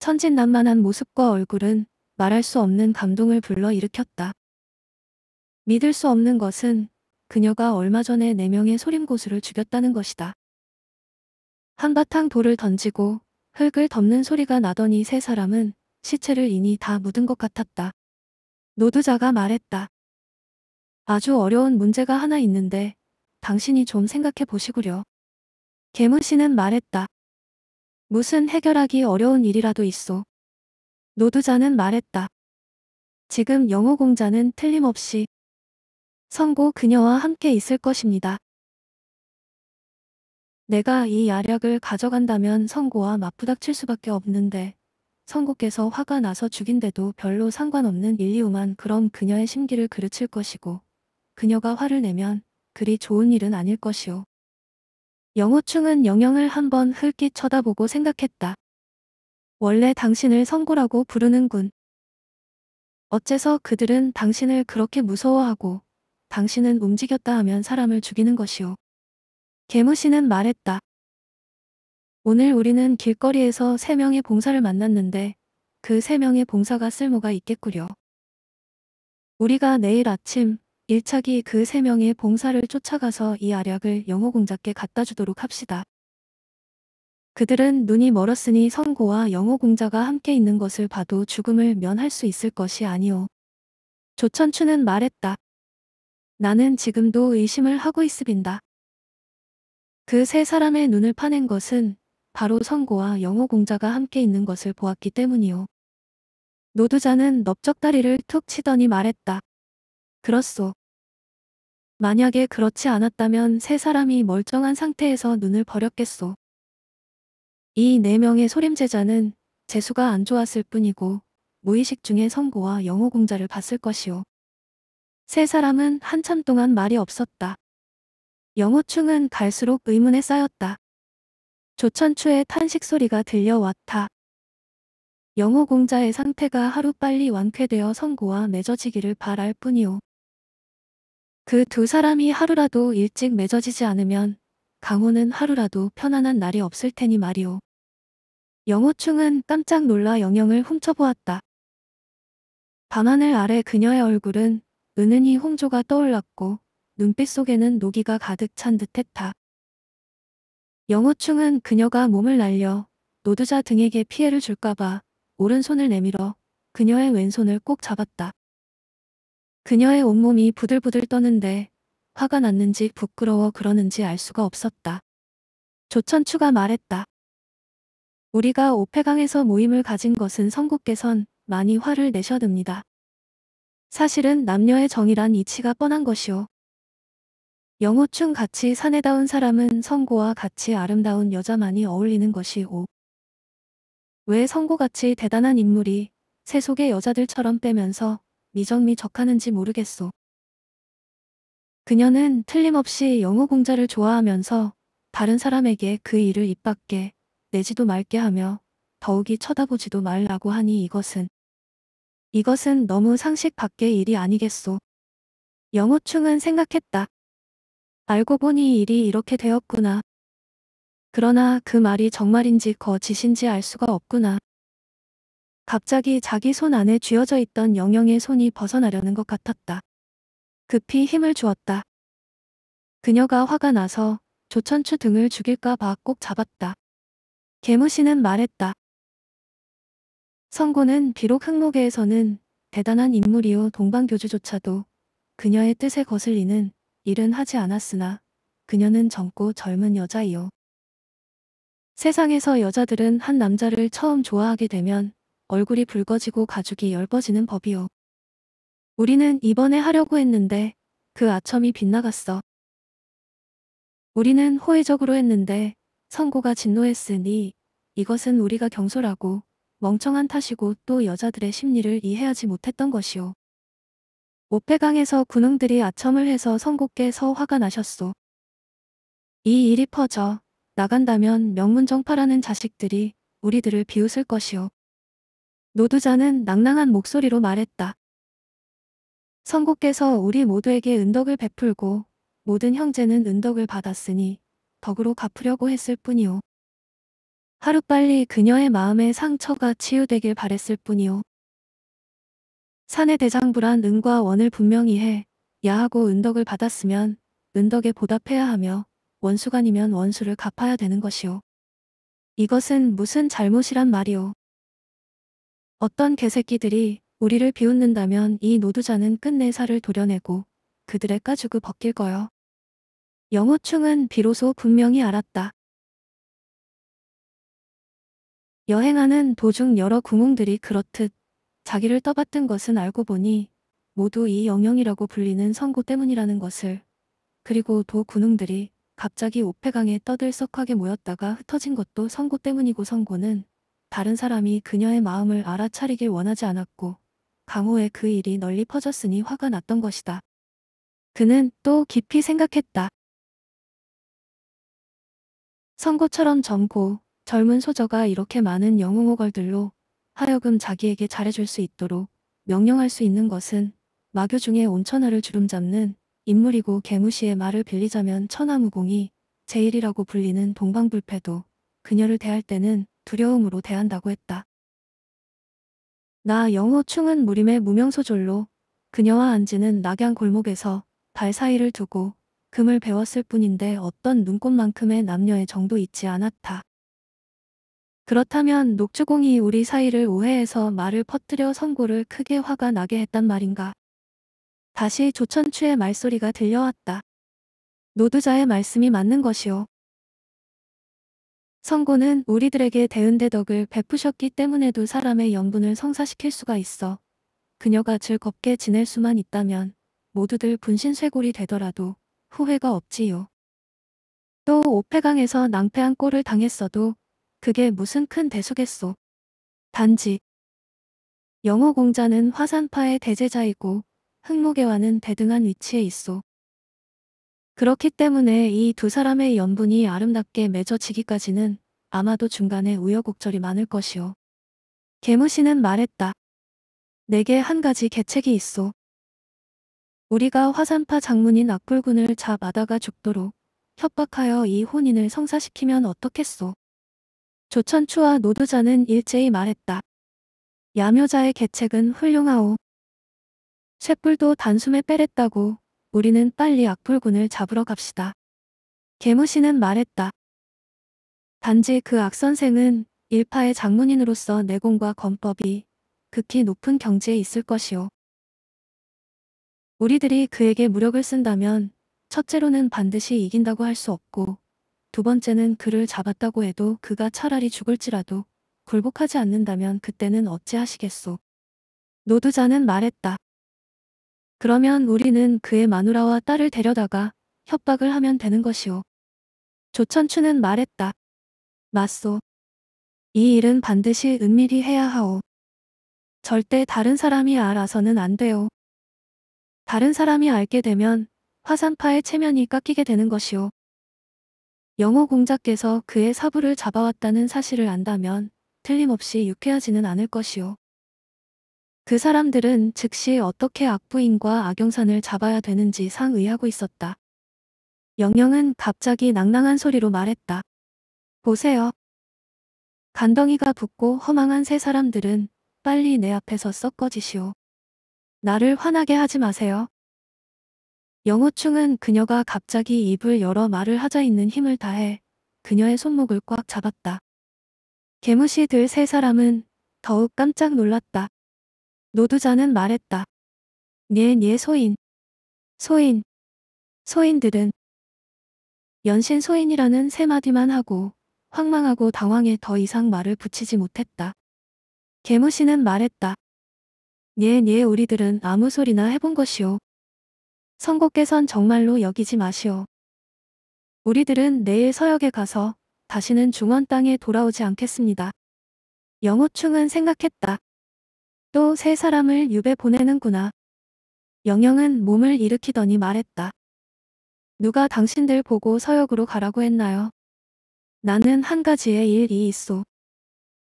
천진난만한 모습과 얼굴은 말할 수 없는 감동을 불러일으켰다. 믿을 수 없는 것은 그녀가 얼마 전에 4명의 소림고수를 죽였다는 것이다. 한바탕 돌을 던지고 흙을 덮는 소리가 나더니 세 사람은 시체를 이니다 묻은 것 같았다. 노드자가 말했다. 아주 어려운 문제가 하나 있는데 당신이 좀 생각해 보시구려. 개무씨는 말했다. 무슨 해결하기 어려운 일이라도 있어. 노두자는 말했다. 지금 영호 공자는 틀림없이 선고 그녀와 함께 있을 것입니다. 내가 이 야략을 가져간다면 선고와 맞부닥칠 수밖에 없는데 선고께서 화가 나서 죽인데도 별로 상관없는 일리우만 그럼 그녀의 심기를 그르칠 것이고 그녀가 화를 내면 그리 좋은 일은 아닐 것이오. 영호충은 영영을 한번 흘끼 쳐다보고 생각했다. 원래 당신을 선고라고 부르는군. 어째서 그들은 당신을 그렇게 무서워하고 당신은 움직였다 하면 사람을 죽이는 것이오. 개무씨는 말했다. 오늘 우리는 길거리에서 세 명의 봉사를 만났는데 그 세 명의 봉사가 쓸모가 있겠구려. 우리가 내일 아침 일차기 그 세 명의 봉사를 쫓아가서 이 알약을 영호공작께 갖다 주도록 합시다. 그들은 눈이 멀었으니 선고와 영호공자가 함께 있는 것을 봐도 죽음을 면할 수 있을 것이 아니오. 조천추는 말했다. 나는 지금도 의심을 하고 있습니다. 그 세 사람의 눈을 파낸 것은 바로 선고와 영어 공자가 함께 있는 것을 보았기 때문이요. 노두자는 넓적다리를 툭 치더니 말했다. 그렇소. 만약에 그렇지 않았다면 세 사람이 멀쩡한 상태에서 눈을 버렸겠소. 이 네 명의 소림제자는 재수가 안 좋았을 뿐이고 무의식 중에 선고와 영어 공자를 봤을 것이오. 세 사람은 한참 동안 말이 없었다. 영호충은 갈수록 의문에 쌓였다. 조천추의 탄식 소리가 들려왔다. 영호공자의 상태가 하루빨리 완쾌되어 선고와 맺어지기를 바랄 뿐이오. 그 두 사람이 하루라도 일찍 맺어지지 않으면 강호는 하루라도 편안한 날이 없을 테니 말이오. 영호충은 깜짝 놀라 영영을 훔쳐보았다. 밤하늘 아래 그녀의 얼굴은 은은히 홍조가 떠올랐고 눈빛 속에는 노기가 가득 찬 듯했다. 영호충은 그녀가 몸을 날려 노드자 등에게 피해를 줄까봐 오른손을 내밀어 그녀의 왼손을 꼭 잡았다. 그녀의 온몸이 부들부들 떠는데 화가 났는지 부끄러워 그러는지 알 수가 없었다. 조천추가 말했다. 우리가 오페강에서 모임을 가진 것은 선국께선 많이 화를 내셔듭니다. 사실은 남녀의 정이란 이치가 뻔한 것이오. 영호충 같이 사내다운 사람은 성고와 같이 아름다운 여자만이 어울리는 것이오. 왜 성고같이 대단한 인물이 세속의 여자들처럼 빼면서 미정미적하는지 모르겠소. 그녀는 틀림없이 영호 공자를 좋아하면서 다른 사람에게 그 일을 입 밖에 내지도 말게 하며 더욱이 쳐다보지도 말라고 하니 이것은 이것은 너무 상식 밖의 일이 아니겠소. 영호충은 생각했다. 알고 보니 일이 이렇게 되었구나. 그러나 그 말이 정말인지 거짓인지 알 수가 없구나. 갑자기 자기 손 안에 쥐어져 있던 영영의 손이 벗어나려는 것 같았다. 급히 힘을 주었다. 그녀가 화가 나서 조천추 등을 죽일까 봐 꼭 잡았다. 개무신은 말했다. 성고는 비록 흑목에에서는 대단한 인물이요 동방교주조차도 그녀의 뜻에 거슬리는 일은 하지 않았으나 그녀는 젊고 젊은 여자이요. 세상에서 여자들은 한 남자를 처음 좋아하게 되면 얼굴이 붉어지고 가죽이 열아지는 법이요. 우리는 이번에 하려고 했는데 그 아첨이 빗나갔어. 우리는 호의적으로 했는데 선고가 진노했으니 이것은 우리가 경솔하고 멍청한 탓이고 또 여자들의 심리를 이해하지 못했던 것이오. 오페강에서 군웅들이 아첨을 해서 선곡께서 화가 나셨소. 이 일이 퍼져 나간다면 명문정파라는 자식들이 우리들을 비웃을 것이오. 노두자는 낭낭한 목소리로 말했다. 선곡께서 우리 모두에게 은덕을 베풀고 모든 형제는 은덕을 받았으니 덕으로 갚으려고 했을 뿐이오. 하루빨리 그녀의 마음의 상처가 치유되길 바랬을 뿐이오. 사내 대장부란 은과 원을 분명히 해 야하고 은덕을 받았으면 은덕에 보답해야 하며 원수간이면 원수를 갚아야 되는 것이오. 이것은 무슨 잘못이란 말이오. 어떤 개새끼들이 우리를 비웃는다면 이 노두자는 끝내 살을 도려내고 그들의 까죽을 벗길 거요. 영호충은 비로소 분명히 알았다. 여행하는 도중 여러 구멍들이 그렇듯 자기를 떠받든 것은 알고 보니 모두 이 영영이라고 불리는 선고 때문이라는 것을 그리고 도 군웅들이 갑자기 오페강에 떠들썩하게 모였다가 흩어진 것도 선고 때문이고 선고는 다른 사람이 그녀의 마음을 알아차리길 원하지 않았고 강호의 그 일이 널리 퍼졌으니 화가 났던 것이다. 그는 또 깊이 생각했다. 선고처럼 젊고 젊은 소저가 이렇게 많은 영웅호걸들로 하여금 자기에게 잘해줄 수 있도록 명령할 수 있는 것은 마교 중에 온천하를 주름잡는 인물이고 개무시의 말을 빌리자면 천하무공이 제일이라고 불리는 동방불패도 그녀를 대할 때는 두려움으로 대한다고 했다. 나 영호 충은 무림의 무명소졸로 그녀와 안지는 낙양 골목에서 달 사이를 두고 금을 배웠을 뿐인데 어떤 눈꽃만큼의 남녀의 정도 있지 않았다. 그렇다면 녹주공이 우리 사이를 오해해서 말을 퍼뜨려 선고를 크게 화가 나게 했단 말인가. 다시 조천추의 말소리가 들려왔다. 노두자의 말씀이 맞는 것이오. 선고는 우리들에게 대은대덕을 베푸셨기 때문에도 사람의 영분을 성사시킬 수가 있어 그녀가 즐겁게 지낼 수만 있다면 모두들 분신쇄골이 되더라도 후회가 없지요. 또오페강에서 낭패한 꼴을 당했어도 그게 무슨 큰 대수겠소. 단지 영호 공자는 화산파의 대제자이고 흑무계와는 대등한 위치에 있어. 그렇기 때문에 이 두 사람의 연분이 아름답게 맺어지기까지는 아마도 중간에 우여곡절이 많을 것이오. 개무씨는 말했다. 내게 한 가지 계책이 있어. 우리가 화산파 장문인 악불군을 잡아다가 죽도록 협박하여 이 혼인을 성사시키면 어떻겠소. 조천추와 노두자는 일제히 말했다. 야묘자의 계책은 훌륭하오. 쇳불도 단숨에 빼랬다고 우리는 빨리 악불군을 잡으러 갑시다. 개무신은 말했다. 단지 그 악선생은 일파의 장문인으로서 내공과 권법이 극히 높은 경지에 있을 것이오. 우리들이 그에게 무력을 쓴다면 첫째로는 반드시 이긴다고 할 수 없고 두 번째는 그를 잡았다고 해도 그가 차라리 죽을지라도 굴복하지 않는다면 그때는 어찌하시겠소. 노두자는 말했다. 그러면 우리는 그의 마누라와 딸을 데려다가 협박을 하면 되는 것이오. 조천추는 말했다. 맞소. 이 일은 반드시 은밀히 해야 하오. 절대 다른 사람이 알아서는 안 돼요. 다른 사람이 알게 되면 화산파의 체면이 깎이게 되는 것이오. 영어공작께서 그의 사부를 잡아왔다는 사실을 안다면 틀림없이 유쾌하지는 않을 것이오. 그 사람들은 즉시 어떻게 악부인과 악영산을 잡아야 되는지 상의하고 있었다. 영영은 갑자기 낭낭한 소리로 말했다. 보세요. 간덩이가 붓고 허망한 세 사람들은 빨리 내 앞에서 섞어지시오 나를 화나게 하지 마세요. 영호충은 그녀가 갑자기 입을 열어 말을 하자 있는 힘을 다해 그녀의 손목을 꽉 잡았다. 개무시 들세 사람은 더욱 깜짝 놀랐다. 노두자는 말했다. 네네 네, 소인. 소인. 소인들은 연신 소인이라는 세 마디만 하고 황망하고 당황해 더 이상 말을 붙이지 못했다. 개무시는 말했다. 네네 네, 우리들은 아무 소리나 해본 것이오. 선곡개선 정말로 여기지 마시오. 우리들은 내일 서역에 가서 다시는 중원 땅에 돌아오지 않겠습니다. 영호충은 생각했다. 또 세 사람을 유배 보내는구나. 영영은 몸을 일으키더니 말했다. 누가 당신들 보고 서역으로 가라고 했나요? 나는 한 가지의 일이 있소.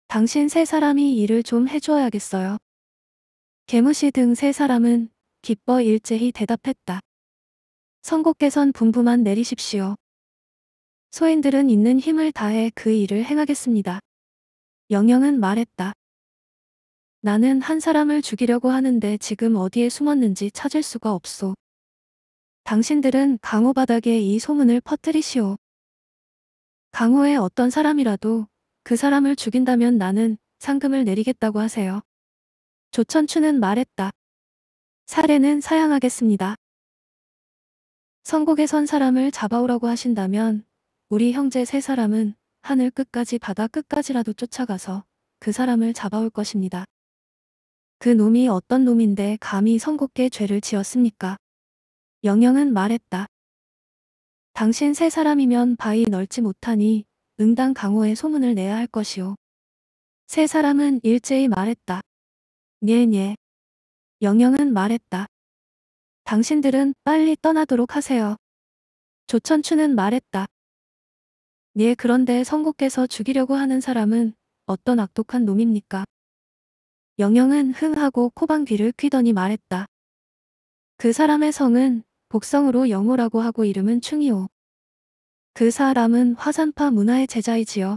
당신 세 사람이 일을 좀 해줘야겠어요. 개무시 등 세 사람은 기뻐 일제히 대답했다. 선곡개선 분부만 내리십시오. 소인들은 있는 힘을 다해 그 일을 행하겠습니다. 영영은 말했다. 나는 한 사람을 죽이려고 하는데 지금 어디에 숨었는지 찾을 수가 없소. 당신들은 강호 바닥에 이 소문을 퍼뜨리시오. 강호의 어떤 사람이라도 그 사람을 죽인다면 나는 상금을 내리겠다고 하세요. 조천추는 말했다. 사례는 사양하겠습니다. 선곡에 선 사람을 잡아오라고 하신다면 우리 형제 세 사람은 하늘 끝까지 바다 끝까지라도 쫓아가서 그 사람을 잡아올 것입니다. 그 놈이 어떤 놈인데 감히 선곡에 죄를 지었습니까? 영영은 말했다. 당신 세 사람이면 바위 넓지 못하니 응당 강호에 소문을 내야 할 것이오. 세 사람은 일제히 말했다. 네네. 영영은 말했다. 당신들은 빨리 떠나도록 하세요. 조천추는 말했다. 예 그런데 선곡께서 죽이려고 하는 사람은 어떤 악독한 놈입니까? 영영은 흥하고 코방귀를 퀴더니 말했다. 그 사람의 성은 복성으로 영호라고 하고 이름은 충이오. 그 사람은 화산파 문화의 제자이지요.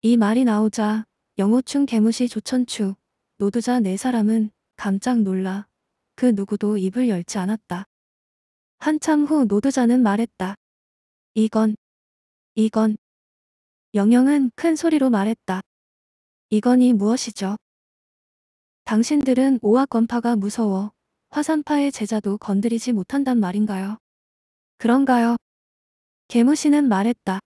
이 말이 나오자 영호충 개무시 조천추 노두자 네 사람은 깜짝 놀라 그 누구도 입을 열지 않았다. 한참 후 노드자는 말했다. 이건, 이건. 영영은 큰 소리로 말했다. 이건이 무엇이죠? 당신들은 오악권파가 무서워 화산파의 제자도 건드리지 못한단 말인가요? 그런가요? 개무시는 말했다.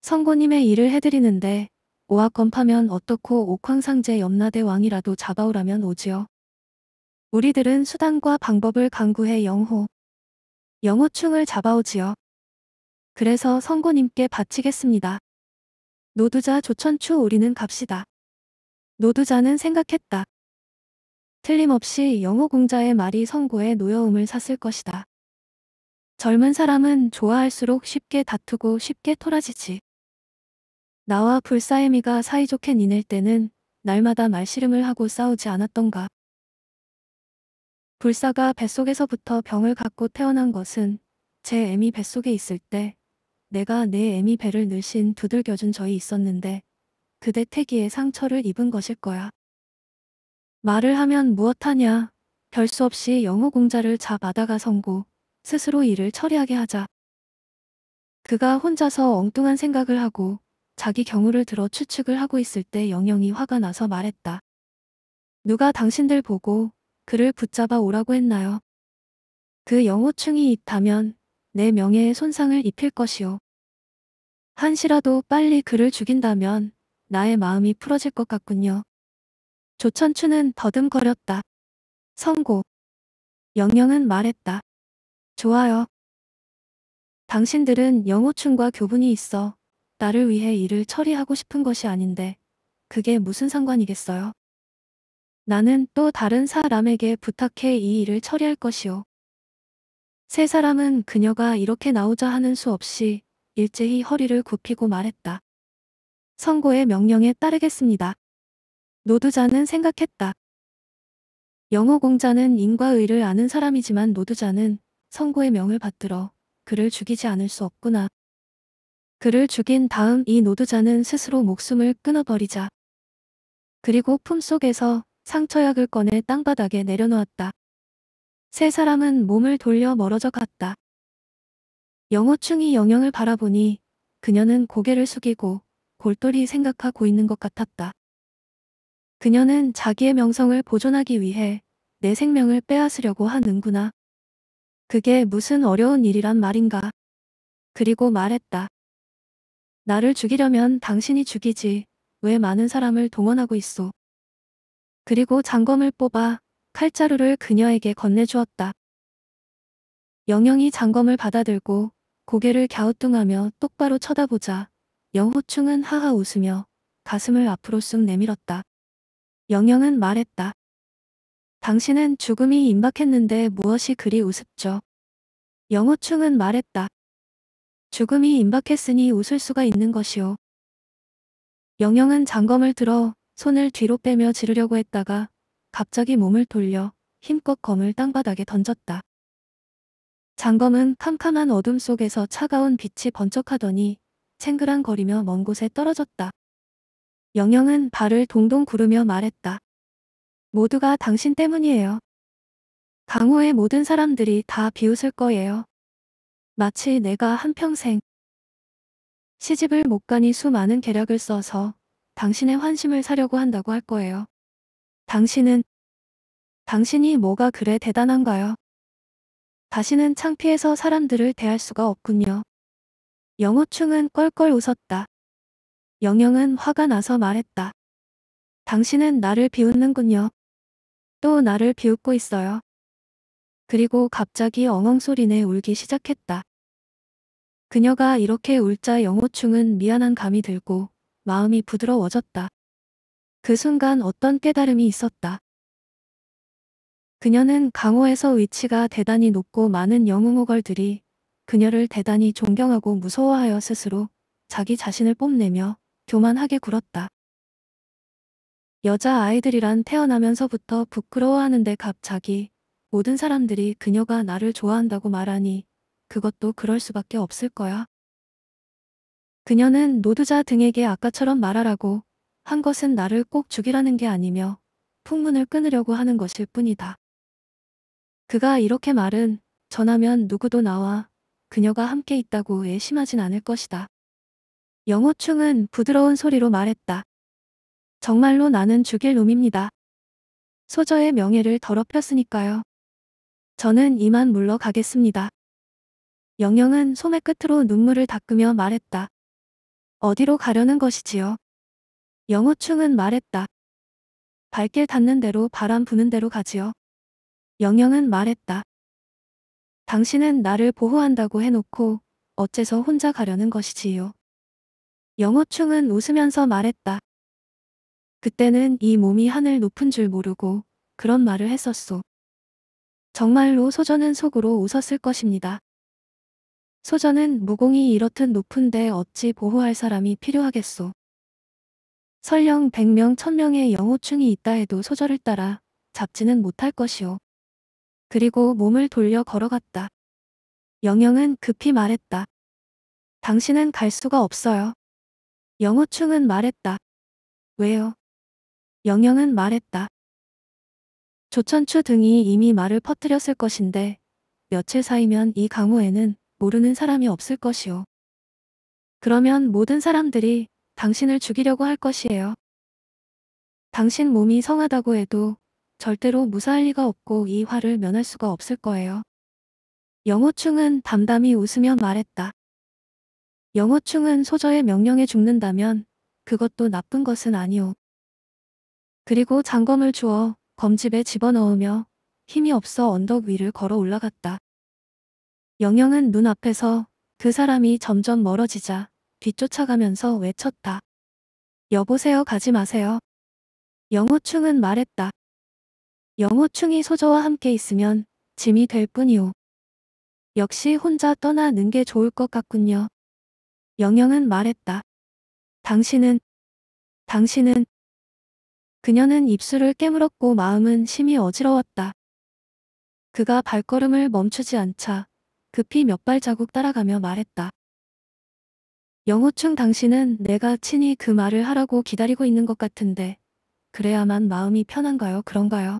성고님의 일을 해드리는데 오학건 파면 어떻고 옥황상제 염라대 왕이라도 잡아오라면 오지요. 우리들은 수단과 방법을 강구해 영호, 영호충을 잡아오지요. 그래서 성고님께 바치겠습니다. 노두자 조천추 우리는 갑시다. 노두자는 생각했다. 틀림없이 영호공자의 말이 성고의 노여움을 샀을 것이다. 젊은 사람은 좋아할수록 쉽게 다투고 쉽게 토라지지. 나와 불사애미가 사이좋게 니낼 때는 날마다 말씨름을 하고 싸우지 않았던가. 불사가 뱃속에서부터 병을 갖고 태어난 것은 제 애미 뱃속에 있을 때 내가 내 애미 배를 늘씬 두들겨준 적이 있었는데 그대 태기에 상처를 입은 것일 거야. 말을 하면 무엇하냐. 별수 없이 영호 공자를 잡아다가 선고 스스로 일을 처리하게 하자. 그가 혼자서 엉뚱한 생각을 하고 자기 경우를 들어 추측을 하고 있을 때 영영이 화가 나서 말했다. 누가 당신들 보고 그를 붙잡아 오라고 했나요? 그 영호충이 있다면 내 명예에 손상을 입힐 것이오. 한시라도 빨리 그를 죽인다면 나의 마음이 풀어질 것 같군요. 조천추는 더듬거렸다. 선고. 영영은 말했다. 좋아요. 당신들은 영호충과 교분이 있어 나를 위해 일을 처리하고 싶은 것이 아닌데 그게 무슨 상관이겠어요? 나는 또 다른 사람에게 부탁해 이 일을 처리할 것이요. 세 사람은 그녀가 이렇게 나오자 하는 수 없이 일제히 허리를 굽히고 말했다. 선고의 명령에 따르겠습니다. 노두자는 생각했다. 영어 공자는 인과의를 아는 사람이지만 노두자는 선고의 명을 받들어 그를 죽이지 않을 수 없구나 그를 죽인 다음 이 노두자는 스스로 목숨을 끊어버리자. 그리고 품속에서 상처약을 꺼내 땅바닥에 내려놓았다. 세 사람은 몸을 돌려 멀어져 갔다. 영호충이 영영을 바라보니 그녀는 고개를 숙이고 골똘히 생각하고 있는 것 같았다. 그녀는 자기의 명성을 보존하기 위해 내 생명을 빼앗으려고 하는구나. 그게 무슨 어려운 일이란 말인가. 그리고 말했다. 나를 죽이려면 당신이 죽이지. 왜 많은 사람을 동원하고 있어. 그리고 장검을 뽑아 칼자루를 그녀에게 건네주었다. 영영이 장검을 받아들고 고개를 갸우뚱하며 똑바로 쳐다보자 영호충은 하하 웃으며 가슴을 앞으로 쑥 내밀었다. 영영은 말했다. 당신은 죽음이 임박했는데 무엇이 그리 우습죠. 영호충은 말했다. 죽음이 임박했으니 웃을 수가 있는 것이오. 영영은 장검을 들어 손을 뒤로 빼며 지르려고 했다가 갑자기 몸을 돌려 힘껏 검을 땅바닥에 던졌다. 장검은 캄캄한 어둠 속에서 차가운 빛이 번쩍하더니 챙그랑거리며 먼 곳에 떨어졌다. 영영은 발을 동동 구르며 말했다. 모두가 당신 때문이에요. 강호의 모든 사람들이 다 비웃을 거예요. 마치 내가 한평생 시집을 못 가니 수많은 계략을 써서 당신의 환심을 사려고 한다고 할 거예요. 당신은 당신이 뭐가 그래 대단한가요? 다시는 창피해서 사람들을 대할 수가 없군요. 영호충은 껄껄 웃었다. 영영은 화가 나서 말했다. 당신은 나를 비웃는군요. 또 나를 비웃고 있어요. 그리고 갑자기 엉엉 소리내 울기 시작했다. 그녀가 이렇게 울자 영호충은 미안한 감이 들고 마음이 부드러워졌다. 그 순간 어떤 깨달음이 있었다. 그녀는 강호에서 위치가 대단히 높고 많은 영웅호걸들이 그녀를 대단히 존경하고 무서워하여 스스로 자기 자신을 뽐내며 교만하게 굴었다. 여자아이들이란 태어나면서부터 부끄러워하는데 갑자기 모든 사람들이 그녀가 나를 좋아한다고 말하니 그것도 그럴 수밖에 없을 거야. 그녀는 노드자 등에게 아까처럼 말하라고 한 것은 나를 꼭 죽이라는 게 아니며 풍문을 끊으려고 하는 것일 뿐이다. 그가 이렇게 말은 전하면 누구도 나와 그녀가 함께 있다고 애심하진 않을 것이다. 영호충은 부드러운 소리로 말했다. 정말로 나는 죽일 놈입니다. 소저의 명예를 더럽혔으니까요. 저는 이만 물러가겠습니다. 영영은 소매 끝으로 눈물을 닦으며 말했다. 어디로 가려는 것이지요? 영호충은 말했다. 밝게 닿는 대로 바람 부는 대로 가지요. 영영은 말했다. 당신은 나를 보호한다고 해놓고 어째서 혼자 가려는 것이지요. 영호충은 웃으면서 말했다. 그때는 이 몸이 하늘 높은 줄 모르고 그런 말을 했었소. 정말로 소전은 속으로 웃었을 것입니다. 소전은 무공이 이렇듯 높은데 어찌 보호할 사람이 필요하겠소. 설령 100명 1000명의 영호충이 있다 해도 소절을 따라 잡지는 못할 것이오. 그리고 몸을 돌려 걸어갔다. 영영은 급히 말했다. 당신은 갈 수가 없어요. 영호충은 말했다. 왜요? 영영은 말했다. 조천추 등이 이미 말을 퍼뜨렸을 것인데 며칠 사이면 이 강호에는 모르는 사람이 없을 것이오. 그러면 모든 사람들이 당신을 죽이려고 할 것이에요. 당신 몸이 성하다고 해도 절대로 무사할 리가 없고 이 화를 면할 수가 없을 거예요. 영호충은 담담히 웃으며 말했다. 영호충은 소저의 명령에 죽는다면 그것도 나쁜 것은 아니오. 그리고 장검을 주어 검집에 집어넣으며 힘이 없어 언덕 위를 걸어 올라갔다. 영영은 눈앞에서 그 사람이 점점 멀어지자 뒤쫓아가면서 외쳤다. 여보세요 가지 마세요. 영호충은 말했다. 영호충이 소저와 함께 있으면 짐이 될 뿐이오. 역시 혼자 떠나는 게 좋을 것 같군요. 영영은 말했다. 당신은, 당신은. 그녀는 입술을 깨물었고 마음은 심히 어지러웠다. 그가 발걸음을 멈추지 않자 급히 몇 발자국 따라가며 말했다. 영호충 당신은 내가 친히 그 말을 하라고 기다리고 있는 것 같은데 그래야만 마음이 편한가요? 그런가요?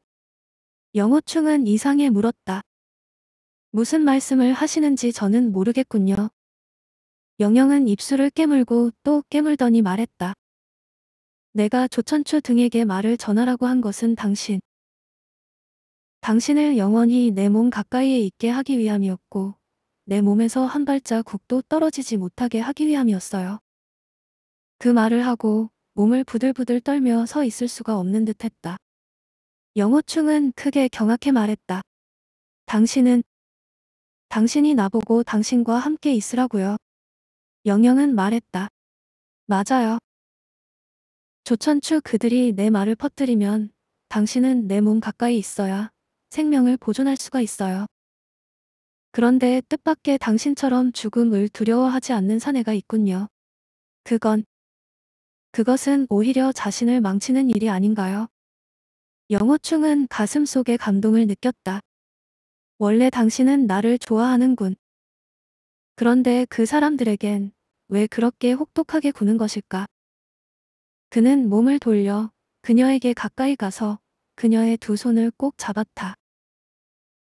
영호충은 이상해 물었다. 무슨 말씀을 하시는지 저는 모르겠군요. 영영은 입술을 깨물고 또 깨물더니 말했다. 내가 조천추 등에게 말을 전하라고 한 것은 당신. 당신을 영원히 내 몸 가까이에 있게 하기 위함이었고 내 몸에서 한 발자국도 떨어지지 못하게 하기 위함이었어요. 그 말을 하고 몸을 부들부들 떨며 서 있을 수가 없는 듯 했다. 영호충은 크게 경악해 말했다. 당신은 당신이 나보고 당신과 함께 있으라고요. 영영은 말했다. 맞아요. 조천추 그들이 내 말을 퍼뜨리면 당신은 내 몸 가까이 있어야 생명을 보존할 수가 있어요. 그런데 뜻밖의 당신처럼 죽음을 두려워하지 않는 사내가 있군요. 그건 그것은 오히려 자신을 망치는 일이 아닌가요? 영호충은 가슴 속에 감동을 느꼈다. 원래 당신은 나를 좋아하는군. 그런데 그 사람들에겐 왜 그렇게 혹독하게 구는 것일까? 그는 몸을 돌려 그녀에게 가까이 가서 그녀의 두 손을 꼭 잡았다.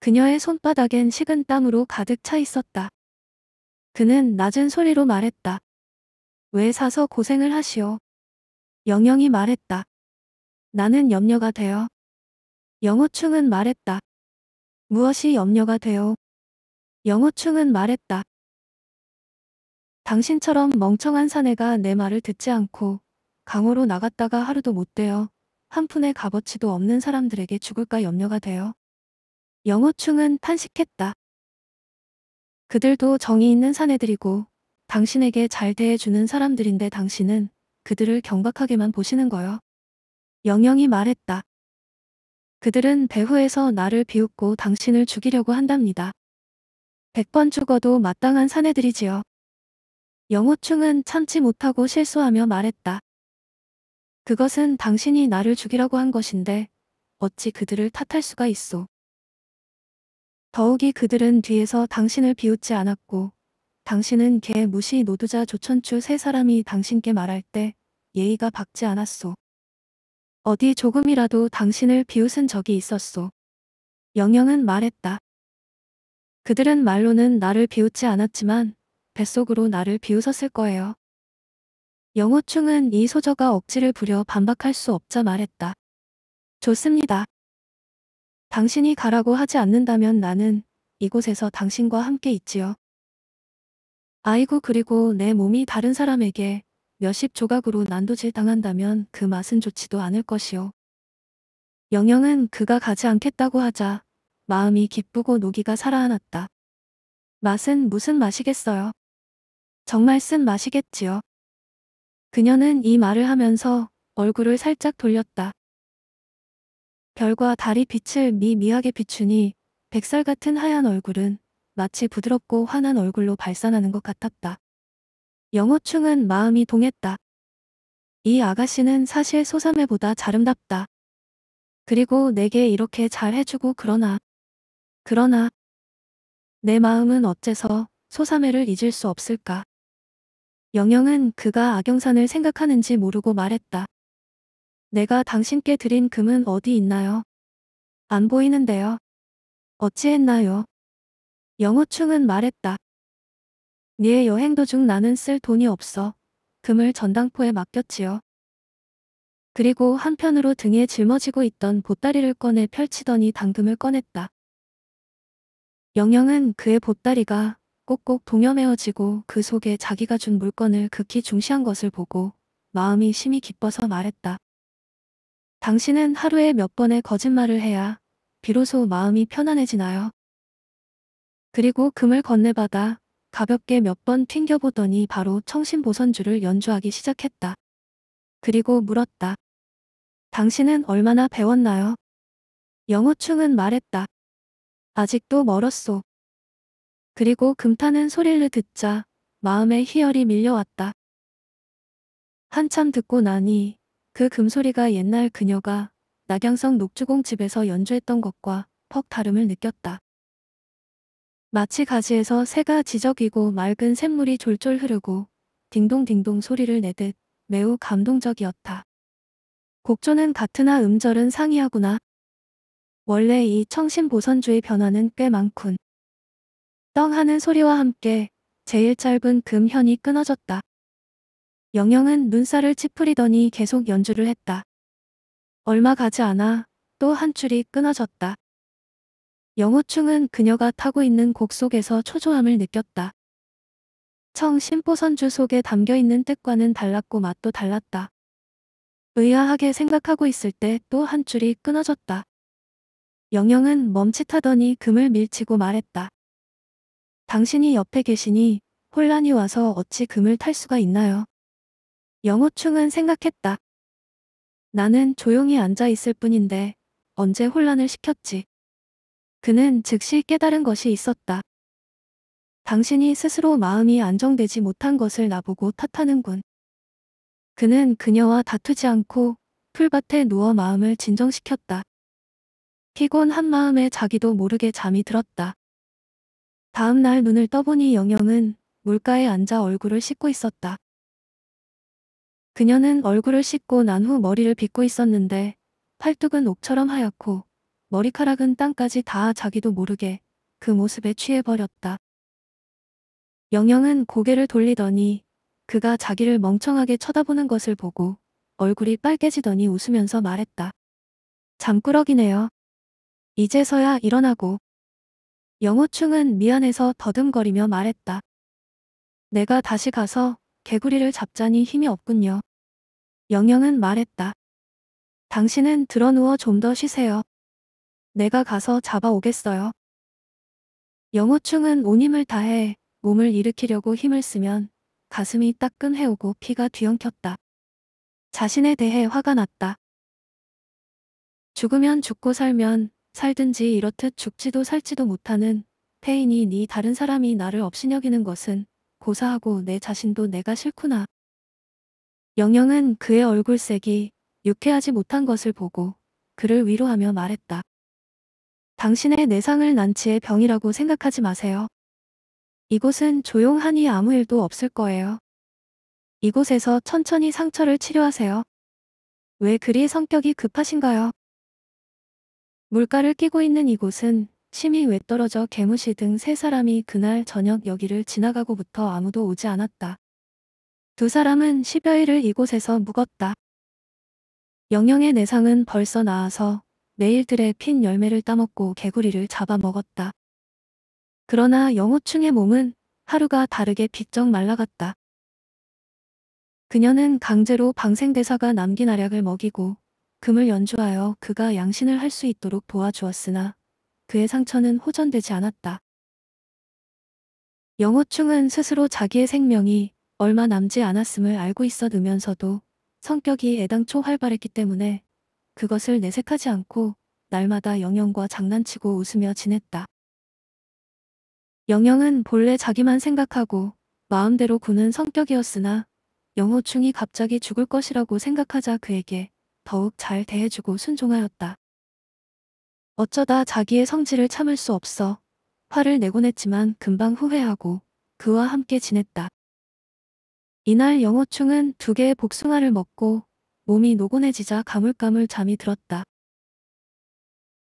그녀의 손바닥엔 식은 땀으로 가득 차 있었다. 그는 낮은 소리로 말했다. 왜 사서 고생을 하시오? 영영이 말했다. 나는 염려가 되어. 영호충은 말했다. 무엇이 염려가 되어? 영호충은 말했다. 당신처럼 멍청한 사내가 내 말을 듣지 않고 강호로 나갔다가 하루도 못 되어 한 푼의 값어치도 없는 사람들에게 죽을까 염려가 되어. 영호충은 탄식했다. 그들도 정이 있는 사내들이고 당신에게 잘 대해주는 사람들인데 당신은 그들을 경박하게만 보시는 거요. 영영이 말했다. 그들은 배후에서 나를 비웃고 당신을 죽이려고 한답니다. 백번 죽어도 마땅한 사내들이지요. 영호충은 참지 못하고 실수하며 말했다. 그것은 당신이 나를 죽이라고 한 것인데 어찌 그들을 탓할 수가 있소. 더욱이 그들은 뒤에서 당신을 비웃지 않았고 당신은 개 무시 노두자 조천추 세 사람이 당신께 말할 때 예의가 박지 않았소. 어디 조금이라도 당신을 비웃은 적이 있었소. 영영은 말했다. 그들은 말로는 나를 비웃지 않았지만 뱃속으로 나를 비웃었을 거예요. 영호충은 이 소저가 억지를 부려 반박할 수 없자 말했다. 좋습니다. 당신이 가라고 하지 않는다면 나는 이곳에서 당신과 함께 있지요. 아이고 그리고 내 몸이 다른 사람에게 몇십 조각으로 난도질 당한다면 그 맛은 좋지도 않을 것이요. 영영은 그가 가지 않겠다고 하자 마음이 기쁘고 노기가 살아났다 맛은 무슨 맛이겠어요. 정말 쓴 맛이겠지요. 그녀는 이 말을 하면서 얼굴을 살짝 돌렸다. 별과 달이 빛을 미미하게 비추니 백설 같은 하얀 얼굴은 마치 부드럽고 환한 얼굴로 발산하는 것 같았다. 영호충은 마음이 동했다. 이 아가씨는 사실 소삼해보다 자름답다. 그리고 내게 이렇게 잘 해주고 그러나 그러나 내 마음은 어째서 소삼해를 잊을 수 없을까. 영영은 그가 악영산을 생각하는지 모르고 말했다. 내가 당신께 드린 금은 어디 있나요? 안 보이는데요. 어찌했나요? 영호충은 말했다. 네 여행 도중 나는 쓸 돈이 없어 금을 전당포에 맡겼지요. 그리고 한편으로 등에 짊어지고 있던 보따리를 꺼내 펼치더니 당금을 꺼냈다. 영영은 그의 보따리가 꼭꼭 동여매어지고 그 속에 자기가 준 물건을 극히 중시한 것을 보고 마음이 심히 기뻐서 말했다. 당신은 하루에 몇 번의 거짓말을 해야 비로소 마음이 편안해지나요? 그리고 금을 건네받아 가볍게 몇 번 튕겨보더니 바로 청신보선주를 연주하기 시작했다. 그리고 물었다. 당신은 얼마나 배웠나요? 영호충은 말했다. 아직도 멀었소. 그리고 금타는 소리를 듣자 마음에 희열이 밀려왔다. 한참 듣고 나니 그 금소리가 옛날 그녀가 낙양성 녹주공 집에서 연주했던 것과 퍽 다름을 느꼈다. 마치 가지에서 새가 지저귀고 맑은 샘물이 졸졸 흐르고 딩동딩동 소리를 내듯 매우 감동적이었다. 곡조는 같으나 음절은 상이하구나. 원래 이 청신보선주의 변화는 꽤 많군. 떡 하는 소리와 함께 제일 짧은 금현이 끊어졌다. 영영은 눈살을 찌푸리더니 계속 연주를 했다. 얼마 가지 않아 또 한 줄이 끊어졌다. 영호충은 그녀가 타고 있는 곡 속에서 초조함을 느꼈다. 청심포선주 속에 담겨있는 뜻과는 달랐고 맛도 달랐다. 의아하게 생각하고 있을 때 또 한 줄이 끊어졌다. 영영은 멈칫하더니 금을 밀치고 말했다. 당신이 옆에 계시니 혼란이 와서 어찌 금을 탈 수가 있나요? 영호충은 생각했다. 나는 조용히 앉아 있을 뿐인데 언제 혼란을 시켰지. 그는 즉시 깨달은 것이 있었다. 당신이 스스로 마음이 안정되지 못한 것을 나보고 탓하는군. 그는 그녀와 다투지 않고 풀밭에 누워 마음을 진정시켰다. 피곤한 마음에 자기도 모르게 잠이 들었다. 다음 날 눈을 떠보니 영영은 물가에 앉아 얼굴을 씻고 있었다. 그녀는 얼굴을 씻고 난 후 머리를 빗고 있었는데 팔뚝은 옥처럼 하얗고 머리카락은 땅까지 닿아 자기도 모르게 그 모습에 취해버렸다. 영영은 고개를 돌리더니 그가 자기를 멍청하게 쳐다보는 것을 보고 얼굴이 빨개지더니 웃으면서 말했다. 잠꾸러기네요. 이제서야 일어나고. 영호충은 미안해서 더듬거리며 말했다. 내가 다시 가서 개구리를 잡자니 힘이 없군요. 영영은 말했다. 당신은 드러누워 좀 더 쉬세요. 내가 가서 잡아오겠어요. 영호충은 온 힘을 다해 몸을 일으키려고 힘을 쓰면 가슴이 따끈해오고 피가 뒤엉켰다. 자신에 대해 화가 났다. 죽으면 죽고 살면 살든지 이렇듯 죽지도 살지도 못하는 페인이 네 다른 사람이 나를 업신여기는 것은 고사하고 내 자신도 내가 싫구나. 영영은 그의 얼굴색이 유쾌하지 못한 것을 보고 그를 위로하며 말했다. 당신의 내상을 난치의 병이라고 생각하지 마세요. 이곳은 조용하니 아무 일도 없을 거예요. 이곳에서 천천히 상처를 치료하세요. 왜 그리 성격이 급하신가요? 물가를 끼고 있는 이곳은 심이외 떨어져 개무시 등 세 사람이 그날 저녁 여기를 지나가고부터 아무도 오지 않았다. 두 사람은 10여일을 이곳에서 묵었다. 영영의 내상은 벌써 나아서 매일들의 핀 열매를 따먹고 개구리를 잡아먹었다. 그러나 영호충의 몸은 하루가 다르게 비쩍 말라갔다. 그녀는 강제로 방생대사가 남긴 아략을 먹이고 금을 연주하여 그가 양신을 할 수 있도록 도와주었으나 그의 상처는 호전되지 않았다. 영호충은 스스로 자기의 생명이 얼마 남지 않았음을 알고 있었으면서도 성격이 애당초 활발했기 때문에 그것을 내색하지 않고 날마다 영영과 장난치고 웃으며 지냈다. 영영은 본래 자기만 생각하고 마음대로 구는 성격이었으나 영호충이 갑자기 죽을 것이라고 생각하자 그에게 더욱 잘 대해주고 순종하였다. 어쩌다 자기의 성질을 참을 수 없어 화를 내곤 했지만 금방 후회하고 그와 함께 지냈다. 이날 영호충은 두 개의 복숭아를 먹고 몸이 노곤해지자 가물가물 잠이 들었다.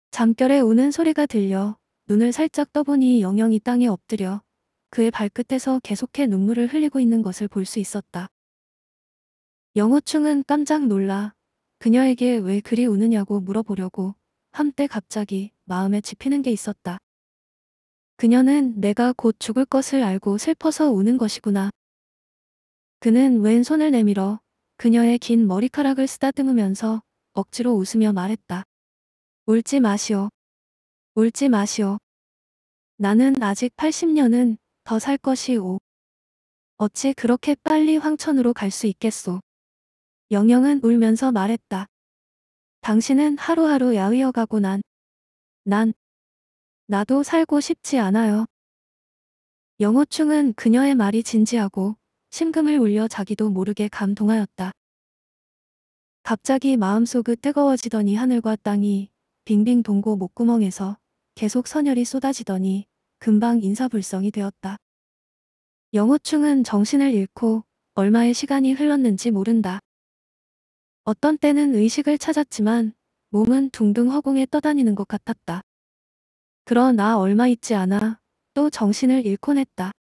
잠결에 우는 소리가 들려 눈을 살짝 떠보니 영영이 땅에 엎드려 그의 발끝에서 계속해 눈물을 흘리고 있는 것을 볼 수 있었다. 영호충은 깜짝 놀라 그녀에게 왜 그리 우느냐고 물어보려고 한때 갑자기 마음에 짚이는게 있었다. 그녀는 내가 곧 죽을 것을 알고 슬퍼서 우는 것이구나. 그는 왼손을 내밀어 그녀의 긴 머리카락을 쓰다듬으면서 억지로 웃으며 말했다. 울지 마시오. 울지 마시오. 나는 아직 80년은 더 살 것이오. 어찌 그렇게 빨리 황천으로 갈 수 있겠소. 영영은 울면서 말했다. 당신은 하루하루 야위어가고 난, 난, 나도 살고 싶지 않아요. 영호충은 그녀의 말이 진지하고 심금을 울려 자기도 모르게 감동하였다. 갑자기 마음속이 뜨거워지더니 하늘과 땅이 빙빙 동고 목구멍에서 계속 선열이 쏟아지더니 금방 인사불성이 되었다. 영호충은 정신을 잃고 얼마의 시간이 흘렀는지 모른다. 어떤 때는 의식을 찾았지만 몸은 둥둥 허공에 떠다니는 것 같았다. 그러나 얼마 있지 않아 또 정신을 잃곤 했다.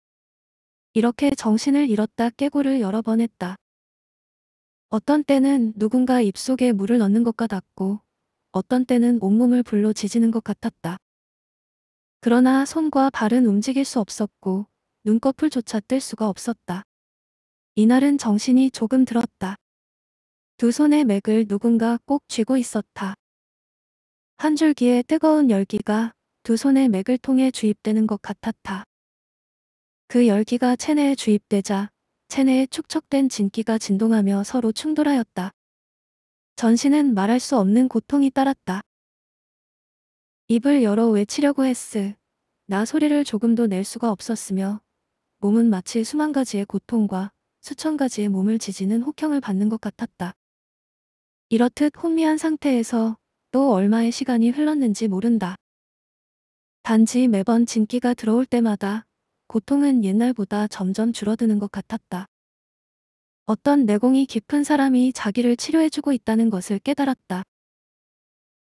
이렇게 정신을 잃었다 깨고를 여러 번 했다. 어떤 때는 누군가 입속에 물을 넣는 것과 같고 어떤 때는 온몸을 불로 지지는 것 같았다. 그러나 손과 발은 움직일 수 없었고 눈꺼풀조차 뜰 수가 없었다. 이날은 정신이 조금 들었다. 두 손의 맥을 누군가 꼭 쥐고 있었다. 한 줄기의 뜨거운 열기가 두 손의 맥을 통해 주입되는 것 같았다. 그 열기가 체내에 주입되자 체내에 축적된 진기가 진동하며 서로 충돌하였다. 전신은 말할 수 없는 고통이 따랐다. 입을 열어 외치려고 했으. 나 소리를 조금도 낼 수가 없었으며 몸은 마치 수만 가지의 고통과 수천 가지의 몸을 지지는 혹형을 받는 것 같았다. 이렇듯 혼미한 상태에서 또 얼마의 시간이 흘렀는지 모른다. 단지 매번 진기가 들어올 때마다 고통은 옛날보다 점점 줄어드는 것 같았다. 어떤 내공이 깊은 사람이 자기를 치료해주고 있다는 것을 깨달았다.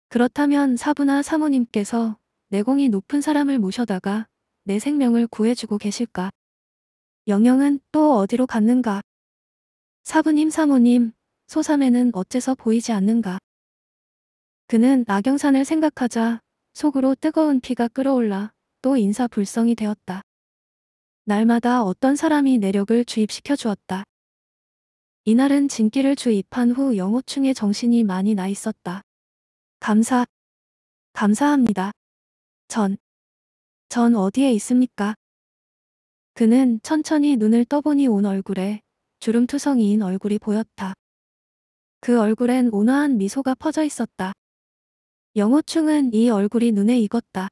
그렇다면 사부나 사모님께서 내공이 높은 사람을 모셔다가 내 생명을 구해주고 계실까? 영영은 또 어디로 갔는가? 사부님 사모님, 소삼에는 어째서 보이지 않는가. 그는 나경산을 생각하자 속으로 뜨거운 피가 끓어올라 또 인사불성이 되었다. 날마다 어떤 사람이 내력을 주입시켜 주었다. 이날은 진기를 주입한 후 영호충의 정신이 많이 나 있었다. 감사. 감사합니다. 전. 전 어디에 있습니까? 그는 천천히 눈을 떠보니 온 얼굴에 주름투성이인 얼굴이 보였다. 그 얼굴엔 온화한 미소가 퍼져 있었다. 영호충은 이 얼굴이 눈에 익었다.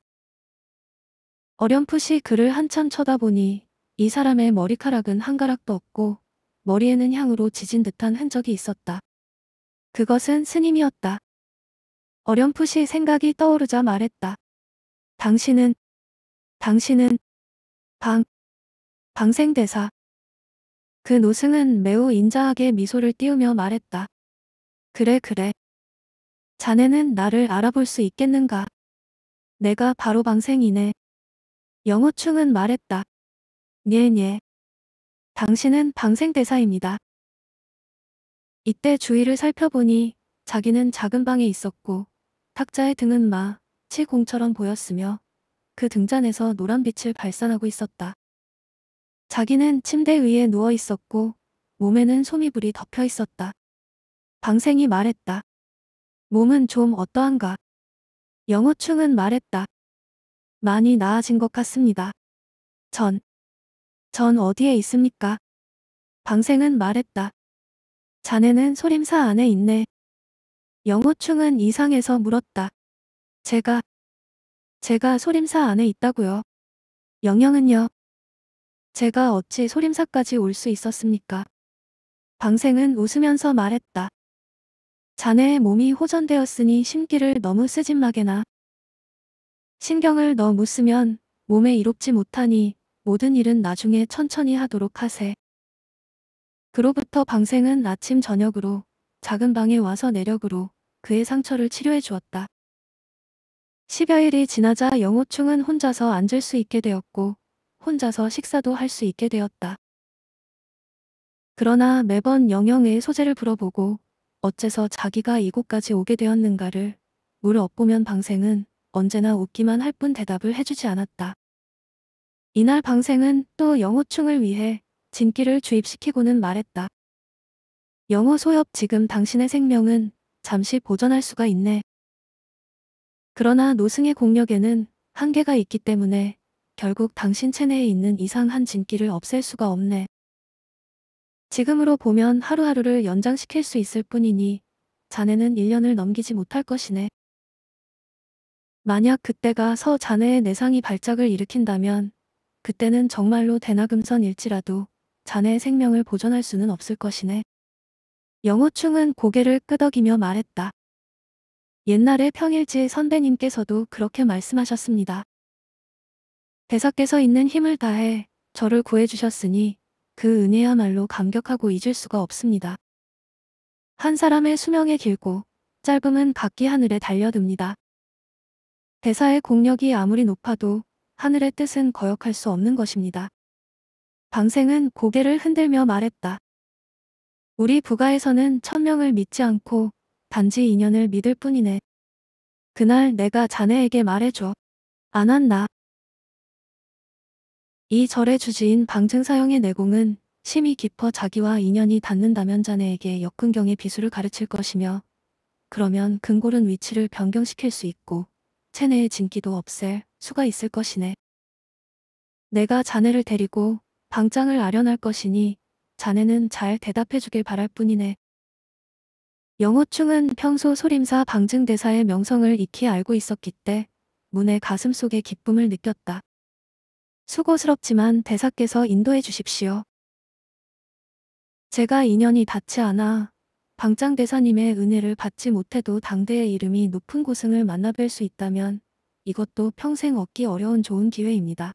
어렴풋이 그를 한참 쳐다보니 이 사람의 머리카락은 한 가락도 없고 머리에는 향으로 지진 듯한 흔적이 있었다. 그것은 스님이었다. 어렴풋이 생각이 떠오르자 말했다. 당신은 당신은 방 방생대사 그 노승은 매우 인자하게 미소를 띄우며 말했다. 그래 그래. 자네는 나를 알아볼 수 있겠는가? 내가 바로 방생이네. 영호충은 말했다. 네네. 당신은 방생대사입니다. 이때 주위를 살펴보니 자기는 작은 방에 있었고 탁자의 등은 마, 치공처럼 보였으며 그 등잔에서 노란 빛을 발산하고 있었다. 자기는 침대 위에 누워 있었고 몸에는 소미불이 덮여 있었다. 방생이 말했다. 몸은 좀 어떠한가? 영호충은 말했다. 많이 나아진 것 같습니다. 전. 전 어디에 있습니까? 방생은 말했다. 자네는 소림사 안에 있네. 영호충은 이상해서 물었다. 제가, 제가 소림사 안에 있다고요. 영영은요? 제가 어찌 소림사까지 올 수 있었습니까? 방생은 웃으면서 말했다. 자네의 몸이 호전되었으니 심기를 너무 쓰진 마게나. 신경을 너무 쓰면 몸에 이롭지 못하니 모든 일은 나중에 천천히 하도록 하세. 그로부터 방생은 아침 저녁으로 작은 방에 와서 내력으로 그의 상처를 치료해 주었다. 10여일이 지나자 영호충은 혼자서 앉을 수 있게 되었고 혼자서 식사도 할 수 있게 되었다. 그러나 매번 영영의 소재를 불어보고 어째서 자기가 이곳까지 오게 되었는가를 물어보면 방생은 언제나 웃기만 할 뿐 대답을 해주지 않았다. 이날 방생은 또 영호충을 위해 진기를 주입시키고는 말했다. 영호 소엽 지금 당신의 생명은 잠시 보전할 수가 있네. 그러나 노승의 공력에는 한계가 있기 때문에 결국 당신 체내에 있는 이상한 진기를 없앨 수가 없네. 지금으로 보면 하루하루를 연장시킬 수 있을 뿐이니 자네는 1년을 넘기지 못할 것이네. 만약 그때가 서 자네의 내상이 발작을 일으킨다면 그때는 정말로 대나금선일지라도 자네의 생명을 보존할 수는 없을 것이네. 영호충은 고개를 끄덕이며 말했다. 옛날에 평일지 선배님께서도 그렇게 말씀하셨습니다. 대사께서 있는 힘을 다해 저를 구해주셨으니 그 은혜야말로 감격하고 잊을 수가 없습니다. 한 사람의 수명의 길고 짧음은 각기 하늘에 달려듭니다. 대사의 공력이 아무리 높아도 하늘의 뜻은 거역할 수 없는 것입니다. 방생은 고개를 흔들며 말했다. 우리 부가에서는 천명을 믿지 않고 단지 인연을 믿을 뿐이네. 그날 내가 자네에게 말해줘. 안 한다. 이 절의 주지인 방증사형의 내공은 심히 깊어 자기와 인연이 닿는다면 자네에게 역근경의 비수를 가르칠 것이며 그러면 근골은 위치를 변경시킬 수 있고 체내의 진기도 없앨 수가 있을 것이네. 내가 자네를 데리고 방장을 아련할 것이니 자네는 잘 대답해주길 바랄 뿐이네. 영호충은 평소 소림사 방증대사의 명성을 익히 알고 있었기 때 문의 가슴속에 기쁨을 느꼈다. 수고스럽지만 대사께서 인도해 주십시오. 제가 인연이 닿지 않아 방장 대사님의 은혜를 받지 못해도 당대의 이름이 높은 고승을 만나뵐 수 있다면 이것도 평생 얻기 어려운 좋은 기회입니다.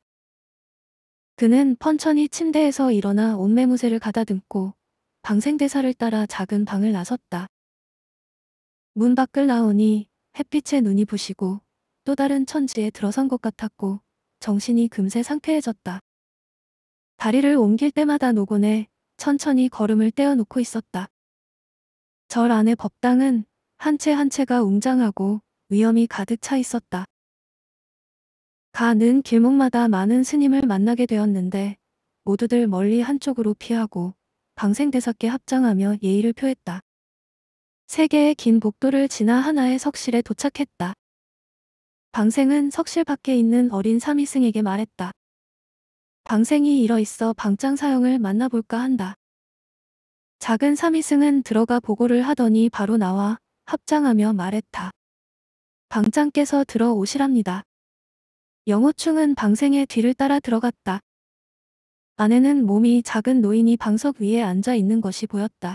그는 펀천히 침대에서 일어나 옷매무새를 가다듬고 방생대사를 따라 작은 방을 나섰다. 문 밖을 나오니 햇빛에 눈이 부시고 또 다른 천지에 들어선 것 같았고 정신이 금세 상쾌해졌다. 다리를 옮길 때마다 노곤에 천천히 걸음을 떼어놓고 있었다. 절 안의 법당은 한 채 한 채가 웅장하고 위험이 가득 차 있었다. 가는 길목마다 많은 스님을 만나게 되었는데 모두들 멀리 한쪽으로 피하고 방생대사께 합장하며 예의를 표했다. 세 개의 긴 복도를 지나 하나의 석실에 도착했다. 방생은 석실 밖에 있는 어린 삼이승에게 말했다. 방생이 일어 있어 방장 사형을 만나볼까 한다. 작은 삼이승은 들어가 보고를 하더니 바로 나와 합장하며 말했다. 방장께서 들어오시랍니다. 영호충은 방생의 뒤를 따라 들어갔다. 아내는 몸이 작은 노인이 방석 위에 앉아 있는 것이 보였다.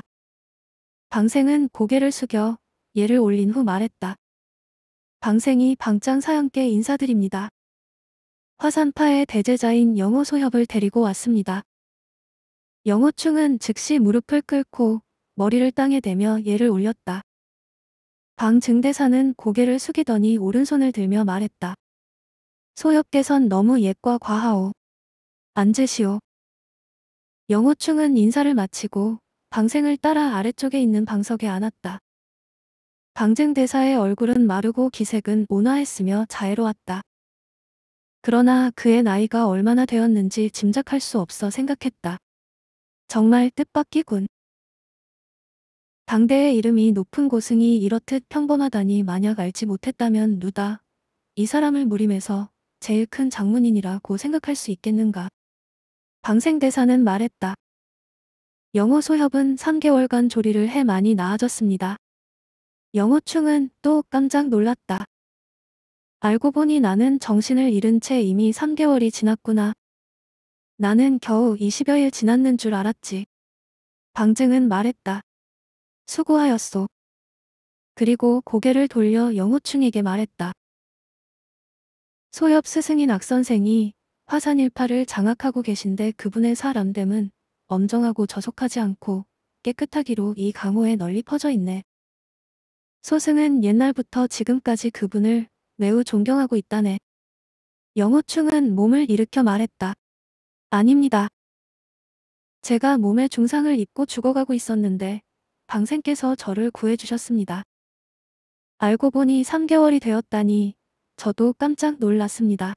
방생은 고개를 숙여 예를 올린 후 말했다. 방생이 방짱 사연께 인사드립니다. 화산파의 대제자인 영호소협을 데리고 왔습니다. 영호충은 즉시 무릎을 꿇고 머리를 땅에 대며 예를 올렸다. 방증대사는 고개를 숙이더니 오른손을 들며 말했다. 소협께선 너무 옛과 과하오. 앉으시오. 영호충은 인사를 마치고 방생을 따라 아래쪽에 있는 방석에 앉았다. 방증대사의 얼굴은 마르고 기색은 온화했으며 자애로웠다. 그러나 그의 나이가 얼마나 되었는지 짐작할 수 없어 생각했다. 정말 뜻밖이군. 당대의 이름이 높은 고승이 이렇듯 평범하다니 만약 알지 못했다면 누다. 이 사람을 무림해서 제일 큰 장문인이라고 생각할 수 있겠는가. 방생대사는 말했다. 영어 소협은 3개월간 조리를 해 많이 나아졌습니다. 영호충은 또 깜짝 놀랐다. 알고 보니 나는 정신을 잃은 채 이미 3개월이 지났구나. 나는 겨우 20여일 지났는 줄 알았지. 방증은 말했다. 수고하였소. 그리고 고개를 돌려 영호충에게 말했다. 소엽 스승인 악선생이 화산 일파를 장악하고 계신데 그분의 사람됨은 엄정하고 저속하지 않고 깨끗하기로 이 강호에 널리 퍼져 있네. 소승은 옛날부터 지금까지 그분을 매우 존경하고 있다네. 영호충은 몸을 일으켜 말했다. 아닙니다. 제가 몸에 중상을 입고 죽어가고 있었는데 방생께서 저를 구해주셨습니다. 알고 보니 3개월이 되었다니 저도 깜짝 놀랐습니다.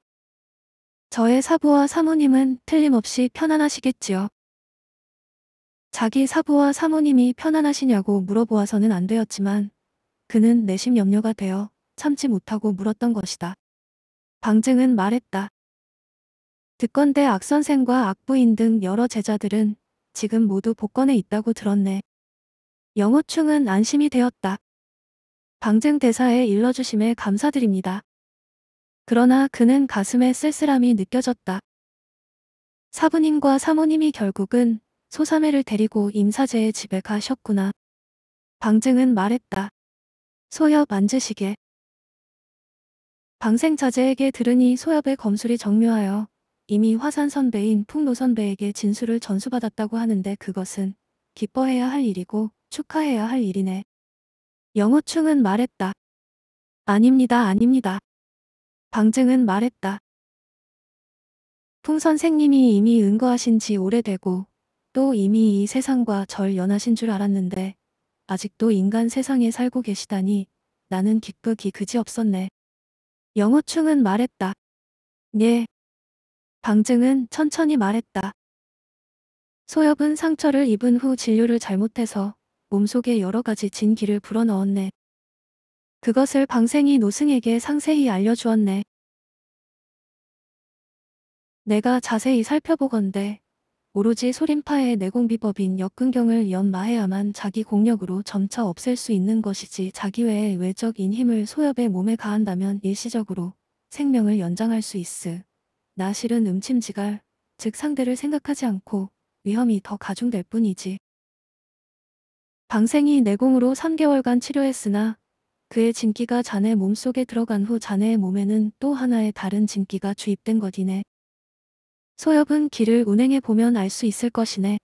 저의 사부와 사모님은 틀림없이 편안하시겠지요. 자기 사부와 사모님이 편안하시냐고 물어보아서는 안 되었지만 그는 내심 염려가 되어 참지 못하고 물었던 것이다. 방증은 말했다. 듣건대 악선생과 악부인 등 여러 제자들은 지금 모두 복권에 있다고 들었네. 영호충은 안심이 되었다. 방증 대사에 일러주심에 감사드립니다. 그러나 그는 가슴에 쓸쓸함이 느껴졌다. 사부님과 사모님이 결국은 소사매를 데리고 임사제의 집에 가셨구나. 방증은 말했다. 소엽 만으시게 방생 자제에게 들으니 소엽의 검술이 정묘하여 이미 화산 선배인 풍로 선배에게 진술을 전수받았다고 하는데 그것은 기뻐해야 할 일이고 축하해야 할 일이네. 영호충은 말했다. 아닙니다 아닙니다. 방증은 말했다. 풍 선생님이 이미 은거하신 지 오래되고 또 이미 이 세상과 절 연하신 줄 알았는데 아직도 인간 세상에 살고 계시다니 나는 기쁘기 그지없었네. 영호충은 말했다. 네. 방증은 천천히 말했다. 소엽은 상처를 입은 후 진료를 잘못해서 몸속에 여러 가지 진기를 불어넣었네. 그것을 방생이 노승에게 상세히 알려주었네. 내가 자세히 살펴보건대 오로지 소림파의 내공비법인 역근경을 연마해야만 자기 공력으로 점차 없앨 수 있는 것이지 자기 외의 외적인 힘을 소엽의 몸에 가한다면 일시적으로 생명을 연장할 수 있으. 나 실은 음침지갈, 즉 상대를 생각하지 않고 위험이 더 가중될 뿐이지. 방생이 내공으로 3개월간 치료했으나 그의 진기가 자네 몸속에 들어간 후 자네의 몸에는 또 하나의 다른 진기가 주입된 것이네. 소엽은 길을 운행해 보면 알 수 있을 것이네.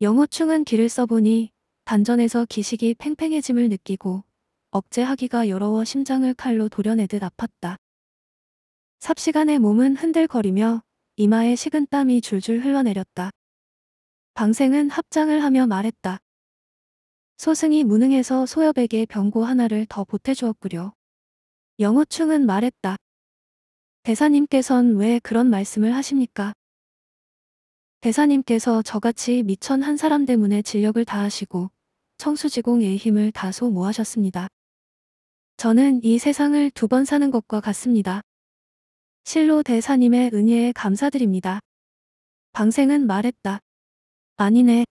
영호충은 길을 써보니 단전에서 기식이 팽팽해짐을 느끼고 억제하기가 여러워 심장을 칼로 도려내듯 아팠다. 삽시간에 몸은 흔들거리며 이마에 식은 땀이 줄줄 흘러내렸다. 방생은 합장을 하며 말했다. 소승이 무능해서 소엽에게 병고 하나를 더 보태주었구려. 영호충은 말했다. 대사님께선 왜 그런 말씀을 하십니까? 대사님께서 저같이 미천 한 사람 때문에 진력을 다하시고 청수지공의 힘을 다소 모아셨습니다. 저는 이 세상을 두 번 사는 것과 같습니다. 실로 대사님의 은혜에 감사드립니다. 방생은 말했다. 아니네.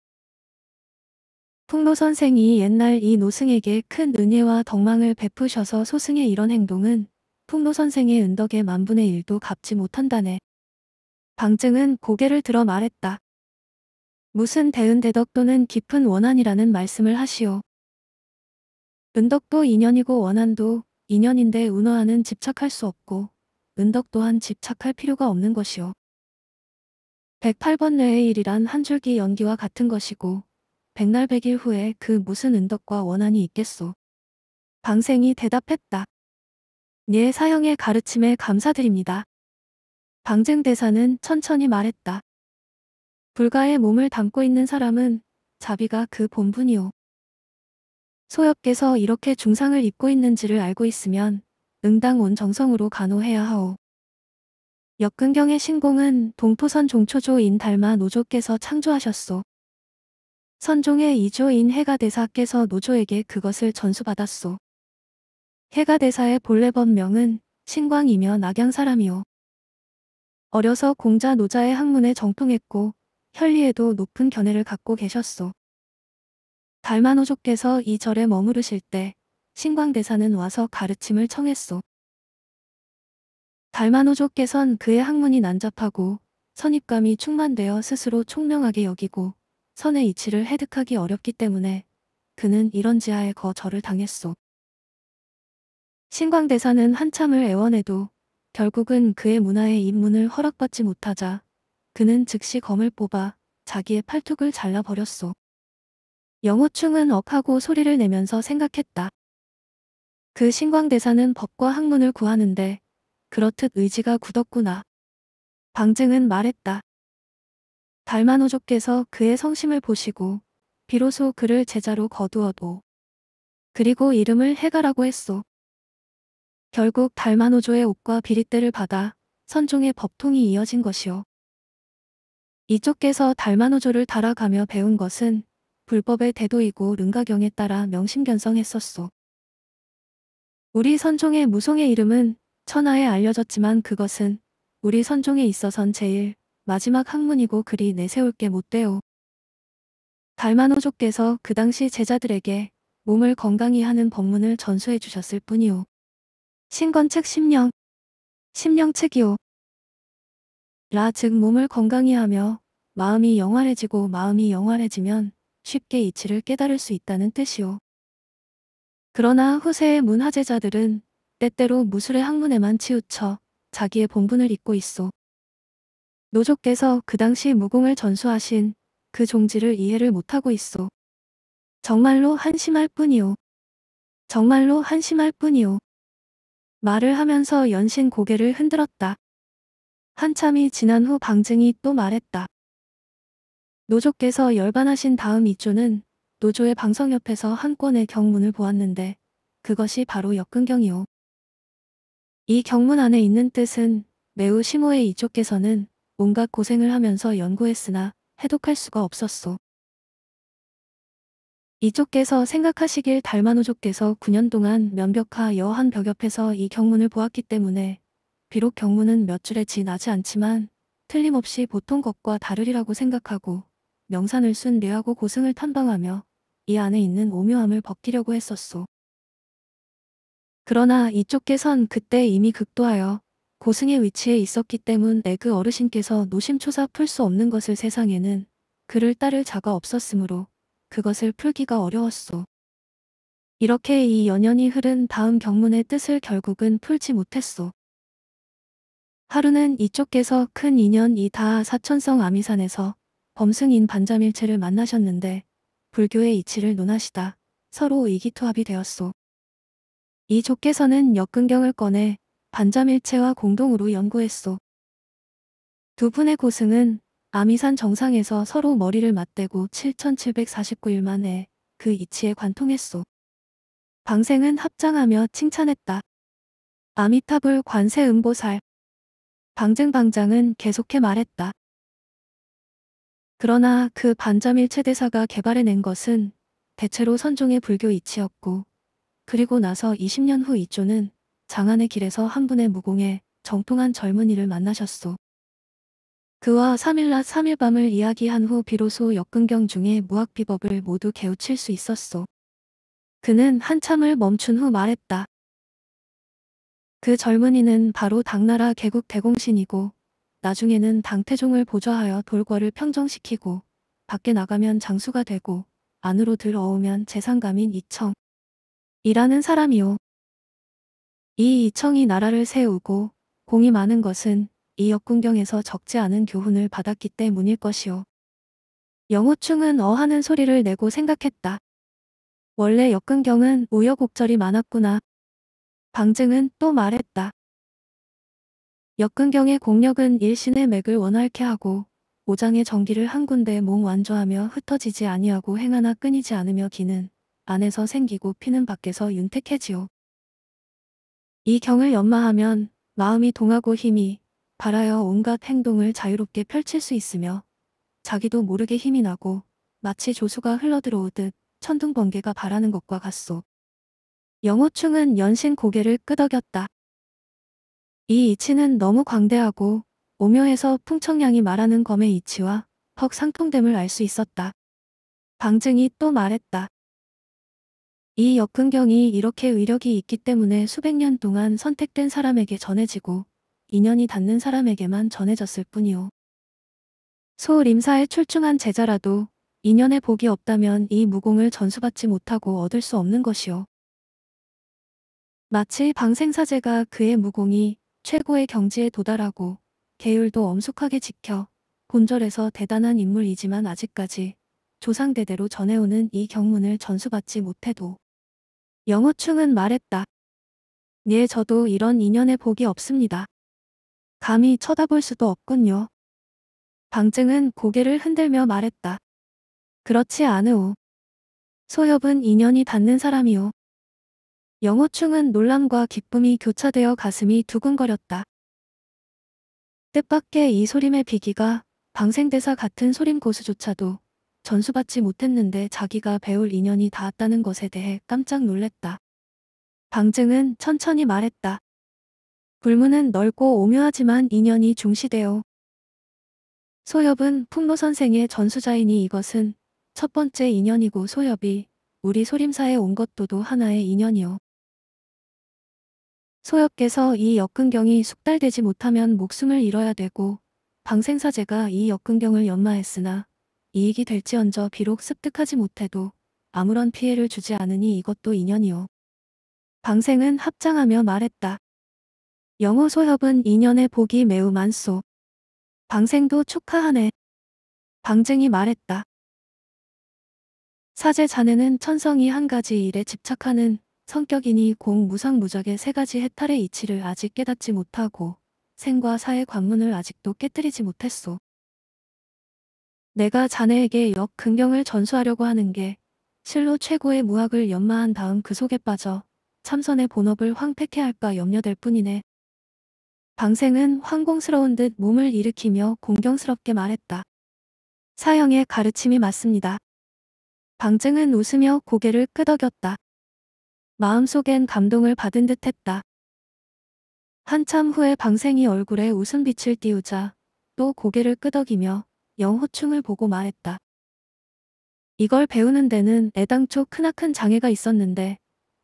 풍로 선생이 옛날 이 노승에게 큰 은혜와 덕망을 베푸셔서 소승의 이런 행동은 풍로 선생의 은덕에 만분의 일도 갚지 못한다네. 방증은 고개를 들어 말했다. 무슨 대은대덕 또는 깊은 원한이라는 말씀을 하시오. 은덕도 인연이고 원한도 인연인데 운어하는 집착할 수 없고 은덕 또한 집착할 필요가 없는 것이오. 108번 뇌의 일이란 한 줄기 연기와 같은 것이고 백날백일 후에 그 무슨 은덕과 원한이 있겠소. 방생이 대답했다. 네 사형의 가르침에 감사드립니다. 방쟁대사는 천천히 말했다. 불가의 몸을 담고 있는 사람은 자비가 그 본분이오. 소엽께서 이렇게 중상을 입고 있는지를 알고 있으면 응당 온 정성으로 간호해야 하오. 역근경의 신공은 동토선 종초조인 달마 노조께서 창조하셨소. 선종의 이조인 해가 대사께서 노조에게 그것을 전수받았소. 해가 대사의 본래 법명은 신광이며 낙양 사람이요. 어려서 공자 노자의 학문에 정통했고 현리에도 높은 견해를 갖고 계셨소. 달만호족께서 이 절에 머무르실 때 신광대사는 와서 가르침을 청했소. 달만호족께선 그의 학문이 난잡하고 선입감이 충만되어 스스로 총명하게 여기고 선의 이치를 해득하기 어렵기 때문에 그는 이런 지하에 거절을 당했소. 신광대사는 한참을 애원해도 결국은 그의 문화의 입문을 허락받지 못하자 그는 즉시 검을 뽑아 자기의 팔뚝을 잘라버렸소. 영호충은 억하고 소리를 내면서 생각했다. 그 신광대사는 법과 학문을 구하는데 그렇듯 의지가 굳었구나. 방증은 말했다. 달만호족께서 그의 성심을 보시고 비로소 그를 제자로 거두어도 그리고 이름을 해가라고 했소. 결국 달마노조의 옷과 비릿대를 받아 선종의 법통이 이어진 것이오 이쪽께서 달마노조를 달아가며 배운 것은 불법의 대도이고 릉가경에 따라 명심견성했었소. 우리 선종의 무송의 이름은 천하에 알려졌지만 그것은 우리 선종에 있어선 제일 마지막 학문이고 그리 내세울 게 못되오. 달마노조께서 그 당시 제자들에게 몸을 건강히 하는 법문을 전수해 주셨을 뿐이오. 신건책 심령, 심령책이라즉 몸을 건강히 하며 마음이 영활해지고 마음이 영활해지면 쉽게 이치를 깨달을 수 있다는 뜻이오. 그러나 후세의 문화제자들은 때때로 무술의 학문에만 치우쳐 자기의 본분을 잊고 있소. 노조께서 그 당시 무공을 전수하신 그 종지를 이해를 못하고 있소. 정말로 한심할 뿐이오. 정말로 한심할 뿐이오. 말을 하면서 연신 고개를 흔들었다. 한참이 지난 후 방증이 또 말했다. 노조께서 열반하신 다음 이조는 노조의 방성 옆에서 한 권의 경문을 보았는데 그것이 바로 역근경이오. 이 경문 안에 있는 뜻은 매우 심오해 이조께서는 온갖 고생을 하면서 연구했으나 해독할 수가 없었소. 이쪽께서 생각하시길 달만호족께서 9년 동안 면벽하 여한 벽 옆에서 이 경문을 보았기 때문에 비록 경문은 몇 줄에 지나지 않지만 틀림없이 보통 것과 다르리라고 생각하고 명산을 순례하고 고승을 탐방하며 이 안에 있는 오묘함을 벗기려고 했었소. 그러나 이쪽께선 그때 이미 극도하여 고승의 위치에 있었기 때문에 그 어르신께서 노심초사 풀 수 없는 것을 세상에는 그를 따를 자가 없었으므로 그것을 풀기가 어려웠소. 이렇게 이 연연이 흐른 다음 경문의 뜻을 결국은 풀지 못했소. 하루는 이쪽께서 큰 인연 이다 사천성 아미산에서 범승인 반자밀체를 만나셨는데 불교의 이치를 논하시다 서로 의기투합이 되었소. 이 조께서는 역근경을 꺼내 반자밀체와 공동으로 연구했소. 두 분의 고승은 아미산 정상에서 서로 머리를 맞대고 7,749일 만에 그 이치에 관통했소. 방생은 합장하며 칭찬했다. 아미타불 관세 음보살. 방증방장은 계속해 말했다. 그러나 그 반자밀체 대사가 개발해낸 것은 대체로 선종의 불교 이치였고 그리고 나서 20년 후 이조는 장안의 길에서 한 분의 무공에 정통한 젊은이를 만나셨소. 그와 3일 낮 3일 밤을 이야기한 후 비로소 역근경 중에 무학비법을 모두 개우칠 수 있었소. 그는 한참을 멈춘 후 말했다. 그 젊은이는 바로 당나라 개국 대공신이고 나중에는 당태종을 보좌하여 돌궐을 평정시키고 밖에 나가면 장수가 되고 안으로 들어오면 재상감인 이청 이라는 사람이오. 이 이청이 나라를 세우고 공이 많은 것은 이 역군경에서 적지 않은 교훈을 받았기 때문일 것이오. 영호충은 어하는 소리를 내고 생각했다. 원래 역군경은 우여곡절이 많았구나. 방증은 또 말했다. 역근경의 공력은 일신의 맥을 원활케 하고 오장의 정기를 한 군데 몸 완조하며 흩어지지 아니하고 행하나 끊이지 않으며 기는 안에서 생기고 피는 밖에서 윤택해지요. 이 경을 연마하면 마음이 동하고 힘이 바라여 온갖 행동을 자유롭게 펼칠 수 있으며 자기도 모르게 힘이 나고 마치 조수가 흘러들어오듯 천둥 번개가 바라는 것과 같소. 영호충은 연신 고개를 끄덕였다. 이 이치는 너무 광대하고 오묘해서 풍청량이 말하는 검의 이치와 퍽 상통됨을 알 수 있었다. 방증이 또 말했다. 이 역근경이 이렇게 의력이 있기 때문에 수백 년 동안 선택된 사람에게 전해지고 인연이 닿는 사람에게만 전해졌을 뿐이오. 소림사에 출중한 제자라도 인연의 복이 없다면 이 무공을 전수받지 못하고 얻을 수 없는 것이오. 마치 방생사제가 그의 무공이 최고의 경지에 도달하고 계율도 엄숙하게 지켜 본절에서 대단한 인물이지만 아직까지 조상대대로 전해오는 이 경문을 전수받지 못해도 영호충은 말했다. 네 저도 이런 인연의 복이 없습니다. 감히 쳐다볼 수도 없군요. 방증은 고개를 흔들며 말했다. 그렇지 않으오. 소엽은 인연이 닿는 사람이오. 영호충은 놀람과 기쁨이 교차되어 가슴이 두근거렸다. 뜻밖의 이 소림의 비기가 방생대사 같은 소림 고수조차도 전수받지 못했는데 자기가 배울 인연이 닿았다는 것에 대해 깜짝 놀랐다 방증은 천천히 말했다. 불문은 넓고 오묘하지만 인연이 중시되어 소엽은 풍로 선생의 전수자이니 이것은 첫 번째 인연이고 소엽이 우리 소림사에 온 것도도 하나의 인연이요. 소엽께서 이 역근경이 숙달되지 못하면 목숨을 잃어야 되고 방생사제가 이 역근경을 연마했으나 이익이 될지언저 비록 습득하지 못해도 아무런 피해를 주지 않으니 이것도 인연이요. 방생은 합장하며 말했다. 영어 소협은 2년의 복이 매우 많소. 방생도 축하하네. 방증이 말했다. 사제 자네는 천성이 한 가지 일에 집착하는 성격이니 공 무상무적의 세 가지 해탈의 이치를 아직 깨닫지 못하고 생과 사의 관문을 아직도 깨뜨리지 못했소. 내가 자네에게 역긍경을 전수하려고 하는 게 실로 최고의 무학을 연마한 다음 그 속에 빠져 참선의 본업을 황폐케 할까 염려될 뿐이네. 방생은 황공스러운 듯 몸을 일으키며 공경스럽게 말했다. 사형의 가르침이 맞습니다. 방증은 웃으며 고개를 끄덕였다. 마음속엔 감동을 받은 듯 했다. 한참 후에 방생이 얼굴에 웃음빛을 띄우자 또 고개를 끄덕이며 영호충을 보고 말했다. 이걸 배우는 데는 애당초 크나큰 장애가 있었는데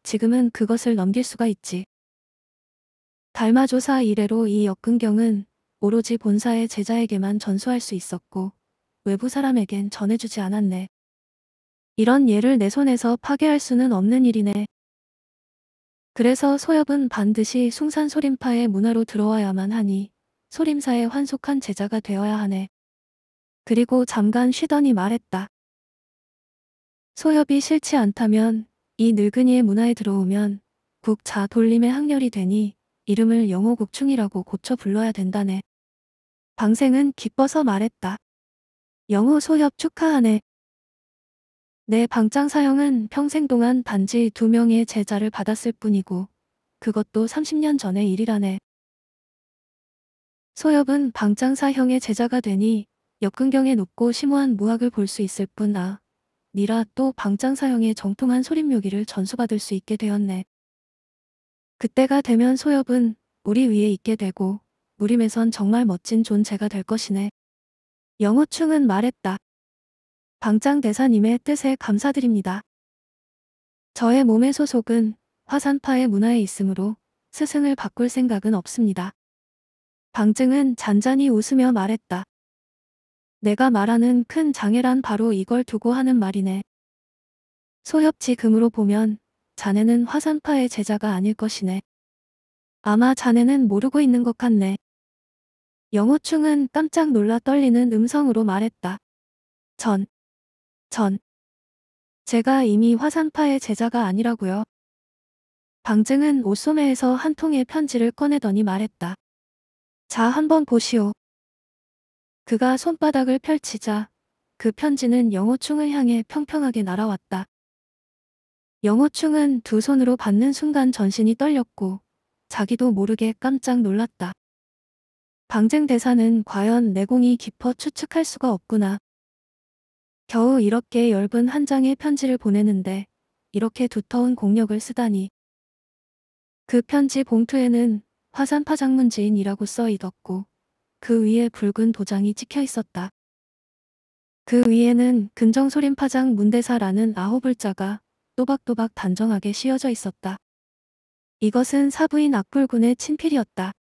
지금은 그것을 넘길 수가 있지. 달마조사 이래로 이 역근경은 오로지 본사의 제자에게만 전수할 수 있었고 외부 사람에겐 전해주지 않았네. 이런 예를 내 손에서 파괴할 수는 없는 일이네. 그래서 소엽은 반드시 숭산소림파의 문화로 들어와야만 하니 소림사에 환속한 제자가 되어야 하네. 그리고 잠깐 쉬더니 말했다. 소엽이 싫지 않다면 이 늙은이의 문화에 들어오면 국자 돌림의 학렬이 되니 이름을 영호 국충이라고 고쳐 불러야 된다네. 방생은 기뻐서 말했다. 영호 소협 축하하네. 내 방장 사형은 평생 동안 단지 두 명의 제자를 받았을 뿐이고 그것도 30년 전의 일이라네. 소엽은 방장사형의 제자가 되니 역근경에 높고 심오한 무학을 볼 수 있을 뿐아 니라 또 방장사형의 정통한 소림묘기를 전수받을 수 있게 되었네. 그때가 되면 소엽은 우리 위에 있게 되고 무림에선 정말 멋진 존재가 될 것이네. 영호충은 말했다. 방장대사님의 뜻에 감사드립니다. 저의 몸의 소속은 화산파의 문화에 있으므로 스승을 바꿀 생각은 없습니다. 방증은 잔잔히 웃으며 말했다. 내가 말하는 큰 장애란 바로 이걸 두고 하는 말이네. 소엽지 금으로 보면 자네는 화산파의 제자가 아닐 것이네. 아마 자네는 모르고 있는 것 같네. 영호충은 깜짝 놀라 떨리는 음성으로 말했다. 전, 전. 제가 이미 화산파의 제자가 아니라고요. 방증은 옷소매에서 한 통의 편지를 꺼내더니 말했다. 자 한번 보시오. 그가 손바닥을 펼치자 그 편지는 영호충을 향해 평평하게 날아왔다. 영호충은 두 손으로 받는 순간 전신이 떨렸고 자기도 모르게 깜짝 놀랐다. 방증대사는 과연 내공이 깊어 추측할 수가 없구나. 겨우 이렇게 얇은 한 장의 편지를 보내는데 이렇게 두터운 공력을 쓰다니. 그 편지 봉투에는 화산 파장문지인이라고 써 있었고 그 위에 붉은 도장이 찍혀 있었다. 그 위에는 금정소림 파장 문대사라는 아홉 글자가 또박또박 단정하게 씌어져 있었다. 이것은 사부인 악불군의 친필이었다.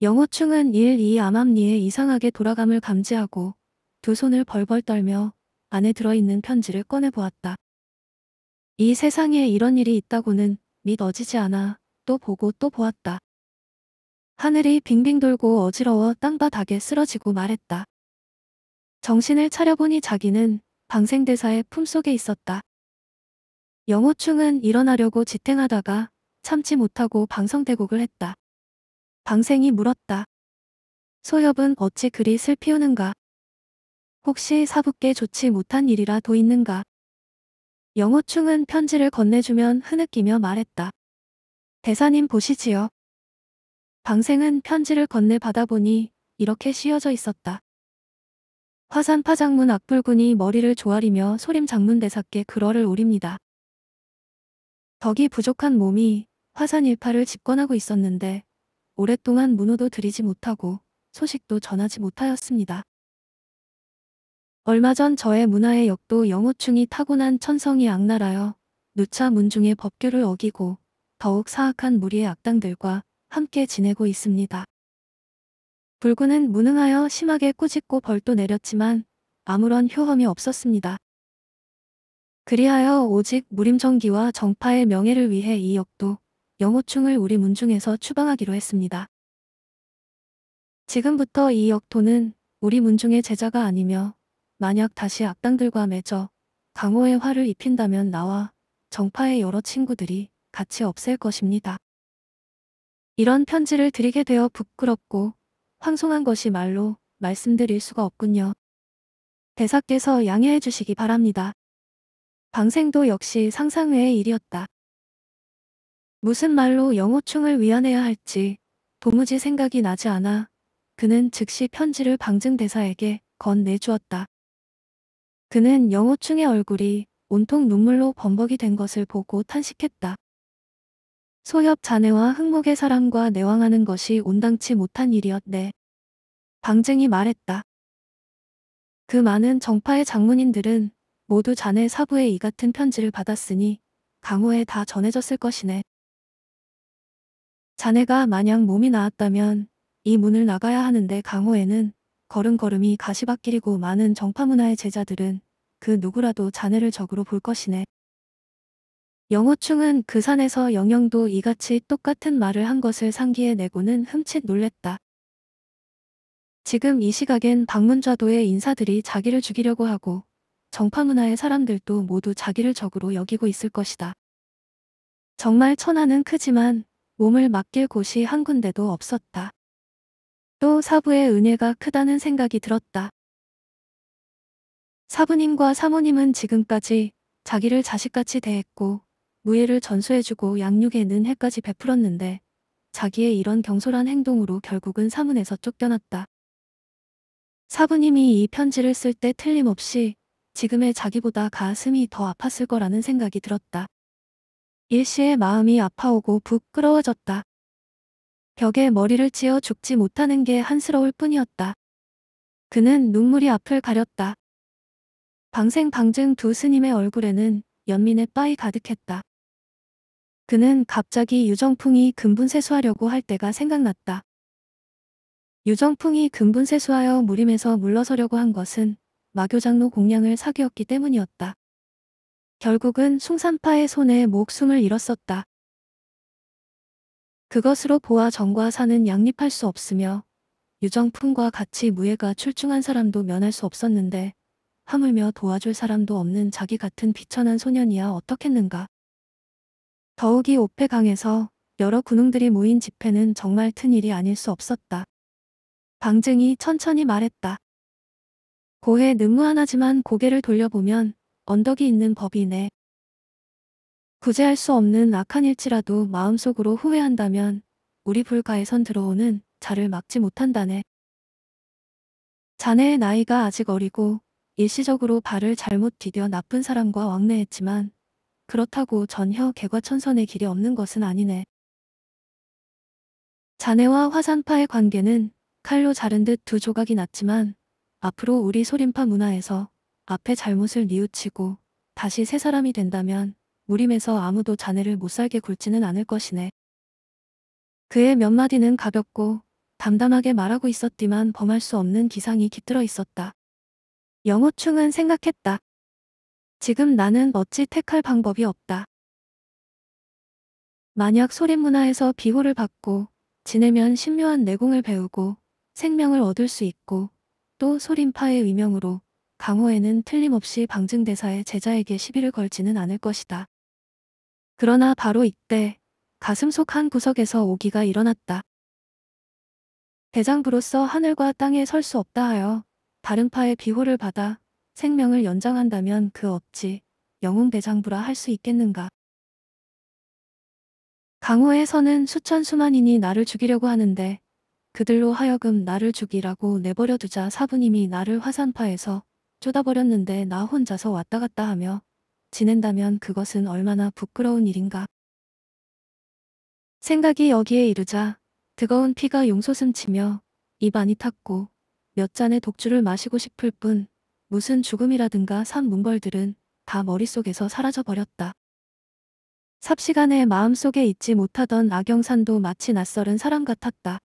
영호충은 1, 2 암암리에 이상하게 돌아감을 감지하고 두 손을 벌벌 떨며 안에 들어있는 편지를 꺼내보았다. 이 세상에 이런 일이 있다고는 믿어지지 않아 또 보고 또 보았다. 하늘이 빙빙 돌고 어지러워 땅바닥에 쓰러지고 말했다. 정신을 차려보니 자기는 방생대사의 품속에 있었다. 영호충은 일어나려고 지탱하다가 참지 못하고 방성대곡을 했다. 방생이 물었다. 소엽은 어찌 그리 슬피우는가? 혹시 사부께 좋지 못한 일이라 도 있는가? 영호충은 편지를 건네주면 흐느끼며 말했다. 대사님 보시지요. 방생은 편지를 건네 받아보니 이렇게 씌어져 있었다. 화산 파장문 악불군이 머리를 조아리며 소림 장문대사께 그러를 오립니다. 덕이 부족한 몸이 화산 일파를 집권하고 있었는데 오랫동안 문호도 드리지 못하고 소식도 전하지 못하였습니다. 얼마 전 저의 문화의 역도 영호충이 타고난 천성이 악랄하여 누차 문중의 법규를 어기고 더욱 사악한 무리의 악당들과 함께 지내고 있습니다. 불구는 무능하여 심하게 꾸짖고 벌도 내렸지만 아무런 효험이 없었습니다. 그리하여 오직 무림정기와 정파의 명예를 위해 이 역도 영호충을 우리 문중에서 추방하기로 했습니다. 지금부터 이 역도는 우리 문중의 제자가 아니며 만약 다시 악당들과 맺어 강호의 화를 입힌다면 나와 정파의 여러 친구들이 같이 없앨 것입니다. 이런 편지를 드리게 되어 부끄럽고 황송한 것이 말로 말씀드릴 수가 없군요. 대사께서 양해해 주시기 바랍니다. 방생도 역시 상상외의 일이었다. 무슨 말로 영호충을 위안해야 할지 도무지 생각이 나지 않아 그는 즉시 편지를 방증대사에게 건네주었다. 그는 영호충의 얼굴이 온통 눈물로 범벅이 된 것을 보고 탄식했다. 소협 자네와 흥목의 사랑과 내왕하는 것이 온당치 못한 일이었네. 방증이 말했다. 그 많은 정파의 장문인들은 모두 자네 사부의 이 같은 편지를 받았으니 강호에 다 전해졌을 것이네. 자네가 만약 몸이 나았다면 이 문을 나가야 하는데 강호에는 걸음걸음이 가시밭길이고 많은 정파문화의 제자들은 그 누구라도 자네를 적으로 볼 것이네. 영호충은 그 산에서 영영도 이같이 똑같은 말을 한 것을 상기해내고는 흠칫 놀랬다. 지금 이 시각엔 방문좌도의 인사들이 자기를 죽이려고 하고 정파문화의 사람들도 모두 자기를 적으로 여기고 있을 것이다. 정말 천하는 크지만 몸을 맡길 곳이 한 군데도 없었다. 또 사부의 은혜가 크다는 생각이 들었다. 사부님과 사모님은 지금까지 자기를 자식같이 대했고 무예를 전수해주고 양육에는 해까지 베풀었는데 자기의 이런 경솔한 행동으로 결국은 사문에서 쫓겨났다. 사부님이 이 편지를 쓸 때 틀림없이 지금의 자기보다 가슴이 더 아팠을 거라는 생각이 들었다. 일시에 마음이 아파오고 부끄러워졌다. 벽에 머리를 찧어 죽지 못하는 게 한스러울 뿐이었다. 그는 눈물이 앞을 가렸다. 방생방증 두 스님의 얼굴에는 연민의 빠이 가득했다. 그는 갑자기 유정풍이 근분 세수하려고 할 때가 생각났다. 유정풍이 근분 세수하여 무림에서 물러서려고 한 것은 마교장로 공양을 사귀었기 때문이었다. 결국은 숭산파의 손에 목숨을 잃었었다. 그것으로 보아 정과 사는 양립할 수 없으며 유정품과 같이 무예가 출중한 사람도 면할 수 없었는데 하물며 도와줄 사람도 없는 자기 같은 비천한 소년이야 어떻겠는가. 더욱이 오페강에서 여러 군웅들이 모인 집회는 정말 튼 일이 아닐 수 없었다. 방증이 천천히 말했다. 고해 능무하나지만 고개를 돌려보면 언덕이 있는 법이네. 구제할 수 없는 악한 일치라도 마음속으로 후회한다면 우리 불가에선 들어오는 자를 막지 못한다네. 자네의 나이가 아직 어리고 일시적으로 발을 잘못 디뎌 나쁜 사람과 왕래했지만 그렇다고 전혀 개과천선의 길이 없는 것은 아니네. 자네와 화산파의 관계는 칼로 자른 듯 두 조각이 났지만 앞으로 우리 소림파 문화에서 앞에 잘못을 뉘우치고 다시 새 사람이 된다면 무림에서 아무도 자네를 못살게 굴지는 않을 것이네. 그의 몇 마디는 가볍고 담담하게 말하고 있었지만 범할 수 없는 기상이 깃들어 있었다. 영호충은 생각했다. 지금 나는 어찌 택할 방법이 없다. 만약 소림 문화에서 비호를 받고 지내면 신묘한 내공을 배우고 생명을 얻을 수 있고 또 소림파의 위명으로 강호에는 틀림없이 방증대사의 제자에게 시비를 걸지는 않을 것이다. 그러나 바로 이때 가슴속 한 구석에서 오기가 일어났다. 대장부로서 하늘과 땅에 설 수 없다 하여 다른파의 비호를 받아 생명을 연장한다면 그 없지 영웅 대장부라 할 수 있겠는가. 강호에서는 수천 수만인이 나를 죽이려고 하는데 그들로 하여금 나를 죽이라고 내버려 두자 사부님이 나를 화산파에서 쫓아버렸는데 나 혼자서 왔다 갔다 하며 지낸다면 그것은 얼마나 부끄러운 일인가. 생각이 여기에 이르자 뜨거운 피가 용솟음치며 입안이 탔고 몇 잔의 독주를 마시고 싶을 뿐 무슨 죽음이라든가 산 문벌들은 다 머릿속에서 사라져버렸다. 삽시간에 마음속에 잊지 못하던 악영산도 마치 낯설은 사람 같았다.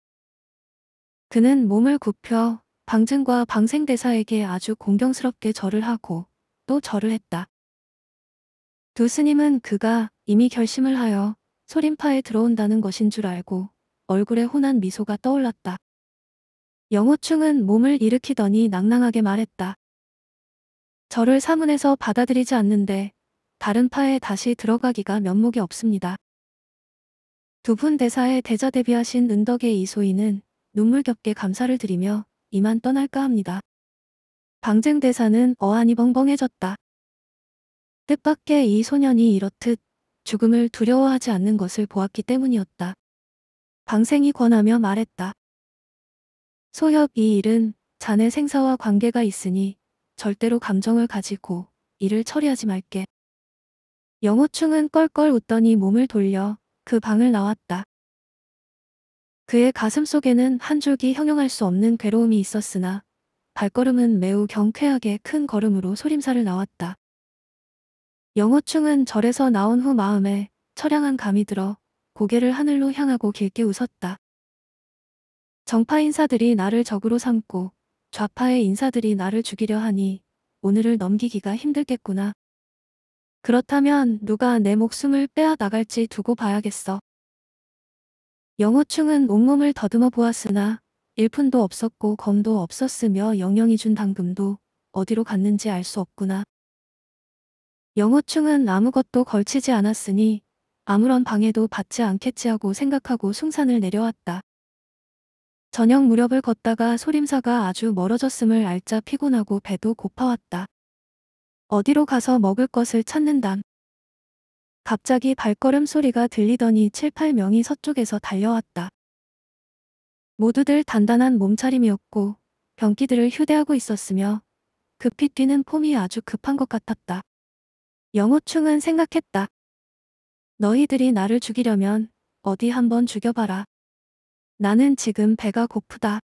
그는 몸을 굽혀 방증과 방생대사에게 아주 공경스럽게 절을 하고 또 절을 했다. 두 스님은 그가 이미 결심을 하여 소림파에 들어온다는 것인 줄 알고 얼굴에 혼한 미소가 떠올랐다. 영호충은 몸을 일으키더니 낭낭하게 말했다. 저를 사문에서 받아들이지 않는데 다른 파에 다시 들어가기가 면목이 없습니다. 두 분 대사에 대자 대비하신 은덕의 이소희는 눈물겹게 감사를 드리며 이만 떠날까 합니다. 방쟁대사는 어안이 벙벙해졌다. 뜻밖의 이 소년이 이렇듯 죽음을 두려워하지 않는 것을 보았기 때문이었다. 방생이 권하며 말했다. 소협 이 일은 자네 생사와 관계가 있으니 절대로 감정을 가지고 일을 처리하지 말게. 영호충은 껄껄 웃더니 몸을 돌려 그 방을 나왔다. 그의 가슴 속에는 한 줄기 형용할 수 없는 괴로움이 있었으나 발걸음은 매우 경쾌하게 큰 걸음으로 소림사를 나왔다. 영호충은 절에서 나온 후 마음에 처량한 감이 들어 고개를 하늘로 향하고 길게 웃었다. 정파 인사들이 나를 적으로 삼고 좌파의 인사들이 나를 죽이려 하니 오늘을 넘기기가 힘들겠구나. 그렇다면 누가 내 목숨을 빼앗아갈지 두고 봐야겠어. 영호충은 온몸을 더듬어 보았으나 일푼도 없었고 검도 없었으며 영영이 준 당금도 어디로 갔는지 알 수 없구나. 영호충은 아무것도 걸치지 않았으니 아무런 방해도 받지 않겠지 하고 생각하고 숭산을 내려왔다. 저녁 무렵을 걷다가 소림사가 아주 멀어졌음을 알자 피곤하고 배도 고파왔다. 어디로 가서 먹을 것을 찾는담. 갑자기 발걸음 소리가 들리더니 7, 8명이 서쪽에서 달려왔다. 모두들 단단한 몸차림이었고 병기들을 휴대하고 있었으며 급히 뛰는 폼이 아주 급한 것 같았다. 영호충은 생각했다. 너희들이 나를 죽이려면 어디 한번 죽여봐라. 나는 지금 배가 고프다.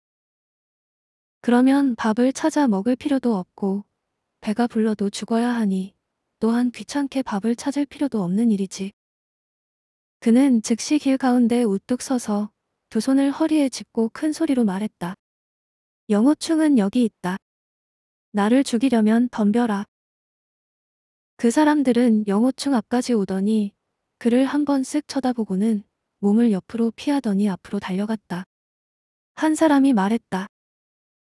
그러면 밥을 찾아 먹을 필요도 없고 배가 불러도 죽어야 하니 또한 귀찮게 밥을 찾을 필요도 없는 일이지. 그는 즉시 길 가운데 우뚝 서서 두 손을 허리에 짚고 큰 소리로 말했다. 영호충은 여기 있다. 나를 죽이려면 덤벼라. 그 사람들은 영호충 앞까지 오더니 그를 한번 쓱 쳐다보고는 몸을 옆으로 피하더니 앞으로 달려갔다. 한 사람이 말했다.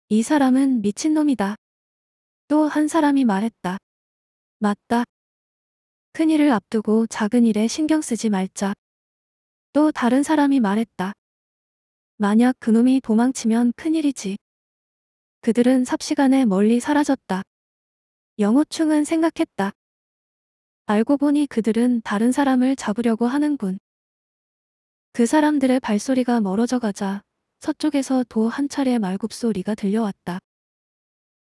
이 사람은 미친놈이다. 또 한 사람이 말했다. 맞다. 큰 일을 앞두고 작은 일에 신경 쓰지 말자. 또 다른 사람이 말했다. 만약 그놈이 도망치면 큰일이지. 그들은 삽시간에 멀리 사라졌다. 영호충은 생각했다. 알고 보니 그들은 다른 사람을 잡으려고 하는군. 그 사람들의 발소리가 멀어져 가자 서쪽에서 도 한 차례 말굽소리가 들려왔다.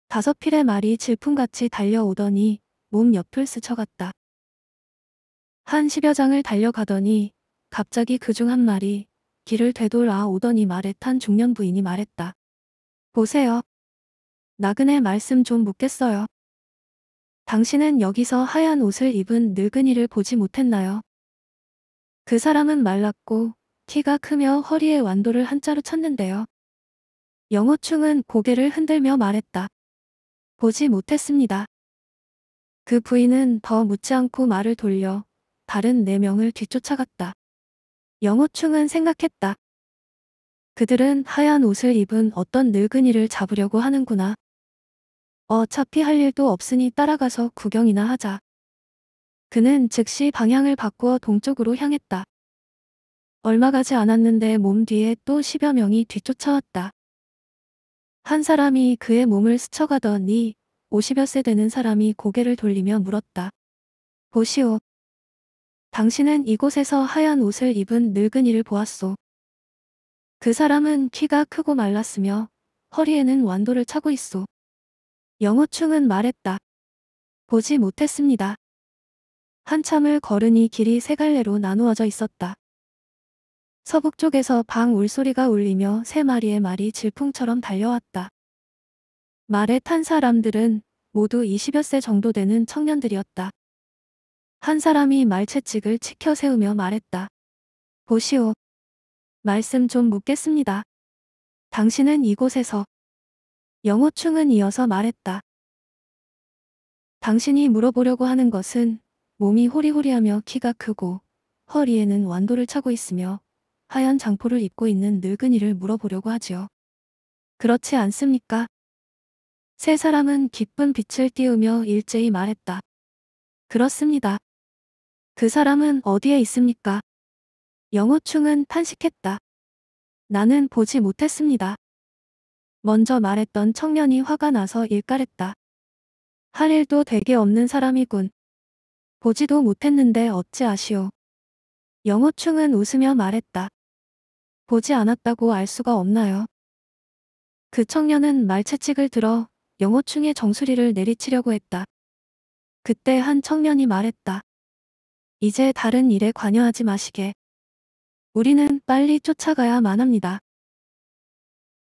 다섯 필의 말이 질풍같이 달려오더니 몸 옆을 스쳐갔다. 한 십여 장을 달려가더니 갑자기 그 중 한 마리 길을 되돌아 오더니 말에 탄 중년 부인이 말했다. 보세요. 나그네 말씀 좀 묻겠어요. 당신은 여기서 하얀 옷을 입은 늙은이를 보지 못했나요? 그 사람은 말랐고 키가 크며 허리에 완도를 한자로 쳤는데요. 영호충은 고개를 흔들며 말했다. 보지 못했습니다. 그 부인은 더 묻지 않고 말을 돌려 다른 네 명을 뒤쫓아갔다. 영호충은 생각했다. 그들은 하얀 옷을 입은 어떤 늙은이를 잡으려고 하는구나. 어차피 할 일도 없으니 따라가서 구경이나 하자. 그는 즉시 방향을 바꾸어 동쪽으로 향했다. 얼마 가지 않았는데 몸 뒤에 또 십여 명이 뒤쫓아왔다. 한 사람이 그의 몸을 스쳐가더니 50여세 되는 사람이 고개를 돌리며 물었다. 보시오. 당신은 이곳에서 하얀 옷을 입은 늙은이를 보았소. 그 사람은 키가 크고 말랐으며 허리에는 완도를 차고 있소. 영호충은 말했다. 보지 못했습니다. 한참을 걸으니 길이 세 갈래로 나누어져 있었다. 서북쪽에서 방 울소리가 울리며 세 마리의 말이 질풍처럼 달려왔다. 말에 탄 사람들은 모두 20여 세 정도 되는 청년들이었다. 한 사람이 말 채찍을 치켜 세우며 말했다. 보시오. 말씀 좀 묻겠습니다. 당신은 이곳에서 영호충은 이어서 말했다. 당신이 물어보려고 하는 것은 몸이 호리호리하며 키가 크고 허리에는 완도를 차고 있으며 하얀 장포를 입고 있는 늙은이를 물어보려고 하지요. 그렇지 않습니까? 세 사람은 기쁜 빛을 띄우며 일제히 말했다. 그렇습니다. 그 사람은 어디에 있습니까? 영호충은 탄식했다. 나는 보지 못했습니다. 먼저 말했던 청년이 화가 나서 일깔했다. 할 일도 되게 없는 사람이군. 보지도 못했는데 어찌 아시오. 영호충은 웃으며 말했다. 보지 않았다고 알 수가 없나요? 그 청년은 말채찍을 들어 영호충의 정수리를 내리치려고 했다. 그때 한 청년이 말했다. 이제 다른 일에 관여하지 마시게. 우리는 빨리 쫓아가야만 합니다.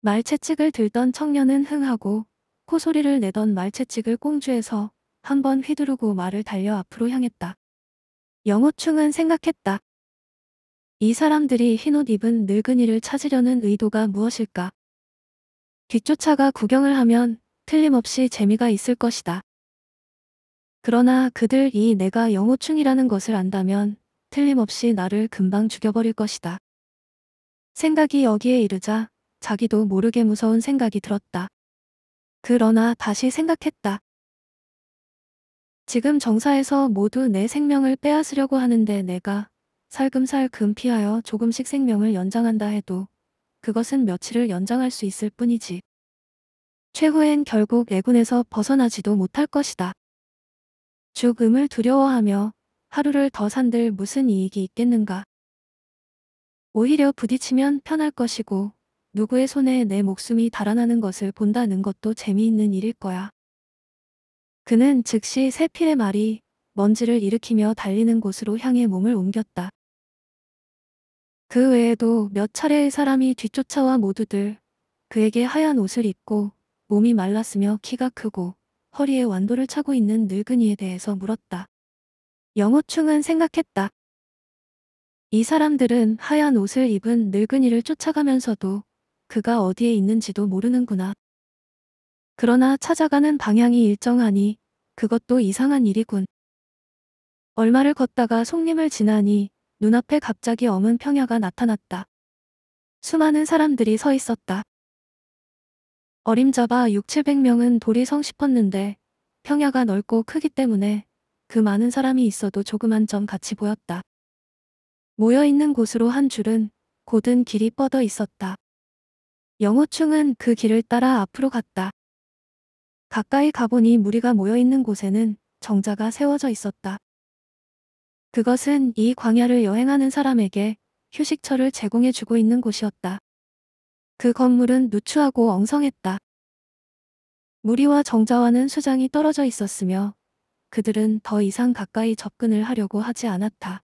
말채찍을 들던 청년은 흥하고 코소리를 내던 말채찍을 꽁주에서 한번 휘두르고 말을 달려 앞으로 향했다. 영호충은 생각했다. 이 사람들이 흰옷 입은 늙은이를 찾으려는 의도가 무엇일까? 뒤쫓아가 구경을 하면 틀림없이 재미가 있을 것이다. 그러나 그들이 내가 영호충이라는 것을 안다면 틀림없이 나를 금방 죽여버릴 것이다. 생각이 여기에 이르자 자기도 모르게 무서운 생각이 들었다. 그러나 다시 생각했다. 지금 정사에서 모두 내 생명을 빼앗으려고 하는데 내가 살금살금 피하여 조금씩 생명을 연장한다 해도 그것은 며칠을 연장할 수 있을 뿐이지. 최후엔 결국 예군에서 벗어나지도 못할 것이다. 죽음을 두려워하며 하루를 더 산들 무슨 이익이 있겠는가. 오히려 부딪히면 편할 것이고 누구의 손에 내 목숨이 달아나는 것을 본다는 것도 재미있는 일일 거야. 그는 즉시 새 필의 말이 먼지를 일으키며 달리는 곳으로 향해 몸을 옮겼다. 그 외에도 몇 차례의 사람이 뒤쫓아와 모두들 그에게 하얀 옷을 입고 몸이 말랐으며 키가 크고 허리에 완도를 차고 있는 늙은이에 대해서 물었다. 영호충은 생각했다. 이 사람들은 하얀 옷을 입은 늙은이를 쫓아가면서도 그가 어디에 있는지도 모르는구나. 그러나 찾아가는 방향이 일정하니 그것도 이상한 일이군. 얼마를 걷다가 송림을 지나니 눈앞에 갑자기 엄은 평야가 나타났다. 수많은 사람들이 서 있었다. 어림잡아 6,700명은 돌이 성 싶었는데 평야가 넓고 크기 때문에 그 많은 사람이 있어도 조그만 점 같이 보였다. 모여있는 곳으로 한 줄은 곧은 길이 뻗어 있었다. 영호충은 그 길을 따라 앞으로 갔다. 가까이 가보니 무리가 모여있는 곳에는 정자가 세워져 있었다. 그것은 이 광야를 여행하는 사람에게 휴식처를 제공해주고 있는 곳이었다. 그 건물은 누추하고 엉성했다. 무리와 정자와는 수장이 떨어져 있었으며 그들은 더 이상 가까이 접근을 하려고 하지 않았다.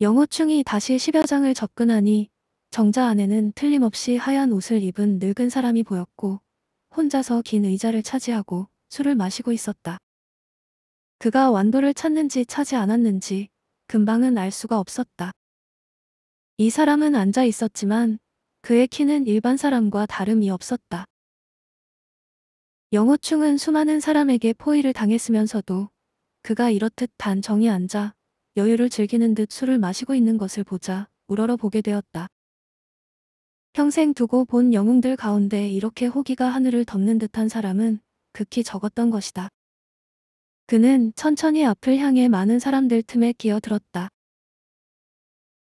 영호충이 다시 십여 장을 접근하니 정자 안에는 틀림없이 하얀 옷을 입은 늙은 사람이 보였고 혼자서 긴 의자를 차지하고 술을 마시고 있었다. 그가 완도를 찾는지 차지 않았는지 금방은 알 수가 없었다. 이 사람은 앉아 있었지만 그의 키는 일반 사람과 다름이 없었다. 영호충은 수많은 사람에게 포위를 당했으면서도 그가 이렇듯 단 정이 앉아 여유를 즐기는 듯 술을 마시고 있는 것을 보자 우러러 보게 되었다. 평생 두고 본 영웅들 가운데 이렇게 호기가 하늘을 덮는 듯한 사람은 극히 적었던 것이다. 그는 천천히 앞을 향해 많은 사람들 틈에 끼어들었다.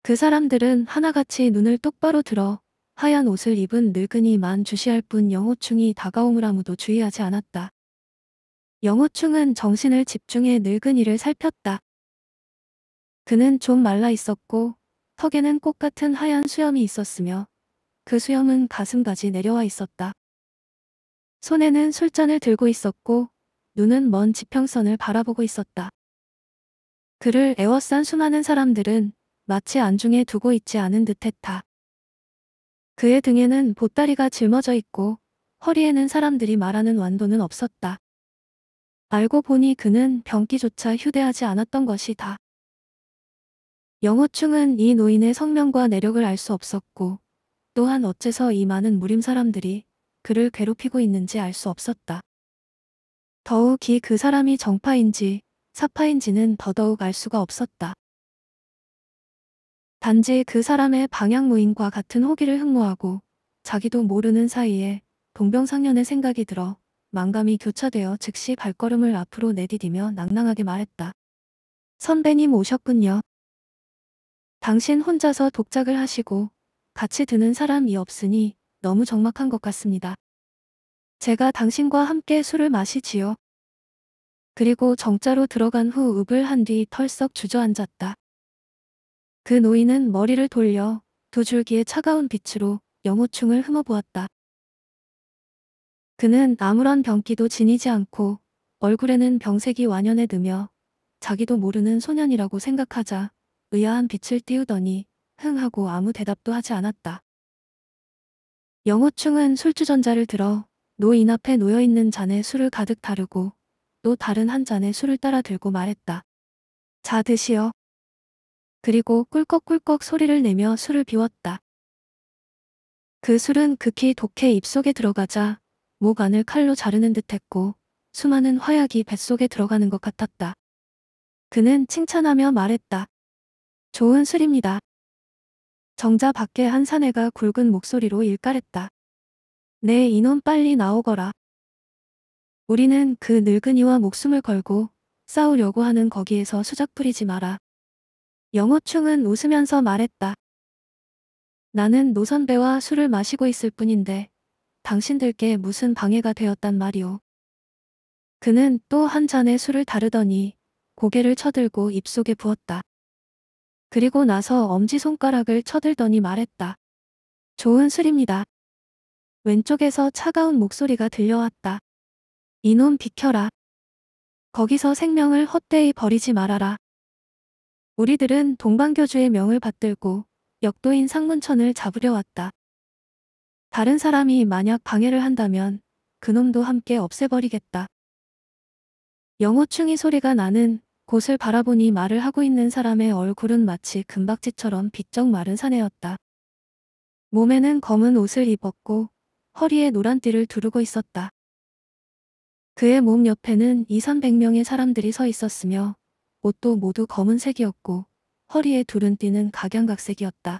그 사람들은 하나같이 눈을 똑바로 들어 하얀 옷을 입은 늙은이만 주시할 뿐 영호충이 다가옴을 아무도 주의하지 않았다. 영호충은 정신을 집중해 늙은이를 살폈다. 그는 좀 말라 있었고 턱에는 꽃 같은 하얀 수염이 있었으며 그 수염은 가슴까지 내려와 있었다. 손에는 술잔을 들고 있었고 눈은 먼 지평선을 바라보고 있었다. 그를 애워싼 수많은 사람들은 마치 안중에 두고 있지 않은 듯했다. 그의 등에는 보따리가 짊어져 있고 허리에는 사람들이 말하는 완도는 없었다. 알고 보니 그는 병기조차 휴대하지 않았던 것이다. 영호충은 이 노인의 성명과 내력을 알 수 없었고 또한 어째서 이 많은 무림 사람들이 그를 괴롭히고 있는지 알 수 없었다. 더욱이 그 사람이 정파인지 사파인지는 더더욱 알 수가 없었다. 단지 그 사람의 방향무인과 같은 호기를 흥모하고 자기도 모르는 사이에 동병상련의 생각이 들어 망감이 교차되어 즉시 발걸음을 앞으로 내디디며 낭낭하게 말했다. 선배님 오셨군요. 당신 혼자서 독작을 하시고 같이 드는 사람이 없으니 너무 적막한 것 같습니다. 제가 당신과 함께 술을 마시지요. 그리고 정자로 들어간 후 읍을 한 뒤 털썩 주저앉았다. 그 노인은 머리를 돌려 두 줄기의 차가운 빛으로 영호충을 흠어보았다. 그는 아무런 병기도 지니지 않고 얼굴에는 병색이 완연해 드며 자기도 모르는 소년이라고 생각하자 의아한 빛을 띄우더니 흥 하고 아무 대답도 하지 않았다. 영호충은 술주전자를 들어 노인 앞에 놓여있는 잔에 술을 가득 다르고 또 다른 한 잔에 술을 따라 들고 말했다. 자 드시어. 그리고 꿀꺽꿀꺽 소리를 내며 술을 비웠다. 그 술은 극히 독해 입속에 들어가자 목 안을 칼로 자르는 듯했고 수많은 화약이 뱃속에 들어가는 것 같았다. 그는 칭찬하며 말했다. 좋은 술입니다. 정자 밖에 한 사내가 굵은 목소리로 일깔했다. 네 이놈 빨리 나오거라. 우리는 그 늙은이와 목숨을 걸고 싸우려고 하는 거기에서 수작 부리지 마라. 영호충은 웃으면서 말했다. 나는 노선배와 술을 마시고 있을 뿐인데 당신들께 무슨 방해가 되었단 말이오. 그는 또 한 잔의 술을 다르더니 고개를 쳐들고 입속에 부었다. 그리고 나서 엄지손가락을 쳐들더니 말했다. 좋은 술입니다. 왼쪽에서 차가운 목소리가 들려왔다. 이놈 비켜라. 거기서 생명을 헛되이 버리지 말아라. 우리들은 동방교주의 명을 받들고 역도인 상문천을 잡으려 왔다. 다른 사람이 만약 방해를 한다면 그놈도 함께 없애버리겠다. 영호충이 소리가 나는 곳을 바라보니 말을 하고 있는 사람의 얼굴은 마치 금박지처럼 비쩍 마른 사내였다. 몸에는 검은 옷을 입었고 허리에 노란 띠를 두르고 있었다. 그의 몸 옆에는 2, 300명의 사람들이 서 있었으며 옷도 모두 검은색이었고 허리에 두른 띠는 각양각색이었다.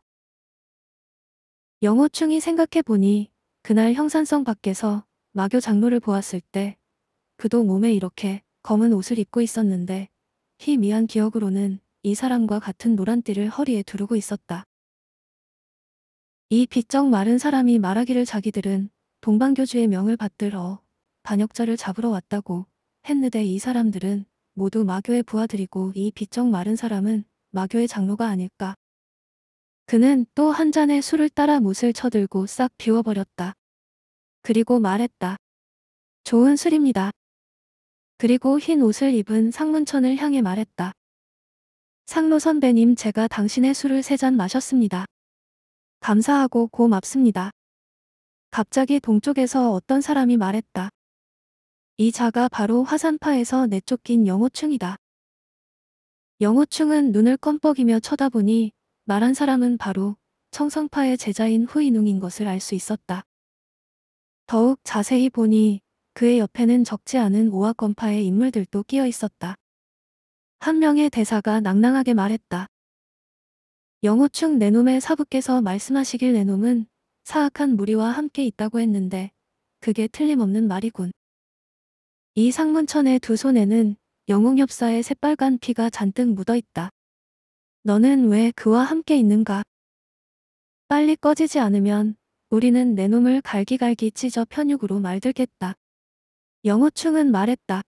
영호충이 생각해보니 그날 형산성 밖에서 마교 장로를 보았을 때 그도 몸에 이렇게 검은 옷을 입고 있었는데 희미한 기억으로는 이 사람과 같은 노란 띠를 허리에 두르고 있었다. 이 빗적 마른 사람이 말하기를 자기들은 동방교주의 명을 받들어 반역자를 잡으러 왔다고 했는데 이 사람들은 모두 마교에 부하드리고 이 비쩍 마른 사람은 마교의 장로가 아닐까. 그는 또 한 잔의 술을 따라 못을 쳐들고 싹 비워버렸다. 그리고 말했다. 좋은 술입니다. 그리고 흰 옷을 입은 상문천을 향해 말했다. 상로 선배님 제가 당신의 술을 세 잔 마셨습니다. 감사하고 고맙습니다. 갑자기 동쪽에서 어떤 사람이 말했다. 이 자가 바로 화산파에서 내쫓긴 영호충이다. 영호충은 눈을 껌뻑이며 쳐다보니 말한 사람은 바로 청성파의 제자인 후이농인 것을 알 수 있었다. 더욱 자세히 보니 그의 옆에는 적지 않은 오악권파의 인물들도 끼어 있었다. 한 명의 대사가 낭낭하게 말했다. 영호충 내놈의 사부께서 말씀하시길 내놈은 사악한 무리와 함께 있다고 했는데 그게 틀림없는 말이군. 이 상문천의 두 손에는 영웅협사의 새빨간 피가 잔뜩 묻어있다. 너는 왜 그와 함께 있는가? 빨리 꺼지지 않으면 우리는 내 놈을 갈기갈기 찢어 편육으로 말들겠다. 영호충은 말했다.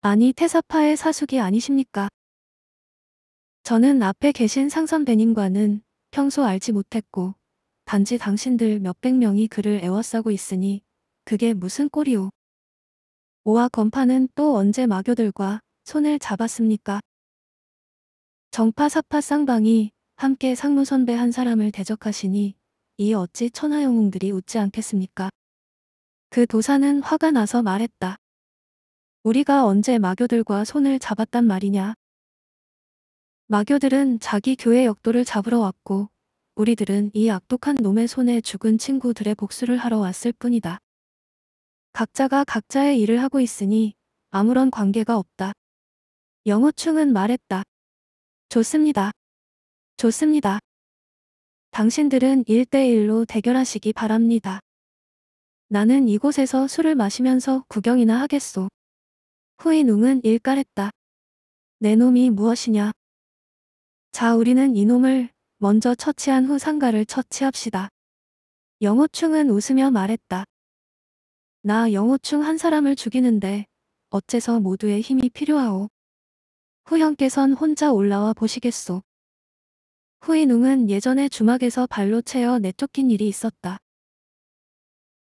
아니 태사파의 사숙이 아니십니까? 저는 앞에 계신 상선 배님과는 평소 알지 못했고 단지 당신들 몇백 명이 그를 애워싸고 있으니 그게 무슨 꼴이오. 오아 건파는 또 언제 마교들과 손을 잡았습니까? 정파 사파 쌍방이 함께 상무 선배 한 사람을 대적하시니 이 어찌 천하영웅들이 웃지 않겠습니까? 그 도사는 화가 나서 말했다. 우리가 언제 마교들과 손을 잡았단 말이냐? 마교들은 자기 교회 역도를 잡으러 왔고 우리들은 이 악독한 놈의 손에 죽은 친구들의 복수를 하러 왔을 뿐이다. 각자가 각자의 일을 하고 있으니 아무런 관계가 없다. 영호충은 말했다. 좋습니다. 좋습니다. 당신들은 일대일로 대결하시기 바랍니다. 나는 이곳에서 술을 마시면서 구경이나 하겠소. 후인웅은 일깔했다. 내 놈이 무엇이냐? 자 우리는 이놈을 먼저 처치한 후 상가를 처치합시다. 영호충은 웃으며 말했다. 나 영호충 한 사람을 죽이는데 어째서 모두의 힘이 필요하오. 후형께선 혼자 올라와 보시겠소. 후인웅은 예전에 주막에서 발로 채어 내쫓긴 일이 있었다.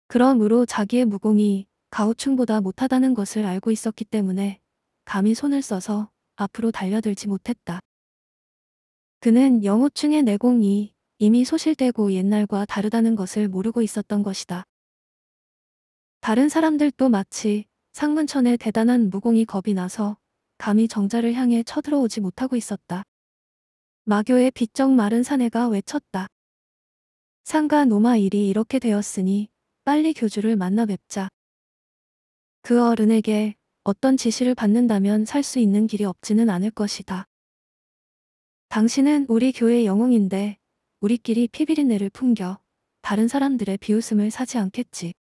그러므로 자기의 무공이 가오충보다 못하다는 것을 알고 있었기 때문에 감히 손을 써서 앞으로 달려들지 못했다. 그는 영호충의 내공이 이미 소실되고 옛날과 다르다는 것을 모르고 있었던 것이다. 다른 사람들도 마치 상문천의 대단한 무공이 겁이 나서 감히 정자를 향해 쳐들어오지 못하고 있었다. 마교의 빗적 마른 사내가 외쳤다. 상가 노마 일이 이렇게 되었으니 빨리 교주를 만나 뵙자. 그 어른에게 어떤 지시를 받는다면 살 수 있는 길이 없지는 않을 것이다. 당신은 우리 교회의 영웅인데 우리끼리 피비린내를 풍겨 다른 사람들의 비웃음을 사지 않겠지.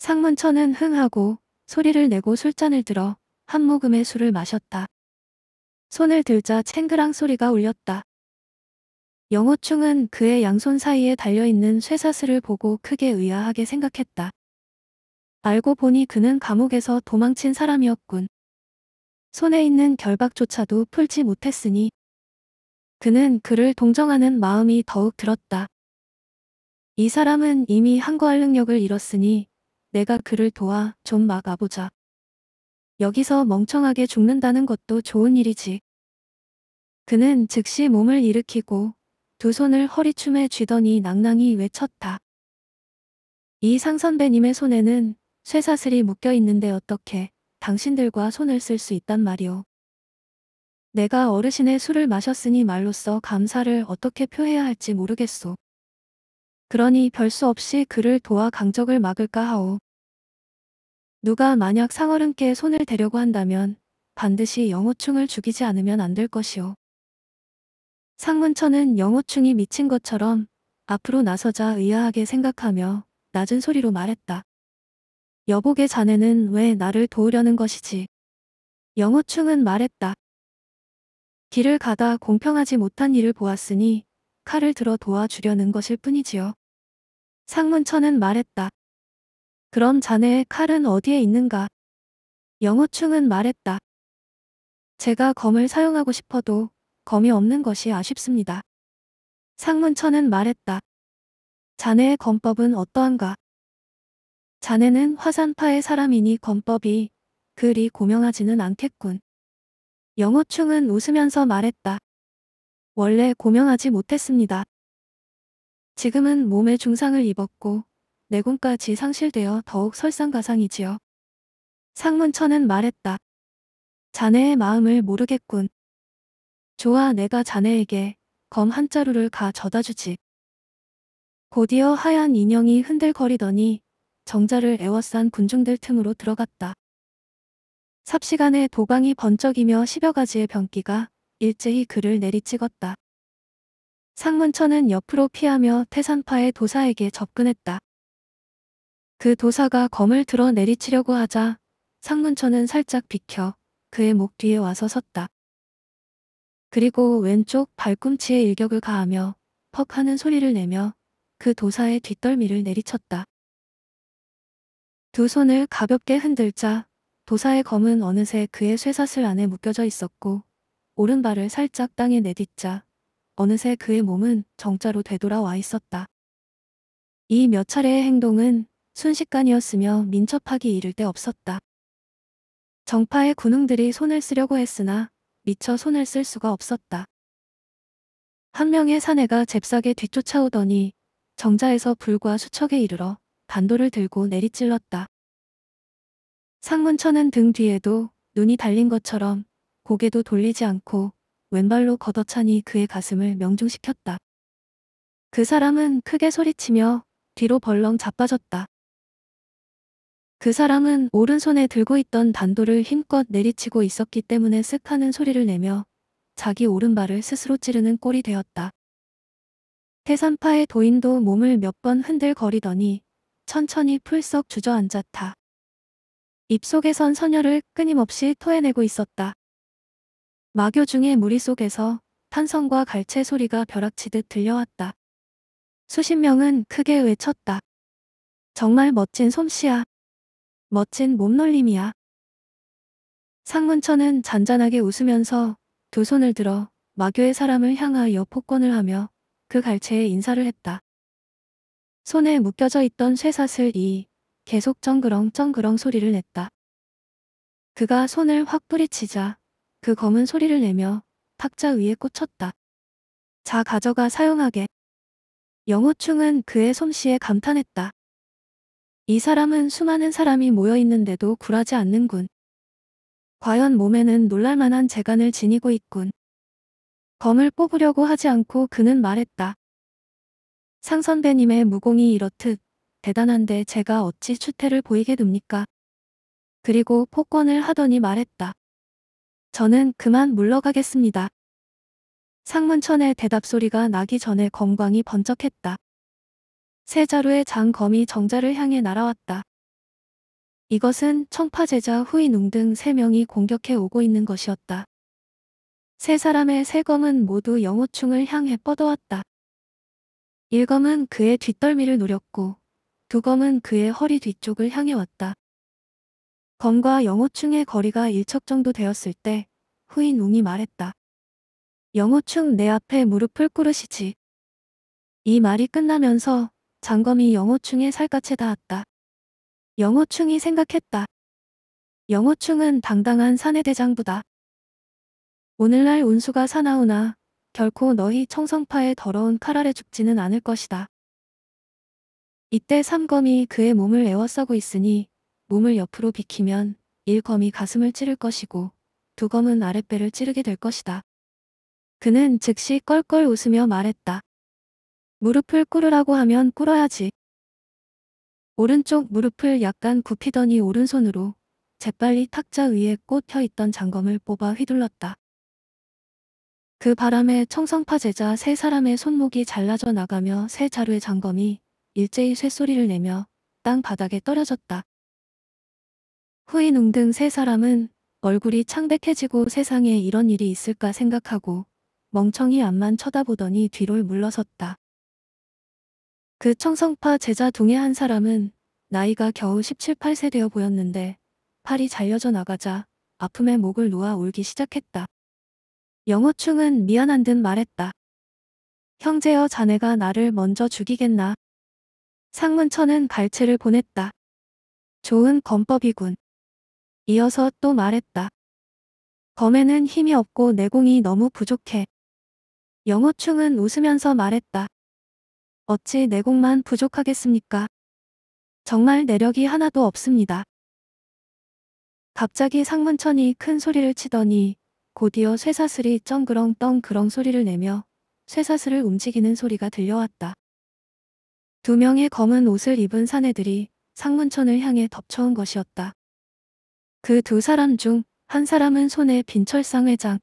상문천은 흥하고 소리를 내고 술잔을 들어 한 모금의 술을 마셨다. 손을 들자 챙그랑 소리가 울렸다. 영호충은 그의 양손 사이에 달려있는 쇠사슬을 보고 크게 의아하게 생각했다. 알고 보니 그는 감옥에서 도망친 사람이었군. 손에 있는 결박조차도 풀지 못했으니 그는 그를 동정하는 마음이 더욱 들었다. 이 사람은 이미 항구할 능력을 잃었으니 내가 그를 도와 좀 막아보자. 여기서 멍청하게 죽는다는 것도 좋은 일이지. 그는 즉시 몸을 일으키고 두 손을 허리춤에 쥐더니 낭낭이 외쳤다. 이 상선배님의 손에는 쇠사슬이 묶여 있는데 어떻게 당신들과 손을 쓸 수 있단 말이오. 내가 어르신의 술을 마셨으니 말로써 감사를 어떻게 표해야 할지 모르겠소. 그러니 별수 없이 그를 도와 강적을 막을까 하오. 누가 만약 상어른께 손을 대려고 한다면 반드시 영호충을 죽이지 않으면 안 될 것이오. 상문천은 영호충이 미친 것처럼 앞으로 나서자 의아하게 생각하며 낮은 소리로 말했다. 여복의 자네는 왜 나를 도우려는 것이지? 영호충은 말했다. 길을 가다 공평하지 못한 일을 보았으니 칼을 들어 도와주려는 것일 뿐이지요. 상문천은 말했다. 그럼 자네의 칼은 어디에 있는가? 영호충은 말했다. 제가 검을 사용하고 싶어도 검이 없는 것이 아쉽습니다. 상문천은 말했다. 자네의 검법은 어떠한가? 자네는 화산파의 사람이니 검법이 그리 고명하지는 않겠군. 영호충은 웃으면서 말했다. 원래 고명하지 못했습니다. 지금은 몸에 중상을 입었고 내공까지 상실되어 더욱 설상가상이지요. 상문천은 말했다. 자네의 마음을 모르겠군. 좋아 내가 자네에게 검 한 자루를 가져다 주지. 곧이어 하얀 인형이 흔들거리더니 정자를 애워싼 군중들 틈으로 들어갔다. 삽시간에 도방이 번쩍이며 십여 가지의 변기가 일제히 그를 내리찍었다. 상문천은 옆으로 피하며 태산파의 도사에게 접근했다. 그 도사가 검을 들어 내리치려고 하자 상문천은 살짝 비켜 그의 목 뒤에 와서 섰다. 그리고 왼쪽 발꿈치에 일격을 가하며 퍽 하는 소리를 내며 그 도사의 뒷덜미를 내리쳤다. 두 손을 가볍게 흔들자 도사의 검은 어느새 그의 쇠사슬 안에 묶여져 있었고 오른발을 살짝 땅에 내딛자 어느새 그의 몸은 정자로 되돌아와 있었다. 이 몇 차례의 행동은 순식간이었으며 민첩하기 이를 데 없었다. 정파의 군웅들이 손을 쓰려고 했으나 미처 손을 쓸 수가 없었다. 한 명의 사내가 잽싸게 뒤쫓아오더니 정자에서 불과 수척에 이르러 반도를 들고 내리찔렀다. 상문천은 등 뒤에도 눈이 달린 것처럼 고개도 돌리지 않고 왼발로 걷어차니 그의 가슴을 명중시켰다. 그 사람은 크게 소리치며 뒤로 벌렁 자빠졌다. 그 사람은 오른손에 들고 있던 단도를 힘껏 내리치고 있었기 때문에 쓱 하는 소리를 내며 자기 오른발을 스스로 찌르는 꼴이 되었다. 태산파의 도인도 몸을 몇 번 흔들거리더니 천천히 풀썩 주저앉았다. 입속에선 선녀를 끊임없이 토해내고 있었다. 마교 중에 무리 속에서 탄성과 갈채 소리가 벼락치듯 들려왔다. 수십 명은 크게 외쳤다. 정말 멋진 솜씨야. 멋진 몸놀림이야. 상문천은 잔잔하게 웃으면서 두 손을 들어 마교의 사람을 향하여 폭권을 하며 그 갈채에 인사를 했다. 손에 묶여져 있던 쇠사슬이 계속 쩡그렁쩡그렁 소리를 냈다. 그가 손을 확 뿌리치자 그 검은 소리를 내며 탁자 위에 꽂혔다. 자 가져가 사용하게. 영호충은 그의 솜씨에 감탄했다. 이 사람은 수많은 사람이 모여 있는데도 굴하지 않는군. 과연 몸에는 놀랄만한 재간을 지니고 있군. 검을 뽑으려고 하지 않고 그는 말했다. 상선배님의 무공이 이렇듯 대단한데 제가 어찌 추태를 보이게 됩니까? 그리고 폭권을 하더니 말했다. 저는 그만 물러가겠습니다. 상문천의 대답소리가 나기 전에 검광이 번쩍했다. 세 자루의 장검이 정자를 향해 날아왔다. 이것은 청파제자 후이농 등세 명이 공격해 오고 있는 것이었다. 세 사람의 세 검은 모두 영호충을 향해 뻗어왔다. 일검은 그의 뒷덜미를 노렸고 두 검은 그의 허리 뒤쪽을 향해 왔다. 검과 영호충의 거리가 일척 정도 되었을 때 후인 웅이 말했다. 영호충 내 앞에 무릎을 꿇으시지. 이 말이 끝나면서 장검이 영호충의 살갗에 닿았다. 영호충이 생각했다. 영호충은 당당한 사내 대장부다. 오늘날 운수가 사나우나 결코 너희 청성파의 더러운 칼 아래 죽지는 않을 것이다. 이때 삼검이 그의 몸을 에워싸고 있으니 몸을 옆으로 비키면 일검이 가슴을 찌를 것이고 두 검은 아랫배를 찌르게 될 것이다. 그는 즉시 껄껄 웃으며 말했다. 무릎을 꿇으라고 하면 꿇어야지. 오른쪽 무릎을 약간 굽히더니 오른손으로 재빨리 탁자 위에 꽂혀 있던 장검을 뽑아 휘둘렀다. 그 바람에 청성파 제자 세 사람의 손목이 잘라져 나가며 세 자루의 장검이 일제히 쇳소리를 내며 땅 바닥에 떨어졌다. 후이농 등세 사람은 얼굴이 창백해지고 세상에 이런 일이 있을까 생각하고 멍청이 앞만 쳐다보더니 뒤로 물러섰다. 그 청성파 제자 동의 한 사람은 나이가 겨우 17, 8세 되어 보였는데 팔이 잘려져 나가자 아픔에 목을 놓아 울기 시작했다. 영어충은 미안한 듯 말했다. 형제여 자네가 나를 먼저 죽이겠나? 상문천은 발치를 보냈다. 좋은 건법이군. 이어서 또 말했다. 검에는 힘이 없고 내공이 너무 부족해. 영호충은 웃으면서 말했다. 어찌 내공만 부족하겠습니까? 정말 내력이 하나도 없습니다. 갑자기 상문천이 큰 소리를 치더니 곧이어 쇠사슬이 쩡그렁 떵그렁 소리를 내며 쇠사슬을 움직이는 소리가 들려왔다. 두 명의 검은 옷을 입은 사내들이 상문천을 향해 덮쳐온 것이었다. 그두 사람 중 한 사람은 손에 빈철상 회장을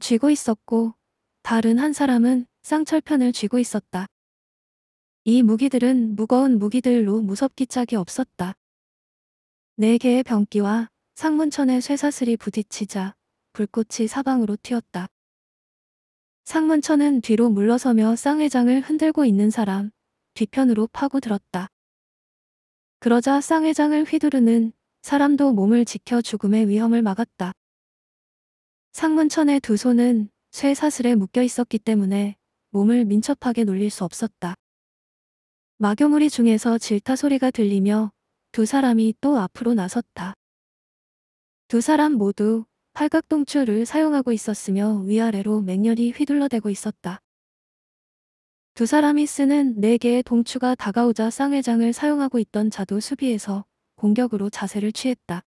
쥐고 있었고 다른 한 사람은 쌍철편을 쥐고 있었다. 이 무기들은 무거운 무기들로 무섭기 짝이 없었다. 네 개의 병기와 상문천의 쇠사슬이 부딪히자 불꽃이 사방으로 튀었다. 상문천은 뒤로 물러서며 쌍회장을 흔들고 있는 사람 뒤편으로 파고들었다. 그러자 쌍회장을 휘두르는 사람도 몸을 지켜 죽음의 위험을 막았다. 상문천의 두 손은 쇠사슬에 묶여 있었기 때문에 몸을 민첩하게 놀릴 수 없었다. 마교무리 중에서 질타 소리가 들리며 두 사람이 또 앞으로 나섰다. 두 사람 모두 팔각동추를 사용하고 있었으며 위아래로 맹렬히 휘둘러대고 있었다. 두 사람이 쓰는 네 개의 동추가 다가오자 쌍회장을 사용하고 있던 자도 수비에서 공격으로 자세를 취했다.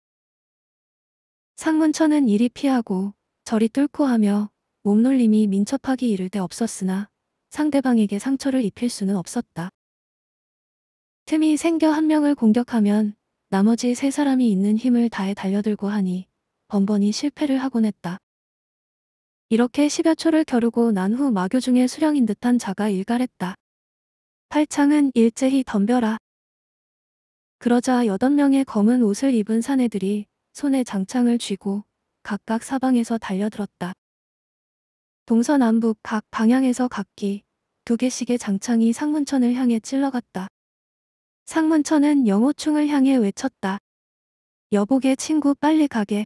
상문천은 이리 피하고 저리 뚫고 하며 몸놀림이 민첩하기 이를 데 없었으나 상대방에게 상처를 입힐 수는 없었다. 틈이 생겨 한 명을 공격하면 나머지 세 사람이 있는 힘을 다해 달려들고 하니 번번이 실패를 하곤 했다. 이렇게 10여 초를 겨루고 난 후 마교 중에 수령인 듯한 자가 일갈했다. 팔창은 일제히 덤벼라. 그러자 여덟 명의 검은 옷을 입은 사내들이 손에 장창을 쥐고 각각 사방에서 달려들었다. 동서남북 각 방향에서 각기 두 개씩의 장창이 상문천을 향해 찔러갔다. 상문천은 영호충을 향해 외쳤다. 여보게 친구 빨리 가게.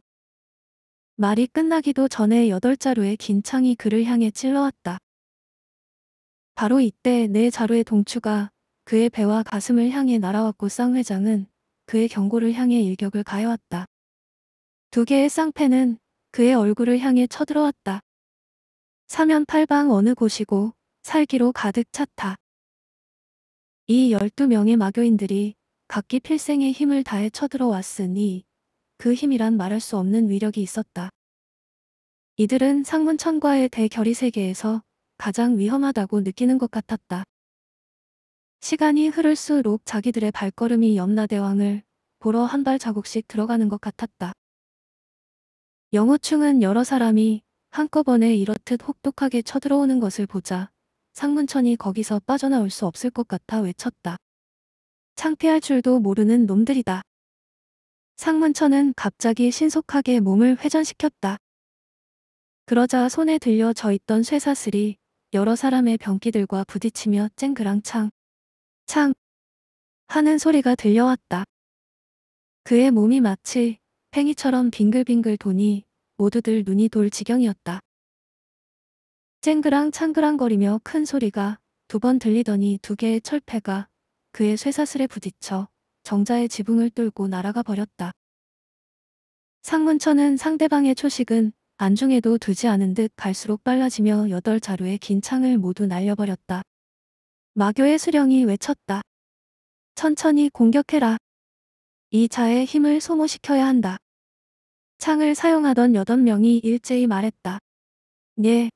말이 끝나기도 전에 여덟 자루의 긴 창이 그를 향해 찔러왔다. 바로 이때 내 네 자루의 동추가 그의 배와 가슴을 향해 날아왔고 쌍 회장은 그의 경고를 향해 일격을 가해왔다. 두 개의 쌍패는 그의 얼굴을 향해 쳐들어왔다. 사면팔방 어느 곳이고 살기로 가득 찼다. 이 12명의 마교인들이 각기 필생의 힘을 다해 쳐들어왔으니 그 힘이란 말할 수 없는 위력이 있었다. 이들은 상문천과의 대결이 세계에서 가장 위험하다고 느끼는 것 같았다. 시간이 흐를수록 자기들의 발걸음이 염라대왕을 보러 한 발자국씩 들어가는 것 같았다. 영호충은 여러 사람이 한꺼번에 이렇듯 혹독하게 쳐들어오는 것을 보자 상문천이 거기서 빠져나올 수 없을 것 같아 외쳤다. 창피할 줄도 모르는 놈들이다. 상문천은 갑자기 신속하게 몸을 회전시켰다. 그러자 손에 들려 져 있던 쇠사슬이 여러 사람의 병기들과 부딪히며 쨍그랑창 창 하는 소리가 들려왔다. 그의 몸이 마치 팽이처럼 빙글빙글 도니 모두들 눈이 돌 지경이었다. 쨍그랑 창그랑거리며 큰 소리가 두 번 들리더니 두 개의 철패가 그의 쇠사슬에 부딪혀 정자의 지붕을 뚫고 날아가 버렸다. 상문천은 상대방의 초식은 안중에도 두지 않은 듯 갈수록 빨라지며 여덟 자루의 긴 창을 모두 날려버렸다. 마교의 수령이 외쳤다. 천천히 공격해라. 이 자의 힘을 소모시켜야 한다. 창을 사용하던 여덟 명이 일제히 말했다. 예.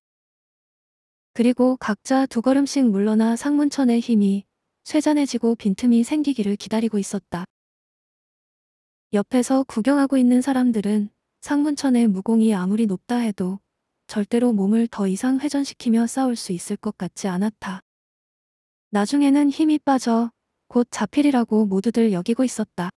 그리고 각자 두 걸음씩 물러나 상문천의 힘이 쇠잔해지고 빈틈이 생기기를 기다리고 있었다. 옆에서 구경하고 있는 사람들은 상문천의 무공이 아무리 높다 해도 절대로 몸을 더 이상 회전시키며 싸울 수 있을 것 같지 않았다. 나중에는 힘이 빠져 곧 잡힐이라고 모두들 여기고 있었다.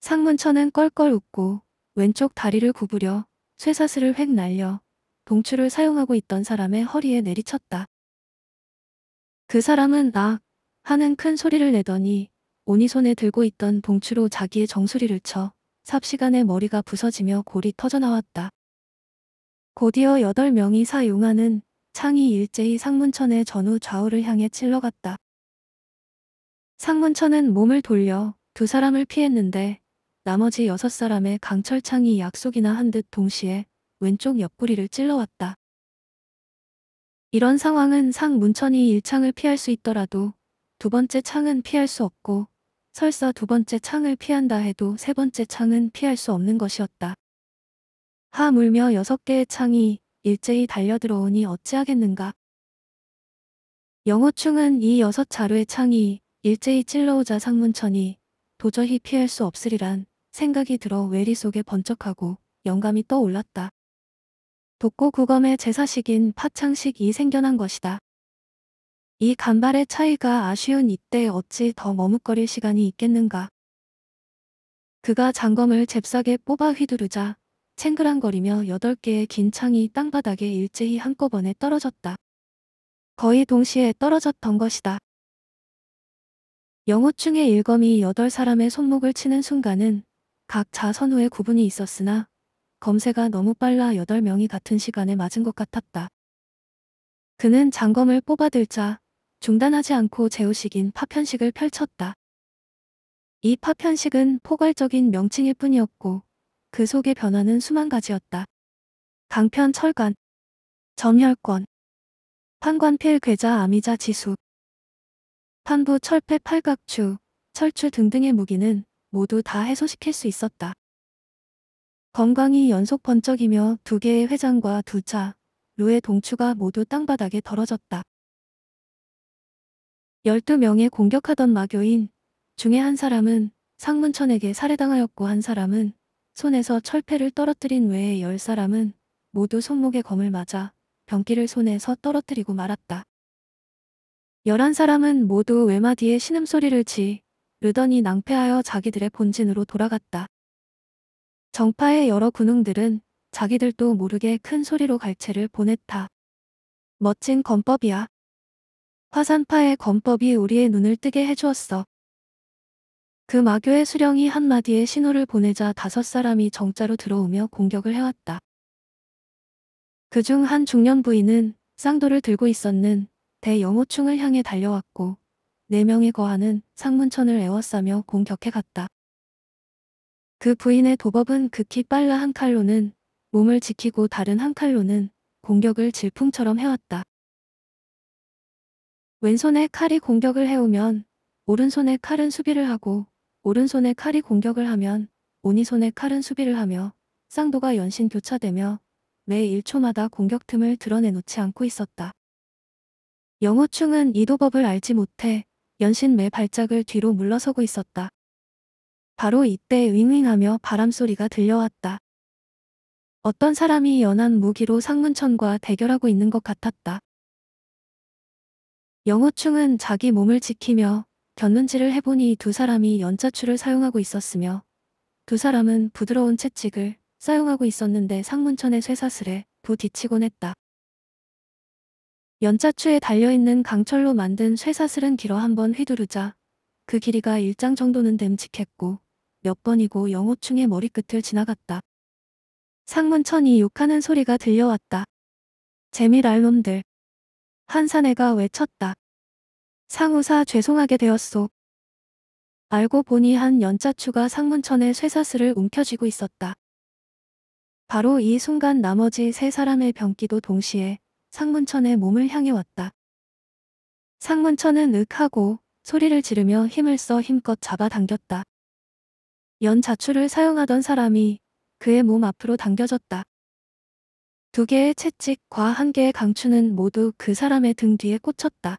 상문천은 껄껄 웃고 왼쪽 다리를 구부려 쇠사슬을 획 날려 동추를 사용하고 있던 사람의 허리에 내리쳤다. 그 사람은 나 하는 큰 소리를 내더니 오니 손에 들고 있던 봉추로 자기의 정수리를 쳐 삽시간에 머리가 부서지며 골이 터져나왔다. 곧이어 여덟 명이 사용하는 창이 일제히 상문천의 전후 좌우를 향해 찔러갔다. 상문천은 몸을 돌려 두 사람을 피했는데 나머지 여섯 사람의 강철창이 약속이나 한 듯 동시에 왼쪽 옆구리를 찔러왔다. 이런 상황은 상문천이 일창을 피할 수 있더라도 두 번째 창은 피할 수 없고 설사 두 번째 창을 피한다 해도 세 번째 창은 피할 수 없는 것이었다. 하물며 여섯 개의 창이 일제히 달려들어오니 어찌하겠는가. 영호충은 이 여섯 자루의 창이 일제히 찔러오자 상문천이 도저히 피할 수 없으리란 생각이 들어 외리 속에 번쩍하고 영감이 떠올랐다. 독고 구검의 제사식인 파창식이 생겨난 것이다. 이 간발의 차이가 아쉬운 이때 어찌 더 머뭇거릴 시간이 있겠는가. 그가 장검을 잽싸게 뽑아 휘두르자 챙그랑거리며 여덟 개의 긴 창이 땅바닥에 일제히 한꺼번에 떨어졌다. 거의 동시에 떨어졌던 것이다. 영호충의 일검이 여덟 사람의 손목을 치는 순간은 각 자선후의 구분이 있었으나 검세가 너무 빨라 여덟 명이 같은 시간에 맞은 것 같았다. 그는 장검을 뽑아들자 중단하지 않고 제우식인 파편식을 펼쳤다. 이 파편식은 포괄적인 명칭일 뿐이었고 그 속의 변화는 수만 가지였다. 강편 철관, 점혈권, 판관필 괴자 아미자 지수, 판부 철폐 팔각추, 철추 등등의 무기는 모두 다 해소시킬 수 있었다. 건강이 연속 번쩍이며 두 개의 회장과 두 차, 루의 동추가 모두 땅바닥에 떨어졌다. 12명의 공격하던 마교인 중에 한 사람은 상문천에게 살해당하였고 한 사람은 손에서 철패를 떨어뜨린 외에 열 사람은 모두 손목에 검을 맞아 병기를 손에서 떨어뜨리고 말았다. 열한 사람은 모두 외마 디에 신음소리를 지르더니 낭패하여 자기들의 본진으로 돌아갔다. 정파의 여러 군웅들은 자기들도 모르게 큰 소리로 갈채를 보냈다. 멋진 검법이야. 화산파의 검법이 우리의 눈을 뜨게 해주었어. 그 마교의 수령이 한마디의 신호를 보내자 다섯 사람이 정자로 들어오며 공격을 해왔다. 그 중 한 중년 부인은 쌍도를 들고 있었는 대영호충을 향해 달려왔고 네 명이 거하는 상문천을 애워싸며 공격해 갔다. 그 부인의 도법은 극히 빨라 한 칼로는 몸을 지키고 다른 한 칼로는 공격을 질풍처럼 해왔다. 왼손에 칼이 공격을 해오면 오른손에 칼은 수비를 하고 오른손에 칼이 공격을 하면 오니손에 칼은 수비를 하며 쌍도가 연신 교차되며 매 1초마다 공격 틈을 드러내놓지 않고 있었다. 영호충은 이도법을 알지 못해 연신 매 발작을 뒤로 물러서고 있었다. 바로 이때 윙윙하며 바람소리가 들려왔다. 어떤 사람이 연한 무기로 상문천과 대결하고 있는 것 같았다. 영호충은 자기 몸을 지키며 견눈질을 해보니 두 사람이 연자추를 사용하고 있었으며 두 사람은 부드러운 채찍을 사용하고 있었는데 상문천의 쇠사슬에 부딪히곤 했다. 연자추에 달려있는 강철로 만든 쇠사슬은 길어 한번 휘두르자 그 길이가 일장 정도는 됨직했고 몇 번이고 영호충의 머리끝을 지나갔다. 상문천이 욕하는 소리가 들려왔다. 재미랄 놈들. 한사내가 외쳤다. 상우사 죄송하게 되었소. 알고 보니 한 연자추가 상문천의 쇠사슬을 움켜쥐고 있었다. 바로 이 순간 나머지 세 사람의 병기도 동시에 상문천의 몸을 향해 왔다. 상문천은 윽하고 소리를 지르며 힘을 써 힘껏 잡아당겼다. 연자추를 사용하던 사람이 그의 몸 앞으로 당겨졌다. 두 개의 채찍과 한 개의 강추는 모두 그 사람의 등 뒤에 꽂혔다.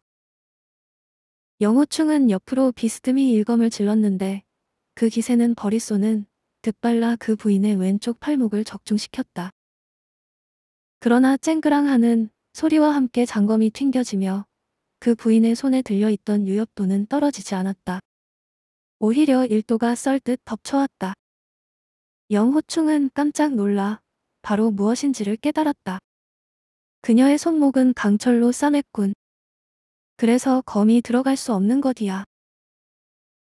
영호충은 옆으로 비스듬히 일검을 질렀는데 그 기세는 버리쏘는 득발라 그 부인의 왼쪽 팔목을 적중시켰다. 그러나 쨍그랑하는 소리와 함께 장검이 튕겨지며 그 부인의 손에 들려있던 유협도는 떨어지지 않았다. 오히려 일도가 썰듯 덮쳐왔다. 영호충은 깜짝 놀라 바로 무엇인지를 깨달았다. 그녀의 손목은 강철로 싸맸군. 그래서 검이 들어갈 수 없는 것이야.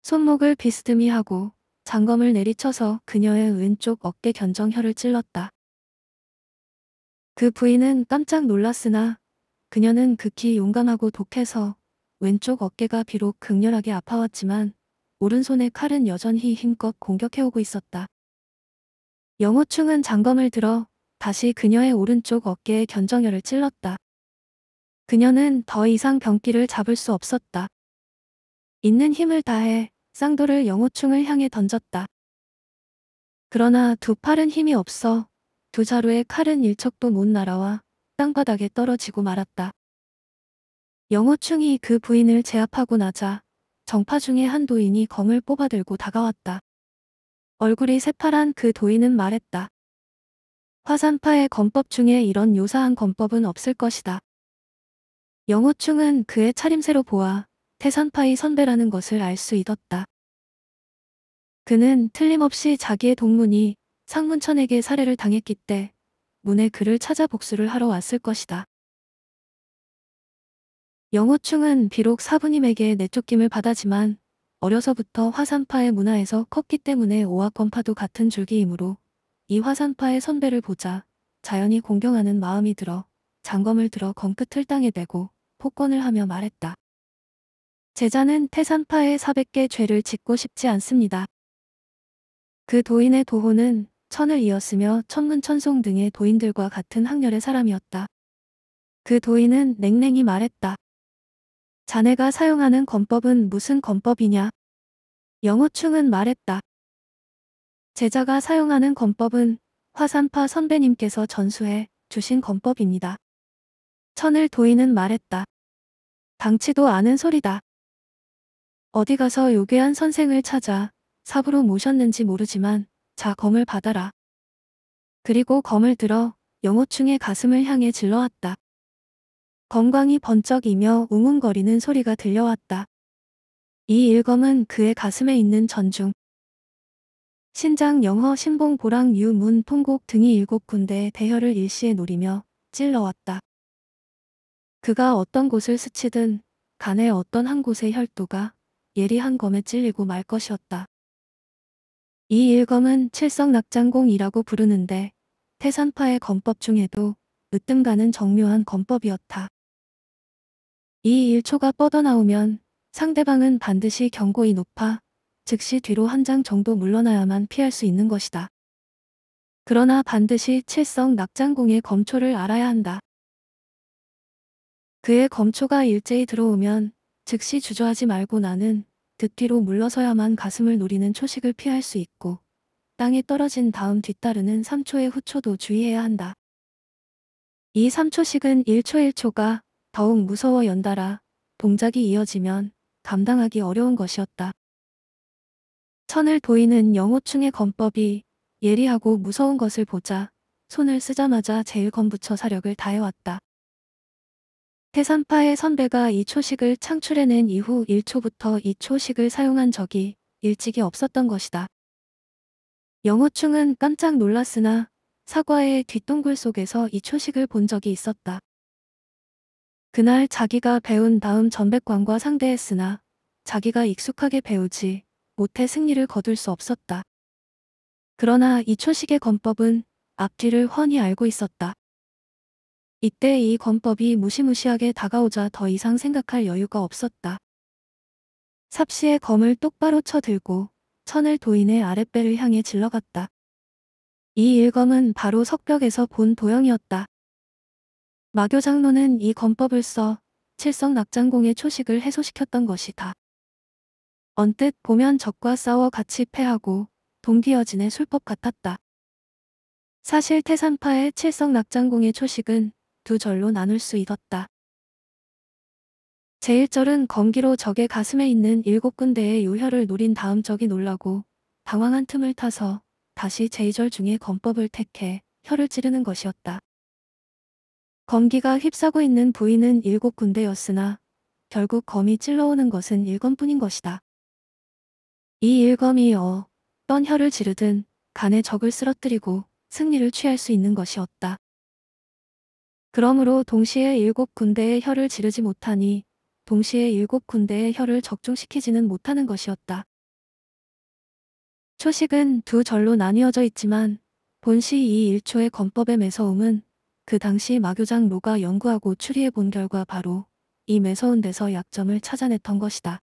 손목을 비스듬히하고 장검을 내리쳐서 그녀의 왼쪽 어깨 견정혀를 찔렀다. 그 부인은 깜짝 놀랐으나 그녀는 극히 용감하고 독해서 왼쪽 어깨가 비록 극렬하게 아파왔지만 오른손의 칼은 여전히 힘껏 공격해오고 있었다. 영호충은 장검을 들어 다시 그녀의 오른쪽 어깨에 견정혈을 찔렀다. 그녀는 더 이상 병기를 잡을 수 없었다. 있는 힘을 다해 쌍도를 영호충을 향해 던졌다. 그러나 두 팔은 힘이 없어 두 자루의 칼은 일척도 못 날아와 땅바닥에 떨어지고 말았다. 영호충이 그 부인을 제압하고 나자 정파 중에 한 도인이 검을 뽑아들고 다가왔다. 얼굴이 새파란 그 도인은 말했다. 화산파의 검법 중에 이런 요사한 검법은 없을 것이다. 영호충은 그의 차림새로 보아 태산파의 선배라는 것을 알 수 있었다. 그는 틀림없이 자기의 동문이 상문천에게 살해를 당했기 때 문의 그를 찾아 복수를 하러 왔을 것이다. 영호충은 비록 사부님에게 내쫓김을 받았지만 어려서부터 화산파의 문화에서 컸기 때문에 오악권파도 같은 줄기이므로 이 화산파의 선배를 보자 자연히 공경하는 마음이 들어 장검을 들어 검끝을 땅에 대고 폭권을 하며 말했다. 제자는 태산파의 400개 죄를 짓고 싶지 않습니다. 그 도인의 도호는 천을 이었으며 천문천송 등의 도인들과 같은 학렬의 사람이었다. 그 도인은 냉랭히 말했다. 자네가 사용하는 건법은 무슨 건법이냐? 영호충은 말했다. 제자가 사용하는 건법은 화산파 선배님께서 전수해 주신 건법입니다. 천을 도인은 말했다. 당치도 않은 소리다. 어디 가서 요괴한 선생을 찾아 삽으로 모셨는지 모르지만 자 검을 받아라. 그리고 검을 들어 영호충의 가슴을 향해 질러왔다. 검광이 번쩍이며 웅웅거리는 소리가 들려왔다. 이 일검은 그의 가슴에 있는 전중. 신장 영허 신봉 보랑 유문 통곡 등이 일곱 군데 대혈을 일시에 노리며 찔러왔다. 그가 어떤 곳을 스치든 간에 어떤 한 곳의 혈도가 예리한 검에 찔리고 말 것이었다. 이 일검은 칠성낙장공이라고 부르는데 태산파의 검법 중에도 으뜸가는 정묘한 검법이었다. 이 일초가 뻗어나오면 상대방은 반드시 경고이 높아 즉시 뒤로 한 장 정도 물러나야만 피할 수 있는 것이다. 그러나 반드시 칠성 낙장공의 검초를 알아야 한다. 그의 검초가 일제히 들어오면 즉시 주저하지 말고 나는 득뒤로 물러서야만 가슴을 노리는 초식을 피할 수 있고 땅에 떨어진 다음 뒤따르는 3초의 후초도 주의해야 한다. 이3초식은 1초 1초가 더욱 무서워 연달아 동작이 이어지면 감당하기 어려운 것이었다. 천을 보이는 영호충의 검법이 예리하고 무서운 것을 보자 손을 쓰자마자 제일 검부처 사력을 다해왔다. 태산파의 선배가 이 초식을 창출해낸 이후 1초부터 이 초식을 사용한 적이 일찍이 없었던 것이다. 영호충은 깜짝 놀랐으나 사과의 뒷동굴 속에서 이 초식을 본 적이 있었다. 그날 자기가 배운 다음 전백광과 상대했으나 자기가 익숙하게 배우지 못해 승리를 거둘 수 없었다. 그러나 이 초식의 건법은 앞뒤를 훤히 알고 있었다. 이때 이 권법이 무시무시하게 다가오자 더 이상 생각할 여유가 없었다. 삽시의 검을 똑바로 쳐들고 천을 도인의 아랫배를 향해 질러갔다. 이 일검은 바로 석벽에서 본 도형이었다. 마교 장로는 이 검법을 써 칠성 낙장공의 초식을 해소시켰던 것이다. 언뜻 보면 적과 싸워 같이 패하고 동기여진의 술법 같았다. 사실 태산파의 칠성 낙장공의 초식은 두 절로 나눌 수 있었다. 제1절은 검기로 적의 가슴에 있는 일곱 군데의 요혈을 노린 다음 적이 놀라고 당황한 틈을 타서 다시 제2절 중에 검법을 택해 혀를 찌르는 것이었다. 검기가 휩싸고 있는 부위는 일곱 군데였으나 결국 검이 찔러오는 것은 일검뿐인 것이다. 이 일검이 어, 떤 혀를 지르든 간에 적을 쓰러뜨리고 승리를 취할 수 있는 것이었다. 그러므로 동시에 일곱 군데의 혀를 지르지 못하니 동시에 일곱 군데의 혀를 적중시키지는 못하는 것이었다. 초식은 두 절로 나뉘어져 있지만 본시 이1초의 건법의 매서움은 그 당시 마교장 로가 연구하고 추리해 본 결과 바로 이 매서운 데서 약점을 찾아냈던 것이다.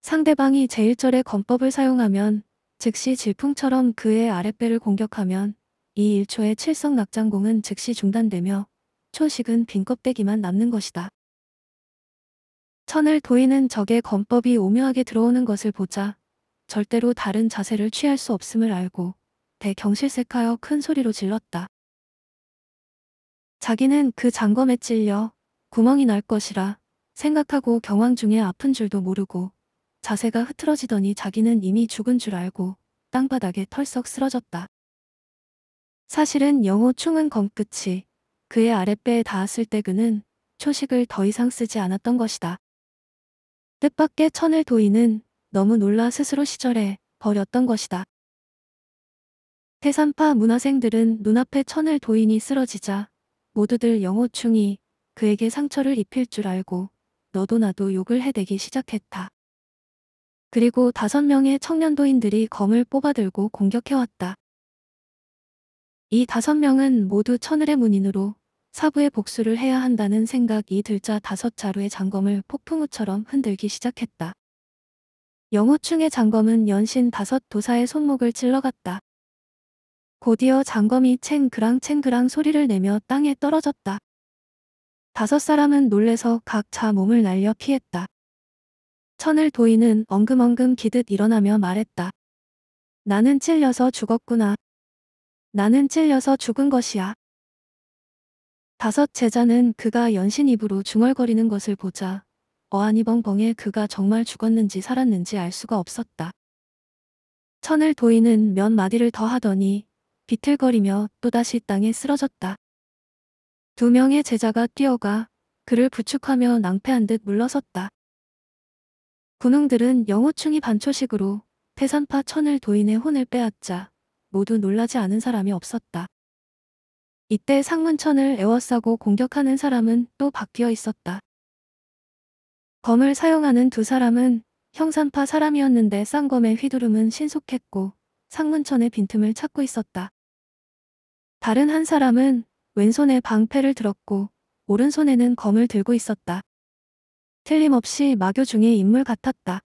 상대방이 제1절의 건법을 사용하면 즉시 질풍처럼 그의 아랫배를 공격하면 이일초의 칠성 낙장공은 즉시 중단되며 초식은 빈 껍데기만 남는 것이다. 천을 도이는 적의 검법이 오묘하게 들어오는 것을 보자 절대로 다른 자세를 취할 수 없음을 알고 대경실색하여 큰 소리로 질렀다. 자기는 그 장검에 찔려 구멍이 날 것이라 생각하고 경황 중에 아픈 줄도 모르고 자세가 흐트러지더니 자기는 이미 죽은 줄 알고 땅바닥에 털썩 쓰러졌다. 사실은 영호 충은 검끝이 그의 아랫배에 닿았을 때 그는 초식을 더 이상 쓰지 않았던 것이다. 뜻밖의 천을 도인은 너무 놀라 스스로 시절에 버렸던 것이다. 태산파 문화생들은 눈앞에 천을 도인이 쓰러지자 모두들 영호충이 그에게 상처를 입힐 줄 알고 너도 나도 욕을 해대기 시작했다. 그리고 다섯 명의 청년도인들이 검을 뽑아들고 공격해왔다. 이 다섯 명은 모두 천을의 문인으로 사부의 복수를 해야 한다는 생각이 들자 다섯 자루의 장검을 폭풍우처럼 흔들기 시작했다. 영호충의 장검은 연신 다섯 도사의 손목을 찔러갔다. 곧이어 장검이 챙그랑 챙그랑 소리를 내며 땅에 떨어졌다. 다섯 사람은 놀래서 각자 몸을 날려 피했다. 천을 도인은 엉금엉금 기듯 일어나며 말했다. 나는 찔려서 죽었구나. 나는 찔려서 죽은 것이야. 다섯 제자는 그가 연신 입으로 중얼거리는 것을 보자 어안이 벙벙해 그가 정말 죽었는지 살았는지 알 수가 없었다. 천을 도인은 몇 마디를 더 하더니 비틀거리며 또다시 땅에 쓰러졌다. 두 명의 제자가 뛰어가 그를 부축하며 낭패한 듯 물러섰다. 군웅들은 영호충이 반초식으로 태산파 천을 도인의 혼을 빼앗자 모두 놀라지 않은 사람이 없었다. 이때 상문천을 에워싸고 공격하는 사람은 또 바뀌어 있었다. 검을 사용하는 두 사람은 형산파 사람이었는데 쌍검의 휘두름은 신속했고 상문천의 빈틈을 찾고 있었다. 다른 한 사람은 왼손에 방패를 들었고 오른손에는 검을 들고 있었다. 틀림없이 마교 중의 인물 같았다.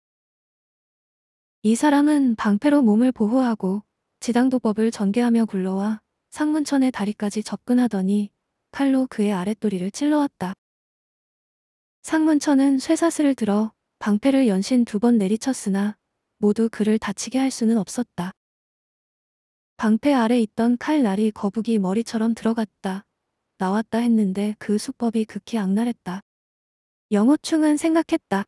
이 사람은 방패로 몸을 보호하고 지당도법을 전개하며 굴러와 상문천의 다리까지 접근하더니 칼로 그의 아랫도리를 찔러왔다. 상문천은 쇠사슬을 들어 방패를 연신 두 번 내리쳤으나 모두 그를 다치게 할 수는 없었다. 방패 아래 있던 칼날이 거북이 머리처럼 들어갔다. 나왔다 했는데 그 수법이 극히 악랄했다. 영호충은 생각했다.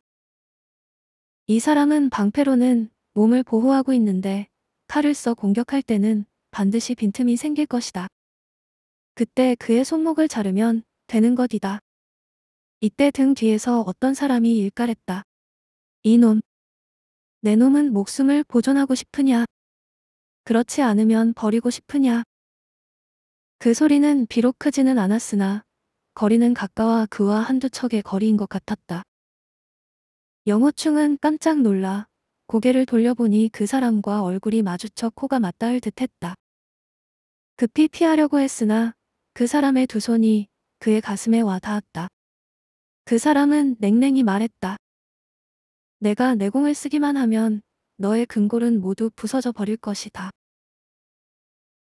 이 사람은 방패로는 몸을 보호하고 있는데 칼을 써 공격할 때는 반드시 빈틈이 생길 것이다. 그때 그의 손목을 자르면 되는 것이다. 이때 등 뒤에서 어떤 사람이 일갈했다. 이놈. 내 놈은 목숨을 보존하고 싶으냐? 그렇지 않으면 버리고 싶으냐? 그 소리는 비록 크지는 않았으나 거리는 가까워 그와 한두 척의 거리인 것 같았다. 영호충은 깜짝 놀라 고개를 돌려보니 그 사람과 얼굴이 마주쳐 코가 맞닿을 듯했다. 급히 피하려고 했으나 그 사람의 두 손이 그의 가슴에 와 닿았다. 그 사람은 냉랭히 말했다. 내가 내공을 쓰기만 하면 너의 근골은 모두 부서져 버릴 것이다.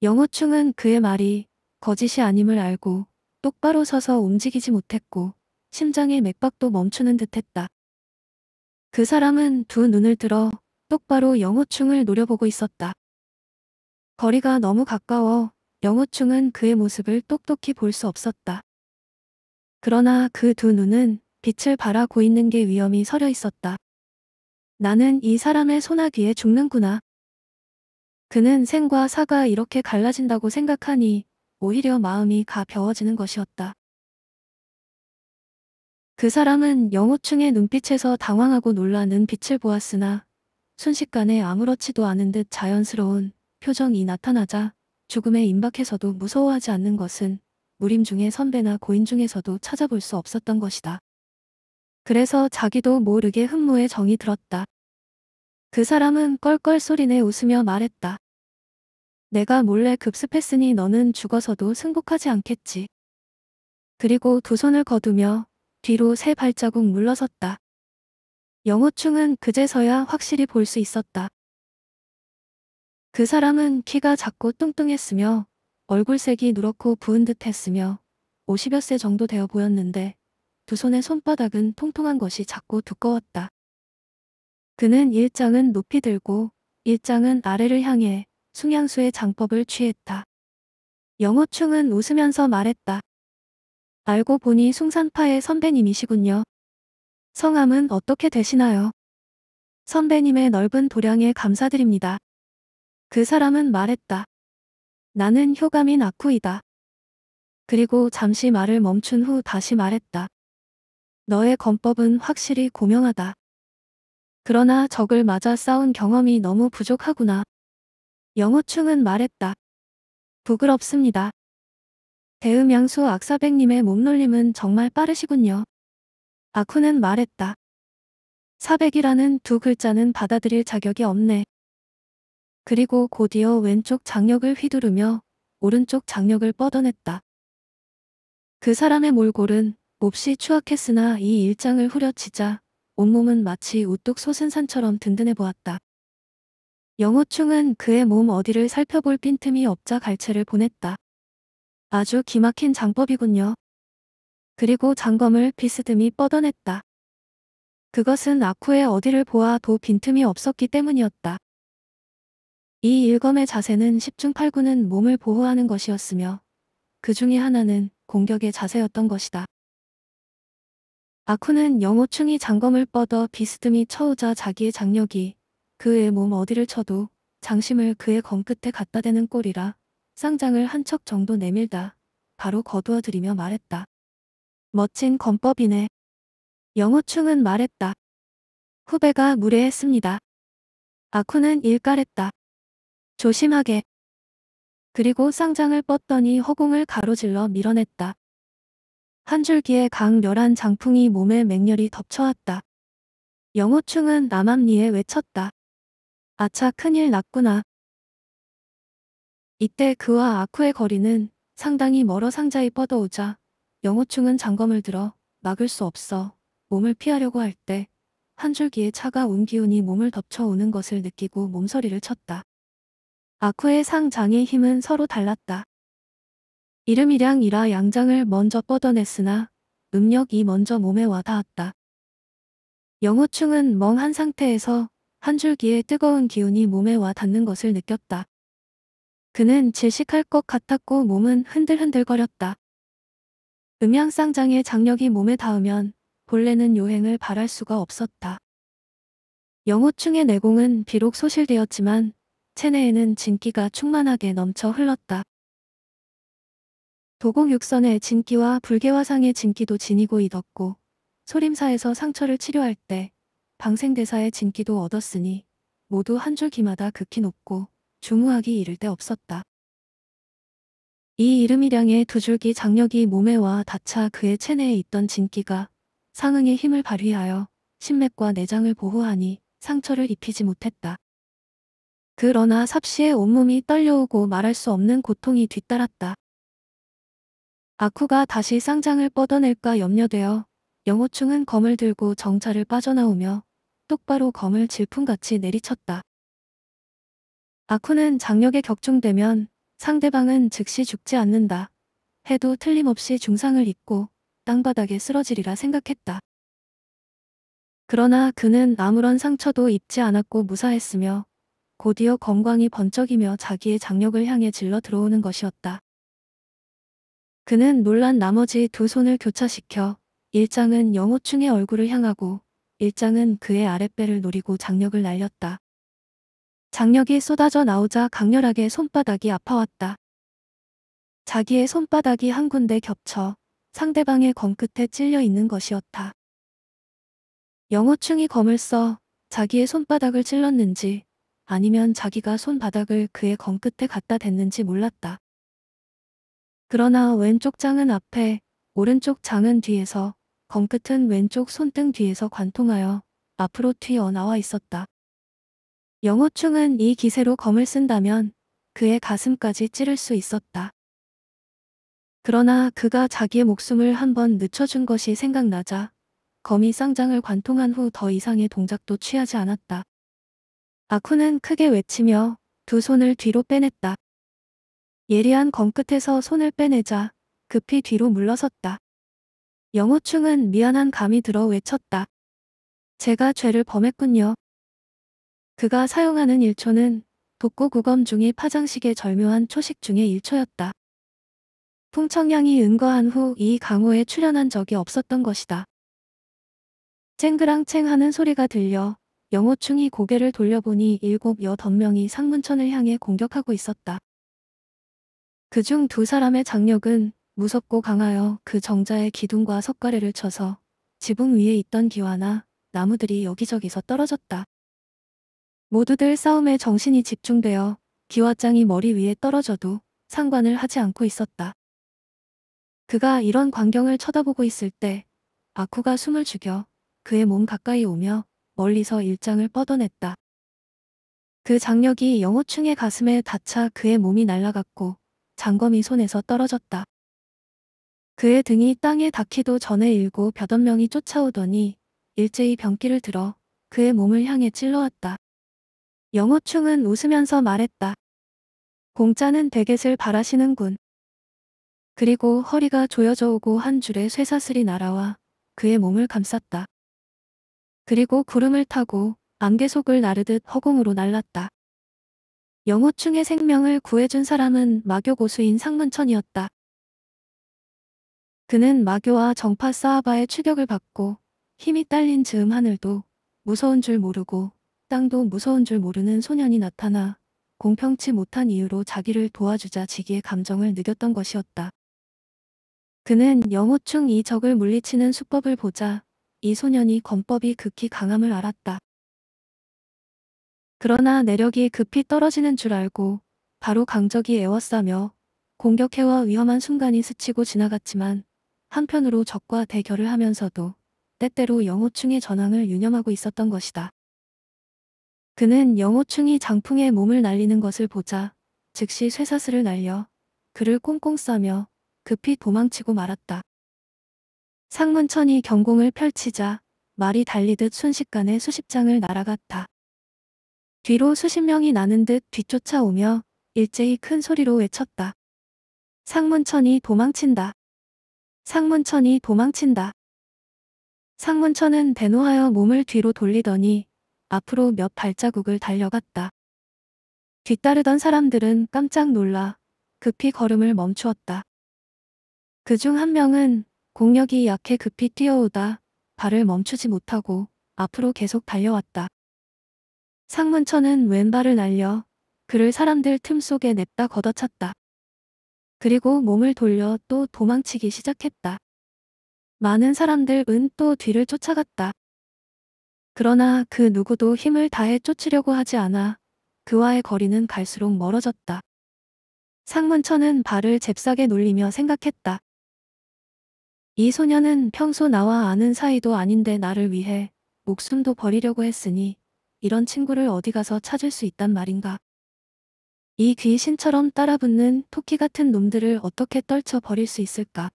영호충은 그의 말이 거짓이 아님을 알고 똑바로 서서 움직이지 못했고 심장의 맥박도 멈추는 듯했다. 그 사람은 두 눈을 들어 똑바로 영호충을 노려보고 있었다. 거리가 너무 가까워 영호충은 그의 모습을 똑똑히 볼 수 없었다. 그러나 그 두 눈은 빛을 바라고 있는 게 위험이 서려 있었다. 나는 이 사람의 소나귀에 죽는구나. 그는 생과 사가 이렇게 갈라진다고 생각하니 오히려 마음이 가벼워지는 것이었다. 그 사람은 영호충의 눈빛에서 당황하고 놀라는 빛을 보았으나 순식간에 아무렇지도 않은 듯 자연스러운 표정이 나타나자 죽음에 임박해서도 무서워하지 않는 것은 무림 중의 선배나 고인 중에서도 찾아볼 수 없었던 것이다. 그래서 자기도 모르게 흠모의 정이 들었다. 그 사람은 껄껄 소리내 웃으며 말했다. 내가 몰래 급습했으니 너는 죽어서도 승복하지 않겠지. 그리고 두 손을 거두며 뒤로 세 발자국 물러섰다. 영호충은 그제서야 확실히 볼 수 있었다. 그 사람은 키가 작고 뚱뚱했으며 얼굴색이 누렇고 부은 듯했으며 50여 세 정도 되어 보였는데 두 손의 손바닥은 통통한 것이 작고 두꺼웠다. 그는 일장은 높이 들고 일장은 아래를 향해 숭양수의 장법을 취했다. 영호충은 웃으면서 말했다. 알고 보니 숭산파의 선배님이시군요. 성함은 어떻게 되시나요? 선배님의 넓은 도량에 감사드립니다. 그 사람은 말했다. 나는 효감인 아쿠이다. 그리고 잠시 말을 멈춘 후 다시 말했다. 너의 검법은 확실히 고명하다. 그러나 적을 맞아 싸운 경험이 너무 부족하구나. 영호충은 말했다. 부끄럽습니다. 대음양수 악사백님의 몸놀림은 정말 빠르시군요. 아쿠는 말했다. 사백이라는 두 글자는 받아들일 자격이 없네. 그리고 곧이어 왼쪽 장력을 휘두르며 오른쪽 장력을 뻗어냈다. 그 사람의 몰골은 몹시 추악했으나 이 일장을 후려치자 온몸은 마치 우뚝 솟은 산처럼 든든해 보았다. 영호충은 그의 몸 어디를 살펴볼 빈틈이 없자 갈채를 보냈다. 아주 기막힌 장법이군요. 그리고 장검을 비스듬히 뻗어냈다. 그것은 아쿠의 어디를 보아도 빈틈이 없었기 때문이었다. 이 일검의 자세는 10중 8구는 몸을 보호하는 것이었으며 그 중에 하나는 공격의 자세였던 것이다. 아쿠는 영호충이 장검을 뻗어 비스듬히 쳐오자 자기의 장력이 그의 몸 어디를 쳐도 장심을 그의 검 끝에 갖다 대는 꼴이라 쌍장을 한 척 정도 내밀다 바로 거두어들이며 말했다. 멋진 검법이네 영호충은 말했다. 후배가 무례했습니다. 아쿠는 일깔했다. 조심하게. 그리고 쌍장을 뻗더니 허공을 가로질러 밀어냈다. 한줄기에 강렬한 장풍이 몸에 맹렬히 덮쳐왔다. 영호충은 남암리에 외쳤다. 아차 큰일 났구나. 이때 그와 아쿠의 거리는 상당히 멀어 상자에 뻗어오자 영호충은 장검을 들어 막을 수 없어 몸을 피하려고 할 때 한 줄기의 차가운 기운이 몸을 덮쳐오는 것을 느끼고 몸서리를 쳤다. 아쿠의 상장의 힘은 서로 달랐다. 이름이량이라 양장을 먼저 뻗어냈으나 음력이 먼저 몸에 와닿았다. 영호충은 멍한 상태에서 한 줄기의 뜨거운 기운이 몸에 와닿는 것을 느꼈다. 그는 질식할 것 같았고 몸은 흔들흔들거렸다. 음양상장의 장력이 몸에 닿으면 본래는 요행을 바랄 수가 없었다. 영호충의 내공은 비록 소실되었지만 체내에는 진기가 충만하게 넘쳐 흘렀다. 도공육선의 진기와 불개화상의 진기도 지니고 있었고 소림사에서 상처를 치료할 때 방생대사의 진기도 얻었으니 모두 한 줄기마다 극히 높고 중후하기 이를 데 없었다. 이 이름이량의 두 줄기 장력이 몸에와 닿차 그의 체내에 있던 진기가 상응의 힘을 발휘하여 신맥과 내장을 보호하니 상처를 입히지 못했다. 그러나 삽시의 온몸이 떨려오고 말할 수 없는 고통이 뒤따랐다. 아쿠가 다시 쌍장을 뻗어낼까 염려되어 영호충은 검을 들고 정차를 빠져나오며 똑바로 검을 질풍같이 내리쳤다. 아쿠는 장력에 격중되면 상대방은 즉시 죽지 않는다. 해도 틀림없이 중상을 입고 땅바닥에 쓰러지리라 생각했다. 그러나 그는 아무런 상처도 입지 않았고 무사했으며 곧이어 건광이 번쩍이며 자기의 장력을 향해 질러 들어오는 것이었다. 그는 놀란 나머지 두 손을 교차시켜 일장은 영호충의 얼굴을 향하고 일장은 그의 아랫배를 노리고 장력을 날렸다. 장력이 쏟아져 나오자 강렬하게 손바닥이 아파왔다. 자기의 손바닥이 한 군데 겹쳐 상대방의 검 끝에 찔려 있는 것이었다. 영호충이 검을 써 자기의 손바닥을 찔렀는지 아니면 자기가 손바닥을 그의 검 끝에 갖다 댔는지 몰랐다. 그러나 왼쪽 장은 앞에 오른쪽 장은 뒤에서 검 끝은 왼쪽 손등 뒤에서 관통하여 앞으로 튀어 나와 있었다. 영호충은 이 기세로 검을 쓴다면 그의 가슴까지 찌를 수 있었다. 그러나 그가 자기의 목숨을 한 번 늦춰준 것이 생각나자 검이 쌍장을 관통한 후 더 이상의 동작도 취하지 않았다. 아쿠는 크게 외치며 두 손을 뒤로 빼냈다. 예리한 검끝에서 손을 빼내자 급히 뒤로 물러섰다. 영호충은 미안한 감이 들어 외쳤다. 제가 죄를 범했군요. 그가 사용하는 일초는 독고 구검 중이 파장식의 절묘한 초식 중의 일초였다. 풍청량이 은거한 후 이 강호에 출연한 적이 없었던 것이다. 쨍그랑챙 하는 소리가 들려 영호충이 고개를 돌려보니 일곱 여덟 명이 상문천을 향해 공격하고 있었다. 그 중 두 사람의 장력은 무섭고 강하여 그 정자의 기둥과 석가래를 쳐서 지붕 위에 있던 기와나 나무들이 여기저기서 떨어졌다. 모두들 싸움에 정신이 집중되어 기와장이 머리 위에 떨어져도 상관을 하지 않고 있었다. 그가 이런 광경을 쳐다보고 있을 때 아쿠가 숨을 죽여 그의 몸 가까이 오며 멀리서 일장을 뻗어냈다. 그 장력이 영호충의 가슴에 닿자 그의 몸이 날아갔고 장검이 손에서 떨어졌다. 그의 등이 땅에 닿기도 전에 일고 벼원 명이 쫓아오더니 일제히 병기를 들어 그의 몸을 향해 찔러왔다. 영호충은 웃으면서 말했다. 공짜는 되겟을 바라시는군. 그리고 허리가 조여져 오고 한 줄의 쇠사슬이 날아와 그의 몸을 감쌌다. 그리고 구름을 타고 안개 속을 나르듯 허공으로 날랐다. 영호충의 생명을 구해준 사람은 마교 고수인 상문천이었다. 그는 마교와 정파 사아바의 추격을 받고 힘이 딸린 즈음 하늘도 무서운 줄 모르고 땅도 무서운 줄 모르는 소년이 나타나 공평치 못한 이유로 자기를 도와주자 지기의 감정을 느꼈던 것이었다. 그는 영호충 이 적을 물리치는 수법을 보자 이 소년이 권법이 극히 강함을 알았다. 그러나 내력이 급히 떨어지는 줄 알고 바로 강적이 애워싸며 공격해와 위험한 순간이 스치고 지나갔지만 한편으로 적과 대결을 하면서도 때때로 영호충의 전황을 유념하고 있었던 것이다. 그는 영호충이 장풍에 몸을 날리는 것을 보자 즉시 쇠사슬을 날려 그를 꽁꽁 싸며 급히 도망치고 말았다. 상문천이 경공을 펼치자 말이 달리듯 순식간에 수십 장을 날아갔다. 뒤로 수십 명이 나는 듯 뒤쫓아오며 일제히 큰 소리로 외쳤다. 상문천이 도망친다. 상문천이 도망친다. 상문천은 대노하여 몸을 뒤로 돌리더니 앞으로 몇 발자국을 달려갔다. 뒤따르던 사람들은 깜짝 놀라 급히 걸음을 멈추었다. 그중 한 명은 공력이 약해 급히 뛰어오다 발을 멈추지 못하고 앞으로 계속 달려왔다. 상문천은 왼발을 날려 그를 사람들 틈 속에 냅다 걷어찼다. 그리고 몸을 돌려 또 도망치기 시작했다. 많은 사람들은 또 뒤를 쫓아갔다. 그러나 그 누구도 힘을 다해 쫓으려고 하지 않아 그와의 거리는 갈수록 멀어졌다. 상문천은 발을 잽싸게 놀리며 생각했다. 이 소녀는 평소 나와 아는 사이도 아닌데 나를 위해 목숨도 버리려고 했으니 이런 친구를 어디 가서 찾을 수 있단 말인가. 이 귀신처럼 따라붙는 토끼 같은 놈들을 어떻게 떨쳐 버릴 수 있을까.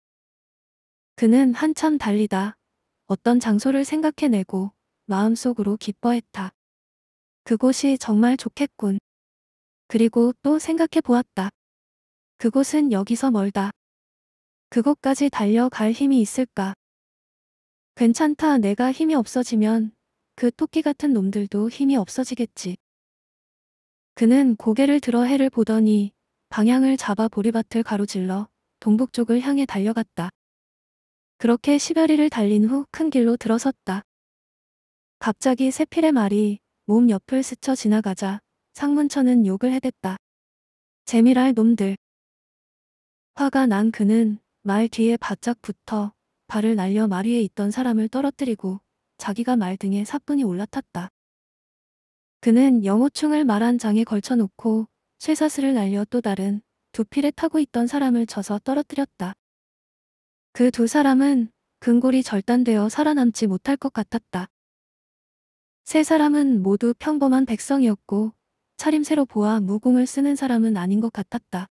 그는 한참 달리다 어떤 장소를 생각해내고 마음속으로 기뻐했다. 그곳이 정말 좋겠군. 그리고 또 생각해 보았다. 그곳은 여기서 멀다. 그곳까지 달려갈 힘이 있을까? 괜찮다. 내가 힘이 없어지면 그 토끼 같은 놈들도 힘이 없어지겠지. 그는 고개를 들어 해를 보더니 방향을 잡아 보리밭을 가로질러 동북쪽을 향해 달려갔다. 그렇게 시베리를 달린 후 큰 길로 들어섰다. 갑자기 세필의 말이 몸 옆을 스쳐 지나가자 상문천은 욕을 해댔다. 재미랄 놈들. 화가 난 그는 말 뒤에 바짝 붙어 발을 날려 마리에 있던 사람을 떨어뜨리고 자기가 말 등에 사뿐히 올라탔다. 그는 영호충을 말한 장에 걸쳐놓고 쇠사슬을 날려 또 다른 두 필에 타고 있던 사람을 쳐서 떨어뜨렸다. 그 두 사람은 근골이 절단되어 살아남지 못할 것 같았다. 세 사람은 모두 평범한 백성이었고 차림새로 보아 무공을 쓰는 사람은 아닌 것 같았다.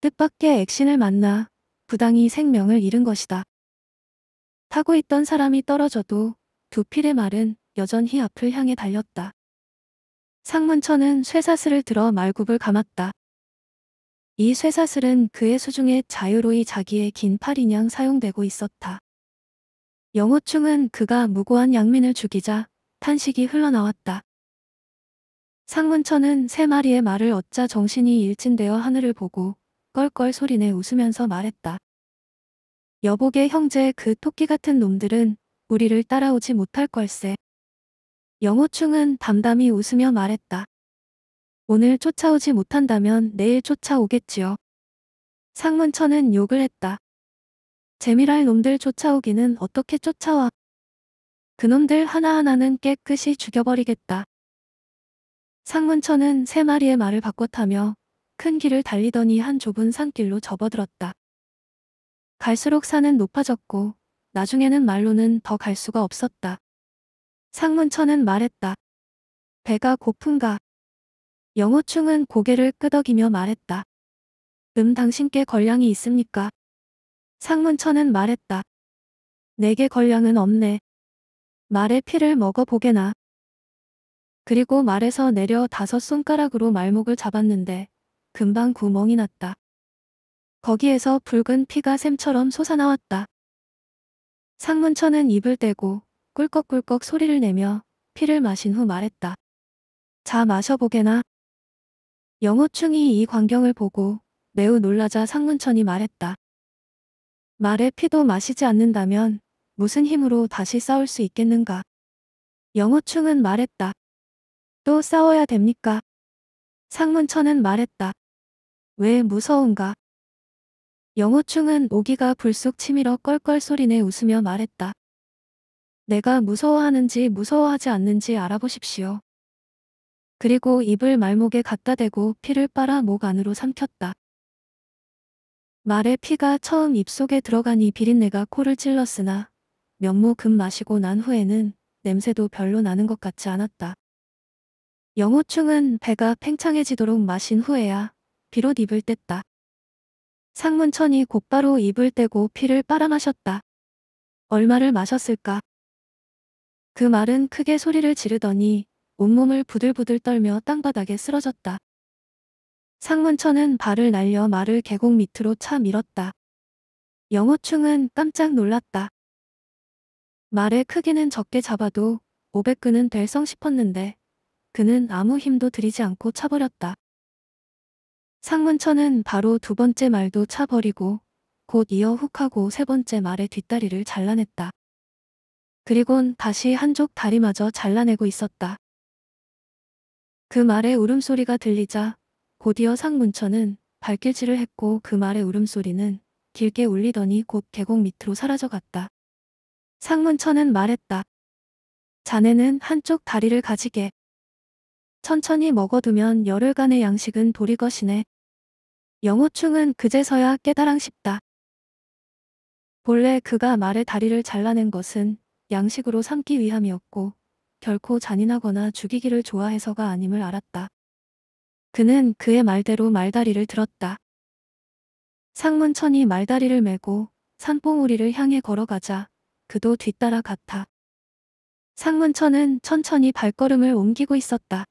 뜻밖의 액신을 만나 부당히 생명을 잃은 것이다. 타고 있던 사람이 떨어져도 두 필의 말은 여전히 앞을 향해 달렸다. 상문천은 쇠사슬을 들어 말굽을 감았다. 이 쇠사슬은 그의 수중에 자유로이 자기의 긴팔인양 사용되고 있었다. 영호충은 그가 무고한 양민을 죽이자 탄식이 흘러나왔다. 상문천은 세 마리의 말을 어짜 정신이 일진되어 하늘을 보고 껄껄 소리내 웃으면서 말했다. 여복의 형제 그 토끼 같은 놈들은 우리를 따라오지 못할 걸세. 영호충은 담담히 웃으며 말했다. 오늘 쫓아오지 못한다면 내일 쫓아오겠지요. 상문천은 욕을 했다. 재미랄 놈들 쫓아오기는 어떻게 쫓아와. 그놈들 하나하나는 깨끗이 죽여버리겠다. 상문천은 세 마리의 말을 바꿔 타며 큰 길을 달리더니 한 좁은 산길로 접어들었다. 갈수록 산은 높아졌고 나중에는 말로는 더 갈 수가 없었다. 상문천은 말했다. 배가 고픈가? 영호충은 고개를 끄덕이며 말했다. 음 당신께 권량이 있습니까? 상문천은 말했다. 내게 권량은 없네. 말의 피를 먹어보게나. 그리고 말에서 내려 다섯 손가락으로 말목을 잡았는데 금방 구멍이 났다. 거기에서 붉은 피가 샘처럼 솟아나왔다. 상문천은 입을 떼고 꿀꺽꿀꺽 소리를 내며 피를 마신 후 말했다. 자 마셔보게나. 영호충이 이 광경을 보고 매우 놀라자 상문천이 말했다. 말의 피도 마시지 않는다면 무슨 힘으로 다시 싸울 수 있겠는가. 영호충은 말했다. 또 싸워야 됩니까? 상문천은 말했다. 왜 무서운가? 영호충은 오기가 불쑥 치밀어 껄껄 소리내 웃으며 말했다. 내가 무서워하는지 무서워하지 않는지 알아보십시오. 그리고 입을 말목에 갖다 대고 피를 빨아 목 안으로 삼켰다. 말의 피가 처음 입속에 들어가니 비린내가 코를 찔렀으나 면모 금 마시고 난 후에는 냄새도 별로 나는 것 같지 않았다. 영호충은 배가 팽창해지도록 마신 후에야 비롯 입을 뗐다. 상문천이 곧바로 입을 떼고 피를 빨아마셨다. 얼마를 마셨을까? 그 말은 크게 소리를 지르더니 온몸을 부들부들 떨며 땅바닥에 쓰러졌다. 상문천은 발을 날려 말을 계곡 밑으로 차 밀었다. 영호충은 깜짝 놀랐다. 말의 크기는 적게 잡아도 500근은 될성 싶었는데 그는 아무 힘도 들이지 않고 차버렸다. 상문천은 바로 두 번째 말도 차버리고 곧 이어 훅 하고 세 번째 말의 뒷다리를 잘라냈다. 그리곤 다시 한쪽 다리마저 잘라내고 있었다. 그 말의 울음소리가 들리자 곧이어 상문천은 발길질을 했고 그 말의 울음소리는 길게 울리더니 곧 계곡 밑으로 사라져갔다. 상문천은 말했다. 자네는 한쪽 다리를 가지게. 천천히 먹어두면 열흘간의 양식은 도리 것이네. 영호충은 그제서야 깨달앙 싶다. 본래 그가 말의 다리를 잘라낸 것은 양식으로 삼기 위함이었고 결코 잔인하거나 죽이기를 좋아해서가 아님을 알았다. 그는 그의 말대로 말다리를 들었다. 상문천이 말다리를 메고 산봉우리를 향해 걸어가자 그도 뒤따라 갔다. 상문천은 천천히 발걸음을 옮기고 있었다.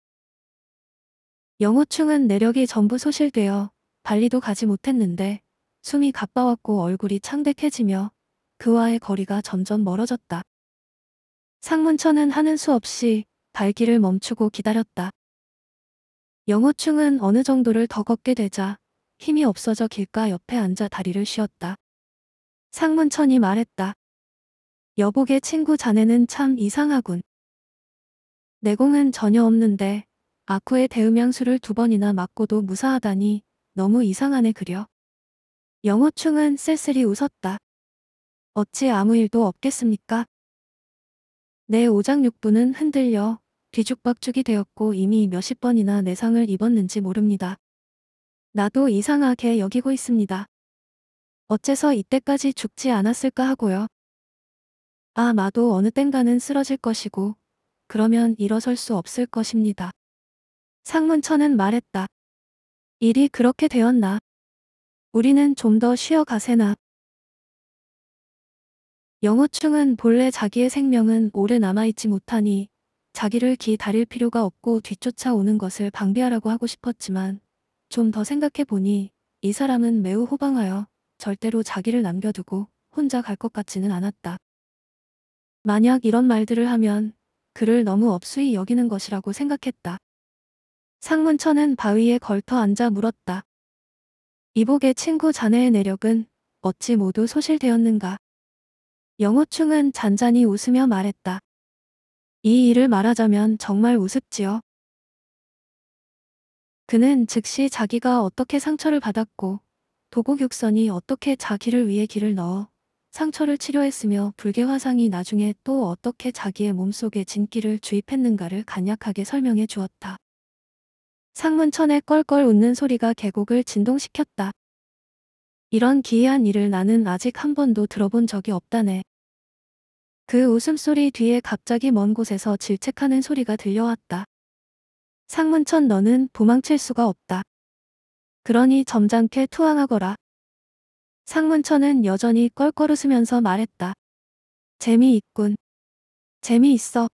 영호충은 내력이 전부 소실되어 발리도 가지 못했는데 숨이 가빠웠고 얼굴이 창백해지며 그와의 거리가 점점 멀어졌다. 상문천은 하는 수 없이 발길을 멈추고 기다렸다. 영호충은 어느 정도를 더 걷게 되자 힘이 없어져 길가 옆에 앉아 다리를 쉬었다. 상문천이 말했다. 여보게 친구 자네는 참 이상하군. 내공은 전혀 없는데 아쿠의 대음양수를 두 번이나 맞고도 무사하다니 너무 이상하네 그려. 영호충은 쓸쓸히 웃었다. 어찌 아무 일도 없겠습니까? 내 오장육부는 흔들려 뒤죽박죽이 되었고 이미 몇십 번이나 내상을 입었는지 모릅니다. 나도 이상하게 여기고 있습니다. 어째서 이때까지 죽지 않았을까 하고요. 아 마도 어느 땐가는 쓰러질 것이고 그러면 일어설 수 없을 것입니다. 상문천은 말했다. 일이 그렇게 되었나. 우리는 좀 더 쉬어가세나. 영호충은 본래 자기의 생명은 오래 남아있지 못하니 자기를 기다릴 필요가 없고 뒤쫓아오는 것을 방비하라고 하고 싶었지만 좀 더 생각해보니 이 사람은 매우 호방하여 절대로 자기를 남겨두고 혼자 갈 것 같지는 않았다. 만약 이런 말들을 하면 그를 너무 업수이 여기는 것이라고 생각했다. 상문천은 바위에 걸터 앉아 물었다. 이복의 친구 자네의 내력은 어찌 모두 소실되었는가. 영호충은 잔잔히 웃으며 말했다. 이 일을 말하자면 정말 우습지요. 그는 즉시 자기가 어떻게 상처를 받았고 도곡육선이 어떻게 자기를 위해 길을 넣어 상처를 치료했으며 불개화상이 나중에 또 어떻게 자기의 몸속에 진기를 주입했는가를 간략하게 설명해 주었다. 상문천의 껄껄 웃는 소리가 계곡을 진동시켰다. 이런 기이한 일을 나는 아직 한 번도 들어본 적이 없다네. 그 웃음소리 뒤에 갑자기 먼 곳에서 질책하는 소리가 들려왔다. 상문천 너는 도망칠 수가 없다. 그러니 점잖게 투항하거라. 상문천은 여전히 껄껄 웃으면서 말했다. 재미있군. 재미있어.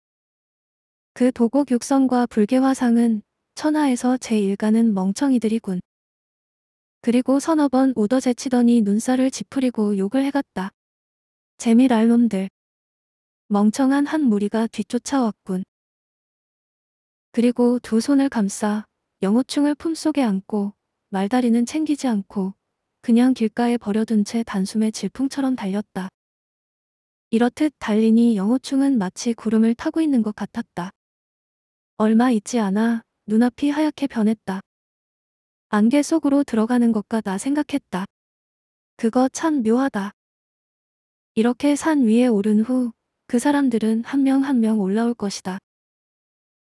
그 도곡 육성과 불개화상은 천하에서 제일가는 멍청이들이군. 그리고 서너 번 우더제치더니 눈살을 찌푸리고 욕을 해갔다. 재미랄 놈들. 멍청한 한 무리가 뒤쫓아왔군. 그리고 두 손을 감싸 영호충을 품속에 안고 말다리는 챙기지 않고 그냥 길가에 버려둔 채 단숨에 질풍처럼 달렸다. 이렇듯 달리니 영호충은 마치 구름을 타고 있는 것 같았다. 얼마 있지 않아 눈앞이 하얗게 변했다. 안개 속으로 들어가는 것과 나 생각했다. 그거 참 묘하다. 이렇게 산 위에 오른 후 그 사람들은 한 명 한명 한 명 올라올 것이다.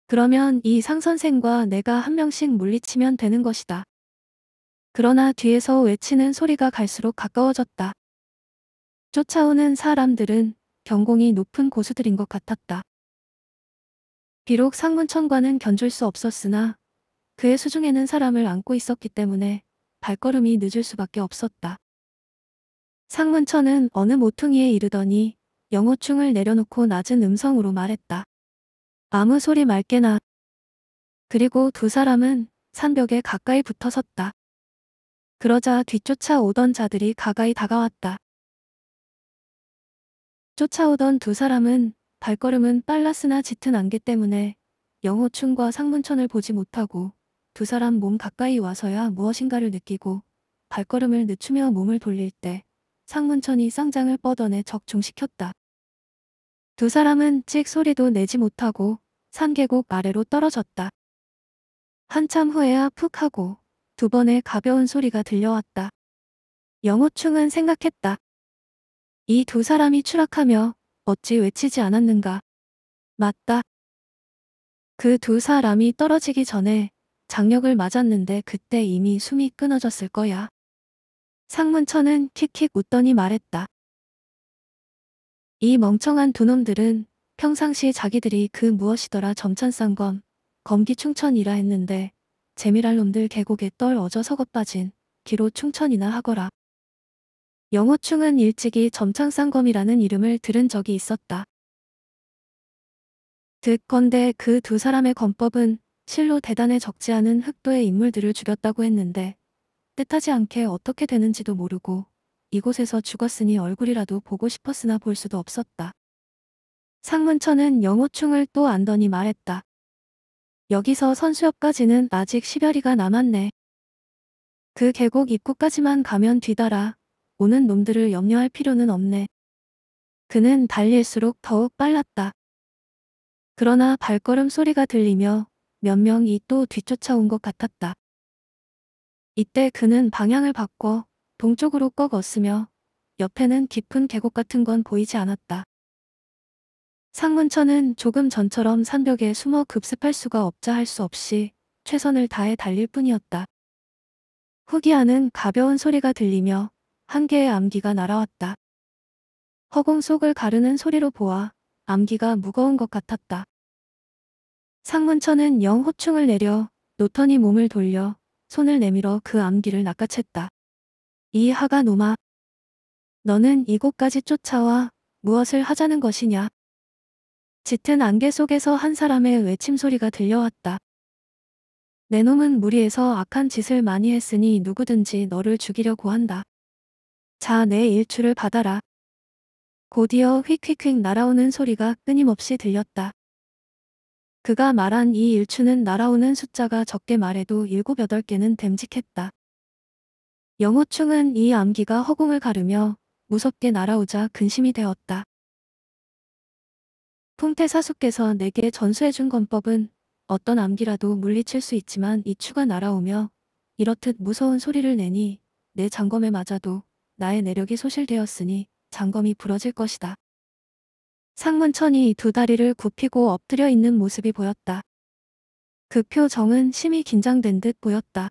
그러면 이 상선생과 내가 한 명씩 물리치면 되는 것이다. 그러나 뒤에서 외치는 소리가 갈수록 가까워졌다. 쫓아오는 사람들은 경공이 높은 고수들인 것 같았다. 비록 상문천과는 견줄 수 없었으나 그의 수중에는 사람을 안고 있었기 때문에 발걸음이 늦을 수밖에 없었다. 상문천은 어느 모퉁이에 이르더니 영호충을 내려놓고 낮은 음성으로 말했다. 아무 소리 말게나. 그리고 두 사람은 산벽에 가까이 붙어 섰다. 그러자 뒤쫓아 오던 자들이 가까이 다가왔다. 쫓아오던 두 사람은 발걸음은 빨랐으나 짙은 안개 때문에 영호충과 상문천을 보지 못하고 두 사람 몸 가까이 와서야 무엇인가를 느끼고 발걸음을 늦추며 몸을 돌릴 때 상문천이 쌍장을 뻗어내 적중시켰다. 두 사람은 찍 소리도 내지 못하고 산계곡 아래로 떨어졌다. 한참 후에야 푹 하고 두 번의 가벼운 소리가 들려왔다. 영호충은 생각했다. 이 두 사람이 추락하며 어찌 외치지 않았는가. 맞다. 그 두 사람이 떨어지기 전에 장력을 맞았는데 그때 이미 숨이 끊어졌을 거야. 상문천은 킥킥 웃더니 말했다. 이 멍청한 두 놈들은 평상시 자기들이 그 무엇이더라 점찬 싼건 검기충천이라 했는데 재미랄 놈들 계곡에 떨어져 서거빠진 기로 충천이나 하거라. 영호충은 일찍이 점창상검이라는 이름을 들은 적이 있었다. 듣건대 그 두 사람의 검법은 실로 대단해 적지 않은 흑도의 인물들을 죽였다고 했는데 뜻하지 않게 어떻게 되는지도 모르고 이곳에서 죽었으니 얼굴이라도 보고 싶었으나 볼 수도 없었다. 상문천은 영호충을 또 안더니 말했다. 여기서 선수협까지는 아직 10여리가 남았네. 그 계곡 입구까지만 가면 뒤따라 오는 놈들을 염려할 필요는 없네. 그는 달릴수록 더욱 빨랐다. 그러나 발걸음 소리가 들리며 몇 명이 또 뒤쫓아온 것 같았다. 이때 그는 방향을 바꿔 동쪽으로 꺾었으며 옆에는 깊은 계곡 같은 건 보이지 않았다. 상문천은 조금 전처럼 산벽에 숨어 급습할 수가 없자 할 수 없이 최선을 다해 달릴 뿐이었다. 후기하는 가벼운 소리가 들리며 한 개의 암기가 날아왔다. 허공 속을 가르는 소리로 보아 암기가 무거운 것 같았다. 상문천은 영 호충을 내려 노턴이 몸을 돌려 손을 내밀어 그 암기를 낚아챘다. 이 하가 노마, 너는 이곳까지 쫓아와 무엇을 하자는 것이냐. 짙은 안개 속에서 한 사람의 외침 소리가 들려왔다. 내 놈은 무리해서 악한 짓을 많이 했으니 누구든지 너를 죽이려고 한다. 자, 내 일출을 받아라. 곧이어 휙휙휙 날아오는 소리가 끊임없이 들렸다. 그가 말한 이 일추는 날아오는 숫자가 적게 말해도 일곱 여덟 개는 됨직했다. 영호충은 이 암기가 허공을 가르며 무섭게 날아오자 근심이 되었다. 풍태사수께서 내게 전수해준 권법은 어떤 암기라도 물리칠 수 있지만 이추가 날아오며 이렇듯 무서운 소리를 내니 내 장검에 맞아도 나의 내력이 소실되었으니 장검이 부러질 것이다. 상문천이 두 다리를 굽히고 엎드려 있는 모습이 보였다. 그 표정은 심히 긴장된 듯 보였다.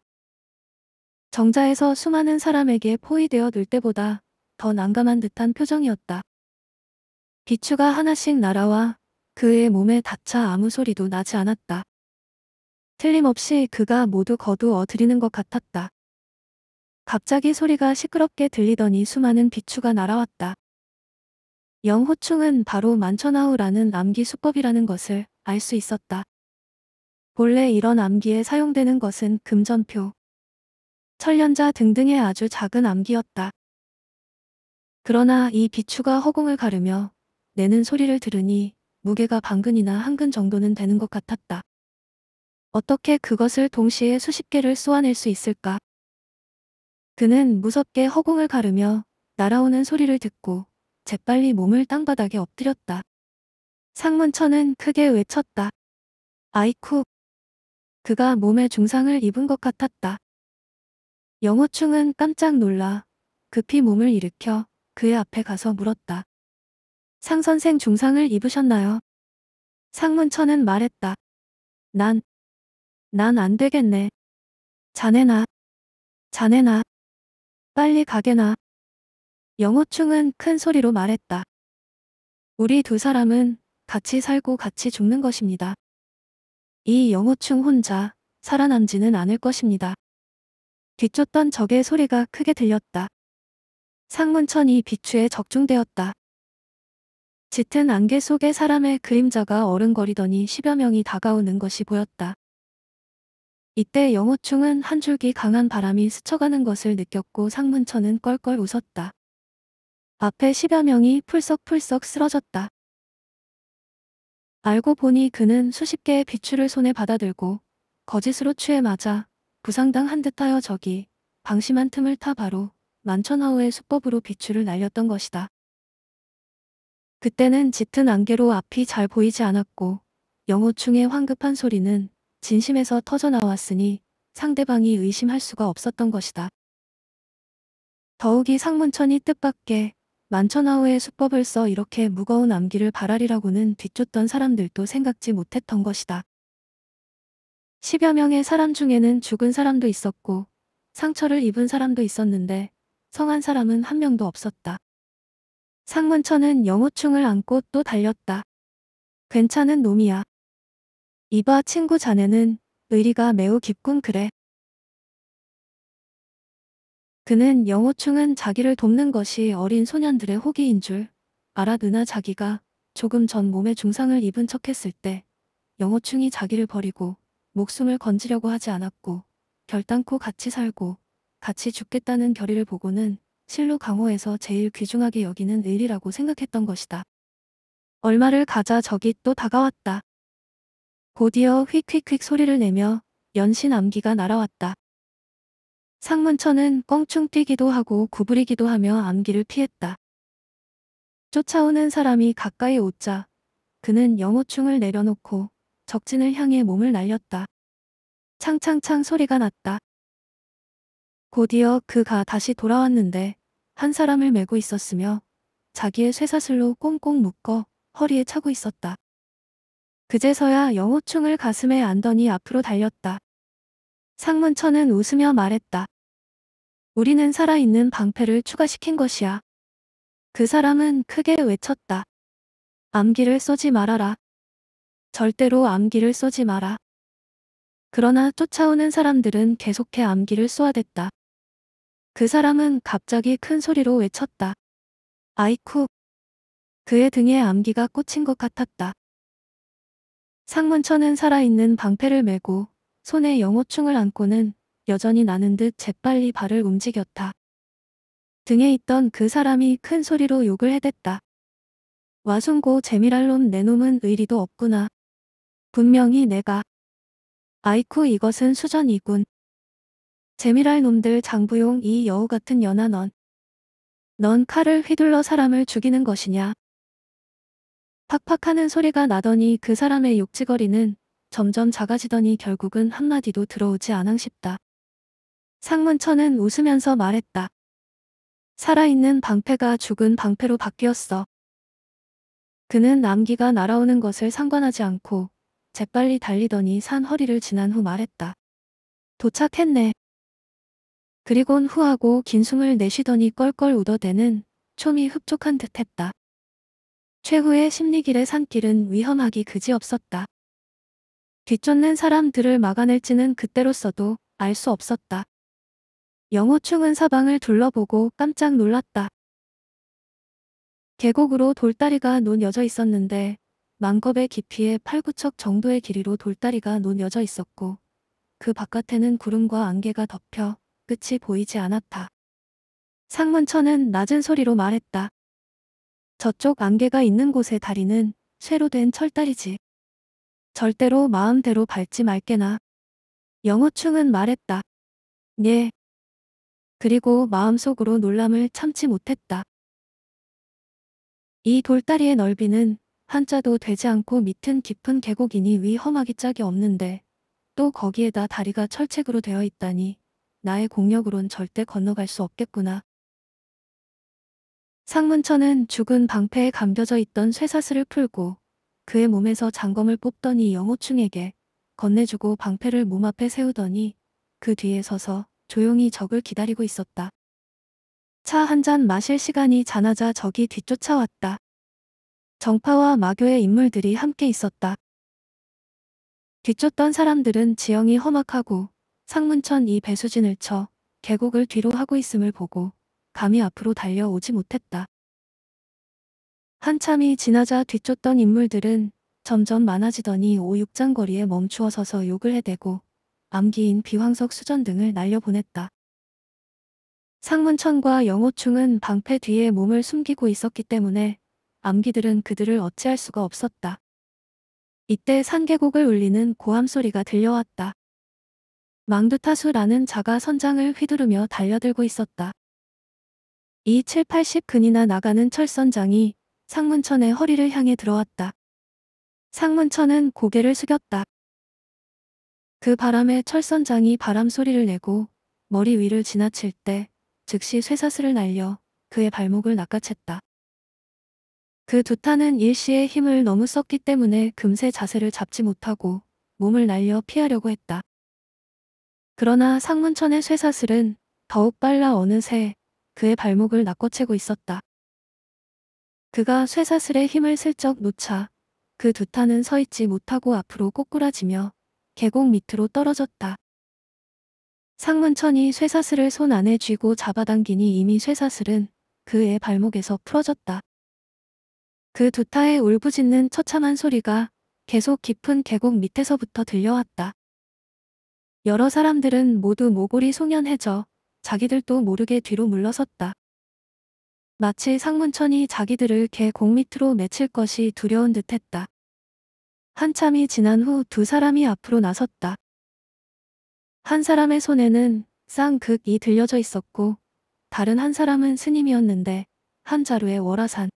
정자에서 수많은 사람에게 포위되어 늘 때보다 더 난감한 듯한 표정이었다. 비추가 하나씩 날아와 그의 몸에 닿자 아무 소리도 나지 않았다. 틀림없이 그가 모두 거두어 들이는 것 같았다. 갑자기 소리가 시끄럽게 들리더니 수많은 비추가 날아왔다. 영호충은 바로 만천하우라는 암기 수법이라는 것을 알 수 있었다. 본래 이런 암기에 사용되는 것은 금전표, 천련자 등등의 아주 작은 암기였다. 그러나 이 비추가 허공을 가르며 내는 소리를 들으니 무게가 방근이나 한근 정도는 되는 것 같았다. 어떻게 그것을 동시에 수십 개를 쏘아낼 수 있을까? 그는 무섭게 허공을 가르며 날아오는 소리를 듣고 재빨리 몸을 땅바닥에 엎드렸다. 상문천은 크게 외쳤다. 아이쿠! 그가 몸에 중상을 입은 것 같았다. 영호충은 깜짝 놀라 급히 몸을 일으켜 그의 앞에 가서 물었다. 상 선생 중상을 입으셨나요? 상문천은 말했다. 난, 난 안 되겠네. 자네나, 자네나, 빨리 가게나. 영호충은 큰 소리로 말했다. 우리 두 사람은 같이 살고 같이 죽는 것입니다. 이 영호충 혼자 살아남지는 않을 것입니다. 뒤쫓던 적의 소리가 크게 들렸다. 상문천이 비추에 적중되었다. 짙은 안개 속에 사람의 그림자가 어른거리더니 십여 명이 다가오는 것이 보였다. 이때 영호충은 한 줄기 강한 바람이 스쳐가는 것을 느꼈고 상문천은 껄껄 웃었다. 앞에 십여 명이 풀썩풀썩 쓰러졌다. 알고 보니 그는 수십 개의 비추를 손에 받아들고 거짓으로 취해 맞아 부상당한 듯하여 저기 방심한 틈을 타 바로 만천하우의 수법으로 비추를 날렸던 것이다. 그때는 짙은 안개로 앞이 잘 보이지 않았고 영호충의 황급한 소리는 진심에서 터져나왔으니 상대방이 의심할 수가 없었던 것이다. 더욱이 상문천이 뜻밖에 만천하우의 수법을 써 이렇게 무거운 암기를 발하리라고는 뒤쫓던 사람들도 생각지 못했던 것이다. 십여 명의 사람 중에는 죽은 사람도 있었고 상처를 입은 사람도 있었는데 성한 사람은 한 명도 없었다. 상문천은 영호충을 안고 또 달렸다. 괜찮은 놈이야. 이봐 친구 자네는 의리가 매우 깊군 그래. 그는 영호충은 자기를 돕는 것이 어린 소년들의 호기인 줄 알아누나 자기가 조금 전 몸에 중상을 입은 척했을 때 영호충이 자기를 버리고 목숨을 건지려고 하지 않았고 결단코 같이 살고 같이 죽겠다는 결의를 보고는 실로 강호에서 제일 귀중하게 여기는 일이라고 생각했던 것이다. 얼마를 가자 적이 또 다가왔다. 곧이어 휙휙휙 소리를 내며 연신 암기가 날아왔다. 상문천은 껑충 뛰기도 하고 구부리기도 하며 암기를 피했다. 쫓아오는 사람이 가까이 오자 그는 영호충을 내려놓고 적진을 향해 몸을 날렸다. 창창창 소리가 났다. 곧이어 그가 다시 돌아왔는데 한 사람을 메고 있었으며 자기의 쇠사슬로 꽁꽁 묶어 허리에 차고 있었다. 그제서야 영호충을 가슴에 안더니 앞으로 달렸다. 상문천은 웃으며 말했다. 우리는 살아있는 방패를 추가시킨 것이야. 그 사람은 크게 외쳤다. 암기를 쏘지 말아라. 절대로 암기를 쏘지 마라. 그러나 쫓아오는 사람들은 계속해 암기를 쏘아댔다. 그 사람은 갑자기 큰 소리로 외쳤다. 아이쿠. 그의 등에 암기가 꽂힌 것 같았다. 상문천은 살아있는 방패를 메고 손에 영호충을 안고는 여전히 나는 듯 재빨리 발을 움직였다. 등에 있던 그 사람이 큰 소리로 욕을 해댔다. 와순고 재미랄론 내 놈은 의리도 없구나. 분명히 내가. 아이쿠 이것은 수전이군. 재미랄 놈들 장부용 이 여우 같은 연하넌. 넌 칼을 휘둘러 사람을 죽이는 것이냐. 팍팍하는 소리가 나더니 그 사람의 욕지거리는 점점 작아지더니 결국은 한마디도 들어오지 않아 싶다. 상문천은 웃으면서 말했다. 살아있는 방패가 죽은 방패로 바뀌었어. 그는 남기가 날아오는 것을 상관하지 않고 재빨리 달리더니 산 허리를 지난 후 말했다. 도착했네. 그리곤 후하고 긴 숨을 내쉬더니 껄껄 웃어대는 촘이 흡족한 듯 했다. 최후의 심리길의 산길은 위험하기 그지없었다. 뒤쫓는 사람들을 막아낼지는 그때로서도 알 수 없었다. 영호충은 사방을 둘러보고 깜짝 놀랐다. 계곡으로 돌다리가 논여져 있었는데 망겁의 깊이에 8, 구척 정도의 길이로 돌다리가 논여져 있었고 그 바깥에는 구름과 안개가 덮여 끝이 보이지 않았다. 상문천은 낮은 소리로 말했다. 저쪽 안개가 있는 곳의 다리는 쇠로 된 철다리지. 절대로 마음대로 밟지 말게나. 영호충은 말했다. 예. 그리고 마음속으로 놀람을 참지 못했다. 이 돌다리의 넓이는 한자도 되지 않고 밑은 깊은 계곡이니 위 험하기 짝이 없는데 또 거기에다 다리가 철책으로 되어 있다니 나의 공력으론 절대 건너갈 수 없겠구나. 상문천은 죽은 방패에 감겨져 있던 쇠사슬을 풀고 그의 몸에서 장검을 뽑더니 영호충에게 건네주고 방패를 몸 앞에 세우더니 그 뒤에 서서 조용히 적을 기다리고 있었다. 차 한 잔 마실 시간이 자나자 적이 뒤쫓아왔다. 정파와 마교의 인물들이 함께 있었다. 뒤쫓던 사람들은 지형이 험악하고 상문천이 배수진을 쳐 계곡을 뒤로 하고 있음을 보고 감히 앞으로 달려오지 못했다. 한참이 지나자 뒤쫓던 인물들은 점점 많아지더니 오육장 거리에 멈추어 서서 욕을 해대고 암기인 비황석 수전 등을 날려보냈다. 상문천과 영호충은 방패 뒤에 몸을 숨기고 있었기 때문에 암기들은 그들을 어찌할 수가 없었다. 이때 산계곡을 울리는 고함 소리가 들려왔다. 망두타수라는 자가 선장을 휘두르며 달려들고 있었다. 이 7, 80근이나 나가는 철선장이 상문천의 허리를 향해 들어왔다. 상문천은 고개를 숙였다. 그 바람에 철선장이 바람 소리를 내고 머리 위를 지나칠 때 즉시 쇠사슬을 날려 그의 발목을 낚아챘다. 그 두타는 일시의 힘을 너무 썼기 때문에 금세 자세를 잡지 못하고 몸을 날려 피하려고 했다. 그러나 상문천의 쇠사슬은 더욱 빨라 어느새 그의 발목을 낚고채고 있었다. 그가 쇠사슬의 힘을 슬쩍 놓자 그두타는 서있지 못하고 앞으로 꼬꾸라지며 계곡 밑으로 떨어졌다. 상문천이 쇠사슬을 손 안에 쥐고 잡아당기니 이미 쇠사슬은 그의 발목에서 풀어졌다. 그두 타의 울부짖는 처참한 소리가 계속 깊은 계곡 밑에서부터 들려왔다. 여러 사람들은 모두 모골이 송연해져 자기들도 모르게 뒤로 물러섰다. 마치 상문천이 자기들을 개곡 밑으로 맺힐 것이 두려운 듯했다. 한참이 지난 후 두 사람이 앞으로 나섰다. 한 사람의 손에는 쌍극이 들려져 있었고 다른 한 사람은 스님이었는데 한 자루의 월화산을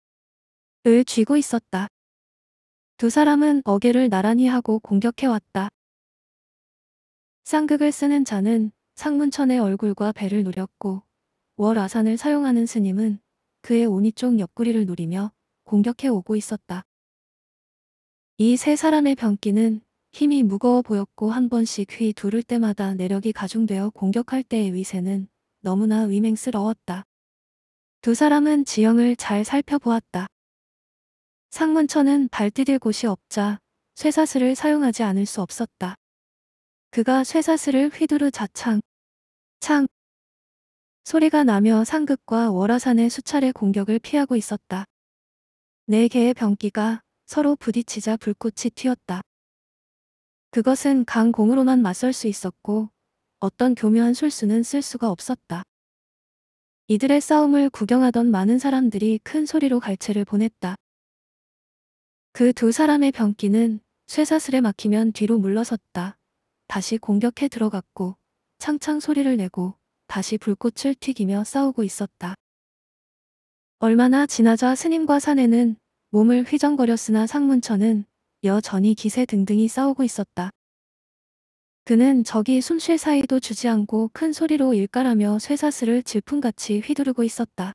쥐고 있었다. 두 사람은 어깨를 나란히 하고 공격해왔다. 쌍극을 쓰는 자는 상문천의 얼굴과 배를 노렸고 월아산을 사용하는 스님은 그의 오니 쪽 옆구리를 누리며 공격해 오고 있었다. 이 세 사람의 병기는 힘이 무거워 보였고 한 번씩 휘 두를 때마다 내력이 가중되어 공격할 때의 위세는 너무나 위맹스러웠다. 두 사람은 지형을 잘 살펴보았다. 상문천은 발디딜 곳이 없자 쇠사슬을 사용하지 않을 수 없었다. 그가 쇠사슬을 휘두르 자창, 창 소리가 나며 상극과 월화산의 수차례 공격을 피하고 있었다. 네 개의 병기가 서로 부딪히자 불꽃이 튀었다. 그것은 강공으로만 맞설 수 있었고 어떤 교묘한 술수는 쓸 수가 없었다. 이들의 싸움을 구경하던 많은 사람들이 큰 소리로 갈채를 보냈다. 그 두 사람의 병기는 쇠사슬에 막히면 뒤로 물러섰다. 다시 공격해 들어갔고 창창 소리를 내고 다시 불꽃을 튀기며 싸우고 있었다. 얼마나 지나자 스님과 사내는 몸을 휘정거렸으나 상문천은 여전히 기세 등등이 싸우고 있었다. 그는 저기 숨쉴 사이도 주지 않고 큰 소리로 일가라며 쇠사슬을 질풍같이 휘두르고 있었다.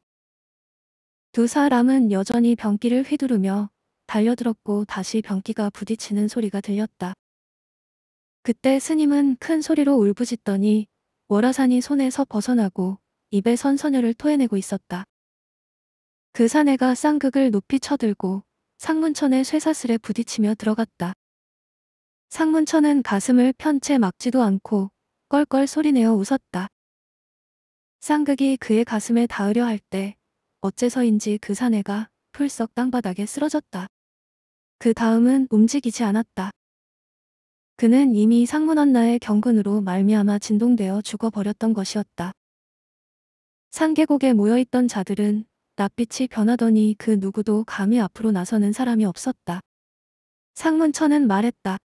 두 사람은 여전히 변기를 휘두르며 달려들었고 다시 변기가 부딪히는 소리가 들렸다. 그때 스님은 큰 소리로 울부짖더니 월화산이 손에서 벗어나고 입에 선선열을 토해내고 있었다. 그 사내가 쌍극을 높이 쳐들고 상문천의 쇠사슬에 부딪히며 들어갔다. 상문천은 가슴을 편채 막지도 않고 껄껄 소리내어 웃었다. 쌍극이 그의 가슴에 닿으려 할 때 어째서인지 그 사내가 풀썩 땅바닥에 쓰러졌다. 그 다음은 움직이지 않았다. 그는 이미 상문 언나의 경근으로 말미암아 진동되어 죽어버렸던 것이었다. 상계곡에 모여있던 자들은 낯빛이 변하더니 그 누구도 감히 앞으로 나서는 사람이 없었다. 상문천은 말했다.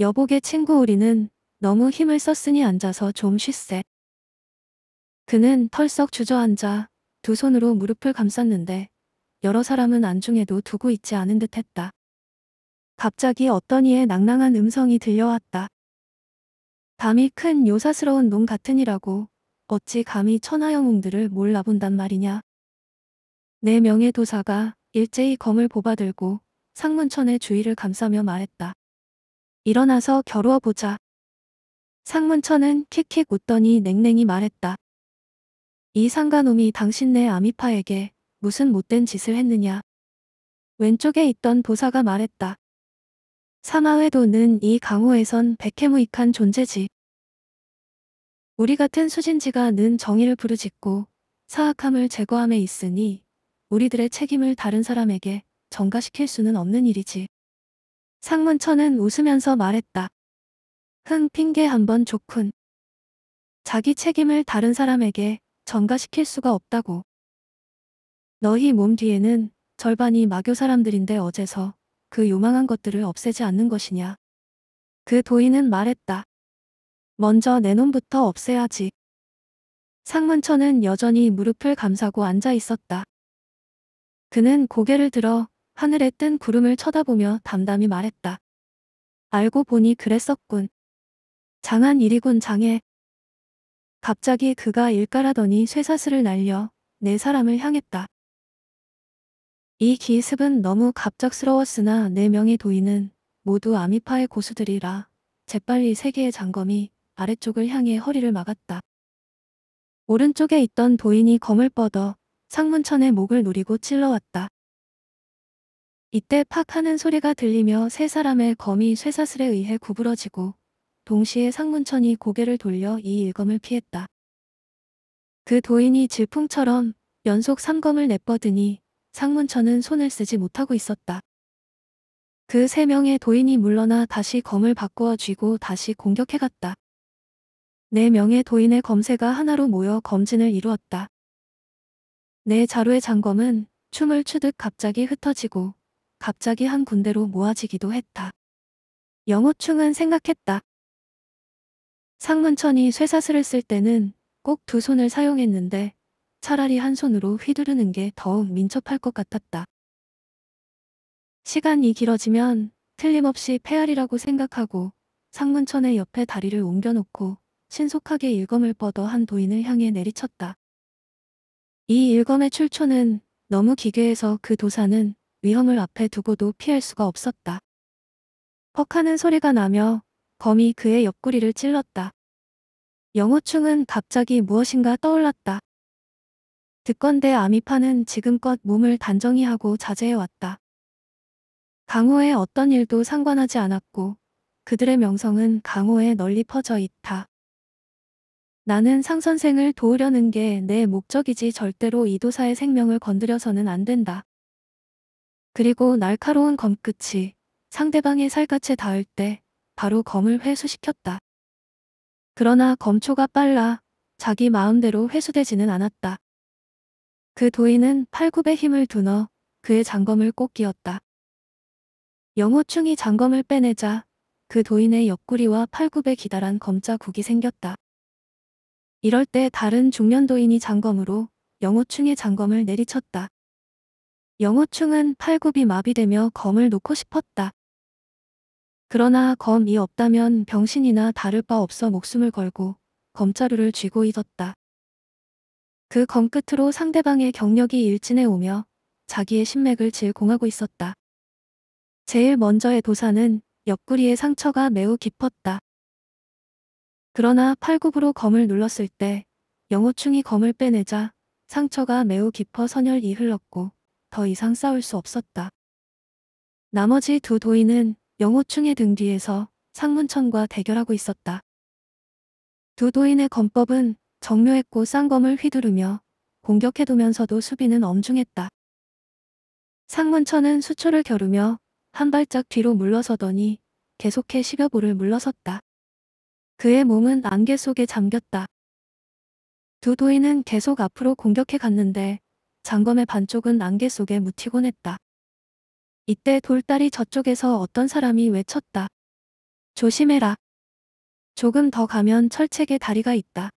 여복의 친구 우리는 너무 힘을 썼으니 앉아서 좀 쉬세. 그는 털썩 주저앉아 두 손으로 무릎을 감쌌는데 여러 사람은 안중에도 두고 있지 않은 듯 했다. 갑자기 어떤 이의 낭낭한 음성이 들려왔다. 감히 큰 요사스러운 놈 같으니라고 어찌 감히 천하영웅들을 몰라본단 말이냐. 내명예 도사가 일제히 검을 보바들고 상문천의 주위를 감싸며 말했다. 일어나서 겨루어 보자. 상문천은 킥킥 웃더니 냉랭히 말했다. 이 상가놈이 당신네 아미파에게 무슨 못된 짓을 했느냐. 왼쪽에 있던 보사가 말했다. 사마회도는이 강호에선 백해무익한 존재지. 우리 같은 수진지가 는 정의를 부르짖고 사악함을 제거함에 있으니 우리들의 책임을 다른 사람에게 전가시킬 수는 없는 일이지. 상문천은 웃으면서 말했다. 흥 핑계 한 번 좋군. 자기 책임을 다른 사람에게 전가시킬 수가 없다고. 너희 몸 뒤에는 절반이 마교 사람들인데 어제서 그 요망한 것들을 없애지 않는 것이냐. 그 도인은 말했다. 먼저 내 놈부터 없애야지. 상문천은 여전히 무릎을 감싸고 앉아 있었다. 그는 고개를 들어 하늘에 뜬 구름을 쳐다보며 담담히 말했다. 알고 보니 그랬었군. 장한 일이군 장해. 갑자기 그가 일가라더니 쇠사슬을 날려 내 사람을 향했다. 이 기습은 너무 갑작스러웠으나 4 명의 도인은 모두 아미파의 고수들이라 재빨리 세 개의 장검이 아래쪽을 향해 허리를 막았다. 오른쪽에 있던 도인이 검을 뻗어 상문천의 목을 노리고 찔러왔다. 이때 팍 하는 소리가 들리며 세 사람의 검이 쇠사슬에 의해 구부러지고 동시에 상문천이 고개를 돌려 이 일검을 피했다. 그 도인이 질풍처럼 연속 삼검을 내뻗으니 상문천은 손을 쓰지 못하고 있었다. 그 세 명의 도인이 물러나 다시 검을 바꾸어 쥐고 다시 공격해갔다. 네 명의 도인의 검세가 하나로 모여 검진을 이루었다. 내 네 자루의 장검은 춤을 추듯 갑자기 흩어지고 갑자기 한군대로 모아지기도 했다. 영호충은 생각했다. 상문천이 쇠사슬을 쓸 때는 꼭 두 손을 사용했는데 차라리 한 손으로 휘두르는 게 더욱 민첩할 것 같았다. 시간이 길어지면 틀림없이 폐알이라고 생각하고 상문천의 옆에 다리를 옮겨놓고 신속하게 일검을 뻗어 한 도인을 향해 내리쳤다. 이 일검의 출처는 너무 기괴해서 그 도사는 위험을 앞에 두고도 피할 수가 없었다. 퍽 하는 소리가 나며 검이 그의 옆구리를 찔렀다. 영호충은 갑자기 무엇인가 떠올랐다. 듣건대 아미파는 지금껏 몸을 단정히 하고 자제해왔다. 강호의 어떤 일도 상관하지 않았고 그들의 명성은 강호에 널리 퍼져 있다. 나는 상선생을 도우려는 게 내 목적이지 절대로 이도사의 생명을 건드려서는 안 된다. 그리고 날카로운 검끝이 상대방의 살갗에 닿을 때 바로 검을 회수시켰다. 그러나 검초가 빨라 자기 마음대로 회수되지는 않았다. 그 도인은 팔굽에 힘을 두너 그의 장검을 꼭 끼었다. 영호충이 장검을 빼내자 그 도인의 옆구리와 팔굽에 기다란 검자국이 생겼다. 이럴 때 다른 중년도인이 장검으로 영호충의 장검을 내리쳤다. 영호충은 팔굽이 마비되며 검을 놓고 싶었다. 그러나 검이 없다면 병신이나 다를 바 없어 목숨을 걸고 검자루를 쥐고 있었다. 그검 끝으로 상대방의 경력이 일진해 오며 자기의 신맥을 질공하고 있었다. 제일 먼저의 도사는 옆구리의 상처가 매우 깊었다. 그러나 팔굽으로 검을 눌렀을 때 영호충이 검을 빼내자 상처가 매우 깊어 선혈이 흘렀고 더 이상 싸울 수 없었다. 나머지 두 도인은 영호충의 등 뒤에서 상문천과 대결하고 있었다. 두 도인의 검법은 정묘했고 쌍검을 휘두르며 공격해두면서도 수비는 엄중했다. 상문천은 수초를 겨루며 한 발짝 뒤로 물러서더니 계속해 십여보를 물러섰다. 그의 몸은 안개 속에 잠겼다. 두 도인은 계속 앞으로 공격해 갔는데 장검의 반쪽은 안개 속에 묻히곤 했다. 이때 돌다리 저쪽에서 어떤 사람이 외쳤다. 조심해라. 조금 더 가면 철책의 다리가 있다.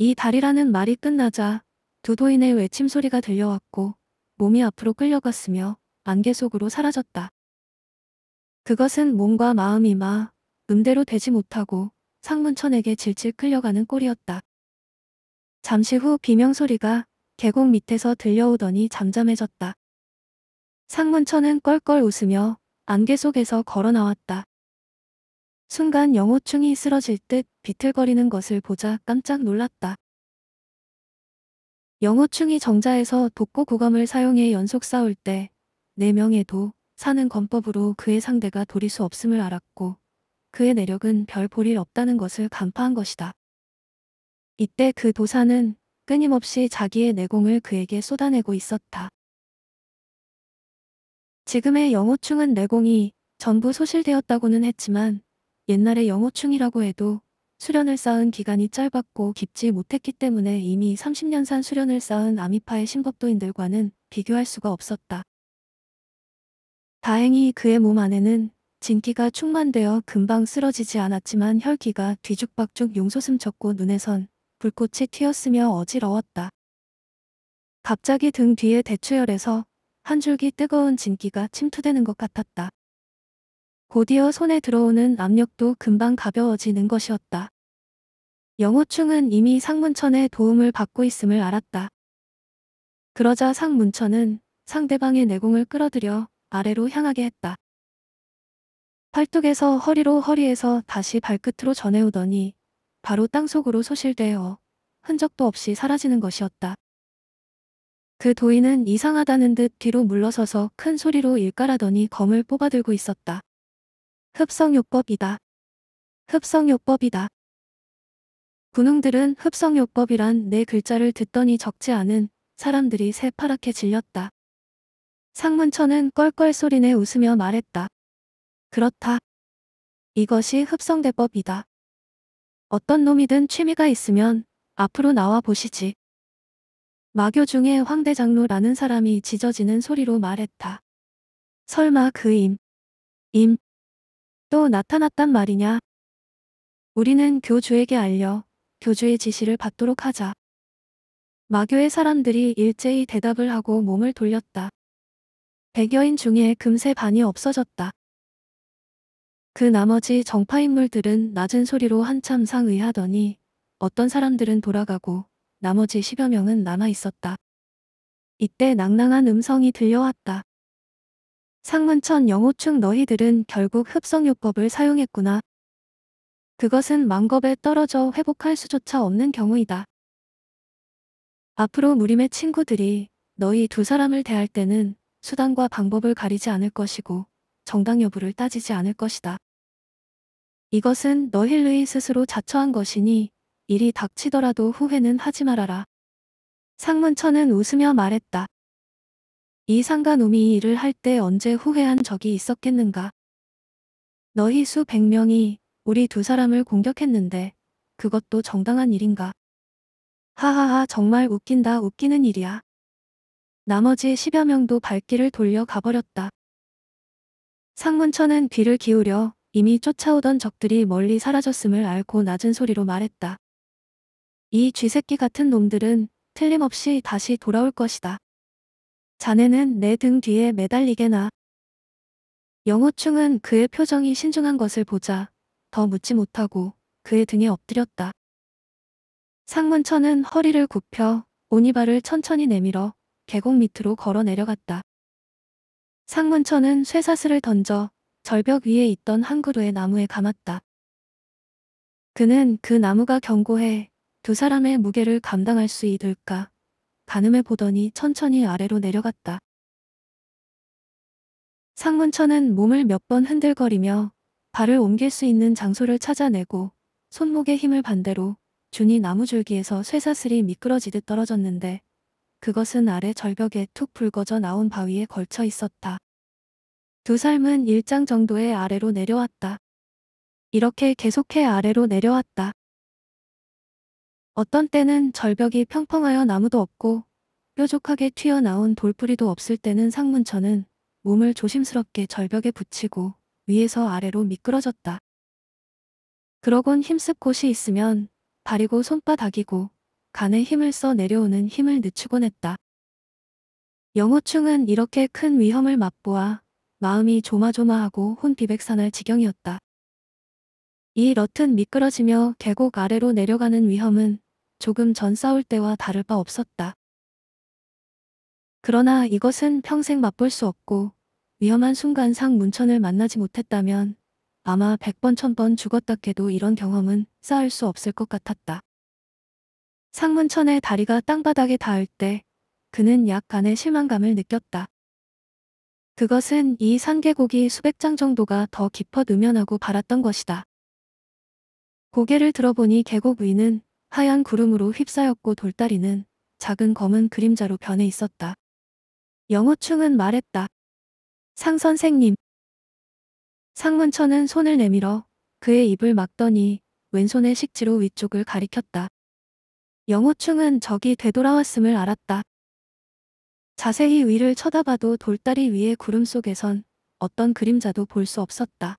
이 달이라는 말이 끝나자 두도인의 외침 소리가 들려왔고 몸이 앞으로 끌려갔으며 안개 속으로 사라졌다. 그것은 몸과 마음이 마 음대로 되지 못하고 상문천에게 질질 끌려가는 꼴이었다. 잠시 후 비명소리가 계곡 밑에서 들려오더니 잠잠해졌다. 상문천은 껄껄 웃으며 안개 속에서 걸어 나왔다. 순간 영호충이 쓰러질 듯 비틀거리는 것을 보자 깜짝 놀랐다. 영호충이 정자에서 독고 구검을 사용해 연속 싸울 때 4명의 도, 사는 권법으로 그의 상대가 돌일 수 없음을 알았고 그의 내력은 별 볼일 없다는 것을 간파한 것이다. 이때 그 도사는 끊임없이 자기의 내공을 그에게 쏟아내고 있었다. 지금의 영호충은 내공이 전부 소실되었다고는 했지만 옛날에 영어충이라고 해도 수련을 쌓은 기간이 짧았고 깊지 못했기 때문에 이미 30년 산 수련을 쌓은 아미파의 신법도인들과는 비교할 수가 없었다. 다행히 그의 몸 안에는 진기가 충만되어 금방 쓰러지지 않았지만 혈기가 뒤죽박죽 용솟음 쳤고 눈에선 불꽃이 튀었으며 어지러웠다. 갑자기 등 뒤에 대추열에서 한 줄기 뜨거운 진기가 침투되는 것 같았다. 곧이어 손에 들어오는 압력도 금방 가벼워지는 것이었다. 영호충은 이미 상문천의 도움을 받고 있음을 알았다. 그러자 상문천은 상대방의 내공을 끌어들여 아래로 향하게 했다. 팔뚝에서 허리로 허리에서 다시 발끝으로 전해오더니 바로 땅속으로 소실되어 흔적도 없이 사라지는 것이었다. 그 도인은 이상하다는 듯 뒤로 물러서서 큰 소리로 일깔하더니 검을 뽑아들고 있었다. 흡성요법이다. 흡성요법이다. 군웅들은 흡성요법이란 네 글자를 듣더니 적지 않은 사람들이 새파랗게 질렸다. 상문천은 껄껄 소리내 웃으며 말했다. 그렇다. 이것이 흡성대법이다. 어떤 놈이든 취미가 있으면 앞으로 나와 보시지. 마교 중에 황대장로라는 사람이 짖어지는 소리로 말했다. 설마 그임. 임. 또 나타났단 말이냐. 우리는 교주에게 알려 교주의 지시를 받도록 하자. 마교의 사람들이 일제히 대답을 하고 몸을 돌렸다. 백여인 중에 금세 반이 없어졌다. 그 나머지 정파 인물들은 낮은 소리로 한참 상의하더니 어떤 사람들은 돌아가고 나머지 1여 명은 남아 있었다. 이때 낭낭한 음성이 들려왔다. 상문천 영호충 너희들은 결국 흡성요법을 사용했구나. 그것은 망겁에 떨어져 회복할 수조차 없는 경우이다. 앞으로 무림의 친구들이 너희 두 사람을 대할 때는 수단과 방법을 가리지 않을 것이고 정당 여부를 따지지 않을 것이다. 이것은 너힐의 스스로 자처한 것이니 일이 닥치더라도 후회는 하지 말아라. 상문천은 웃으며 말했다. 이 상가놈이 일을 할 때 언제 후회한 적이 있었겠는가. 너희 수 백 명이 우리 두 사람을 공격했는데 그것도 정당한 일인가. 하하하 정말 웃긴다 웃기는 일이야. 나머지 1여 명도 발길을 돌려 가버렸다. 상문천은 귀를 기울여 이미 쫓아오던 적들이 멀리 사라졌음을 알고 낮은 소리로 말했다. 이 쥐새끼 같은 놈들은 틀림없이 다시 돌아올 것이다. 자네는 내 등 뒤에 매달리게 나. 영호충은 그의 표정이 신중한 것을 보자 더 묻지 못하고 그의 등에 엎드렸다. 상문천은 허리를 굽혀 오니발을 천천히 내밀어 계곡 밑으로 걸어 내려갔다. 상문천은 쇠사슬을 던져 절벽 위에 있던 한 그루의 나무에 감았다. 그는 그 나무가 견고해 두 사람의 무게를 감당할 수 있을까 가늠해 보더니 천천히 아래로 내려갔다. 상문천은 몸을 몇 번 흔들거리며 발을 옮길 수 있는 장소를 찾아내고 손목의 힘을 반대로 준이 나무줄기에서 쇠사슬이 미끄러지듯 떨어졌는데 그것은 아래 절벽에 툭 붉어져 나온 바위에 걸쳐 있었다. 두 삶은 일장 정도의 아래로 내려왔다. 이렇게 계속해 아래로 내려왔다. 어떤 때는 절벽이 평평하여 나무도 없고 뾰족하게 튀어나온 돌뿌리도 없을 때는 상문천은 몸을 조심스럽게 절벽에 붙이고 위에서 아래로 미끄러졌다. 그러곤 힘습 곳이 있으면 발이고 손바닥이고 간에 힘을 써 내려오는 힘을 늦추곤 했다. 영호충은 이렇게 큰 위험을 맛보아 마음이 조마조마하고 혼비백산할 지경이었다. 이 럿은 미끄러지며 계곡 아래로 내려가는 위험은 조금 전 싸울 때와 다를 바 없었다. 그러나 이것은 평생 맛볼 수 없고 위험한 순간 상 문천을 만나지 못했다면 아마 100번 1000번 죽었다 해도 이런 경험은 쌓을 수 없을 것 같았다. 상문천의 다리가 땅바닥에 닿을 때 그는 약간의 실망감을 느꼈다. 그것은 이 산계곡이 수백 장 정도가 더 깊어 누면하고 바랐던 것이다. 고개를 들어보니 계곡 위는 하얀 구름으로 휩싸였고 돌다리는 작은 검은 그림자로 변해 있었다. 영호충은 말했다. 상 선생님. 상문천은 손을 내밀어 그의 입을 막더니 왼손의 식지로 위쪽을 가리켰다. 영호충은 적이 되돌아왔음을 알았다. 자세히 위를 쳐다봐도 돌다리 위의 구름 속에선 어떤 그림자도 볼 수 없었다.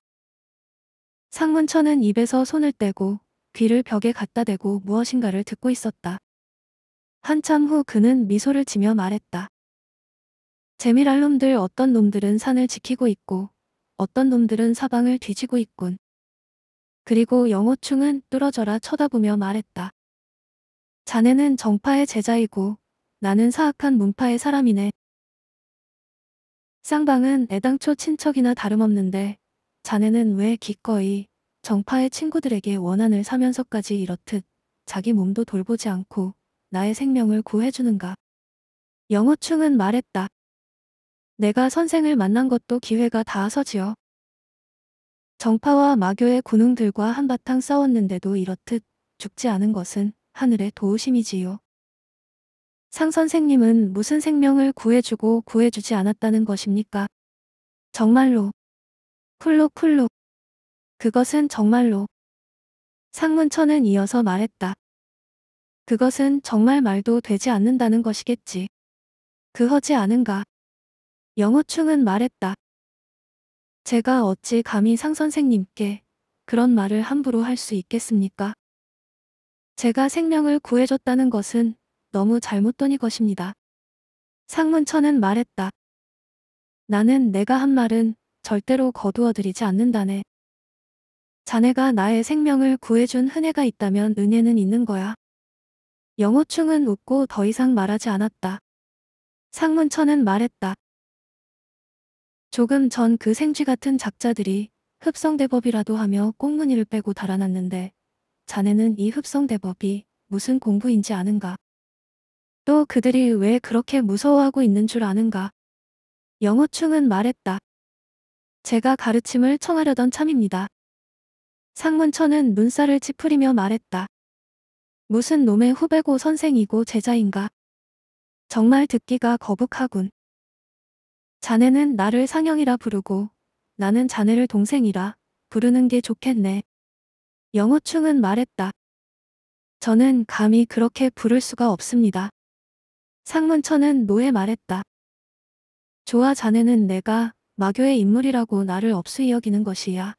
상문천은 입에서 손을 떼고 귀를 벽에 갖다 대고 무엇인가를 듣고 있었다. 한참 후 그는 미소를 지며 말했다. 재미랄 놈들 어떤 놈들은 산을 지키고 있고 어떤 놈들은 사방을 뒤지고 있군. 그리고 영호충은 뚫어져라 쳐다보며 말했다. 자네는 정파의 제자이고 나는 사악한 문파의 사람이네. 쌍방은 애당초 친척이나 다름없는데 자네는 왜 기꺼이 정파의 친구들에게 원한을 사면서까지 이렇듯 자기 몸도 돌보지 않고 나의 생명을 구해주는가. 영호충은 말했다. 내가 선생을 만난 것도 기회가 닿아서지요. 정파와 마교의 군웅들과 한바탕 싸웠는데도 이렇듯 죽지 않은 것은 하늘의 도우심이지요. 상 선생님은 무슨 생명을 구해주고 구해주지 않았다는 것입니까? 정말로 쿨록쿨록 그것은 정말로. 상문천은 이어서 말했다. 그것은 정말 말도 되지 않는다는 것이겠지. 그허지 않은가. 영호충은 말했다. 제가 어찌 감히 상선생님께 그런 말을 함부로 할 수 있겠습니까? 제가 생명을 구해줬다는 것은 너무 잘못된 것입니다. 상문천은 말했다. 나는 내가 한 말은 절대로 거두어들이지 않는다네. 자네가 나의 생명을 구해준 흔해가 있다면 은혜는 있는 거야. 영호충은 웃고 더 이상 말하지 않았다. 상문천은 말했다. 조금 전 그 생쥐 같은 작자들이 흡성대법이라도 하며 꽁무니를 빼고 달아났는데 자네는 이 흡성대법이 무슨 공부인지 아는가? 또 그들이 왜 그렇게 무서워하고 있는 줄 아는가? 영호충은 말했다. 제가 가르침을 청하려던 참입니다. 상문천은 눈살을 찌푸리며 말했다. 무슨 놈의 후배고 선생이고 제자인가. 정말 듣기가 거북하군. 자네는 나를 상영이라 부르고 나는 자네를 동생이라 부르는 게 좋겠네. 영호충은 말했다. 저는 감히 그렇게 부를 수가 없습니다. 상문천은 노에 말했다. 좋아 자네는 내가 마교의 인물이라고 나를 업수이 여기는 것이야.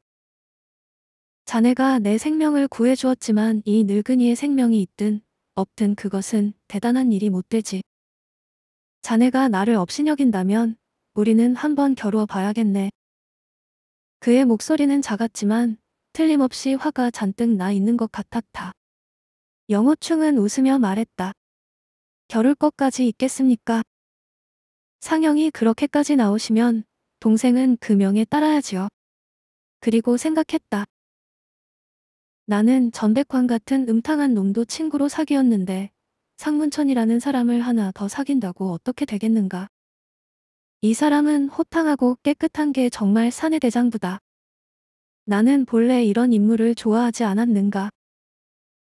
자네가 내 생명을 구해주었지만 이 늙은이의 생명이 있든 없든 그것은 대단한 일이 못 되지. 자네가 나를 업신여긴다면 우리는 한번 겨루어 봐야겠네. 그의 목소리는 작았지만 틀림없이 화가 잔뜩 나 있는 것 같았다. 영호충은 웃으며 말했다. 겨룰 것까지 있겠습니까? 상영이 그렇게까지 나오시면 동생은 그 명에 따라야지요. 그리고 생각했다. 나는 전백환 같은 음탕한 놈도 친구로 사귀었는데 상문천이라는 사람을 하나 더 사귄다고 어떻게 되겠는가. 이 사람은 호탕하고 깨끗한 게 정말 산의 대장부다. 나는 본래 이런 인물을 좋아하지 않았는가.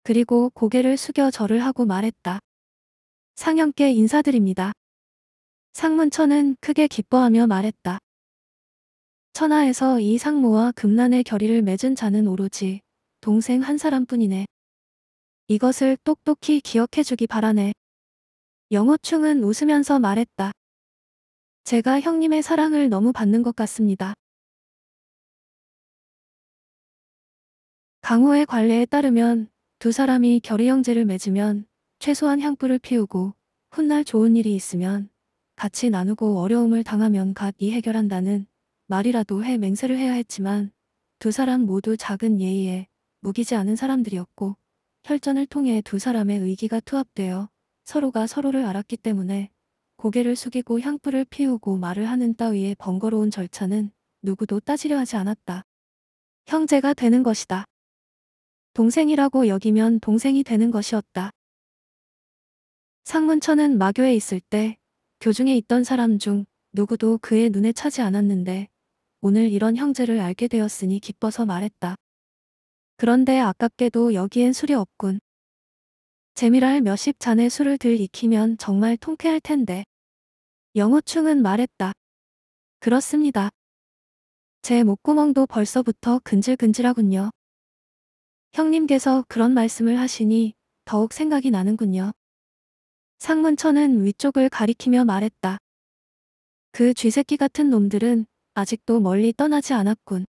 그리고 고개를 숙여 절을 하고 말했다. 상현께 인사드립니다. 상문천은 크게 기뻐하며 말했다. 천하에서 이 상모와 금난의 결의를 맺은 자는 오로지 동생 한 사람뿐이네. 이것을 똑똑히 기억해주기 바라네. 영어충은 웃으면서 말했다. 제가 형님의 사랑을 너무 받는 것 같습니다. 강호의 관례에 따르면 두 사람이 결의 형제를 맺으면 최소한 향불을 피우고 훗날 좋은 일이 있으면 같이 나누고 어려움을 당하면 갓 이 해결한다는 말이라도 해 맹세를 해야 했지만 두 사람 모두 작은 예의에 우기지 않은 사람들이었고 혈전을 통해 두 사람의 의기가 투합되어 서로가 서로를 알았기 때문에 고개를 숙이고 향불을 피우고 말을 하는 따위의 번거로운 절차는 누구도 따지려 하지 않았다. 형제가 되는 것이다. 동생이라고 여기면 동생이 되는 것이었다. 상문천은 마교에 있을 때 교중에 있던 사람 중 누구도 그의 눈에 차지 않았는데 오늘 이런 형제를 알게 되었으니 기뻐서 말했다. 그런데 아깝게도 여기엔 술이 없군. 재미랄 몇십 잔의 술을 들 익히면 정말 통쾌할 텐데. 영호충은 말했다. 그렇습니다. 제 목구멍도 벌써부터 근질근질하군요. 형님께서 그런 말씀을 하시니 더욱 생각이 나는군요. 상문천은 위쪽을 가리키며 말했다. 그 쥐새끼 같은 놈들은 아직도 멀리 떠나지 않았군.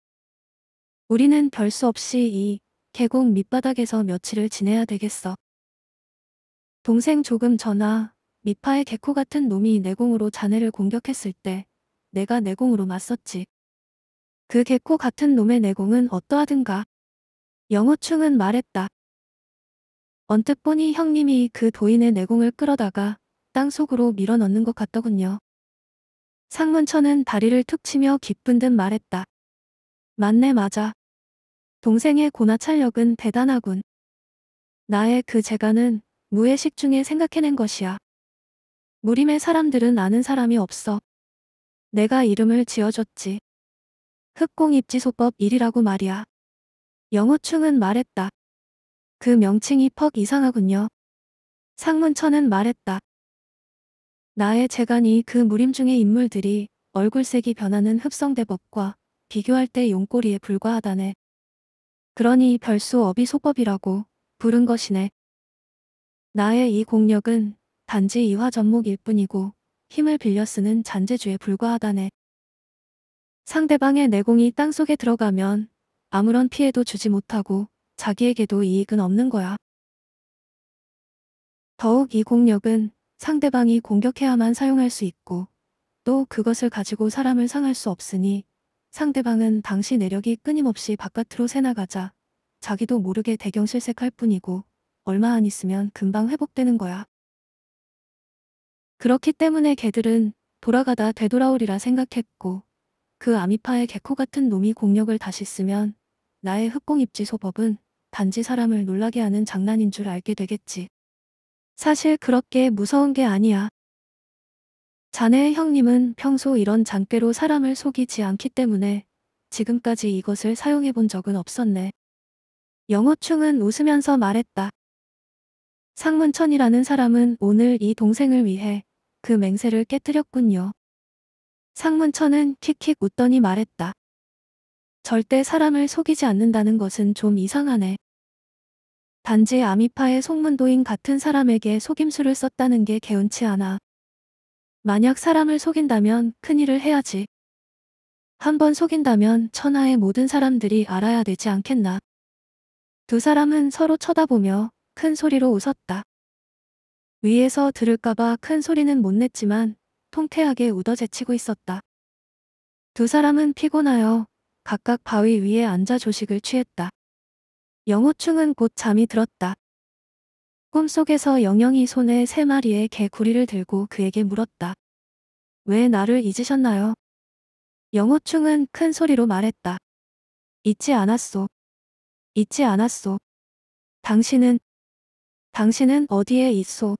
우리는 별수 없이 이 계곡 밑바닥에서 며칠을 지내야 되겠어. 동생 조금 전화 미파의 개코 같은 놈이 내공으로 자네를 공격했을 때 내가 내공으로 맞섰지. 그 개코 같은 놈의 내공은 어떠하든가. 영호충은 말했다. 언뜻 보니 형님이 그 도인의 내공을 끌어다가 땅속으로 밀어넣는 것 같더군요. 상문천은 다리를 툭 치며 기쁜 듯 말했다. 맞네 맞아. 동생의 고나찰력은 대단하군. 나의 그 재간은 무의식 중에 생각해낸 것이야. 무림의 사람들은 아는 사람이 없어. 내가 이름을 지어줬지. 흑공 입지소법 1이라고 말이야. 영호충은 말했다. 그 명칭이 퍽 이상하군요. 상문천은 말했다. 나의 재간이 그 무림 중의 인물들이 얼굴색이 변하는 흡성대법과 비교할 때 용꼬리에 불과하다네. 그러니 별수어비 소법이라고 부른 것이네. 나의 이 공력은 단지 이화 전목일 뿐이고 힘을 빌려 쓰는 잔재주에 불과하다네. 상대방의 내공이 땅속에 들어가면 아무런 피해도 주지 못하고 자기에게도 이익은 없는 거야. 더욱 이 공력은 상대방이 공격해야만 사용할 수 있고 또 그것을 가지고 사람을 상할 수 없으니 상대방은 당시 내력이 끊임없이 바깥으로 새나가자 자기도 모르게 대경실색할 뿐이고 얼마 안 있으면 금방 회복되는 거야. 그렇기 때문에 개들은 돌아가다 되돌아오리라 생각했고 그 아미파의 개코 같은 놈이 공력을 다시 쓰면 나의 흑공입지 소법은 단지 사람을 놀라게 하는 장난인 줄 알게 되겠지. 사실 그렇게 무서운 게 아니야. 자네의 형님은 평소 이런 장깨로 사람을 속이지 않기 때문에 지금까지 이것을 사용해 본 적은 없었네. 영어충은 웃으면서 말했다. 상문천이라는 사람은 오늘 이 동생을 위해 그 맹세를 깨뜨렸군요. 상문천은 킥킥 웃더니 말했다. 절대 사람을 속이지 않는다는 것은 좀 이상하네. 단지 아미파의 속문도인 같은 사람에게 속임수를 썼다는 게 개운치 않아. 만약 사람을 속인다면 큰일을 해야지. 한번 속인다면 천하의 모든 사람들이 알아야 되지 않겠나. 두 사람은 서로 쳐다보며 큰 소리로 웃었다. 위에서 들을까봐 큰 소리는 못 냈지만 통쾌하게 우어제치고 있었다. 두 사람은 피곤하여 각각 바위 위에 앉아 조식을 취했다. 영호충은 곧 잠이 들었다. 꿈속에서 영영이 손에 세 마리의 개구리를 들고 그에게 물었다. 왜 나를 잊으셨나요? 영호충은 큰 소리로 말했다. 잊지 않았소. 잊지 않았소. 당신은, 당신은 어디에 있소?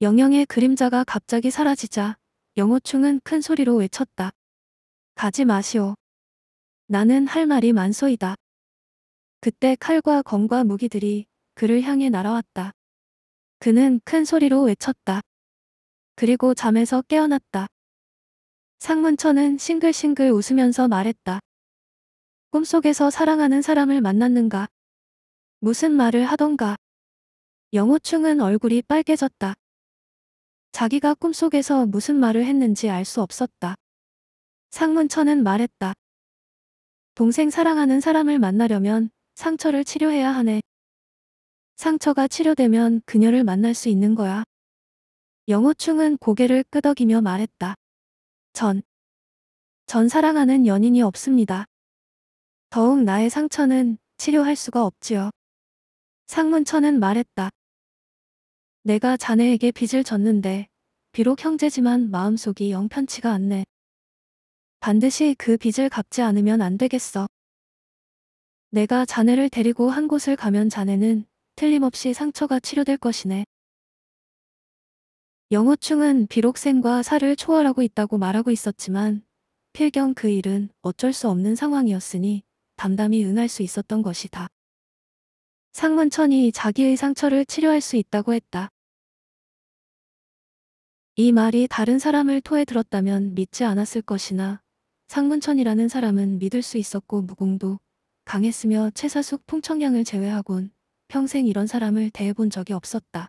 영영의 그림자가 갑자기 사라지자 영호충은 큰 소리로 외쳤다. 가지 마시오. 나는 할 말이 많소이다. 그때 칼과 검과 무기들이 그를 향해 날아왔다. 그는 큰 소리로 외쳤다. 그리고 잠에서 깨어났다. 상문천은 싱글싱글 웃으면서 말했다. 꿈속에서 사랑하는 사람을 만났는가? 무슨 말을 하던가? 영호충은 얼굴이 빨개졌다. 자기가 꿈속에서 무슨 말을 했는지 알 수 없었다. 상문천은 말했다. 동생 사랑하는 사람을 만나려면 상처를 치료해야 하네. 상처가 치료되면 그녀를 만날 수 있는 거야. 영호충은 고개를 끄덕이며 말했다. 전. 전 사랑하는 연인이 없습니다. 더욱 나의 상처는 치료할 수가 없지요. 상문천은 말했다. 내가 자네에게 빚을 졌는데 비록 형제지만 마음속이 영편치가 않네. 반드시 그 빚을 갚지 않으면 안 되겠어. 내가 자네를 데리고 한 곳을 가면 자네는 틀림없이 상처가 치료될 것이네. 영어충은 비록 생과 사를 초월하고 있다고 말하고 있었지만 필경 그 일은 어쩔 수 없는 상황이었으니 담담히 응할 수 있었던 것이다. 상문천이 자기의 상처를 치료할 수 있다고 했다. 이 말이 다른 사람을 토해 들었다면 믿지 않았을 것이나 상문천이라는 사람은 믿을 수 있었고 무공도 강했으며 최사숙 풍청량을 제외하곤 평생 이런 사람을 대해본 적이 없었다.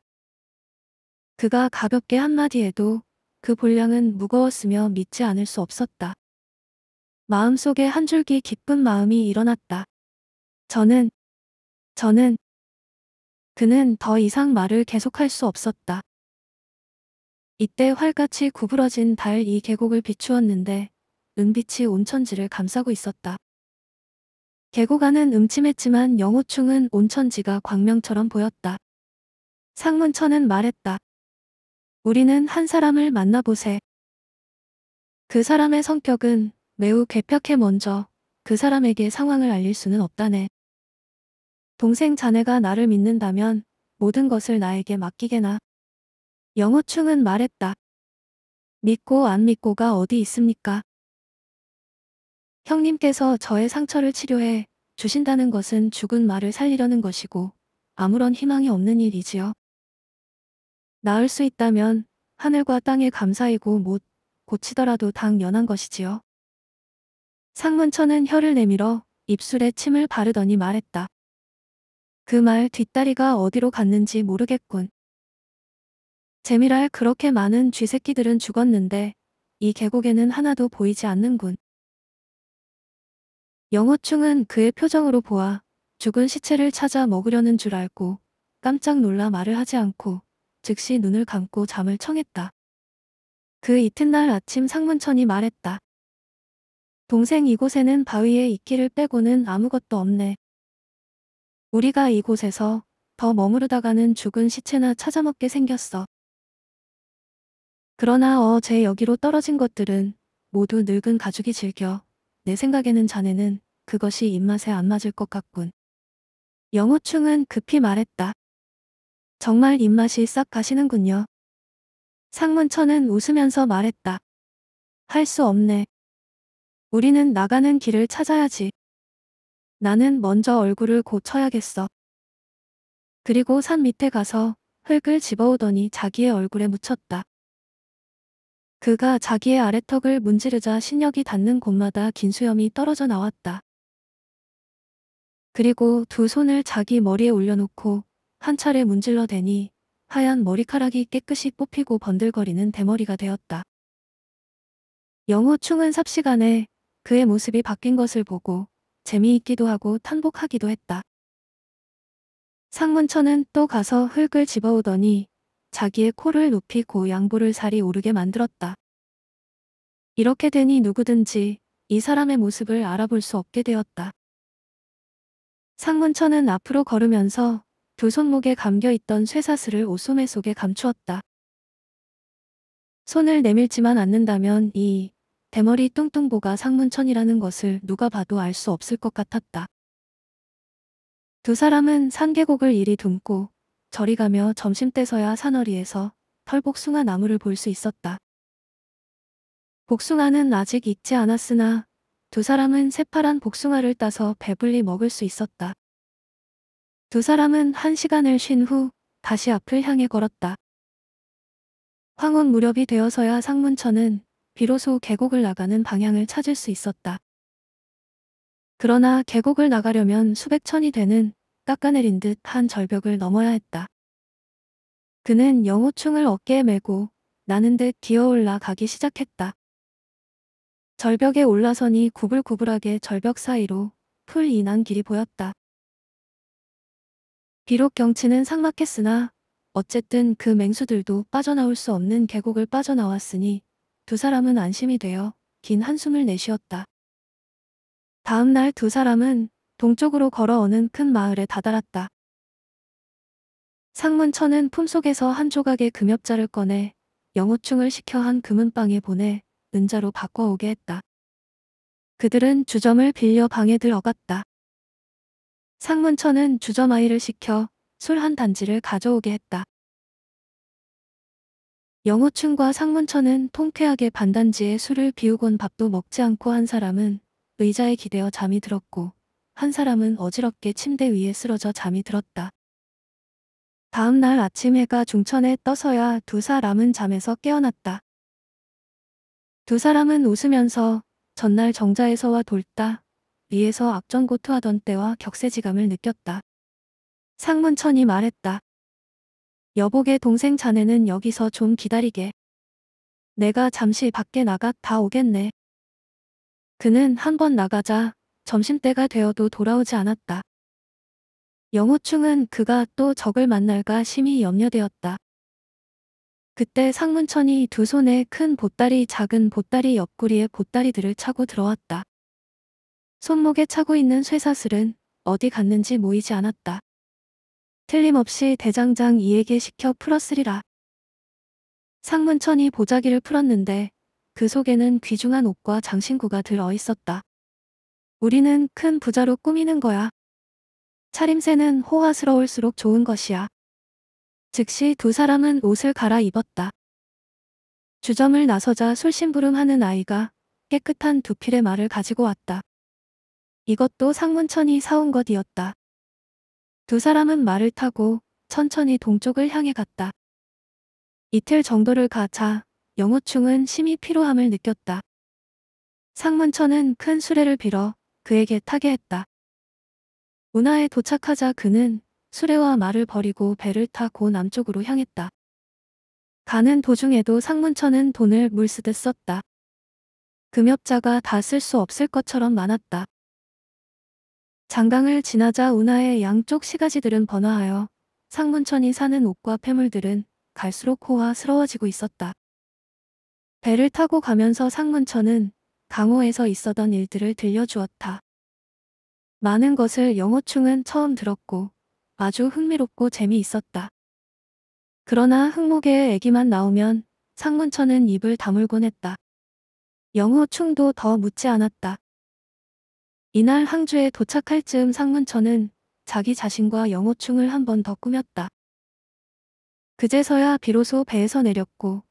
그가 가볍게 한마디에도 그 분량은 무거웠으며 믿지 않을 수 없었다. 마음속에 한 줄기 기쁜 마음이 일어났다. 저는, 저는, 그는 더 이상 말을 계속할 수 없었다. 이때 활같이 구부러진 달이 계곡을 비추었는데 은빛이 온천지를 감싸고 있었다. 계곡안은 음침했지만 영호충은 온천지가 광명처럼 보였다. 상문천은 말했다. 우리는 한 사람을 만나보세. 그 사람의 성격은 매우 개벽해 먼저 그 사람에게 상황을 알릴 수는 없다네. 동생 자네가 나를 믿는다면 모든 것을 나에게 맡기게나. 영호충은 말했다. 믿고 안 믿고가 어디 있습니까? 형님께서 저의 상처를 치료해 주신다는 것은 죽은 말을 살리려는 것이고 아무런 희망이 없는 일이지요. 나을 수 있다면 하늘과 땅의 감사이고 못 고치더라도 당연한 것이지요. 상문천은 혀를 내밀어 입술에 침을 바르더니 말했다. 그 말 뒷다리가 어디로 갔는지 모르겠군. 재미랄 그렇게 많은 쥐새끼들은 죽었는데 이 계곡에는 하나도 보이지 않는군. 영호충은 그의 표정으로 보아 죽은 시체를 찾아 먹으려는 줄 알고 깜짝 놀라 말을 하지 않고 즉시 눈을 감고 잠을 청했다. 그 이튿날 아침 상문천이 말했다. 동생 이곳에는 바위에 이끼를 빼고는 아무것도 없네. 우리가 이곳에서 더 머무르다가는 죽은 시체나 찾아먹게 생겼어. 그러나 어제 여기로 떨어진 것들은 모두 늙은 가죽이 질겨 내 생각에는 자네는 그것이 입맛에 안 맞을 것 같군. 영호충은 급히 말했다. 정말 입맛이 싹 가시는군요. 상문천은 웃으면서 말했다. 할 수 없네. 우리는 나가는 길을 찾아야지. 나는 먼저 얼굴을 고쳐야겠어. 그리고 산 밑에 가서 흙을 집어오더니 자기의 얼굴에 묻혔다. 그가 자기의 아래턱을 문지르자 신역이 닿는 곳마다 긴 수염이 떨어져 나왔다. 그리고 두 손을 자기 머리에 올려놓고 한 차례 문질러 대니 하얀 머리카락이 깨끗이 뽑히고 번들거리는 대머리가 되었다. 영호충은 삽시간에 그의 모습이 바뀐 것을 보고 재미있기도 하고 탄복하기도 했다. 상문천은 또 가서 흙을 집어오더니 자기의 코를 높이고 양보를 살이 오르게 만들었다. 이렇게 되니 누구든지 이 사람의 모습을 알아볼 수 없게 되었다. 상문천은 앞으로 걸으면서 두 손목에 감겨있던 쇠사슬을 옷소매 속에 감추었다. 손을 내밀지만 않는다면 이 대머리 뚱뚱보가 상문천이라는 것을 누가 봐도 알 수 없을 것 같았다. 두 사람은 산계곡을 이리 듬고 저리 가며 점심때서야 산허리에서 털복숭아 나무를 볼 수 있었다. 복숭아는 아직 익지 않았으나 두 사람은 새파란 복숭아를 따서 배불리 먹을 수 있었다. 두 사람은 한 시간을 쉰 후 다시 앞을 향해 걸었다. 황혼 무렵이 되어서야 상문천은 비로소 계곡을 나가는 방향을 찾을 수 있었다. 그러나 계곡을 나가려면 수백 천이 되는 깎아내린 듯 한 절벽을 넘어야 했다. 그는 영호충을 어깨에 메고 나는 듯 기어올라 가기 시작했다. 절벽에 올라서니 구불구불하게 절벽 사이로 풀 인한 길이 보였다. 비록 경치는 삭막했으나 어쨌든 그 맹수들도 빠져나올 수 없는 계곡을 빠져나왔으니 두 사람은 안심이 되어 긴 한숨을 내쉬었다. 다음날 두 사람은 동쪽으로 걸어오는 큰 마을에 다다랐다. 상문천은 품속에서 한 조각의 금엽자를 꺼내 영호충을 시켜 한 금은방에 보내 은자로 바꿔오게 했다. 그들은 주점을 빌려 방에 들어갔다. 상문천은 주점 아이를 시켜 술 한 단지를 가져오게 했다. 영호충과 상문천은 통쾌하게 반단지에 술을 비우곤 밥도 먹지 않고 한 사람은 의자에 기대어 잠이 들었고 한 사람은 어지럽게 침대 위에 쓰러져 잠이 들었다. 다음 날 아침 해가 중천에 떠서야 두 사람은 잠에서 깨어났다. 두 사람은 웃으면서 전날 정자에서와 돌다 위에서 악전고투하던 때와 격세지감을 느꼈다. 상문천이 말했다. 여복의 동생 자네는 여기서 좀 기다리게. 내가 잠시 밖에 나가 다 오겠네. 그는 한 번 나가자 점심때가 되어도 돌아오지 않았다. 영호충은 그가 또 적을 만날까 심히 염려되었다. 그때 상문천이 두 손에 큰 보따리 작은 보따리 옆구리에 보따리들을 차고 들어왔다. 손목에 차고 있는 쇠사슬은 어디 갔는지 모이지 않았다. 틀림없이 대장장 이에게 시켜 풀었으리라. 상문천이 보자기를 풀었는데 그 속에는 귀중한 옷과 장신구가 들어 있었다. 우리는 큰 부자로 꾸미는 거야. 차림새는 호화스러울수록 좋은 것이야. 즉시 두 사람은 옷을 갈아입었다. 주점을 나서자 솔심부름하는 아이가 깨끗한 두 필의 말을 가지고 왔다. 이것도 상문천이 사온 것이었다. 두 사람은 말을 타고 천천히 동쪽을 향해 갔다. 이틀 정도를 가자 영호충은 심히 피로함을 느꼈다. 상문천은 큰 수레를 빌어 그에게 타게 했다. 운하에 도착하자 그는 수레와 말을 버리고 배를 타고 남쪽으로 향했다. 가는 도중에도 상문천은 돈을 물쓰듯 썼다. 금엽자가 다 쓸 수 없을 것처럼 많았다. 장강을 지나자 운하의 양쪽 시가지들은 번화하여 상문천이 사는 옷과 폐물들은 갈수록 호화스러워지고 있었다. 배를 타고 가면서 상문천은 강호에서 있었던 일들을 들려주었다. 많은 것을 영호충은 처음 들었고 아주 흥미롭고 재미있었다. 그러나 흑목의 애기만 나오면 상문천은 입을 다물곤 했다. 영호충도 더 묻지 않았다. 이날 항주에 도착할 즈음 상문천은 자기 자신과 영호충을 한 번 더 꾸몄다. 그제서야 비로소 배에서 내렸고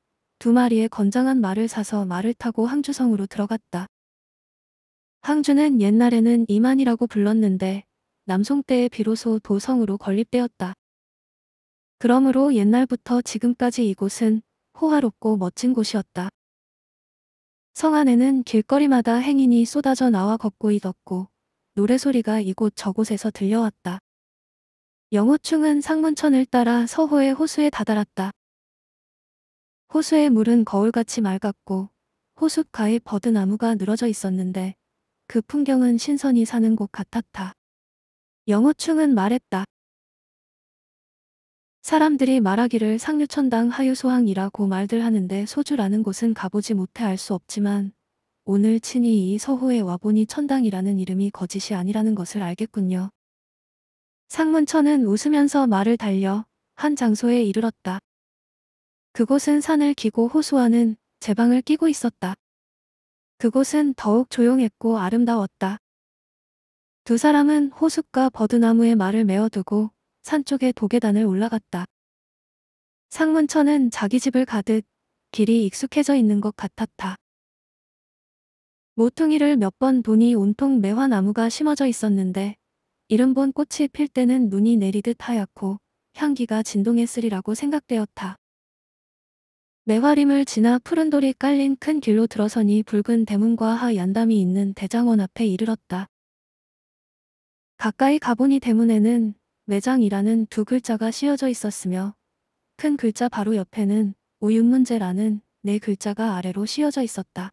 두 마리의 건장한 말을 사서 말을 타고 항주성으로 들어갔다. 항주는 옛날에는 이만이라고 불렀는데 남송 때에 비로소 도성으로 건립되었다. 그러므로 옛날부터 지금까지 이곳은 호화롭고 멋진 곳이었다. 성 안에는 길거리마다 행인이 쏟아져 나와 걷고 있었고 노래소리가 이곳 저곳에서 들려왔다. 영호충은 상문천을 따라 서호의 호수에 다다랐다. 호수의 물은 거울같이 맑았고 호숫가에 버드나무가 늘어져 있었는데 그 풍경은 신선이 사는 곳 같았다. 영호충은 말했다. 사람들이 말하기를 상류천당 하유소항이라고 말들 하는데 소주라는 곳은 가보지 못해 알 수 없지만 오늘 친히 이 서호에 와보니 천당이라는 이름이 거짓이 아니라는 것을 알겠군요. 상문천은 웃으면서 말을 달려 한 장소에 이르렀다. 그곳은 산을 기고 호수와는 제 방을 끼고 있었다. 그곳은 더욱 조용했고 아름다웠다. 두 사람은 호숫과 버드나무의 말을 메어두고 산 쪽의 도계단을 올라갔다. 상문천은 자기 집을 가듯 길이 익숙해져 있는 것 같았다. 모퉁이를 몇번 도니 온통 매화나무가 심어져 있었는데 이름본 꽃이 필 때는 눈이 내리듯 하얗고 향기가 진동했으리라고 생각되었다. 매화림을 지나 푸른 돌이 깔린 큰 길로 들어서니 붉은 대문과 하 얀담이 있는 대장원 앞에 이르렀다. 가까이 가보니 대문에는 매장이라는 두 글자가 씌어져 있었으며 큰 글자 바로 옆에는 우윤문제라는 네 글자가 아래로 씌어져 있었다.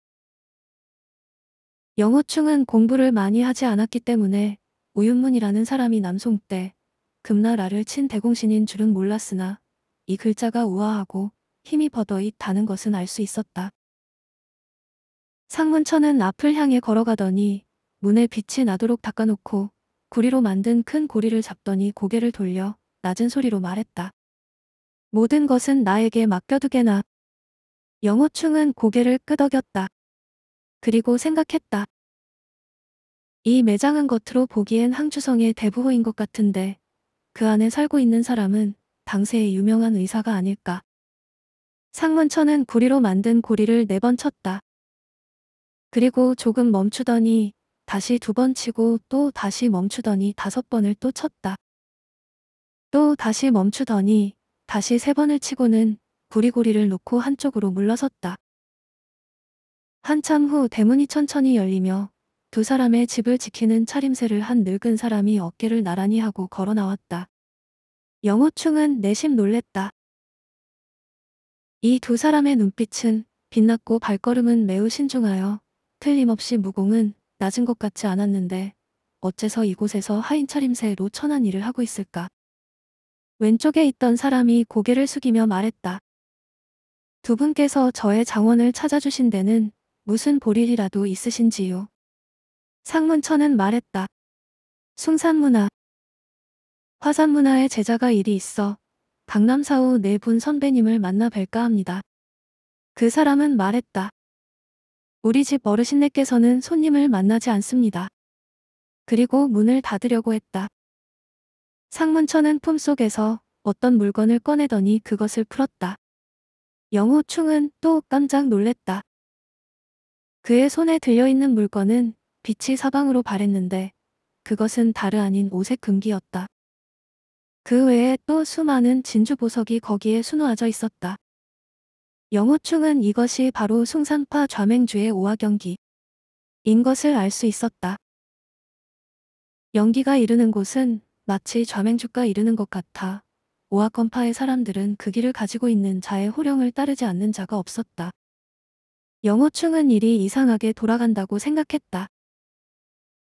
영호충은 공부를 많이 하지 않았기 때문에 우윤문이라는 사람이 남송 때 금나라를 친 대공신인 줄은 몰랐으나 이 글자가 우아하고 힘이 버더 있다는 것은 알 수 있었다. 상문천은 앞을 향해 걸어가더니 문에 빛이 나도록 닦아놓고 구리로 만든 큰 고리를 잡더니 고개를 돌려 낮은 소리로 말했다. 모든 것은 나에게 맡겨두게나. 영호충은 고개를 끄덕였다. 그리고 생각했다. 이 매장은 겉으로 보기엔 항주성의 대부호인 것 같은데 그 안에 살고 있는 사람은 당세의 유명한 의사가 아닐까. 상문천은 구리로 만든 고리를 네 번 쳤다. 그리고 조금 멈추더니 다시 두 번 치고 또 다시 멈추더니 다섯 번을 또 쳤다. 또 다시 멈추더니 다시 세 번을 치고는 구리고리를 놓고 한쪽으로 물러섰다. 한참 후 대문이 천천히 열리며 두 사람의 집을 지키는 차림새를 한 늙은 사람이 어깨를 나란히 하고 걸어 나왔다. 영호충은 내심 놀랬다. 이두 사람의 눈빛은 빛났고 발걸음은 매우 신중하여 틀림없이 무공은 낮은 것 같지 않았는데 어째서 이곳에서 하인 차림새로 천한 일을 하고 있을까? 왼쪽에 있던 사람이 고개를 숙이며 말했다. 두 분께서 저의 장원을 찾아주신 데는 무슨 볼일이라도 있으신지요? 상문천은 말했다. 숭산문화. 화산문화의 제자가 일이 있어 강남사우 내분 네 선배님을 만나 뵐까 합니다. 그 사람은 말했다. 우리 집 어르신네께서는 손님을 만나지 않습니다. 그리고 문을 닫으려고 했다. 상문천은 품속에서 어떤 물건을 꺼내더니 그것을 풀었다. 영호충은 또 깜짝 놀랬다. 그의 손에 들려있는 물건은 빛이 사방으로 바랬는데 그것은 다름 아닌 오색 금기였다. 그 외에 또 수많은 진주 보석이 거기에 수놓아져 있었다. 영호충은 이것이 바로 숭산파 좌맹주의 오화경기인 것을 알 수 있었다. 연기가 이르는 곳은 마치 좌맹주가 이르는 것 같아 오화권파의 사람들은 그 길을 가지고 있는 자의 호령을 따르지 않는 자가 없었다. 영호충은 일이 이상하게 돌아간다고 생각했다.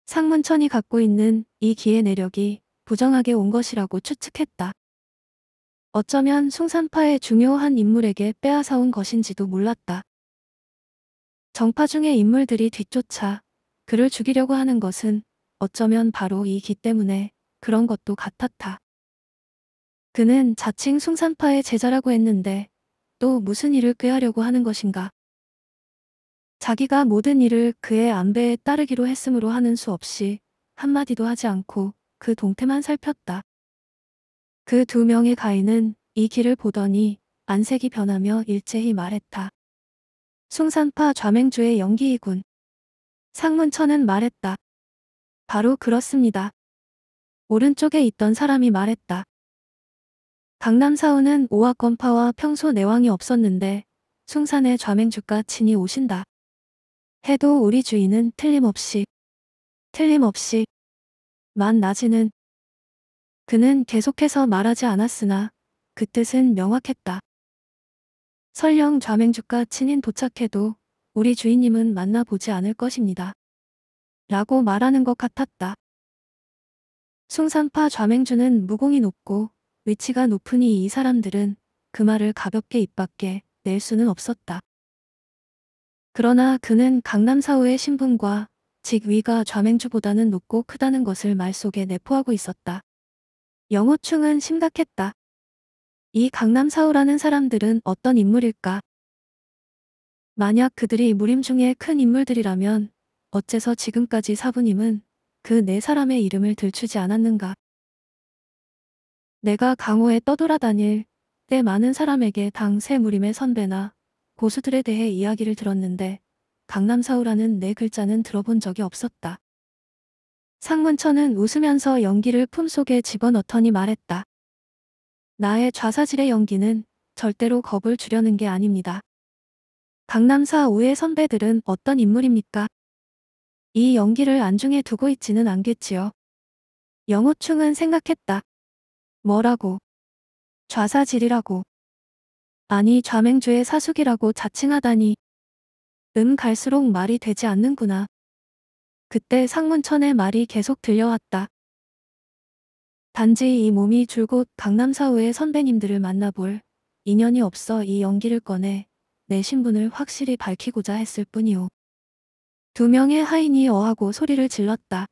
상문천이 갖고 있는 이 기의 내력이 부정하게 온 것이라고 추측했다. 어쩌면 숭산파의 중요한 인물에게 빼앗아온 것인지도 몰랐다. 정파 중의 인물들이 뒤쫓아 그를 죽이려고 하는 것은 어쩌면 바로 이 기 때문에 그런 것도 같았다. 그는 자칭 숭산파의 제자라고 했는데 또 무슨 일을 꾀하려고 하는 것인가. 자기가 모든 일을 그의 안배에 따르기로 했으므로 하는 수 없이 한마디도 하지 않고 그 동태만 살폈다. 그 두 명의 가인은 이 길을 보더니 안색이 변하며 일제히 말했다. 숭산파 좌맹주의 연기이군. 상문천은 말했다. 바로 그렇습니다. 오른쪽에 있던 사람이 말했다. 강남사우는 오악권파와 평소 내왕이 없었는데 숭산의 좌맹주가 친히 오신다. 해도 우리 주인은 틀림없이 틀림없이 만 낮에는 그는 계속해서 말하지 않았으나 그 뜻은 명확했다. 설령 좌맹주가 친인 도착해도 우리 주인님은 만나보지 않을 것입니다. 라고 말하는 것 같았다. 숭산파 좌맹주는 무공이 높고 위치가 높으니 이 사람들은 그 말을 가볍게 입 밖에 낼 수는 없었다. 그러나 그는 강남사우의 신분과 즉 위가 좌맹추보다는 높고 크다는 것을 말 속에 내포하고 있었다. 영호충은 심각했다. 이 강남사우라는 사람들은 어떤 인물일까? 만약 그들이 무림중의큰 인물들이라면 어째서 지금까지 사부님은 그 네 사람의 이름을 들추지 않았는가? 내가 강호에 떠돌아다닐 때 많은 사람에게 당세 무림의 선배나 고수들에 대해 이야기를 들었는데 강남사우라는 네 글자는 들어본 적이 없었다. 상문천은 웃으면서 연기를 품속에 집어넣더니 말했다. 나의 좌사질의 연기는 절대로 겁을 주려는 게 아닙니다. 강남사 우의 선배들은 어떤 인물입니까? 이 연기를 안중에 두고 있지는 않겠지요. 영호충은 생각했다. 뭐라고? 좌사질이라고. 아니 좌맹주의 사숙이라고 자칭하다니 음 갈수록 말이 되지 않는구나. 그때 상문천의 말이 계속 들려왔다. 단지 이 몸이 줄곧 강남사우의 선배님들을 만나볼 인연이 없어 이 연기를 꺼내 내 신분을 확실히 밝히고자 했을 뿐이오. 두 명의 하인이 어하고 소리를 질렀다.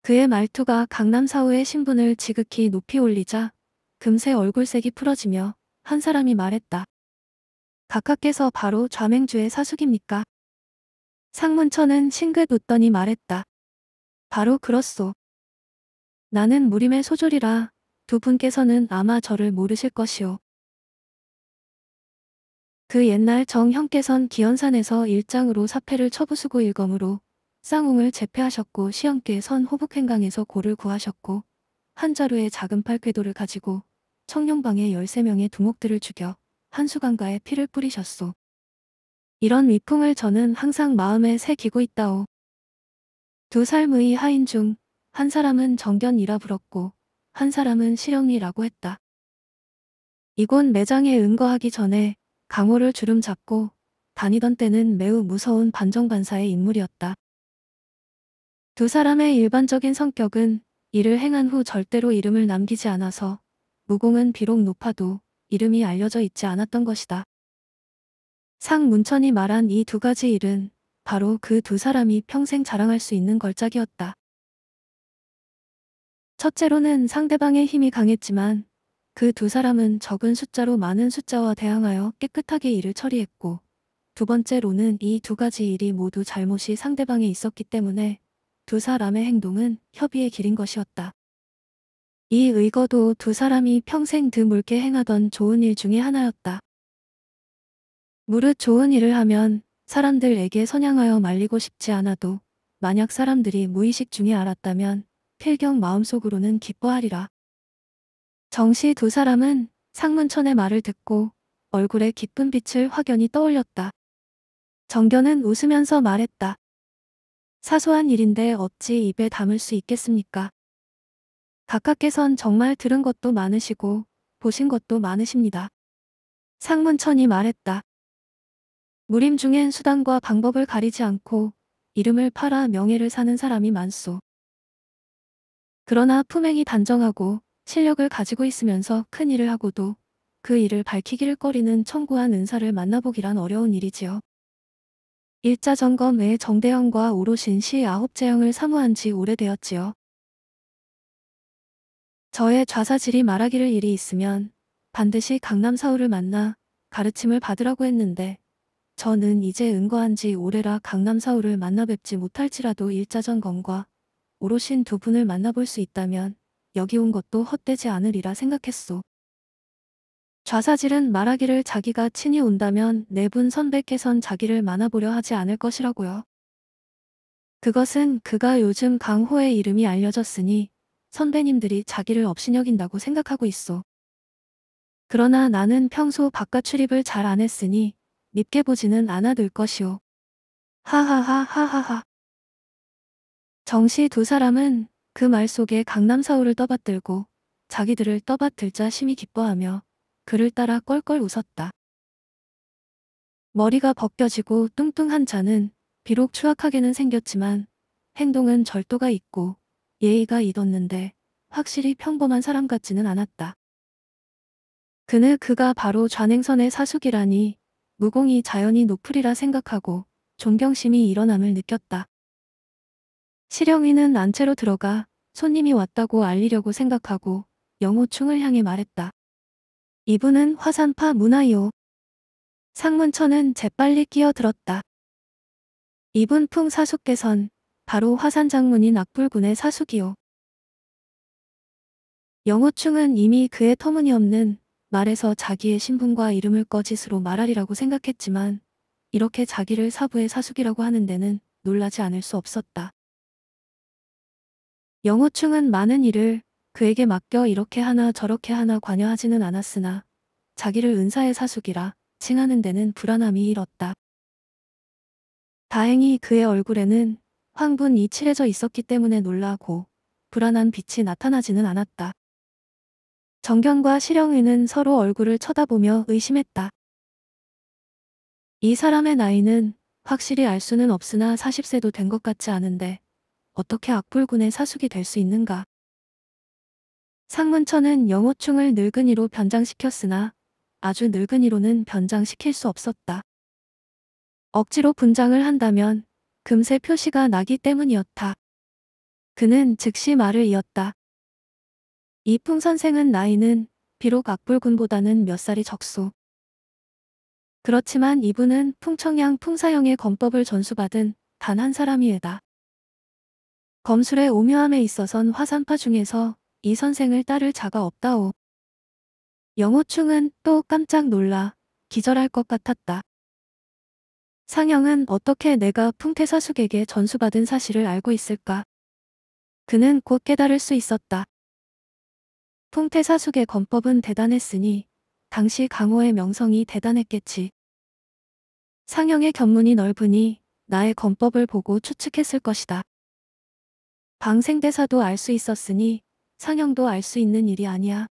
그의 말투가 강남사우의 신분을 지극히 높이 올리자 금세 얼굴색이 풀어지며 한 사람이 말했다. 각하께서 바로 좌맹주의 사숙입니까? 상문천은 싱긋 웃더니 말했다. 바로 그렇소. 나는 무림의 소졸이라 두 분께서는 아마 저를 모르실 것이오. 그 옛날 정 형께선 기현산에서 일장으로 사패를 처부수고 일검으로 쌍웅을 제패하셨고 시험께 선 호북행강에서 고를 구하셨고 한자루의 작은 팔궤도를 가지고 청룡방에 13명의 두목들을 죽여 한수강가에 피를 뿌리셨소. 이런 위풍을 저는 항상 마음에 새기고 있다오. 두 삶의 하인 중 한 사람은 정견이라 불었고 한 사람은 실영이라고 했다. 이곳 매장에 은거하기 전에 강호를 주름 잡고 다니던 때는 매우 무서운 반정반사의 인물이었다. 두 사람의 일반적인 성격은 이를 행한 후 절대로 이름을 남기지 않아서 무공은 비록 높아도 이름이 알려져 있지 않았던 것이다. 상문천이 말한 이 두 가지 일은 바로 그 두 사람이 평생 자랑할 수 있는 걸작이었다. 첫째로는 상대방의 힘이 강했지만 그 두 사람은 적은 숫자로 많은 숫자와 대항하여 깨끗하게 일을 처리했고 두 번째로는 이 두 가지 일이 모두 잘못이 상대방에 있었기 때문에 두 사람의 행동은 협의의 길인 것이었다. 이 의거도 두 사람이 평생 드물게 행하던 좋은 일중에 하나였다. 무릇 좋은 일을 하면 사람들에게 선양하여 말리고 싶지 않아도 만약 사람들이 무의식 중에 알았다면 필경 마음속으로는 기뻐하리라. 정시 두 사람은 상문천의 말을 듣고 얼굴에 기쁜 빛을 확연히 떠올렸다. 정견은 웃으면서 말했다. 사소한 일인데 어찌 입에 담을 수 있겠습니까? 각하께선 정말 들은 것도 많으시고 보신 것도 많으십니다. 상문천이 말했다. 무림 중엔 수단과 방법을 가리지 않고 이름을 팔아 명예를 사는 사람이 많소. 그러나 품행이 단정하고 실력을 가지고 있으면서 큰 일을 하고도 그 일을 밝히기를 꺼리는 청구한 은사를 만나보기란 어려운 일이지요. 일자 점검 외 정대형과 오로신 시 아홉 재형을 사무한 지 오래되었지요. 저의 좌사질이 말하기를 일이 있으면 반드시 강남 사우를 만나 가르침을 받으라고 했는데 저는 이제 은거한 지 오래라 강남 사우를 만나 뵙지 못할지라도 일자전건과 오로신 두 분을 만나볼 수 있다면 여기 온 것도 헛되지 않으리라 생각했소. 좌사질은 말하기를 자기가 친히 온다면 네 분 선배께선 자기를 만나보려 하지 않을 것이라고요. 그것은 그가 요즘 강호의 이름이 알려졌으니 선배님들이 자기를 업신여긴다고 생각하고 있어. 그러나 나는 평소 바깥 출입을 잘 안 했으니 밉게 보지는 않아둘 것이오. 하하하하하하. 정시 두 사람은 그 말 속에 강남사우를 떠받들고 자기들을 떠받들자 심히 기뻐하며 그를 따라 껄껄 웃었다. 머리가 벗겨지고 뚱뚱한 자는 비록 추악하게는 생겼지만 행동은 절도가 있고 예의가 잊었는데 확실히 평범한 사람 같지는 않았다. 그는 그가 바로 좌냉선의 사숙이라니 무공이 자연히높으리라 생각하고 존경심이 일어남을 느꼈다. 실영이는 안채로 들어가 손님이 왔다고 알리려고 생각하고 영호충을 향해 말했다. 이분은 화산파 문화요. 상문천은 재빨리 끼어들었다. 이분풍 사숙께선 바로 화산 장문인 악불군의 사숙이요. 영호충은 이미 그의 터무니없는 말에서 자기의 신분과 이름을 거짓으로 말하리라고 생각했지만 이렇게 자기를 사부의 사숙이라고 하는 데는 놀라지 않을 수 없었다. 영호충은 많은 일을 그에게 맡겨 이렇게 하나 저렇게 하나 관여하지는 않았으나 자기를 은사의 사숙이라 칭하는 데는 불안함이 일었다. 다행히 그의 얼굴에는 황분이 칠해져 있었기 때문에 놀라고 불안한 빛이 나타나지는 않았다. 정경과 실영이는 서로 얼굴을 쳐다보며 의심했다. 이 사람의 나이는 확실히 알 수는 없으나 40세도 된 것 같지 않은데 어떻게 악불군의 사숙이 될 수 있는가. 상문천은 영호충을 늙은이로 변장시켰으나 아주 늙은이로는 변장시킬 수 없었다. 억지로 분장을 한다면 금세 표시가 나기 때문이었다. 그는 즉시 말을 이었다. 이풍 선생은 나이는 비록 악불군보다는 몇 살이 적소. 그렇지만 이분은 풍청양 풍사형의 검법을 전수받은 단 한 사람이에다. 검술의 오묘함에 있어선 화산파 중에서 이 선생을 따를 자가 없다오. 영호충은 또 깜짝 놀라 기절할 것 같았다. 상영은 어떻게 내가 풍태사숙에게 전수받은 사실을 알고 있을까? 그는 곧 깨달을 수 있었다. 풍태사숙의 건법은 대단했으니 당시 강호의 명성이 대단했겠지. 상영의 견문이 넓으니 나의 건법을 보고 추측했을 것이다. 방생대사도 알 수 있었으니 상영도 알 수 있는 일이 아니야.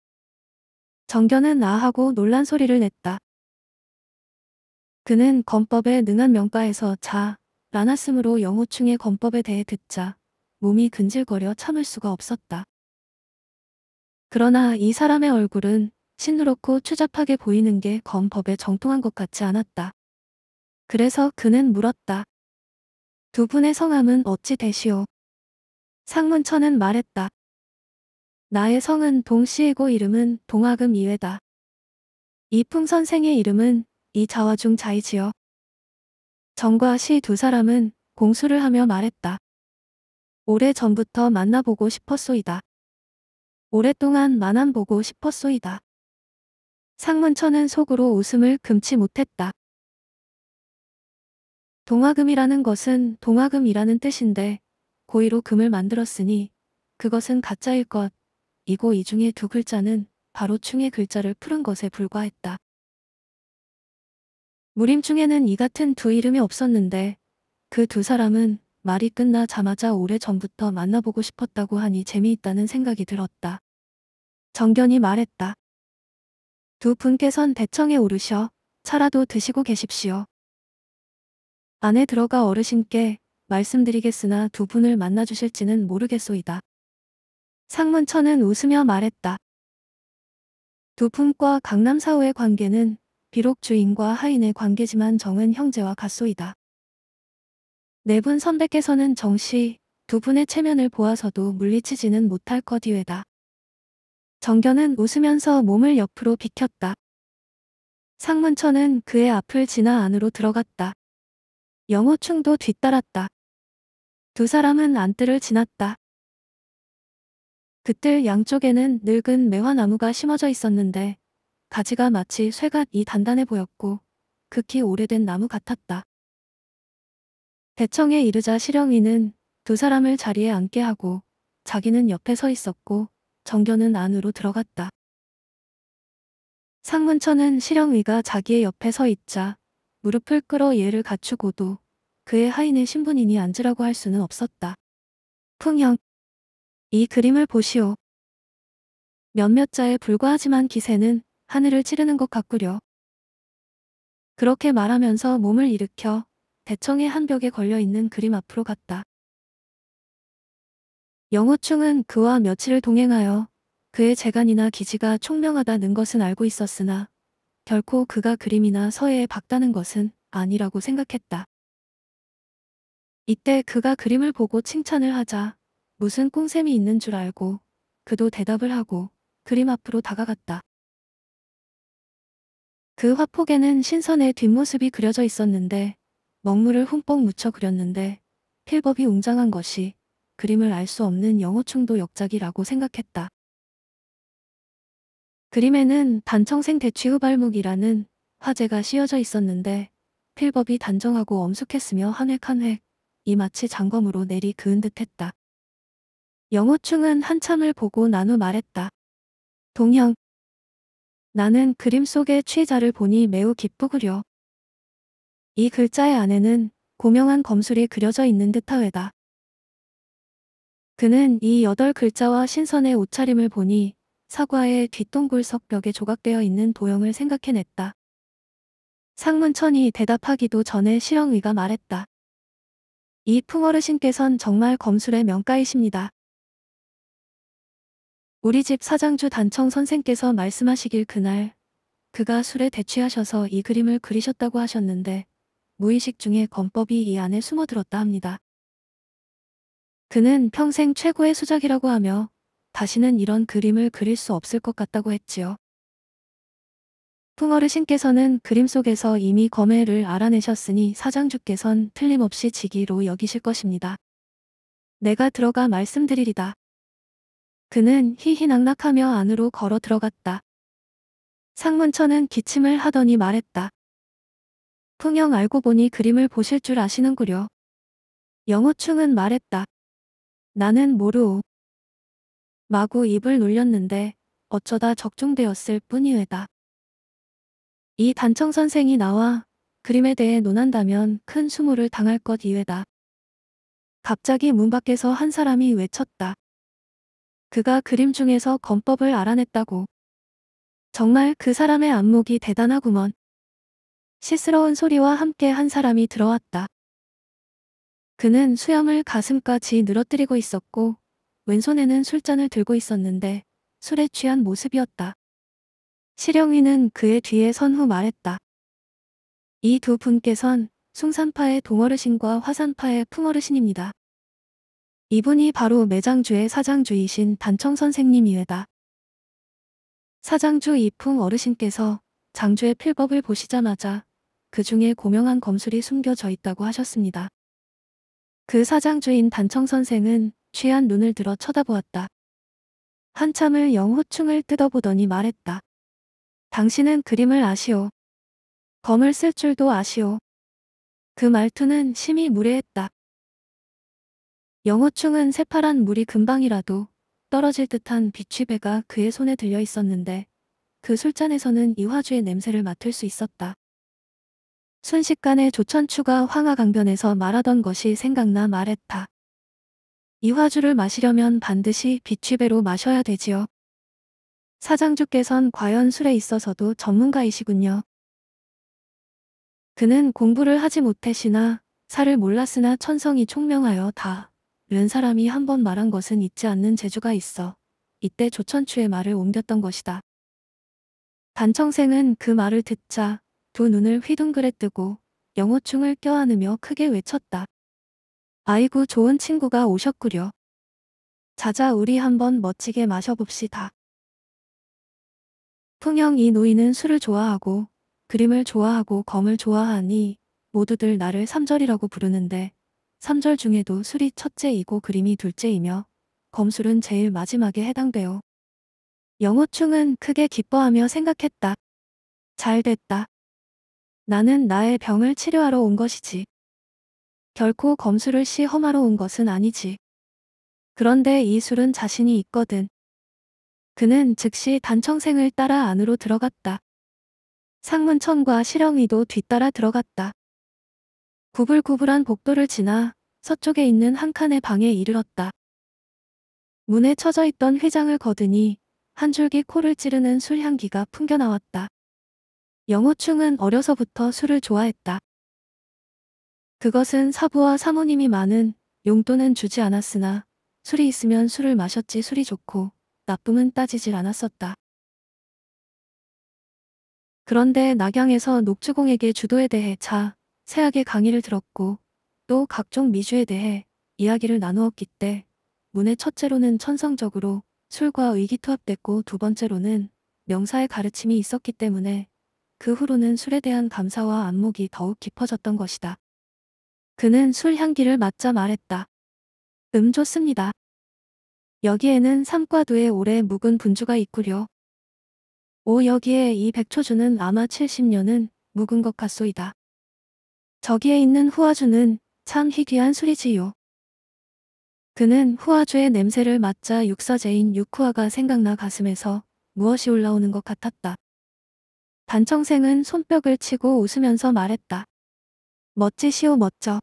정견은 나하고 놀란 소리를 냈다. 그는 검법의 능한 명가에서 자, 라나스므로 영호충의 검법에 대해 듣자 몸이 근질거려 참을 수가 없었다. 그러나 이 사람의 얼굴은 신누렇고 추잡하게 보이는 게검법에 정통한 것 같지 않았다. 그래서 그는 물었다. 두 분의 성함은 어찌 되시오? 상문천은 말했다. 나의 성은 동시이고 이름은 동학음 이외다. 이풍 선생의 이름은 이 자와중 자이지요. 정과 시 두 사람은 공수를 하며 말했다. 오래 전부터 만나보고 싶었소이다. 오랫동안 만안 보고 싶었소이다. 상문천은 속으로 웃음을 금치 못했다. 동화금이라는 것은 동화금이라는 뜻인데 고의로 금을 만들었으니 그것은 가짜일 것. 이고 이 중에 두 글자는 바로 충의 글자를 푸른 것에 불과했다. 무림충에는 이 같은 두 이름이 없었는데 그 두 사람은 말이 끝나자마자 오래 전부터 만나보고 싶었다고 하니 재미있다는 생각이 들었다. 정견이 말했다. 두 분께선 대청에 오르셔 차라도 드시고 계십시오. 안에 들어가 어르신께 말씀드리겠으나 두 분을 만나주실지는 모르겠소이다. 상문천은 웃으며 말했다. 두 분과 강남사후의 관계는 비록 주인과 하인의 관계지만 정은 형제와 갓소이다네 분 선배께서는 정씨 두 분의 체면을 보아서도 물리치지는 못할 것이외다. 정견은 웃으면서 몸을 옆으로 비켰다. 상문천은 그의 앞을 지나 안으로 들어갔다. 영호충도 뒤따랐다. 두 사람은 안뜰을 지났다. 그뜰 양쪽에는 늙은 매화나무가 심어져 있었는데 가지가 마치 쇠갓이 단단해 보였고 극히 오래된 나무 같았다. 대청에 이르자 실영이는 두 사람을 자리에 앉게 하고 자기는 옆에 서 있었고 정견은 안으로 들어갔다. 상문천은 실영이가 자기의 옆에 서 있자 무릎을 끌어 예를 갖추고도 그의 하인의 신분이니 앉으라고 할 수는 없었다. 풍형. 이 그림을 보시오. 몇몇 자에 불과하지만 기세는 하늘을 치르는 것 같구려. 그렇게 말하면서 몸을 일으켜 대청의 한 벽에 걸려있는 그림 앞으로 갔다. 영호충은 그와 며칠을 동행하여 그의 재간이나 기지가 총명하다는 것은 알고 있었으나 결코 그가 그림이나 서예에 박다는 것은 아니라고 생각했다. 이때 그가 그림을 보고 칭찬을 하자 무슨 꽁셈이 있는 줄 알고 그도 대답을 하고 그림 앞으로 다가갔다. 그 화폭에는 신선의 뒷모습이 그려져 있었는데 먹물을 흠뻑 묻혀 그렸는데 필법이 웅장한 것이 그림을 알 수 없는 영어충도 역작이라고 생각했다. 그림에는 단청생 대취후발목이라는 화제가 씌어져 있었는데 필법이 단정하고 엄숙했으며 한 획 한획 이마치 장검으로 내리 그은 듯했다. 영호충은 한참을 보고 나누 말했다. 동형, 나는 그림 속의 취자를 보니 매우 기쁘구려. 이 글자의 안에는 고명한 검술이 그려져 있는 듯하외다. 그는 이 여덟 글자와 신선의 옷차림을 보니 사과의 뒷동굴 석벽에 조각되어 있는 도형을 생각해냈다. 상문천이 대답하기도 전에 시영의가 말했다. 이 풍어르신께선 정말 검술의 명가이십니다. 우리 집 사장주 단청 선생께서 말씀하시길 그날 그가 술에 대취하셔서 이 그림을 그리셨다고 하셨는데 무의식 중에 건법이 이 안에 숨어들었다 합니다. 그는 평생 최고의 수작이라고 하며 다시는 이런 그림을 그릴 수 없을 것 같다고 했지요. 풍어르신께서는 그림 속에서 이미 검해를 알아내셨으니 사장주께선 틀림없이 지기로 여기실 것입니다. 내가 들어가 말씀드리리다. 그는 희희낙낙하며 안으로 걸어 들어갔다. 상문천은 기침을 하더니 말했다. 풍영 알고 보니 그림을 보실 줄 아시는구려. 영호충은 말했다. 나는 모르오. 마구 입을 놀렸는데 어쩌다 적중되었을 뿐이외다. 이 단청 선생이 나와 그림에 대해 논한다면 큰 수모를 당할 것 이외다. 갑자기 문 밖에서 한 사람이 외쳤다. 그가 그림 중에서 검법을 알아냈다고. 정말 그 사람의 안목이 대단하구먼. 시스러운 소리와 함께 한 사람이 들어왔다. 그는 수염을 가슴까지 늘어뜨리고 있었고 왼손에는 술잔을 들고 있었는데 술에 취한 모습이었다. 시령이는 그의 뒤에 선 후 말했다. 이 두 분께선 숭산파의 동어르신과 화산파의 풍어르신입니다. 이분이 바로 매장주의 사장주이신 단청 선생님이외다. 사장주 이풍 어르신께서 장주의 필법을 보시자마자 그 중에 고명한 검술이 숨겨져 있다고 하셨습니다. 그 사장주인 단청 선생은 취한 눈을 들어 쳐다보았다. 한참을 영호충을 뜯어보더니 말했다. 당신은 그림을 아시오. 검을 쓸 줄도 아시오. 그 말투는 심히 무례했다. 영호충은 새파란 물이 금방이라도 떨어질 듯한 비이 배가 그의 손에 들려 있었는데 그 술잔에서는 이화주의 냄새를 맡을 수 있었다. 순식간에 조천추가 황하강변에서 말하던 것이 생각나 말했다. 이화주를 마시려면 반드시 비취배로 마셔야 되지요. 사장주께선 과연 술에 있어서도 전문가이시군요. 그는 공부를 하지 못했으나 살을 몰랐으나 천성이 총명하여 다웬 사람이 한 번 말한 것은 잊지 않는 재주가 있어. 이때 조천추의 말을 옮겼던 것이다. 단청생은 그 말을 듣자 두 눈을 휘둥그레 뜨고 영호충을 껴안으며 크게 외쳤다. 아이고 좋은 친구가 오셨구려. 자자 우리 한 번 멋지게 마셔봅시다. 풍형이 노인은 술을 좋아하고 그림을 좋아하고 검을 좋아하니 모두들 나를 삼절이라고 부르는데 3절 중에도 술이 첫째이고 그림이 둘째이며 검술은 제일 마지막에 해당되어 영호충은 크게 기뻐하며 생각했다. 잘 됐다. 나는 나의 병을 치료하러 온 것이지. 결코 검술을 시험하러 온 것은 아니지. 그런데 이 술은 자신이 있거든. 그는 즉시 단청생을 따라 안으로 들어갔다. 상문천과 실영이도 뒤따라 들어갔다. 구불구불한 복도를 지나 서쪽에 있는 한 칸의 방에 이르렀다. 문에 쳐져 있던 회장을 거드니 한 줄기 코를 찌르는 술향기가 풍겨나왔다. 영호충은 어려서부터 술을 좋아했다. 그것은 사부와 사모님이 많은 용돈은 주지 않았으나 술이 있으면 술을 마셨지 술이 좋고 나쁨은 따지질 않았었다. 그런데 낙양에서 녹주공에게 주도에 대해 자, 세학의 강의를 들었고 또 각종 미주에 대해 이야기를 나누었기 때 문의 첫째로는 천성적으로 술과 의기투합됐고 두 번째로는 명사의 가르침이 있었기 때문에 그 후로는 술에 대한 감사와 안목이 더욱 깊어졌던 것이다. 그는 술 향기를 맡자 말했다. 음 좋습니다. 여기에는 삼과두에 오래 묵은 분주가 있구려. 오 여기에 이 백초주는 아마 70년은 묵은 것 같소이다. 저기에 있는 후아주는 참 희귀한 술이지요. 그는 후아주의 냄새를 맡자 육사제인 육후아가 생각나 가슴에서 무엇이 올라오는 것 같았다. 반청생은 손뼉을 치고 웃으면서 말했다. 멋지시오 멋져.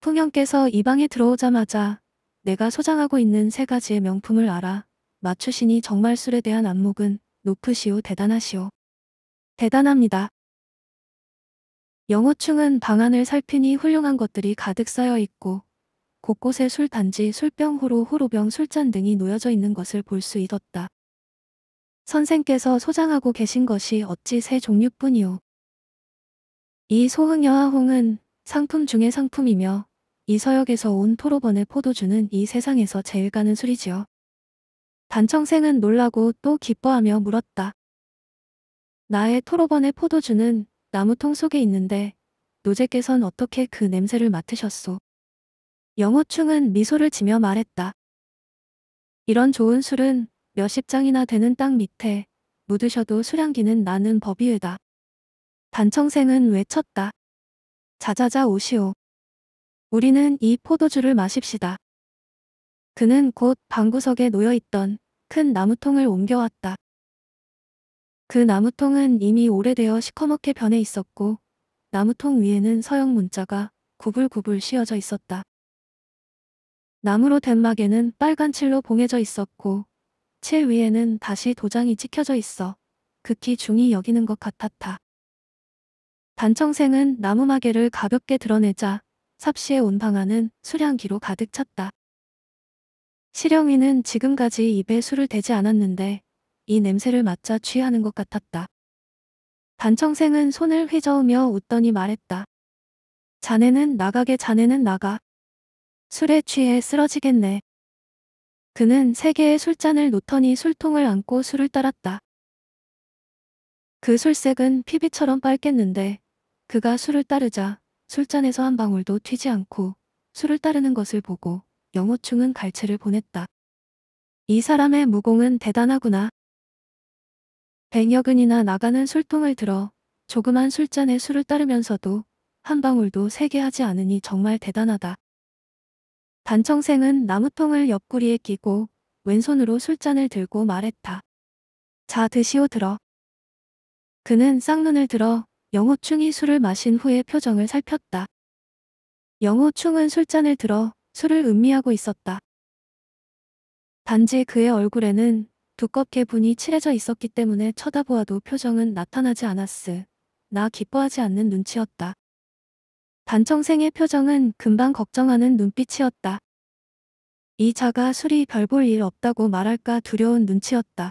풍영께서 이 방에 들어오자마자 내가 소장하고 있는 세 가지의 명품을 알아 맞추시니 정말 술에 대한 안목은 높으시오 대단하시오. 대단합니다. 영호충은 방안을 살피니 훌륭한 것들이 가득 쌓여 있고 곳곳에 술단지, 술병, 호로, 호로병, 술잔 등이 놓여져 있는 것을 볼 수 있었다. 선생께서 소장하고 계신 것이 어찌 세 종류뿐이오. 이소흥여아 홍은 상품 중의 상품이며 이 서역에서 온 토로번의 포도주는 이 세상에서 제일 가는 술이지요. 단청생은 놀라고 또 기뻐하며 물었다. 나의 토로번의 포도주는 나무통 속에 있는데 노제께선 어떻게 그 냄새를 맡으셨소. 영호충은 미소를 지며 말했다. 이런 좋은 술은 몇십 장이나 되는 땅 밑에 묻으셔도 술향기는 나는 법이으다. 단청생은 외쳤다. 자자자 오시오. 우리는 이 포도주를 마십시다. 그는 곧 방구석에 놓여있던 큰 나무통을 옮겨왔다. 그 나무통은 이미 오래되어 시커멓게 변해 있었고 나무통 위에는 서형 문자가 구불구불 씌어져 있었다. 나무로 된 막에는 빨간 칠로 봉해져 있었고 칠 위에는 다시 도장이 찍혀져 있어 극히 중히 여기는 것 같았다. 단청생은 나무마개를 가볍게 드러내자 삽시에온 방안은 수량기로 가득 찼다. 시령이는 지금까지 입에 술을 대지 않았는데 이 냄새를 맡자 취하는 것 같았다. 단청생은 손을 휘저으며 웃더니 말했다. 자네는 나가게 자네는 나가. 술에 취해 쓰러지겠네. 그는 세 개의 술잔을 놓더니 술통을 안고 술을 따랐다. 그 술색은 피비처럼 빨갰는데 그가 술을 따르자 술잔에서 한 방울도 튀지 않고 술을 따르는 것을 보고 영호충은 갈채를 보냈다. 이 사람의 무공은 대단하구나. 백여근이나 나가는 술통을 들어 조그만 술잔에 술을 따르면서도 한 방울도 세게 하지 않으니 정말 대단하다. 단청생은 나무통을 옆구리에 끼고 왼손으로 술잔을 들고 말했다. 자 드시오 들어. 그는 쌍눈을 들어 영호충이 술을 마신 후에 표정을 살폈다. 영호충은 술잔을 들어 술을 음미하고 있었다. 단지 그의 얼굴에는 두껍게 분이 칠해져 있었기 때문에 쳐다보아도 표정은 나타나지 않았으. 나 기뻐하지 않는 눈치였다. 단청생의 표정은 금방 걱정하는 눈빛이었다. 이 자가 술이 별 볼 일 없다고 말할까 두려운 눈치였다.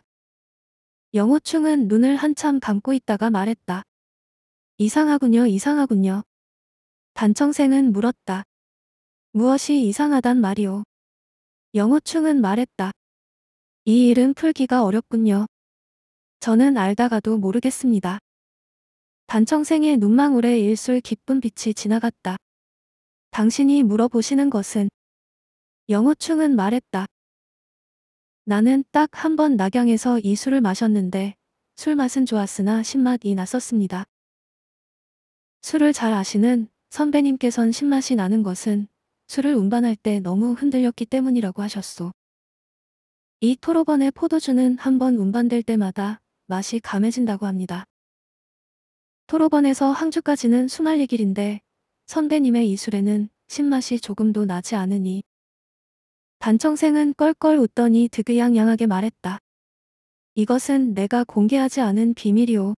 영호충은 눈을 한참 감고 있다가 말했다. 이상하군요 이상하군요. 단청생은 물었다. 무엇이 이상하단 말이오. 영호충은 말했다. 이 일은 풀기가 어렵군요. 저는 알다가도 모르겠습니다. 단청생의 눈망울에 일술 기쁜 빛이 지나갔다. 당신이 물어보시는 것은 영호충은 말했다. 나는 딱 한 번 낙양에서 이 술을 마셨는데 술맛은 좋았으나 신맛이 났었습니다. 술을 잘 아시는 선배님께선 신맛이 나는 것은 술을 운반할 때 너무 흔들렸기 때문이라고 하셨소. 이 토로번의 포도주는 한 번 운반될 때마다 맛이 감해진다고 합니다. 토로번에서 항주까지는 순할리 길인데 선배님의 이술에는 신맛이 조금도 나지 않으니 단청생은 껄껄 웃더니 득의양양하게 말했다. 이것은 내가 공개하지 않은 비밀이오.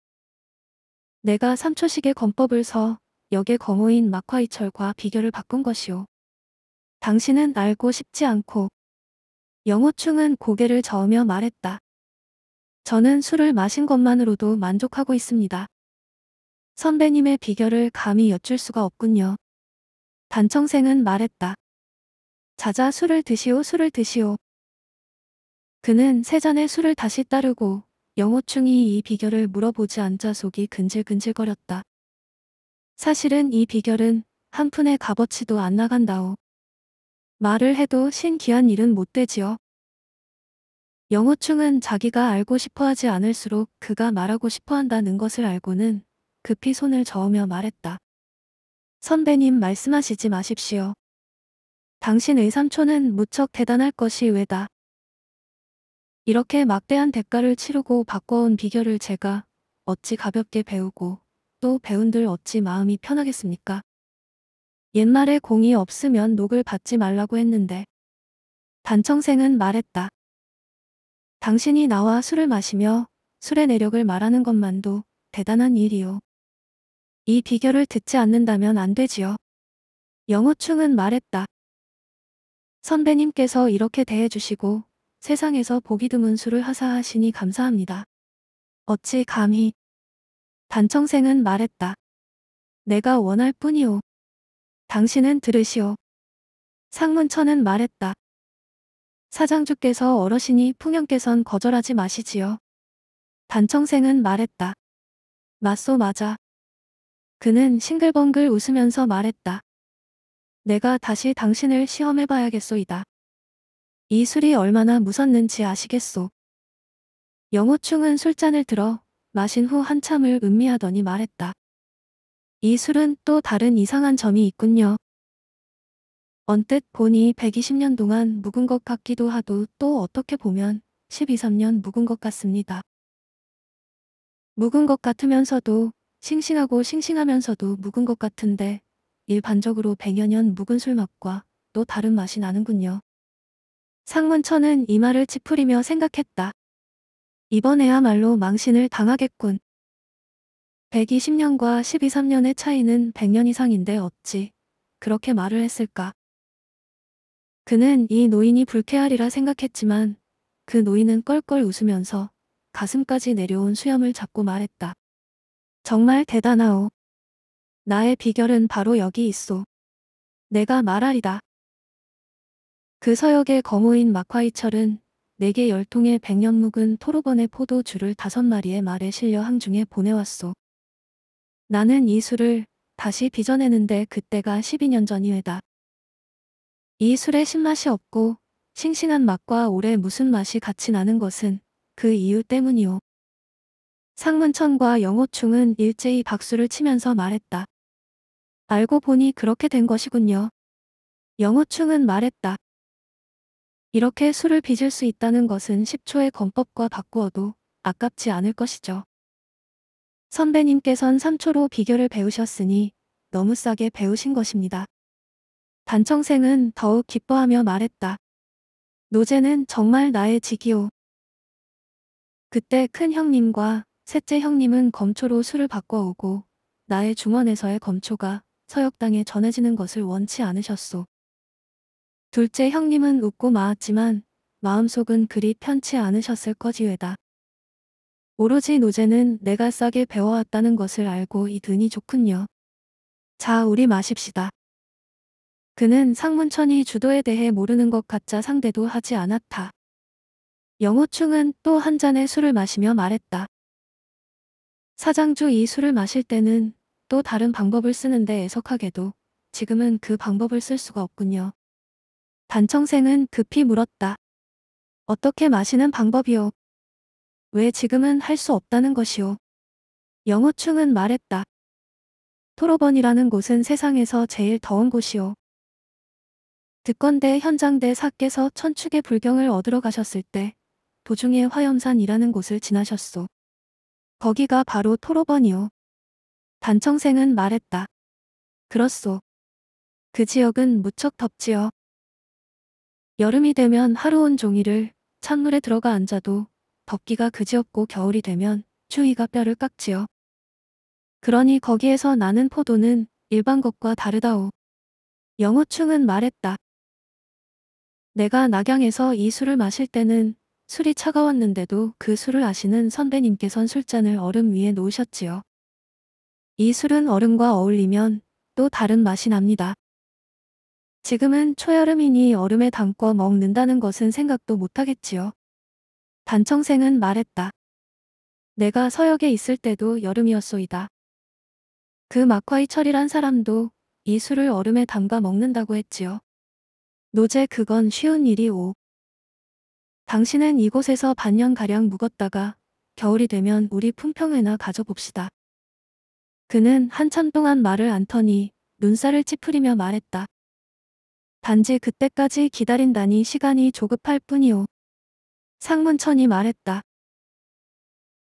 내가 삼초식의 검법을 서 역의 검호인 마콰이철과비교를 바꾼 것이오. 당신은 알고 싶지 않고 영호충은 고개를 저으며 말했다. 저는 술을 마신 것만으로도 만족하고 있습니다. 선배님의 비결을 감히 여쭐 수가 없군요. 단청생은 말했다. 자자 술을 드시오 술을 드시오. 그는 세 잔의 술을 다시 따르고 영호충이 이 비결을 물어보지 않자 속이 근질근질거렸다. 사실은 이 비결은 한 푼의 값어치도 안 나간다오. 말을 해도 신기한 일은 못 되지요. 영호충은 자기가 알고 싶어 하지 않을수록 그가 말하고 싶어 한다는 것을 알고는 급히 손을 저으며 말했다. 선배님 말씀하시지 마십시오. 당신의 삼촌은 무척 대단할 것이 왜다. 이렇게 막대한 대가를 치르고 바꿔온 비결을 제가 어찌 가볍게 배우고 또 배운들 어찌 마음이 편하겠습니까? 옛말에 공이 없으면 녹을 받지 말라고 했는데 단청생은 말했다. 당신이 나와 술을 마시며 술의 내력을 말하는 것만도 대단한 일이요. 이 비결을 듣지 않는다면 안 되지요. 영호충은 말했다. 선배님께서 이렇게 대해주시고 세상에서 보기 드문 술을 하사하시니 감사합니다. 어찌 감히 단청생은 말했다. 내가 원할 뿐이오. 당신은 들으시오. 상문천은 말했다. 사장주께서 어르신이 풍영께선 거절하지 마시지요. 단청생은 말했다. 맞소 맞아. 그는 싱글벙글 웃으면서 말했다. 내가 다시 당신을 시험해봐야겠소이다. 이 술이 얼마나 무섭는지 아시겠소. 영호충은 술잔을 들어 마신 후 한참을 음미하더니 말했다. 이 술은 또 다른 이상한 점이 있군요. 언뜻 보니 120년 동안 묵은 것 같기도 하도 또 어떻게 보면 12, 3년 묵은 것 같습니다. 묵은 것 같으면서도 싱싱하고 싱싱하면서도 묵은 것 같은데 일반적으로 100여 년 묵은 술맛과 또 다른 맛이 나는군요. 상문천은 이 말을 찌푸리며 생각했다. 이번에야말로 망신을 당하겠군. 120년과 12, 3년의 차이는 100년 이상인데 어찌 그렇게 말을 했을까? 그는 이 노인이 불쾌하리라 생각했지만 그 노인은 껄껄 웃으면서 가슴까지 내려온 수염을 잡고 말했다. 정말 대단하오. 나의 비결은 바로 여기 있소. 내가 말하리다. 그 서역의 거무인 마콰이철은 네개 열통의 백년 묵은 토르번의 포도주를 다섯 마리의 말에 실려 항중에 보내왔소. 나는 이 술을 다시 빚어내는데 그때가 12년 전이외다. 이술에 신맛이 없고 싱싱한 맛과 올해 무슨 맛이 같이 나는 것은 그 이유 때문이오. 상문천과 영호충은 일제히 박수를 치면서 말했다. 알고 보니 그렇게 된 것이군요. 영호충은 말했다. 이렇게 술을 빚을 수 있다는 것은 10초의 건법과 바꾸어도 아깝지 않을 것이죠. 선배님께선 3초로 비교를 배우셨으니 너무 싸게 배우신 것입니다. 단청생은 더욱 기뻐하며 말했다. 노제는 정말 나의 직이오. 그때 큰 형님과 셋째 형님은 검초로 술을 바꿔오고 나의 중원에서의 검초가 서역당에 전해지는 것을 원치 않으셨소. 둘째 형님은 웃고 마았지만 마음속은 그리 편치 않으셨을 거지외다. 오로지 노제는 내가 싸게 배워왔다는 것을 알고 이드니 좋군요. 자, 우리 마십시다. 그는 상문천이 주도에 대해 모르는 것 같자 상대도 하지 않았다. 영호충은 또 한 잔의 술을 마시며 말했다. 사장주 이 술을 마실 때는 또 다른 방법을 쓰는데 애석하게도 지금은 그 방법을 쓸 수가 없군요. 단청생은 급히 물었다. 어떻게 마시는 방법이요? 왜 지금은 할 수 없다는 것이오. 영호충은 말했다. 토로번이라는 곳은 세상에서 제일 더운 곳이오. 듣건대 현장대 사께서 천축의 불경을 얻으러 가셨을 때 도중에 화염산이라는 곳을 지나셨소. 거기가 바로 토로번이오. 단청생은 말했다. 그렇소. 그 지역은 무척 덥지요. 여름이 되면 하루 온 종일을 찬물에 들어가 앉아도 덥기가 그지없고 겨울이 되면 추위가 뼈를 깎지요. 그러니 거기에서 나는 포도는 일반 것과 다르다오. 영호충은 말했다. 내가 낙양에서 이 술을 마실 때는 술이 차가웠는데도 그 술을 아시는 선배님께선 술잔을 얼음 위에 놓으셨지요. 이 술은 얼음과 어울리면 또 다른 맛이 납니다. 지금은 초여름이니 얼음에 담궈 먹는다는 것은 생각도 못하겠지요. 단청생은 말했다. 내가 서역에 있을 때도 여름이었소이다. 그 막화이 철이란 사람도 이 술을 얼음에 담가 먹는다고 했지요. 노제 그건 쉬운 일이 오. 당신은 이곳에서 반년가량 묵었다가 겨울이 되면 우리 품평회나 가져봅시다. 그는 한참 동안 말을 안 터니 눈살을 찌푸리며 말했다. 단지 그때까지 기다린다니 시간이 조급할 뿐이오. 상문천이 말했다.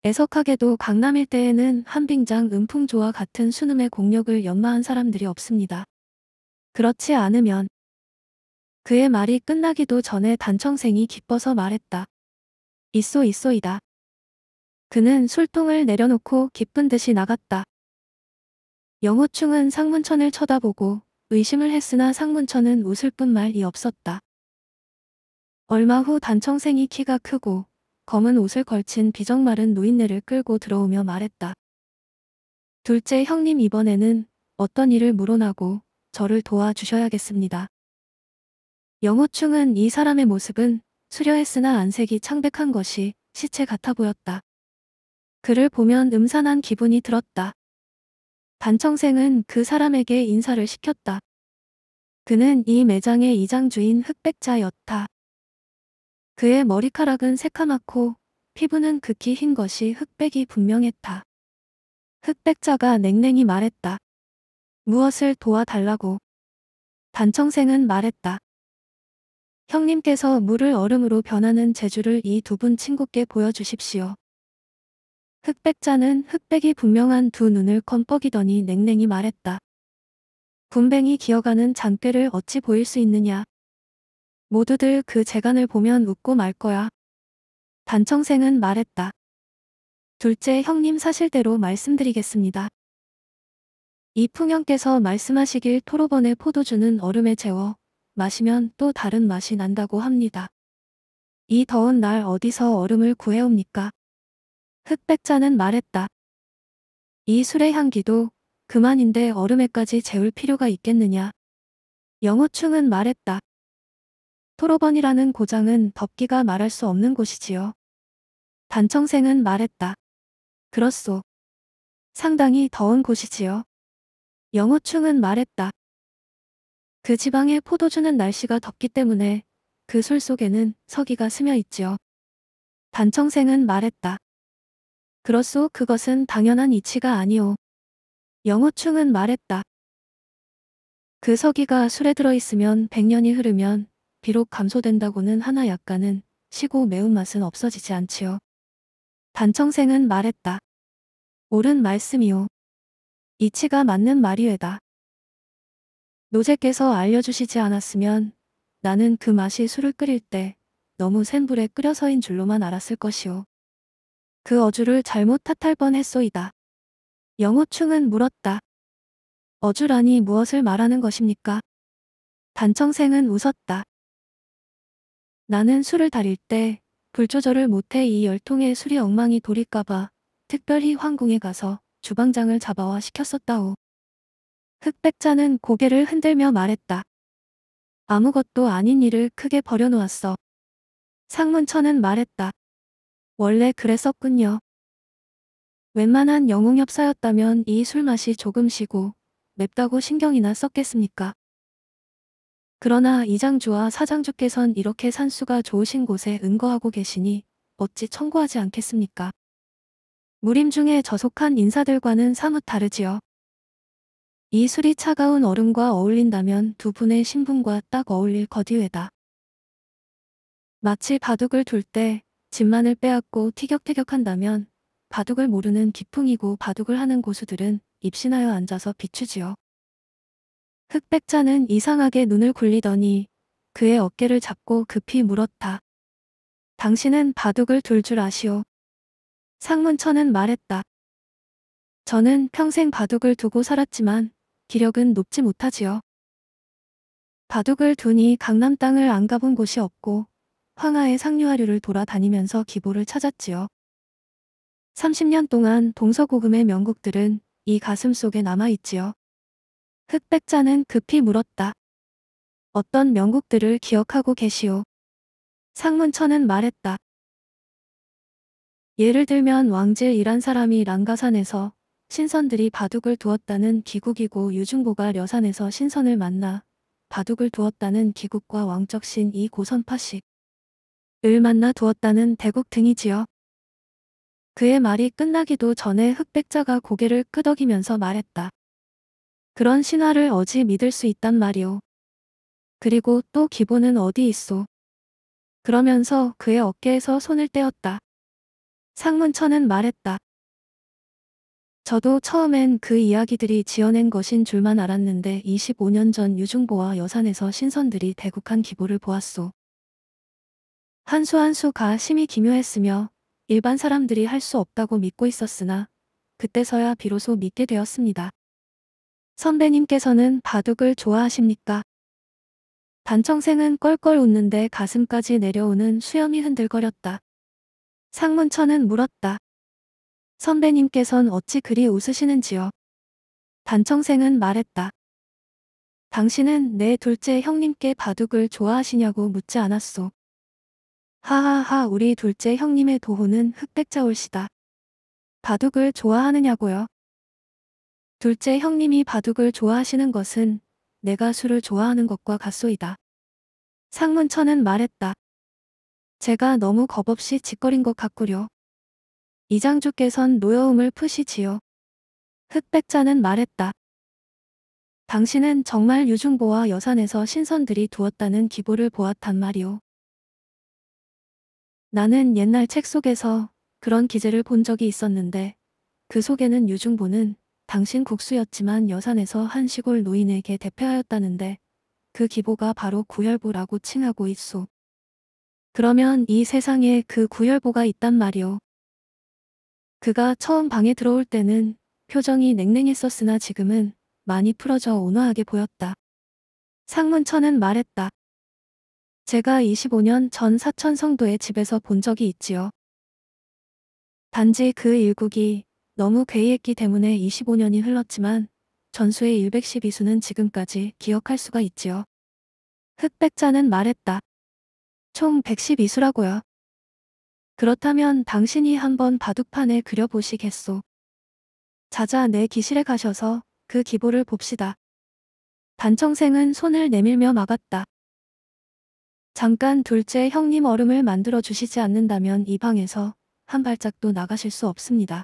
애석하게도 강남 일대에는 한빙장 음풍조와 같은 수능의 공력을 연마한 사람들이 없습니다. 그렇지 않으면 그의 말이 끝나기도 전에 단청생이 기뻐서 말했다. 있소 있소이다. 그는 술통을 내려놓고 기쁜 듯이 나갔다. 영호충은 상문천을 쳐다보고 의심을 했으나 상문천은 웃을 뿐 말이 없었다. 얼마 후 단청생이 키가 크고 검은 옷을 걸친 비정마른 노인네를 끌고 들어오며 말했다. 둘째 형님 이번에는 어떤 일을 물어나고 저를 도와주셔야겠습니다. 영호충은 이 사람의 모습은 수려했으나 안색이 창백한 것이 시체 같아 보였다. 그를 보면 음산한 기분이 들었다. 단청생은 그 사람에게 인사를 시켰다. 그는 이 매장의 이장주인 흑백자였다. 그의 머리카락은 새카맣고 피부는 극히 흰 것이 흑백이 분명했다. 흑백자가 냉랭히 말했다. 무엇을 도와달라고. 단청생은 말했다. 형님께서 물을 얼음으로 변하는 재주를 이 두 분 친구께 보여주십시오. 흑백자는 흑백이 분명한 두 눈을 건뻑이더니 냉랭히 말했다. 분뱅이 기어가는 장꾀를 어찌 보일 수 있느냐. 모두들 그 재간을 보면 웃고 말 거야. 단청생은 말했다. 둘째 형님 사실대로 말씀드리겠습니다. 이풍형께서 말씀하시길 토로번의 포도주는 얼음에 재워 마시면 또 다른 맛이 난다고 합니다. 이 더운 날 어디서 얼음을 구해옵니까? 흑백자는 말했다. 이 술의 향기도 그만인데 얼음에까지 재울 필요가 있겠느냐. 영호충은 말했다. 토로번이라는 고장은 덥기가 말할 수 없는 곳이지요. 단청생은 말했다. 그렇소. 상당히 더운 곳이지요. 영호충은 말했다. 그지방에 포도주는 날씨가 덥기 때문에 그 술 속에는 서기가 스며 있지요. 단청생은 말했다. 그렇소 그것은 당연한 이치가 아니오. 영호충은 말했다. 그 서기가 술에 들어있으면 백년이 흐르면 비록 감소된다고는 하나 약간은 시고 매운맛은 없어지지 않지요. 단청생은 말했다. 옳은 말씀이오. 이치가 맞는 말이외다. 노제께서 알려주시지 않았으면 나는 그 맛이 술을 끓일 때 너무 센 불에 끓여서인 줄로만 알았을 것이오. 그 어주를 잘못 탓할 뻔했소이다. 영호충은 물었다. 어주라니 무엇을 말하는 것입니까? 단청생은 웃었다. 나는 술을 다릴 때 불조절을 못해 이 열통에 술이 엉망이 돌일까봐 특별히 황궁에 가서 주방장을 잡아와 시켰었다오. 흑백자는 고개를 흔들며 말했다. 아무것도 아닌 일을 크게 버려놓았어. 상문천은 말했다. 원래 그랬었군요. 웬만한 영웅협사였다면이 술맛이 조금 쉬고 맵다고 신경이나 썼겠습니까? 그러나 이장주와 사장주께선 이렇게 산수가 좋으신 곳에 은거하고 계시니 어찌 청구하지 않겠습니까? 무림중에 저속한 인사들과는 사뭇 다르지요. 이 술이 차가운 얼음과 어울린다면 두 분의 신분과 딱 어울릴 거디외다. 마치 바둑을 둘 때집만을 빼앗고 티격태격한다면 바둑을 모르는 기풍이고 바둑을 하는 고수들은 입신하여 앉아서 비추지요. 흑백자는 이상하게 눈을 굴리더니 그의 어깨를 잡고 급히 물었다. 당신은 바둑을 둘 줄 아시오. 상문천은 말했다. 저는 평생 바둑을 두고 살았지만 기력은 높지 못하지요. 바둑을 두니 강남 땅을 안 가본 곳이 없고 황하의 상류하류를 돌아다니면서 기보를 찾았지요. 30년 동안 동서고금의 명곡들은 이 가슴 속에 남아있지요. 흑백자는 급히 물었다. 어떤 명곡들을 기억하고 계시오. 상문천은 말했다. 예를 들면 왕질이란 사람이 랑가산에서 신선들이 바둑을 두었다는 기국이고 유중보가 려산에서 신선을 만나 바둑을 두었다는 기국과 왕적신 이 고선파식 을 만나 두었다는 대국 등이지요. 그의 말이 끝나기도 전에 흑백자가 고개를 끄덕이면서 말했다. 그런 신화를 어찌 믿을 수 있단 말이오. 그리고 또 기본은 어디 있소. 그러면서 그의 어깨에서 손을 떼었다. 상문천은 말했다. 저도 처음엔 그 이야기들이 지어낸 것인 줄만 알았는데 25년 전 유중보와 여산에서 신선들이 대국한 기보를 보았소. 한수한 수가 심히 기묘했으며 일반 사람들이 할 수 없다고 믿고 있었으나 그때서야 비로소 믿게 되었습니다. 선배님께서는 바둑을 좋아하십니까? 단청생은 껄껄 웃는데 가슴까지 내려오는 수염이 흔들거렸다. 상문천은 물었다. 선배님께선 어찌 그리 웃으시는지요? 단청생은 말했다. 당신은 내 둘째 형님께 바둑을 좋아하시냐고 묻지 않았소. 하하하 우리 둘째 형님의 도호는 흑백자올시다. 바둑을 좋아하느냐고요. 둘째 형님이 바둑을 좋아하시는 것은 내가 술을 좋아하는 것과 같소이다. 상문천은 말했다. 제가 너무 겁없이 짓거린 것 같구려. 이장주께선 노여움을 푸시지요. 흑백자는 말했다. 당신은 정말 유중보와 여산에서 신선들이 두었다는 기보를 보았단 말이오. 나는 옛날 책 속에서 그런 기재를 본 적이 있었는데 그 속에는 유중보는 당신 국수였지만 여산에서 한 시골 노인에게 대패하였다는데 그 기보가 바로 구열보라고 칭하고 있소. 그러면 이 세상에 그 구열보가 있단 말이오. 그가 처음 방에 들어올 때는 표정이 냉랭했었으나 지금은 많이 풀어져 온화하게 보였다. 상문천은 말했다. 제가 25년 전 사천성도의 집에서 본 적이 있지요. 단지 그 일국이 너무 괴이했기 때문에 25년이 흘렀지만 전수의 112수는 지금까지 기억할 수가 있지요. 흑백자는 말했다. 총 112수라고요. 그렇다면 당신이 한번 바둑판에 그려보시겠소. 자자 내 기실에 가셔서 그 기보를 봅시다. 단청생은 손을 내밀며 막았다. 잠깐 둘째 형님 얼음을 만들어 주시지 않는다면 이 방에서 한 발짝도 나가실 수 없습니다.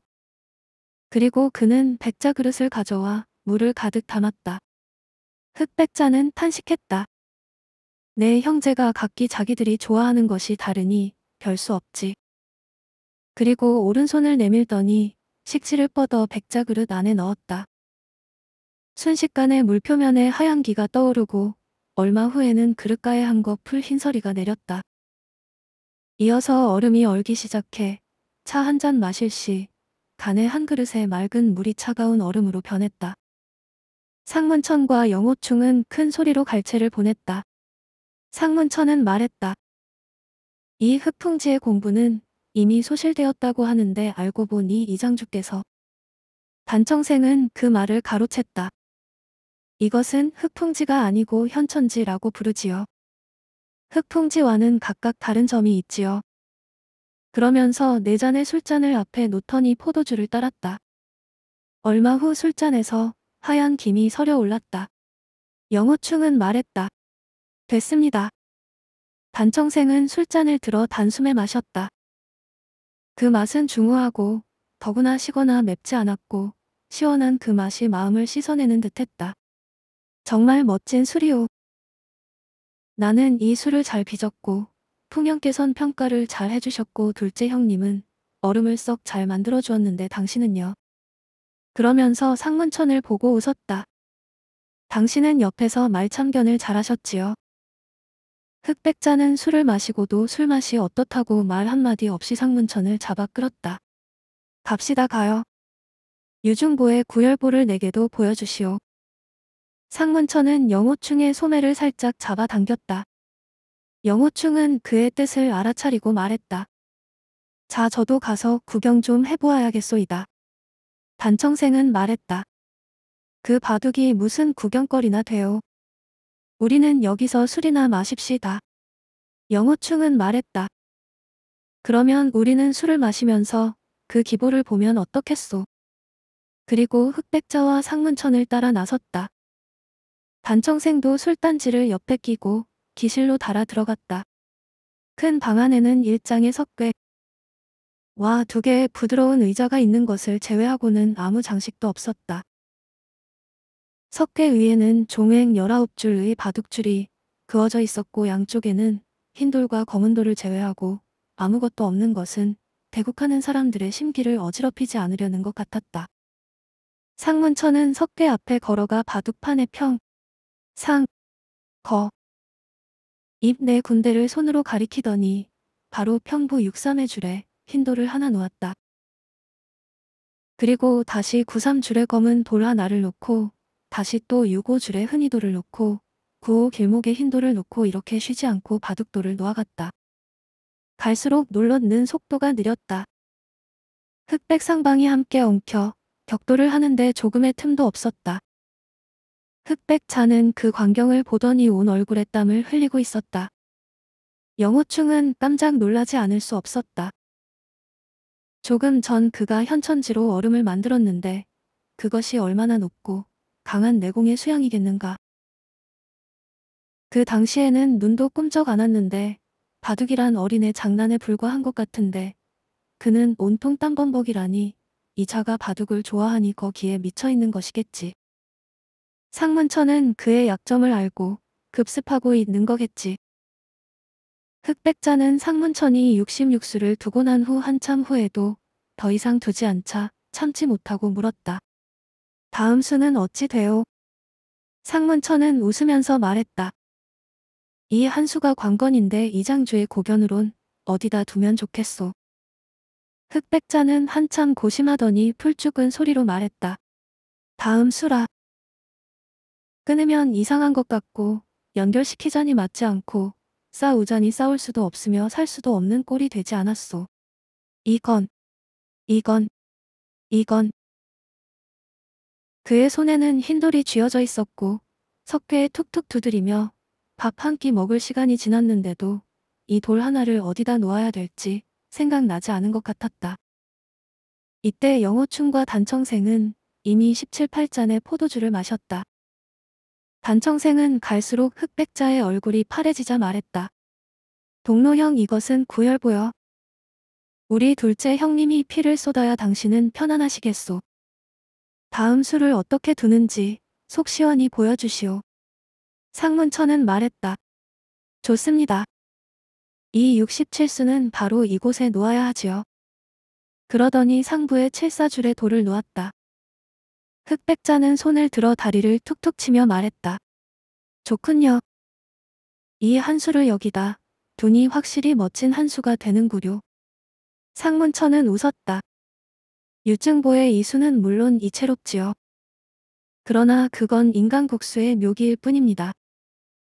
그리고 그는 백자 그릇을 가져와 물을 가득 담았다. 흑백자는 탄식했다. 내 형제가 각기 자기들이 좋아하는 것이 다르니 별 수 없지. 그리고 오른손을 내밀더니 식지를 뻗어 백자 그릇 안에 넣었다. 순식간에 물표면에 하얀 기가 떠오르고 얼마 후에는 그릇가에 한 거 풀 흰서리가 내렸다. 이어서 얼음이 얼기 시작해 차 한 잔 마실 시 간에한 그릇에 맑은 물이 차가운 얼음으로 변했다. 상문천과 영호충은 큰 소리로 갈채를 보냈다. 상문천은 말했다. 이 흑풍지의 공부는 이미 소실되었다고 하는데 알고 보니 이장주께서 단청생은 그 말을 가로챘다. 이것은 흑풍지가 아니고 현천지라고 부르지요. 흑풍지와는 각각 다른 점이 있지요. 그러면서 내 잔의 술잔을 앞에 놓더니 포도주를 따랐다. 얼마 후 술잔에서 하얀 김이 서려 올랐다. 영호충은 말했다. 됐습니다. 단청생은 술잔을 들어 단숨에 마셨다. 그 맛은 중후하고 더구나 시거나 맵지 않았고 시원한 그 맛이 마음을 씻어내는 듯했다. 정말 멋진 술이오. 나는 이 술을 잘 빚었고 풍형개선 평가를 잘 해주셨고 둘째 형님은 얼음을 썩 잘 만들어 주었는데 당신은요. 그러면서 상문천을 보고 웃었다. 당신은 옆에서 말참견을 잘하셨지요. 흑백자는 술을 마시고도 술맛이 어떻다고 말 한마디 없이 상문천을 잡아 끌었다. 갑시다 가요. 유중보의 구열보를 내게도 보여주시오. 상문천은 영호충의 소매를 살짝 잡아당겼다. 영호충은 그의 뜻을 알아차리고 말했다. 자 저도 가서 구경 좀 해보아야겠소이다. 단청생은 말했다. 그 바둑이 무슨 구경거리나 돼요. 우리는 여기서 술이나 마십시다. 영호충은 말했다. 그러면 우리는 술을 마시면서 그 기보를 보면 어떻겠소. 그리고 흑백자와 상문천을 따라 나섰다. 단청생도 술단지를 옆에 끼고 기실로 달아 들어갔다. 큰 방 안에는 일장의 석괴, 와두 개의 부드러운 의자가 있는 것을 제외하고는 아무 장식도 없었다. 석괴 위에는 종횡 19줄의 바둑줄이 그어져 있었고 양쪽에는 흰 돌과 검은 돌을 제외하고 아무것도 없는 것은 대국하는 사람들의 심기를 어지럽히지 않으려는 것 같았다. 상문천은 석괴 앞에 걸어가 바둑판의 평, 상, 거, 입내 군대를 손으로 가리키더니 바로 평부 6 3의 줄에 흰돌을 하나 놓았다. 그리고 다시 구삼 줄에 검은 돌 하나를 놓고 다시 또 유고 줄에 흔히돌을 놓고 구호 길목에 흰돌을 놓고 이렇게 쉬지 않고 바둑돌을 놓아갔다. 갈수록 놀렀는 속도가 느렸다. 흑백 상방이 함께 엉켜 격돌을 하는데 조금의 틈도 없었다. 흑백차는 그 광경을 보더니 온 얼굴에 땀을 흘리고 있었다. 영호충은 깜짝 놀라지 않을 수 없었다. 조금 전 그가 현천지로 얼음을 만들었는데 그것이 얼마나 높고 강한 내공의 수양이겠는가. 그 당시에는 눈도 꿈쩍 않았는데 바둑이란 어린애 장난에 불과한 것 같은데 그는 온통 땀범벅이라니 이 차가 바둑을 좋아하니 거기에 미쳐 있는 것이겠지. 상문천은 그의 약점을 알고 급습하고 있는 거겠지. 흑백자는 상문천이 66수를 두고 난 후 한참 후에도 더 이상 두지 않자 참지 못하고 물었다. 다음 수는 어찌 돼요? 상문천은 웃으면서 말했다. 이 한 수가 관건인데 이장주의 고견으론 어디다 두면 좋겠소. 흑백자는 한참 고심하더니 풀죽은 소리로 말했다. 다음 수라. 끊으면 이상한 것 같고 연결시키자니 맞지 않고 싸우자니 싸울 수도 없으며 살 수도 없는 꼴이 되지 않았소. 이건 이건 이건 그의 손에는 흰돌이 쥐어져 있었고 석쇠에 툭툭 두드리며 밥 한 끼 먹을 시간이 지났는데도 이 돌 하나를 어디다 놓아야 될지 생각나지 않은 것 같았다. 이때 영호충과 단청생은 이미 17, 8잔의 포도주를 마셨다. 단청생은 갈수록 흑백자의 얼굴이 파래지자 말했다. 동로형 이것은 구열보여. 우리 둘째 형님이 피를 쏟아야 당신은 편안하시겠소. 다음 수를 어떻게 두는지 속 시원히 보여주시오. 상문천은 말했다. 좋습니다. 이 67수는 바로 이곳에 놓아야 하지요. 그러더니 상부에 칠사줄에 돌을 놓았다. 흑백자는 손을 들어 다리를 툭툭 치며 말했다. 좋군요. 이 한수를 여기다. 눈이 확실히 멋진 한수가 되는구려. 상문천은 웃었다. 유증보의 이수는 물론 이채롭지요. 그러나 그건 인간국수의 묘기일 뿐입니다.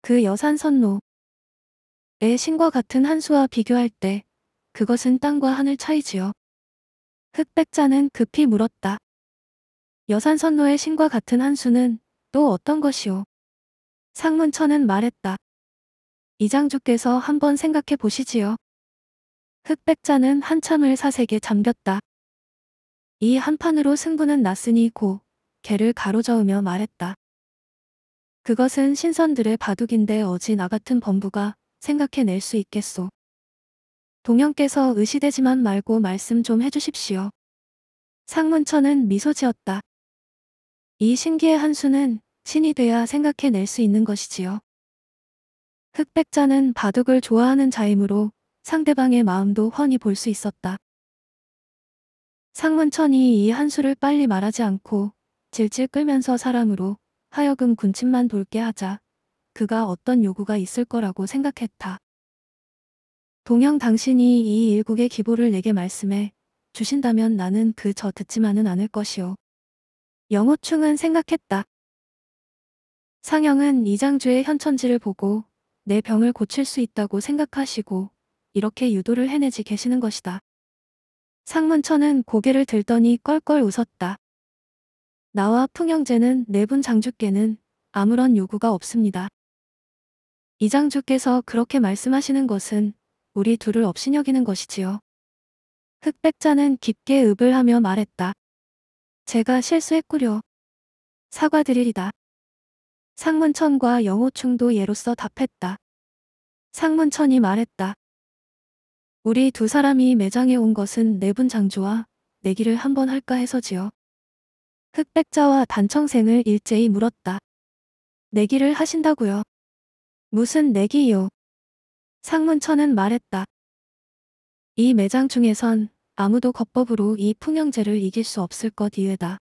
그 여산선로의 신과 같은 한수와 비교할 때 그것은 땅과 하늘 차이지요. 흑백자는 급히 물었다. 여산선로의 신과 같은 한수는 또 어떤 것이오. 상문천은 말했다. 이장주께서 한번 생각해 보시지요. 흑백자는 한참을 사색에 잠겼다. 이 한판으로 승부는 났으니 고 개를 가로저으며 말했다. 그것은 신선들의 바둑인데 어찌 나 같은 범부가 생각해낼 수 있겠소. 동영께서 의시되지만 말고 말씀 좀 해주십시오. 상문천은 미소 지었다. 이 신기의 한 수는 신이 돼야 생각해낼 수 있는 것이지요. 흑백자는 바둑을 좋아하는 자이므로 상대방의 마음도 훤히 볼 수 있었다. 상문천이 이 한수를 빨리 말하지 않고 질질 끌면서 사람으로 하여금 군침만 돌게 하자 그가 어떤 요구가 있을 거라고 생각했다. 동영 당신이 이 일국의 기보를 내게 말씀해 주신다면 나는 그저 듣지만은 않을 것이오. 영호충은 생각했다. 상영은 이장주의 현천지를 보고 내 병을 고칠 수 있다고 생각하시고 이렇게 유도를 해내지 계시는 것이다. 상문천은 고개를 들더니 껄껄 웃었다. 나와 풍영제는 내분 네 장주께는 아무런 요구가 없습니다. 이장주께서 그렇게 말씀하시는 것은 우리 둘을 업신여기는 것이지요. 흑백자는 깊게 읍을 하며 말했다. 제가 실수했구려. 사과드리리다. 상문천과 영호충도 예로써 답했다. 상문천이 말했다. 우리 두 사람이 매장에 온 것은 내분 장주와 내기를 한번 할까 해서지요. 흑백자와 단청생을 일제히 물었다. 내기를 하신다고요. 무슨 내기요? 상문천은 말했다. 이 매장 중에선 아무도 거법으로 이 풍영제를 이길 수 없을 것 이외다.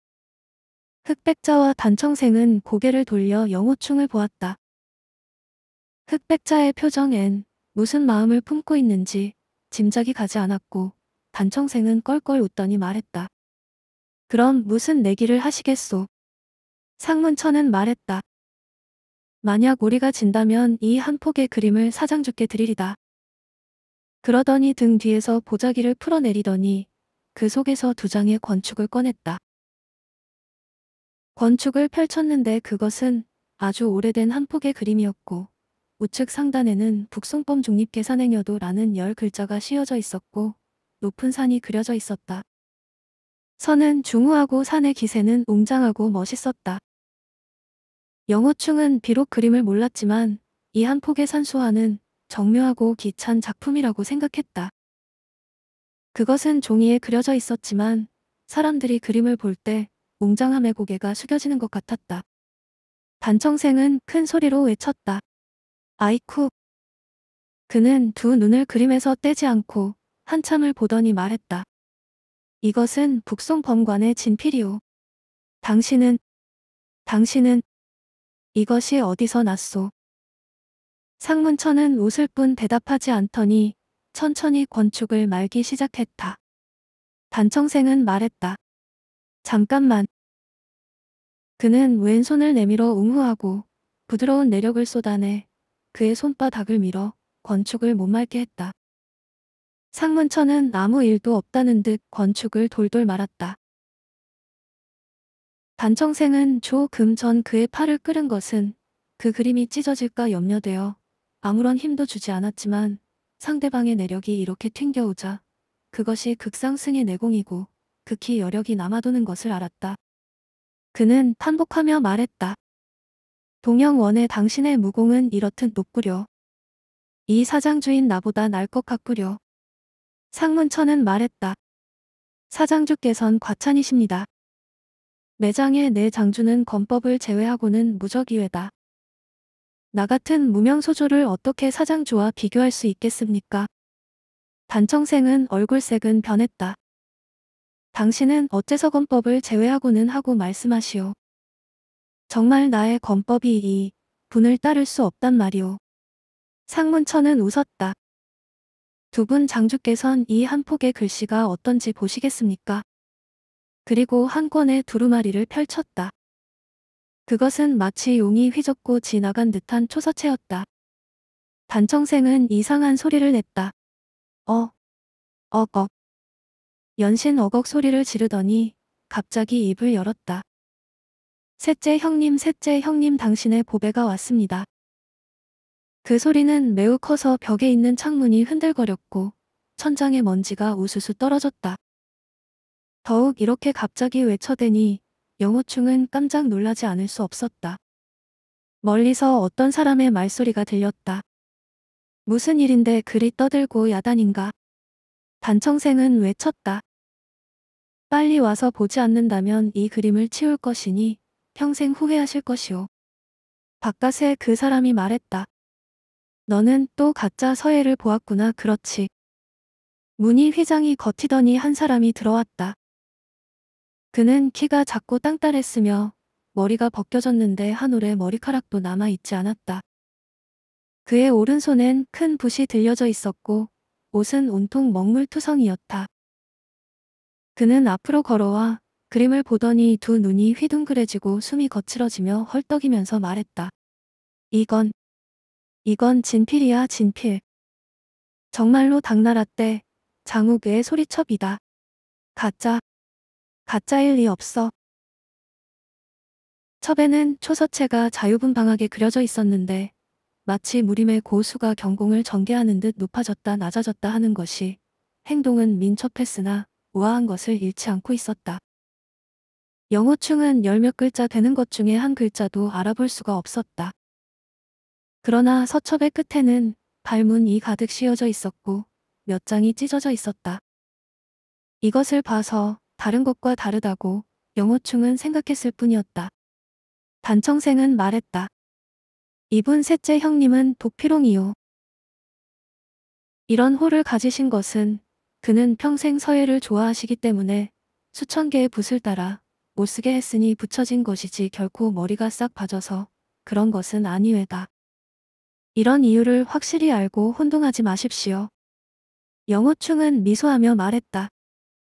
흑백자와 단청생은 고개를 돌려 영호충을 보았다. 흑백자의 표정엔 무슨 마음을 품고 있는지 짐작이 가지 않았고 단청생은 껄껄 웃더니 말했다. 그럼 무슨 내기를 하시겠소? 상문천은 말했다. 만약 우리가 진다면 이 한 폭의 그림을 사장주께 드리리다. 그러더니 등 뒤에서 보자기를 풀어내리더니 그 속에서 두 장의 권축을 꺼냈다. 권축을 펼쳤는데 그것은 아주 오래된 한 폭의 그림이었고 우측 상단에는 북송범 중립계산행여도라는 열 글자가 씌어져 있었고 높은 산이 그려져 있었다. 선은 중후하고 산의 기세는 웅장하고 멋있었다. 영호충은 비록 그림을 몰랐지만 이 한 폭의 산수화는 정묘하고 귀찬 작품이라고 생각했다. 그것은 종이에 그려져 있었지만 사람들이 그림을 볼 때 웅장함의 고개가 숙여지는 것 같았다. 반청생은 큰 소리로 외쳤다. 아이쿠. 그는 두 눈을 그림에서 떼지 않고 한참을 보더니 말했다. 이것은 북송범관의 진필이오. 당신은, 당신은, 이것이 어디서 났소. 상문천은 웃을 뿐 대답하지 않더니 천천히 권축을 말기 시작했다. 단청생은 말했다. 잠깐만. 그는 왼손을 내밀어 웅후하고 부드러운 내력을 쏟아내 그의 손바닥을 밀어 권축을 못 말게 했다. 상문천은 아무 일도 없다는 듯 권축을 돌돌 말았다. 단청생은 조금 전 그의 팔을 끄은 것은 그 그림이 찢어질까 염려되어 아무런 힘도 주지 않았지만 상대방의 내력이 이렇게 튕겨오자 그것이 극상승의 내공이고 극히 여력이 남아도는 것을 알았다. 그는 탄복하며 말했다. 동영원의 당신의 무공은 이렇듯 높구려. 이 사장주인 나보다 날 것 같구려. 상문천은 말했다. 사장주께선 과찬이십니다. 매장의 내 장주는 건법을 제외하고는 무적이외다. 나 같은 무명소조를 어떻게 사장주와 비교할 수 있겠습니까? 단청생은 얼굴색은 변했다. 당신은 어째서 건법을 제외하고는 하고 말씀하시오. 정말 나의 건법이 이 분을 따를 수 없단 말이오. 상문천은 웃었다. 두 분 장주께선 이 한 폭의 글씨가 어떤지 보시겠습니까? 그리고 한 권의 두루마리를 펼쳤다. 그것은 마치 용이 휘젓고 지나간 듯한 초서체였다. 단청생은 이상한 소리를 냈다. 어, 어걱. 연신 어걱 소리를 지르더니 갑자기 입을 열었다. 셋째 형님 셋째 형님 당신의 보배가 왔습니다. 그 소리는 매우 커서 벽에 있는 창문이 흔들거렸고 천장에 먼지가 우수수 떨어졌다. 더욱 이렇게 갑자기 외쳐대니 영호충은 깜짝 놀라지 않을 수 없었다. 멀리서 어떤 사람의 말소리가 들렸다. 무슨 일인데 그리 떠들고 야단인가. 단청생은 외쳤다. 빨리 와서 보지 않는다면 이 그림을 치울 것이니 평생 후회하실 것이오. 바깥에 그 사람이 말했다. 너는 또 가짜 서예를 보았구나 그렇지. 문희 회장이 거티더니 한 사람이 들어왔다. 그는 키가 작고 땅딸했으며 머리가 벗겨졌는데 한 올의 머리카락도 남아있지 않았다. 그의 오른손엔 큰 붓이 들려져 있었고 옷은 온통 먹물투성이었다. 그는 앞으로 걸어와 그림을 보더니 두 눈이 휘둥그레지고 숨이 거칠어지며 헐떡이면서 말했다. 이건, 이건 진필이야 진필. 정말로 당나라 때 장욱의 소리첩이다. 가짜. 가짜일 리 없어. 첩에는 초서체가 자유분방하게 그려져 있었는데 마치 무림의 고수가 경공을 전개하는 듯 높아졌다 낮아졌다 하는 것이 행동은 민첩했으나 우아한 것을 잃지 않고 있었다. 영어충은 열몇 글자 되는 것 중에 한 글자도 알아볼 수가 없었다. 그러나 서첩의 끝에는 발문이 가득 씌어져 있었고 몇 장이 찢어져 있었다. 이것을 봐서 다른 것과 다르다고 영호충은 생각했을 뿐이었다. 단청생은 말했다. 이분 셋째 형님은 도피롱이요. 이런 호를 가지신 것은 그는 평생 서예를 좋아하시기 때문에 수천 개의 붓을 따라 못쓰게 했으니 붙여진 것이지 결코 머리가 싹 빠져서 그런 것은 아니외다. 이런 이유를 확실히 알고 혼동하지 마십시오. 영호충은 미소하며 말했다.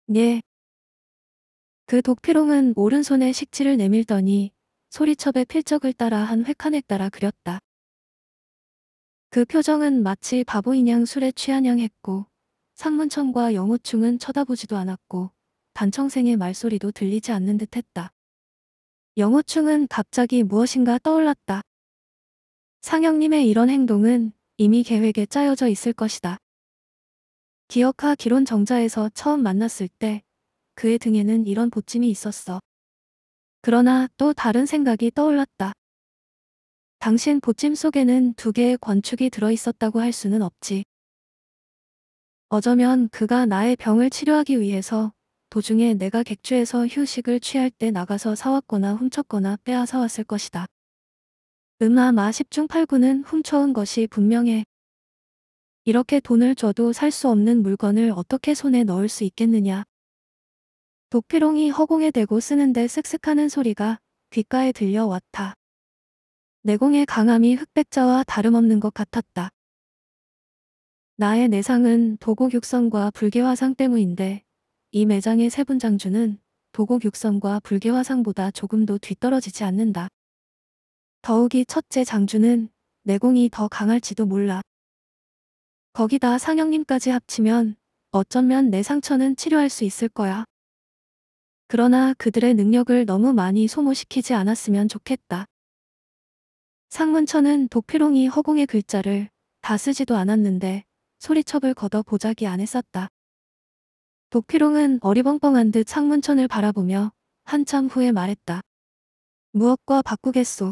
네, 그도피롱은 오른손에 식지를 내밀더니 소리첩의 필적을 따라 한 획한에 따라 그렸다. 그 표정은 마치 바보인 양 술에 취한 양 했고 상문청과 영호충은 쳐다보지도 않았고 단청생의 말소리도 들리지 않는 듯 했다. 영호충은 갑자기 무엇인가 떠올랐다. 상영님의 이런 행동은 이미 계획에 짜여져 있을 것이다. 기억하 기론 정자에서 처음 만났을 때 그의 등에는 이런 보침이 있었어. 그러나 또 다른 생각이 떠올랐다. 당신 보침 속에는 두 개의 권축이 들어있었다고 할 수는 없지. 어쩌면 그가 나의 병을 치료하기 위해서 도중에 내가 객주에서 휴식을 취할 때 나가서 사왔거나 훔쳤거나 빼앗아 왔을 것이다. 음아마 10중 8구는 훔쳐온 것이 분명해. 이렇게 돈을 줘도 살 수 없는 물건을 어떻게 손에 넣을 수 있겠느냐. 도피롱이 허공에 대고 쓰는데 슥슥하는 소리가 귓가에 들려왔다. 내공의 강함이 흑백자와 다름없는 것 같았다. 나의 내상은 도곡 육성과 불개화상 때문인데 이 매장의 세 분 장주는 도곡 육성과 불개화상보다 조금도 뒤떨어지지 않는다. 더욱이 첫째 장주는 내공이 더 강할지도 몰라. 거기다 상영님까지 합치면 어쩌면 내 상처는 치료할 수 있을 거야. 그러나 그들의 능력을 너무 많이 소모시키지 않았으면 좋겠다. 상문천은 도피롱이 허공의 글자를 다 쓰지도 않았는데 소리첩을 걷어 보자기 안에 썼다. 도피롱은 어리벙벙한 듯 상문천을 바라보며 한참 후에 말했다. 무엇과 바꾸겠소?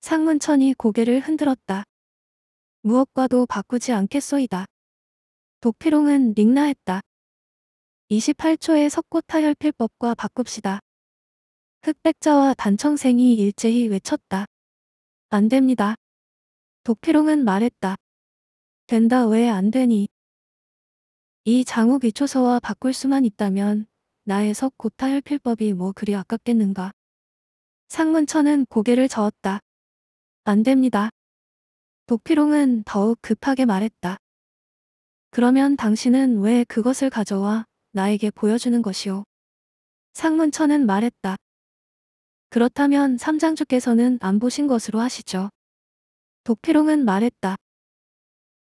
상문천이 고개를 흔들었다. 무엇과도 바꾸지 않겠소이다. 도피롱은 링나했다. 28초의 석고타혈필법과 바꿉시다. 흑백자와 단청생이 일제히 외쳤다. 안 됩니다. 도피롱은 말했다. 된다 왜 안 되니? 이 장욱 위초서와 바꿀 수만 있다면 나의 석고타혈필법이 뭐 그리 아깝겠는가. 상문천은 고개를 저었다. 안 됩니다. 도피롱은 더욱 급하게 말했다. 그러면 당신은 왜 그것을 가져와 나에게 보여주는 것이오. 상문천은 말했다. 그렇다면 삼장주께서는 안 보신 것으로 하시죠. 독필홍은 말했다.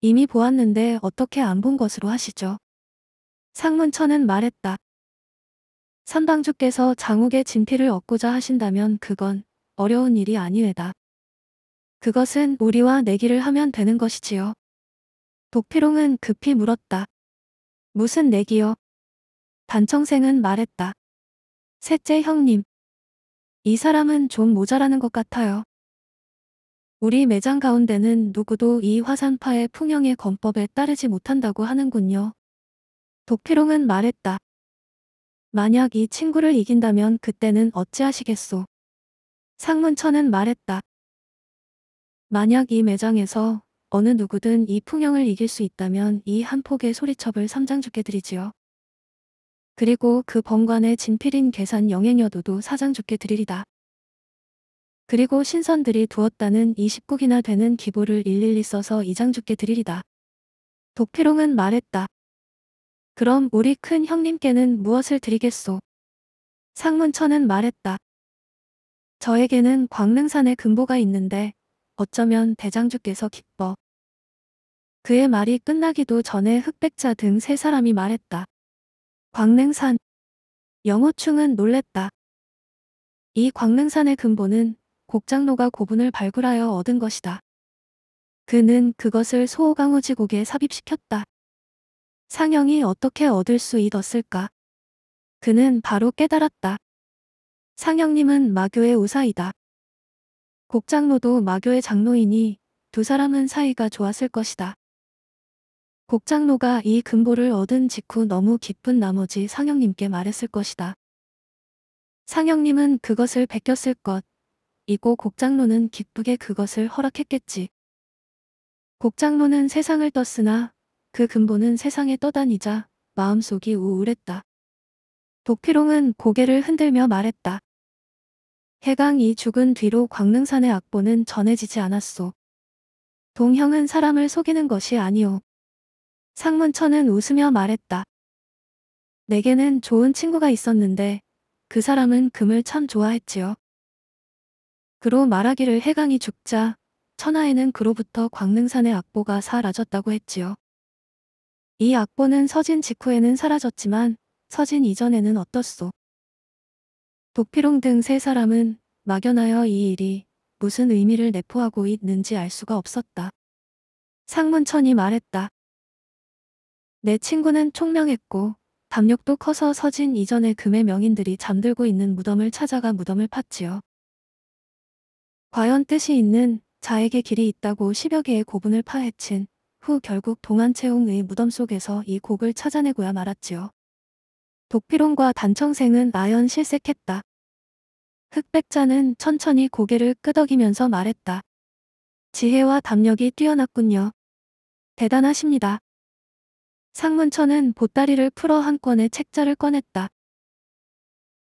이미 보았는데 어떻게 안 본 것으로 하시죠. 상문천은 말했다. 삼방주께서 장욱의 진피를 얻고자 하신다면 그건 어려운 일이 아니외다. 그것은 우리와 내기를 하면 되는 것이지요. 독필홍은 급히 물었다. 무슨 내기요? 단청생은 말했다. 셋째 형님. 이 사람은 좀 모자라는 것 같아요. 우리 매장 가운데는 누구도 이 화산파의 풍영의 건법에 따르지 못한다고 하는군요. 도피롱은 말했다. 만약 이 친구를 이긴다면 그때는 어찌하시겠소. 상문천은 말했다. 만약 이 매장에서 어느 누구든 이 풍영을 이길 수 있다면 이 한 폭의 소리첩을 삼장 죽게 드리지요. 그리고 그범관의 진필인 계산 영행여도도 사장 주께 드리리다. 그리고 신선들이 두었다는 20국이나 되는 기보를 일일이 써서 이장 주께 드리리다. 도피롱은 말했다. 그럼 우리 큰 형님께는 무엇을 드리겠소? 상문천은 말했다. 저에게는 광릉산에 금보가 있는데 어쩌면 대장주께서 기뻐. 그의 말이 끝나기도 전에 흑백자 등 세 사람이 말했다. 광릉산 영호충은 놀랬다. 이 광릉산의 근본은 곡장로가 고분을 발굴하여 얻은 것이다. 그는 그것을 소호강우지곡에 삽입시켰다. 상영이 어떻게 얻을 수 있었을까? 그는 바로 깨달았다. 상영님은 마교의 우사이다. 곡장로도 마교의 장로이니 두 사람은 사이가 좋았을 것이다. 곡창로가 이금보를 얻은 직후 너무 기쁜 나머지 상영님께 말했을 것이다. 상영님은 그것을 베꼈을 것, 이고 곡장로는 기쁘게 그것을 허락했겠지. 곡장로는 세상을 떴으나 그 금보는 세상에 떠다니자 마음속이 우울했다. 도피롱은 고개를 흔들며 말했다. 해강이 죽은 뒤로 광릉산의 악보는 전해지지 않았소. 동형은 사람을 속이는 것이 아니오. 상문천은 웃으며 말했다. 내게는 좋은 친구가 있었는데 그 사람은 금을 참 좋아했지요. 그로 말하기를 해강이 죽자 천하에는 그로부터 광릉산의 악보가 사라졌다고 했지요. 이 악보는 서진 직후에는 사라졌지만 서진 이전에는 어떻소. 도피롱 등 세 사람은 막연하여 이 일이 무슨 의미를 내포하고 있는지 알 수가 없었다. 상문천이 말했다. 내 친구는 총명했고 담력도 커서 서진 이전의 금의 명인들이 잠들고 있는 무덤을 찾아가 무덤을 팠지요. 과연 뜻이 있는 자에게 길이 있다고 십여 개의 고분을 파헤친 후 결국 동안채홍의 무덤 속에서 이 곡을 찾아내고야 말았지요. 독피론과 단청생은 아연 실색했다. 흑백자는 천천히 고개를 끄덕이면서 말했다. 지혜와 담력이 뛰어났군요. 대단하십니다. 상문천은 보따리를 풀어 한 권의 책자를 꺼냈다.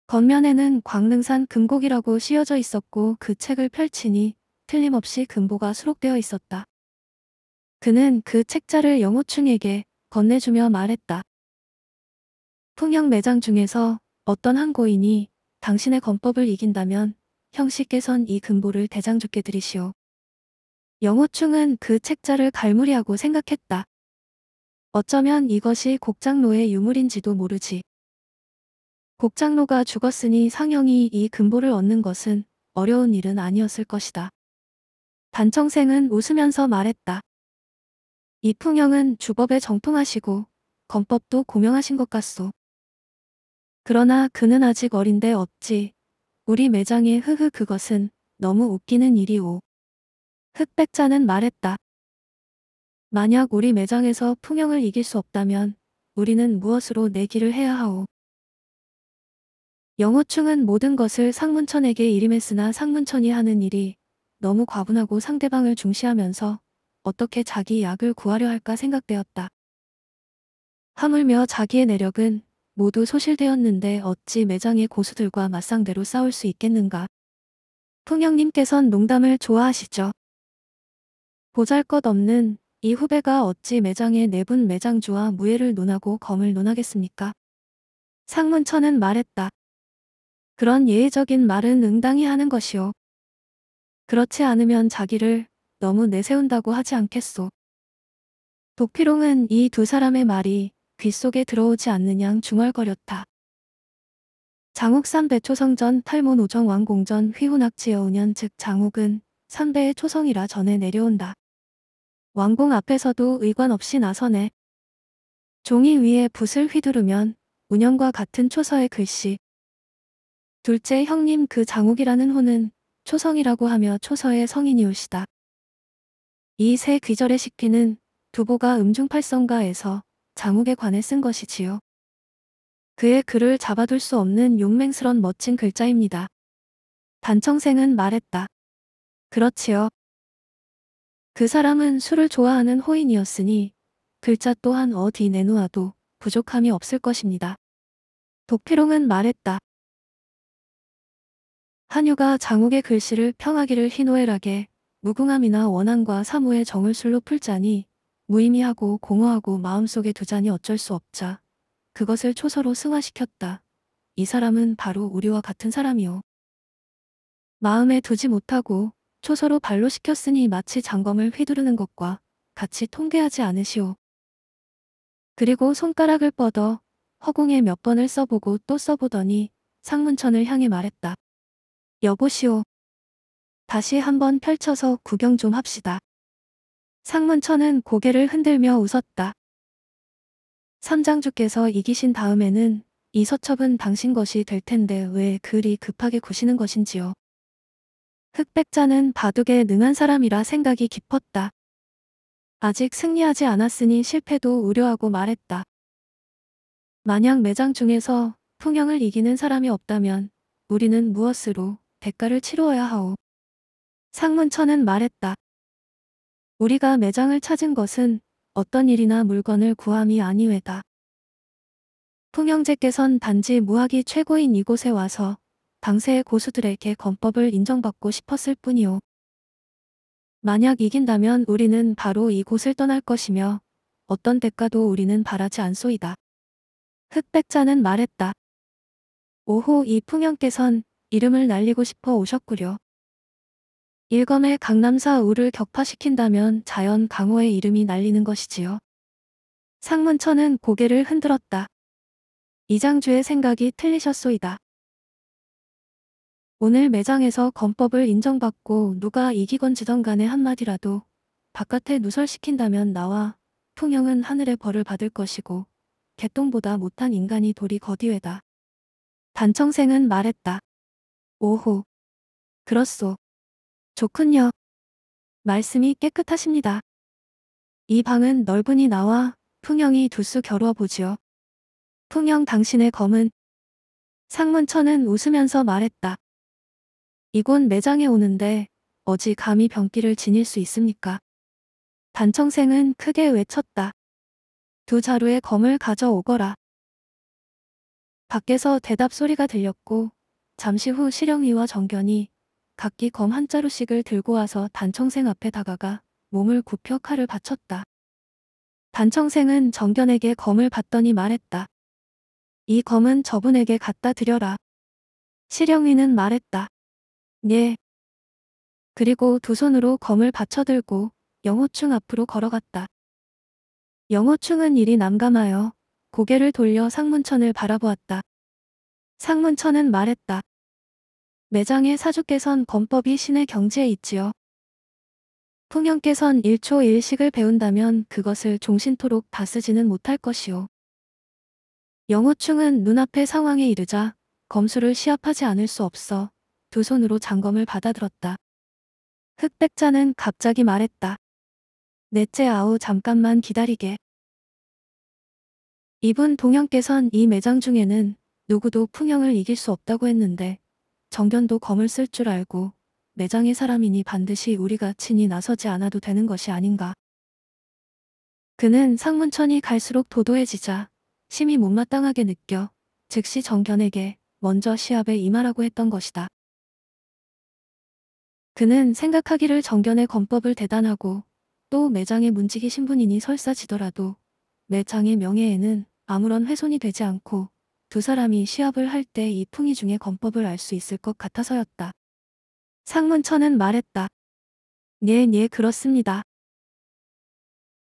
겉면에는 광릉산 금곡이라고 씌어져 있었고 그 책을 펼치니 틀림없이 금보가 수록되어 있었다. 그는 그 책자를 영호충에게 건네주며 말했다. 풍영 매장 중에서 어떤 한 고인이 당신의 건법을 이긴다면 형식께선이 금보를 대장주께 드리시오. 영호충은 그 책자를 갈무리하고 생각했다. 어쩌면 이것이 곡장로의 유물인지도 모르지. 곡장로가 죽었으니 상영이 이 금보를 얻는 것은 어려운 일은 아니었을 것이다. 단청생은 웃으면서 말했다. 이풍영은 주법에 정통하시고 검법도 고명하신 것 같소. 그러나 그는 아직 어린데 없지. 우리 매장의 흑흑 그것은 너무 웃기는 일이오. 흑백자는 말했다. 만약 우리 매장에서 풍영을 이길 수 없다면 우리는 무엇으로 내기를 해야 하오. 영호충은 모든 것을 상문천에게 이름했으나 상문천이 하는 일이 너무 과분하고 상대방을 중시하면서 어떻게 자기 약을 구하려 할까 생각되었다. 하물며 자기의 내력은 모두 소실되었는데 어찌 매장의 고수들과 맞상대로 싸울 수 있겠는가. 풍영님께선 농담을 좋아하시죠. 보잘것없는 이 후배가 어찌 매장의 내분 네 매장주와 무예를 논하고 검을 논하겠습니까? 상문천은 말했다. 그런 예의적인 말은 응당히 하는 것이오. 그렇지 않으면 자기를 너무 내세운다고 하지 않겠소. 독피롱은 이 두 사람의 말이 귓속에 들어오지 않는 양 중얼거렸다. 장욱산 배초성전 탈몬 오정 왕공전 휘훈학지 여우년 즉 장욱은 산배의 초성이라 전해 내려온다. 왕궁 앞에서도 의관 없이 나서네. 종이 위에 붓을 휘두르면 운영과 같은 초서의 글씨. 둘째 형님 그 장옥이라는 호는 초성이라고 하며 초서의 성인이오시다. 이 세 귀절의 식피는 두보가 음중팔성가에서 장옥에 관해 쓴 것이지요. 그의 글을 잡아둘 수 없는 용맹스런 멋진 글자입니다. 단청생은 말했다. 그렇지요. 그 사람은 술을 좋아하는 호인이었으니 글자 또한 어디 내놓아도 부족함이 없을 것입니다. 도피홍은 말했다. 한유가 장욱의 글씨를 평하기를 희노애락에 무궁함이나 원한과 사무의 정을 술로 풀자니 무의미하고 공허하고 마음속에 두자니 어쩔 수 없자 그것을 초서로 승화시켰다. 이 사람은 바로 우리와 같은 사람이오. 마음에 두지 못하고 초서로 발로 시켰으니 마치 장검을 휘두르는 것과 같이 통계하지 않으시오. 그리고 손가락을 뻗어 허공에 몇 번을 써보고 또 써보더니 상문천을 향해 말했다. 여보시오. 다시 한번 펼쳐서 구경 좀 합시다. 상문천은 고개를 흔들며 웃었다. 삼장주께서 이기신 다음에는 이 서첩은 당신 것이 될 텐데 왜 그리 급하게 구시는 것인지요. 흑백자는 바둑에 능한 사람이라 생각이 깊었다. 아직 승리하지 않았으니 실패도 우려하고 말했다. 만약 매장 중에서 풍영을 이기는 사람이 없다면 우리는 무엇으로 대가를 치루어야 하오. 상문천은 말했다. 우리가 매장을 찾은 것은 어떤 일이나 물건을 구함이 아니외다. 풍영제께선 단지 무학이 최고인 이곳에 와서 당세의 고수들에게 건법을 인정받고 싶었을 뿐이오. 만약 이긴다면 우리는 바로 이곳을 떠날 것이며 어떤 대가도 우리는 바라지 않소이다. 흑백자는 말했다. 오호 이 풍영께선 이름을 날리고 싶어 오셨구려. 일검의 강남사 우를 격파시킨다면 자연 강호의 이름이 날리는 것이지요. 상문천은 고개를 흔들었다. 이장주의 생각이 틀리셨소이다. 오늘 매장에서 건법을 인정받고 누가 이기건 지던 간에 한마디라도 바깥에 누설시킨다면 나와 풍형은 하늘의 벌을 받을 것이고 개똥보다 못한 인간이 돌이 거디외다. 단청생은 말했다. 오호. 그렇소. 좋군요. 말씀이 깨끗하십니다. 이 방은 넓으니 나와 풍형이 두수 겨루어 보지요. 풍형 당신의 검은 상문천은 웃으면서 말했다. 이곳 매장에 오는데 어찌 감히 변기를 지닐 수 있습니까? 단청생은 크게 외쳤다. 두 자루의 검을 가져오거라. 밖에서 대답 소리가 들렸고 잠시 후 실영이와 정견이 각기 검 한 자루씩을 들고 와서 단청생 앞에 다가가 몸을 굽혀 칼을 받쳤다. 단청생은 정견에게 검을 받더니 말했다. 이 검은 저분에게 갖다 드려라. 실영이는 말했다. 예. 그리고 두 손으로 검을 받쳐들고 영호충 앞으로 걸어갔다. 영호충은 이리 난감하여 고개를 돌려 상문천을 바라보았다. 상문천은 말했다. 매장의 사주께선 범법이 신의 경지에 있지요. 풍영께선 1초1식을 배운다면 그것을 종신토록 다쓰지는 못할 것이오. 영호충은 눈앞의 상황에 이르자 검수를 시합하지 않을 수 없어 두 손으로 장검을 받아들었다. 흑백자는 갑자기 말했다. 넷째 아우 잠깐만 기다리게. 이분 동양께선 이 매장 중에는 누구도 풍영을 이길 수 없다고 했는데 정견도 검을 쓸 줄 알고 매장의 사람이니 반드시 우리가 친히 나서지 않아도 되는 것이 아닌가. 그는 상문천이 갈수록 도도해지자 심히 못마땅하게 느껴 즉시 정견에게 먼저 시합에 임하라고 했던 것이다. 그는 생각하기를 정견의 검법을 대단하고 또 매장의 문지기 신분이니 설사 지더라도 매장의 명예에는 아무런 훼손이 되지 않고 두 사람이 시합을 할 때 이 풍이 중에 검법을 알 수 있을 것 같아서였다. 상문천은 말했다. 네, 네, 그렇습니다.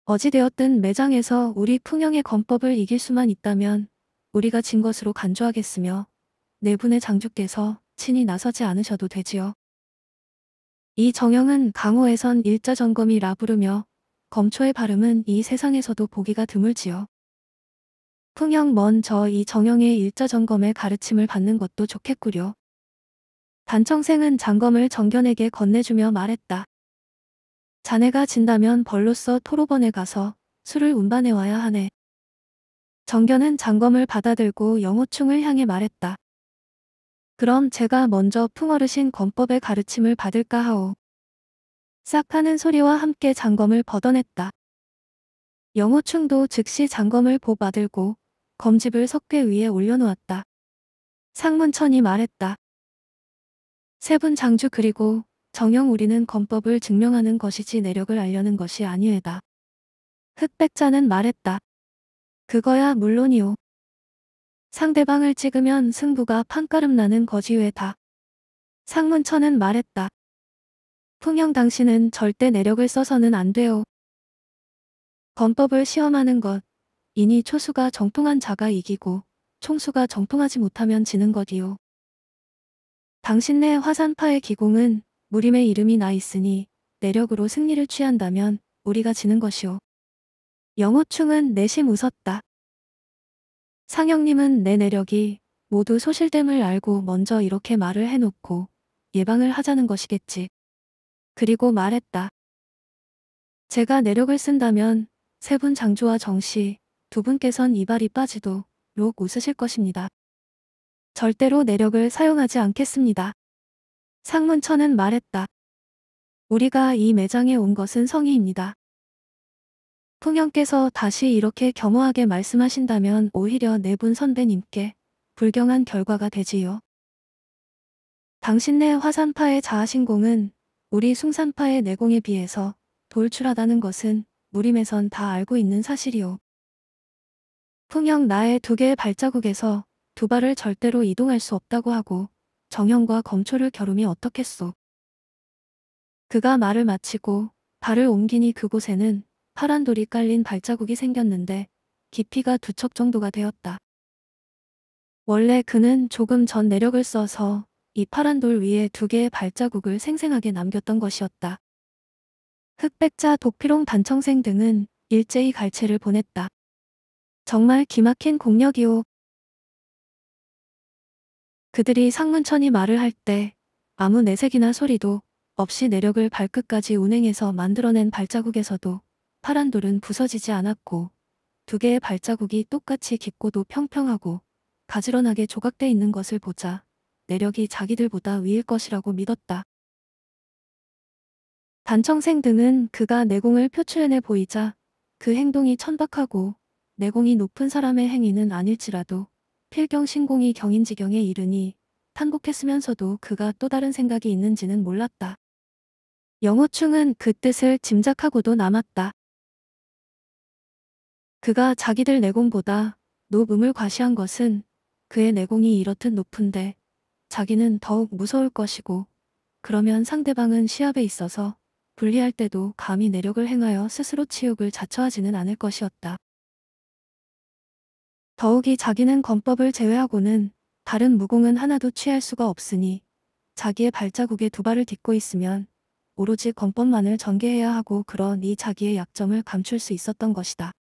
어찌되었든 매장에서 우리 풍영의 검법을 이길 수만 있다면 우리가 진 것으로 간주하겠으며 네 분의 장주께서 친히 나서지 않으셔도 되지요. 이 정형은 강호에선 일자 점검이라 부르며 검초의 발음은 이 세상에서도 보기가 드물지요. 풍형 먼저 이 정형의 일자 점검의 가르침을 받는 것도 좋겠구려. 단청생은 장검을 정견에게 건네주며 말했다. 자네가 진다면 벌로써 토로번에 가서 술을 운반해와야 하네. 정견은 장검을 받아들고 영호충을 향해 말했다. 그럼 제가 먼저 풍어르신 검법의 가르침을 받을까 하오. 싹 하는 소리와 함께 장검을 벗어냈다. 영호충도 즉시 장검을 보받들고 검집을 석괴 위에 올려놓았다. 상문천이 말했다. 세분 장주 그리고 정영 우리는 검법을 증명하는 것이지 내력을 알려는 것이 아니에다. 흑백자는 말했다. 그거야 물론이오. 상대방을 찍으면 승부가 판가름 나는 거지 왜다. 상문천은 말했다. 풍영 당신은 절대 내력을 써서는 안 돼요. 건법을 시험하는 것, 이니 초수가 정통한 자가 이기고 총수가 정통하지 못하면 지는 것이요. 당신네 화산파의 기공은 무림의 이름이 나 있으니 내력으로 승리를 취한다면 우리가 지는 것이오. 영호충은 내심 웃었다. 상영님은 내 내력이 모두 소실됨을 알고 먼저 이렇게 말을 해놓고 예방을 하자는 것이겠지. 그리고 말했다. 제가 내력을 쓴다면 세 분 장조와 정씨 두 분께선 이발이 빠지도 록 웃으실 것입니다. 절대로 내력을 사용하지 않겠습니다. 상문천은 말했다. 우리가 이 매장에 온 것은 성의입니다. 풍형께서 다시 이렇게 겸허하게 말씀하신다면 오히려 내분 네 선배님께 불경한 결과가 되지요. 당신네 화산파의 자아신공은 우리 숭산파의 내공에 비해서 돌출하다는 것은 무림에선 다 알고 있는 사실이오풍형 나의 두 개의 발자국에서 두 발을 절대로 이동할 수 없다고 하고 정형과 검초를 겨루이 어떻겠소. 그가 말을 마치고 발을 옮기니 그곳에는 파란 돌이 깔린 발자국이 생겼는데 깊이가 두 척 정도가 되었다. 원래 그는 조금 전 내력을 써서 이 파란 돌 위에 두 개의 발자국을 생생하게 남겼던 것이었다. 흑백자, 독피롱, 단청생 등은 일제히 갈채를 보냈다. 정말 기막힌 공력이오. 그들이 상문천이 말을 할 때 아무 내색이나 소리도 없이 내력을 발끝까지 운행해서 만들어낸 발자국에서도 파란 돌은 부서지지 않았고 두 개의 발자국이 똑같이 깊고도 평평하고 가지런하게 조각돼 있는 것을 보자 내력이 자기들보다 위일 것이라고 믿었다. 단청생 등은 그가 내공을 표출해내 보이자 그 행동이 천박하고 내공이 높은 사람의 행위는 아닐지라도 필경 신공이 경인지경에 이르니 탄곡했으면서도 그가 또 다른 생각이 있는지는 몰랐다. 영호충은 그 뜻을 짐작하고도 남았다. 그가 자기들 내공보다 높음을 과시한 것은 그의 내공이 이렇듯 높은데 자기는 더욱 무서울 것이고 그러면 상대방은 시합에 있어서 불리할 때도 감히 내력을 행하여 스스로 치욕을 자처하지는 않을 것이었다. 더욱이 자기는 건법을 제외하고는 다른 무공은 하나도 취할 수가 없으니 자기의 발자국에 두 발을 딛고 있으면 오로지 건법만을 전개해야 하고 그러니 자기의 약점을 감출 수 있었던 것이다.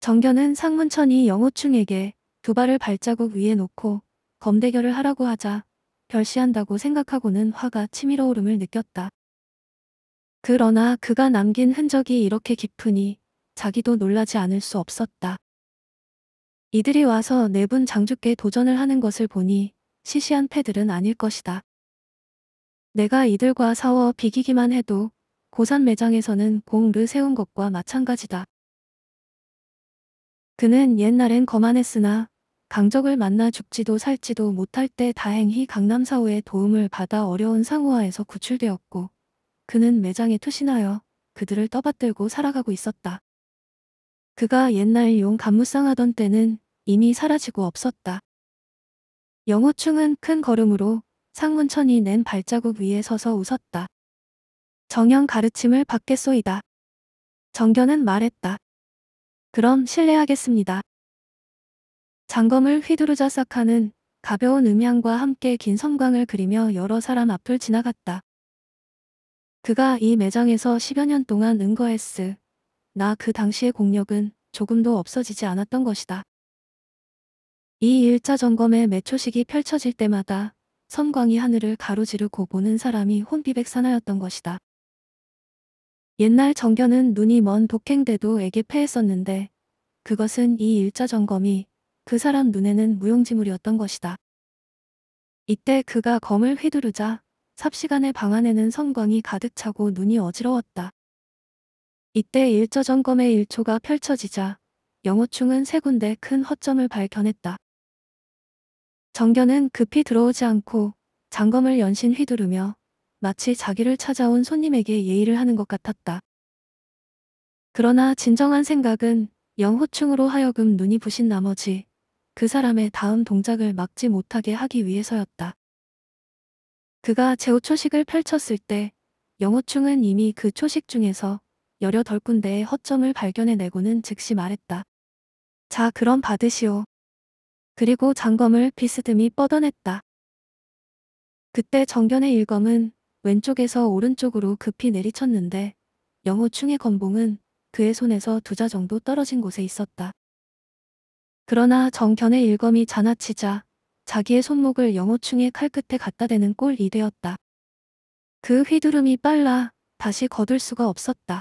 정견은 상문천이 영호충에게 두 발을 발자국 위에 놓고 검대결을 하라고 하자 결시한다고 생각하고는 화가 치밀어 오름을 느꼈다. 그러나 그가 남긴 흔적이 이렇게 깊으니 자기도 놀라지 않을 수 없었다. 이들이 와서 내분 네 장주께 도전을 하는 것을 보니 시시한 패들은 아닐 것이다. 내가 이들과 싸워 비기기만 해도 고산 매장에서는 공르 세운 것과 마찬가지다. 그는 옛날엔 거만했으나 강적을 만나 죽지도 살지도 못할 때 다행히 강남사우의 도움을 받아 어려운 상호화에서 구출되었고 그는 매장에 투신하여 그들을 떠받들고 살아가고 있었다. 그가 옛날 용 감무쌍하던 때는 이미 사라지고 없었다. 영호충은 큰 걸음으로 상문천이 낸 발자국 위에 서서 웃었다. 정형 가르침을 받겠소이다. 정견은 말했다. 그럼 실례하겠습니다. 장검을 휘두르자 싹하는 가벼운 음향과 함께 긴 섬광을 그리며 여러 사람 앞을 지나갔다. 그가 이 매장에서 10여 년 동안 은거했으. 나 그 당시의 공력은 조금도 없어지지 않았던 것이다. 이 1차 점검의 매초식이 펼쳐질 때마다 섬광이 하늘을 가로지르고 보는 사람이 혼비백산하였던 것이다. 옛날 정견은 눈이 먼 독행대도에게 패했었는데 그것은 이 일자 점검이 그 사람 눈에는 무용지물이었던 것이다. 이때 그가 검을 휘두르자 삽시간에 방 안에는 선광이 가득 차고 눈이 어지러웠다. 이때 일자 점검의 일초가 펼쳐지자 영호충은 세 군데 큰 허점을 발견했다. 정견은 급히 들어오지 않고 장검을 연신 휘두르며 마치 자기를 찾아온 손님에게 예의를 하는 것 같았다. 그러나 진정한 생각은 영호충으로 하여금 눈이 부신 나머지 그 사람의 다음 동작을 막지 못하게 하기 위해서였다. 그가 제오초식을 펼쳤을 때 영호충은 이미 그 초식 중에서 여려덜 군데의 허점을 발견해내고는 즉시 말했다. 자 그럼 받으시오. 그리고 장검을 비스듬히 뻗어냈다. 그때 정견의 일검은 왼쪽에서 오른쪽으로 급히 내리쳤는데 영호충의 건봉은 그의 손에서 두 자 정도 떨어진 곳에 있었다. 그러나 정견의 일검이 잔아치자 자기의 손목을 영호충의 칼끝에 갖다 대는 꼴이 되었다. 그 휘두름이 빨라 다시 거둘 수가 없었다.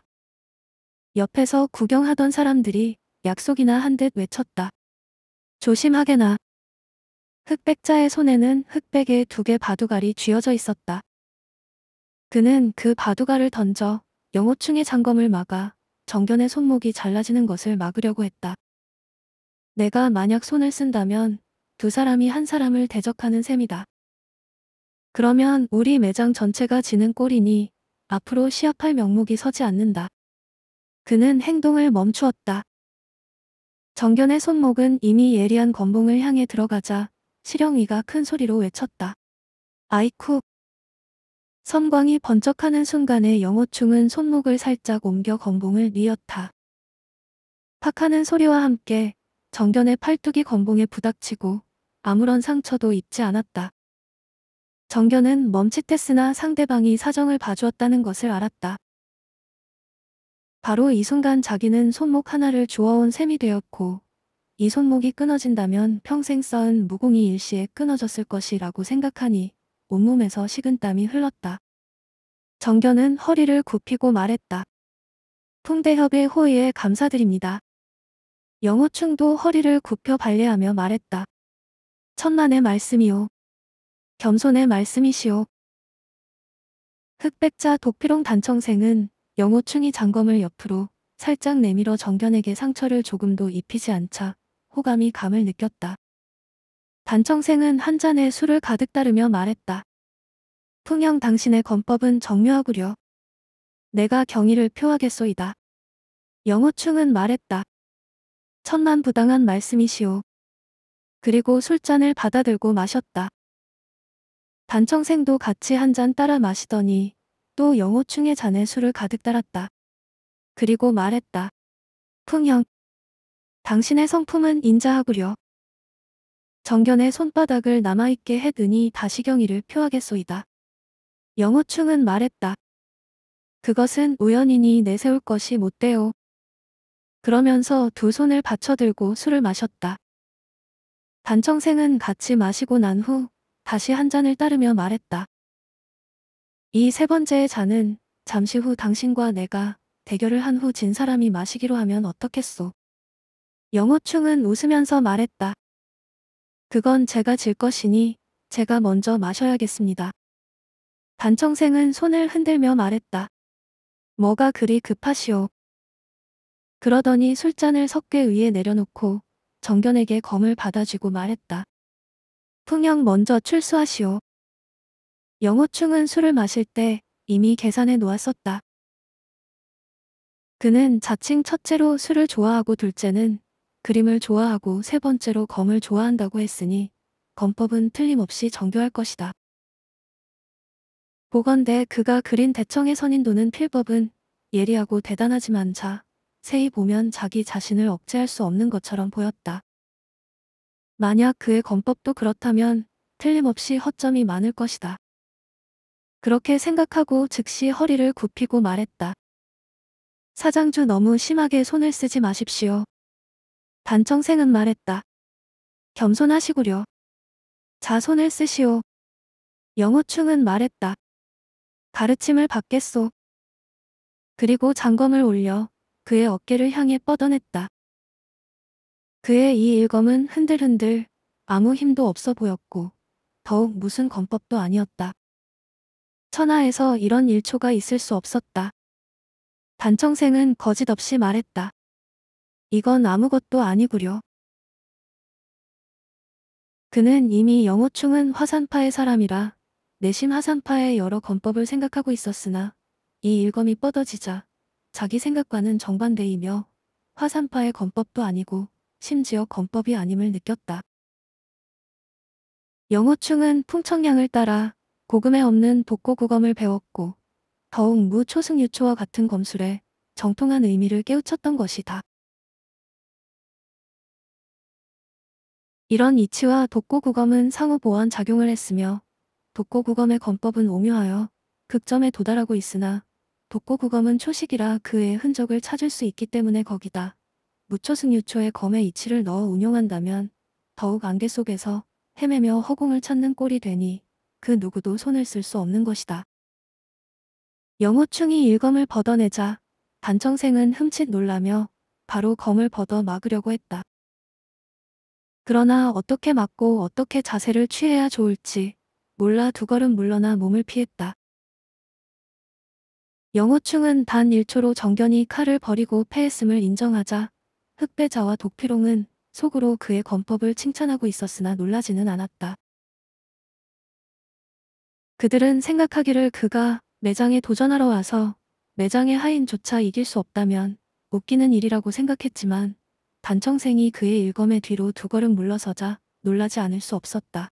옆에서 구경하던 사람들이 약속이나 한 듯 외쳤다. 조심하게나. 흑백자의 손에는 흑백의 두 개 바둑알이 쥐어져 있었다. 그는 그 바둑알을 던져 영호충의 장검을 막아 정견의 손목이 잘라지는 것을 막으려고 했다. 내가 만약 손을 쓴다면 두 사람이 한 사람을 대적하는 셈이다. 그러면 우리 매장 전체가 지는 꼴이니 앞으로 시합할 명목이 서지 않는다. 그는 행동을 멈추었다. 정견의 손목은 이미 예리한 건봉을 향해 들어가자 실영이가 큰 소리로 외쳤다. 아이쿠 선광이 번쩍하는 순간에 영호충은 손목을 살짝 옮겨 건봉을 뉘었다. 팍하는 소리와 함께 정견의 팔뚝이 건봉에 부닥치고 아무런 상처도 입지 않았다. 정견은 멈칫했으나 상대방이 사정을 봐주었다는 것을 알았다. 바로 이 순간 자기는 손목 하나를 주워온 셈이 되었고 이 손목이 끊어진다면 평생 쌓은 무공이 일시에 끊어졌을 것이라고 생각하니 온몸에서 식은땀이 흘렀다. 정견은 허리를 굽히고 말했다. 풍대협의 호의에 감사드립니다. 영호충도 허리를 굽혀 발례하며 말했다. 천만의 말씀이오. 겸손의 말씀이시오. 흑백자 도피롱 단청생은 영호충이 장검을 옆으로 살짝 내밀어 정견에게 상처를 조금도 입히지 않자 호감이 감을 느꼈다. 단청생은 한 잔에 술을 가득 따르며 말했다. 풍형 당신의 건법은 정묘하구려. 내가 경의를 표하겠소이다. 영호충은 말했다. 천만 부당한 말씀이시오. 그리고 술잔을 받아들고 마셨다. 단청생도 같이 한 잔 따라 마시더니 또 영호충의 잔에 술을 가득 따랐다. 그리고 말했다. 풍형 당신의 성품은 인자하구려. 정견의 손바닥을 남아있게 해드니 다시 경의를 표하겠소이다. 영호충은 말했다. 그것은 우연이니 내세울 것이 못돼요. 그러면서 두 손을 받쳐들고 술을 마셨다. 단청생은 같이 마시고 난 후 다시 한 잔을 따르며 말했다. 이 세 번째의 잔은 잠시 후 당신과 내가 대결을 한 후 진 사람이 마시기로 하면 어떻겠소. 영호충은 웃으면서 말했다. 그건 제가 질 것이니 제가 먼저 마셔야겠습니다. 단청생은 손을 흔들며 말했다. 뭐가 그리 급하시오. 그러더니 술잔을 석괴 위에 내려놓고 정견에게 검을 받아주고 말했다. 풍영 먼저 출수하시오. 영호충은 술을 마실 때 이미 계산해 놓았었다. 그는 자칭 첫째로 술을 좋아하고 둘째는 그림을 좋아하고 세 번째로 검을 좋아한다고 했으니 검법은 틀림없이 정교할 것이다. 보건대 그가 그린 대청의 선인도는 필법은 예리하고 대단하지만 자, 세이 보면 자기 자신을 억제할 수 없는 것처럼 보였다. 만약 그의 검법도 그렇다면 틀림없이 허점이 많을 것이다. 그렇게 생각하고 즉시 허리를 굽히고 말했다. 사장주 너무 심하게 손을 쓰지 마십시오. 단청생은 말했다. 겸손하시구려. 자손을 쓰시오. 영호충은 말했다. 가르침을 받겠소. 그리고 장검을 올려 그의 어깨를 향해 뻗어냈다. 그의 이 일검은 흔들흔들 아무 힘도 없어 보였고 더욱 무슨 검법도 아니었다. 천하에서 이런 일초가 있을 수 없었다. 단청생은 거짓 없이 말했다. 이건 아무것도 아니구려. 그는 이미 영호충은 화산파의 사람이라 내심 화산파의 여러 건법을 생각하고 있었으나 이 일검이 뻗어지자 자기 생각과는 정반대이며 화산파의 건법도 아니고 심지어 건법이 아님을 느꼈다. 영호충은 풍청량을 따라 고금에 없는 복고구검을 배웠고 더욱 무초승유초와 같은 검술에 정통한 의미를 깨우쳤던 것이다. 이런 이치와 독고구검은 상호보완 작용을 했으며 독고구검의 검법은 오묘하여 극점에 도달하고 있으나 독고구검은 초식이라 그의 흔적을 찾을 수 있기 때문에 거기다 무초승유초의 검의 이치를 넣어 운용한다면 더욱 안개 속에서 헤매며 허공을 찾는 꼴이 되니 그 누구도 손을 쓸 수 없는 것이다. 영호충이 일검을 벗어내자 단청생은 흠칫 놀라며 바로 검을 벗어 막으려고 했다. 그러나 어떻게 맞고 어떻게 자세를 취해야 좋을지 몰라 두 걸음 물러나 몸을 피했다. 영호충은 단 1초로 정견이 칼을 버리고 패했음을 인정하자 흑배자와 독피롱은 속으로 그의 권법을 칭찬하고 있었으나 놀라지는 않았다. 그들은 생각하기를 그가 매장에 도전하러 와서 매장의 하인조차 이길 수 없다면 웃기는 일이라고 생각했지만 단청생이 그의 일검의 뒤로 두 걸음 물러서자 놀라지 않을 수 없었다.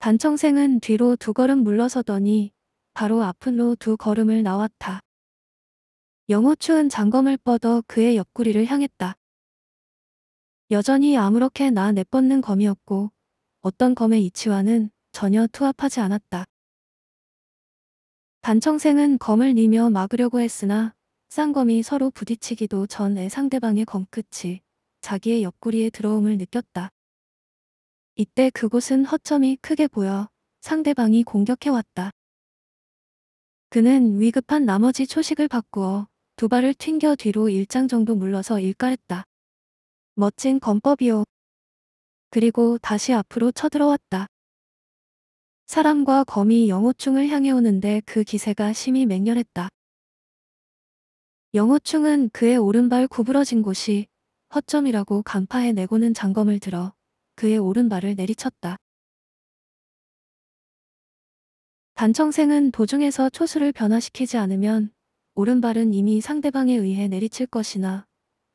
단청생은 뒤로 두 걸음 물러서더니 바로 앞으로 두 걸음을 나왔다. 영호추은 장검을 뻗어 그의 옆구리를 향했다. 여전히 아무렇게 나 내뻗는 검이었고 어떤 검의 이치와는 전혀 투합하지 않았다. 단청생은 검을 니며 막으려고 했으나 쌍검이 서로 부딪히기도 전에 상대방의 검끝이 자기의 옆구리에 들어옴을 느꼈다. 이때 그곳은 허점이 크게 보여 상대방이 공격해왔다. 그는 위급한 나머지 초식을 바꾸어 두 발을 튕겨 뒤로 일장 정도 물러서 일깔했다. 멋진 검법이요. 그리고 다시 앞으로 쳐들어왔다. 사람과 검이 영호충을 향해 오는데 그 기세가 심히 맹렬했다. 영호충은 그의 오른발 구부러진 곳이 허점이라고 간파해내고는 장검을 들어 그의 오른발을 내리쳤다. 단청생은 도중에서 초수를 변화시키지 않으면 오른발은 이미 상대방에 의해 내리칠 것이나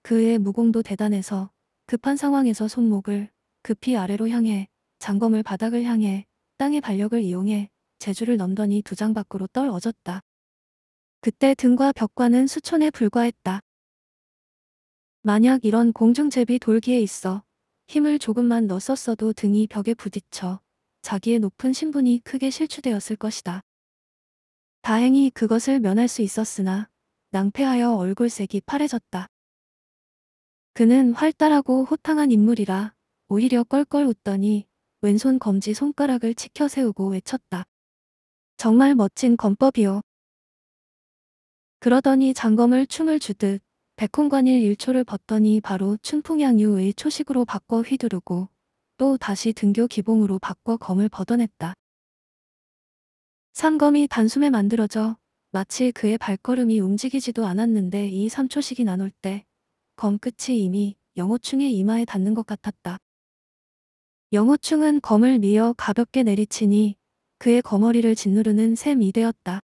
그의 무공도 대단해서 급한 상황에서 손목을 급히 아래로 향해 장검을 바닥을 향해 땅의 발력을 이용해 재주를 넘더니 두 장 밖으로 떨어졌다. 그때 등과 벽과는 수천에 불과했다. 만약 이런 공중제비 돌기에 있어 힘을 조금만 넣었어도 등이 벽에 부딪혀 자기의 높은 신분이 크게 실추되었을 것이다. 다행히 그것을 면할 수 있었으나 낭패하여 얼굴색이 파래졌다. 그는 활달하고 호탕한 인물이라 오히려 껄껄 웃더니 왼손 검지 손가락을 치켜 세우고 외쳤다. 정말 멋진 검법이요. 그러더니 장검을 춤을 주듯 백홍관일 1초를 벗더니 바로 춘풍양유의 초식으로 바꿔 휘두르고 또 다시 등교 기봉으로 바꿔 검을 벗어냈다. 삼검이 단숨에 만들어져 마치 그의 발걸음이 움직이지도 않았는데 이 삼초식이 나눌 때 검끝이 이미 영호충의 이마에 닿는 것 같았다. 영호충은 검을 미어 가볍게 내리치니 그의 거머리를 짓누르는 셈이 되었다.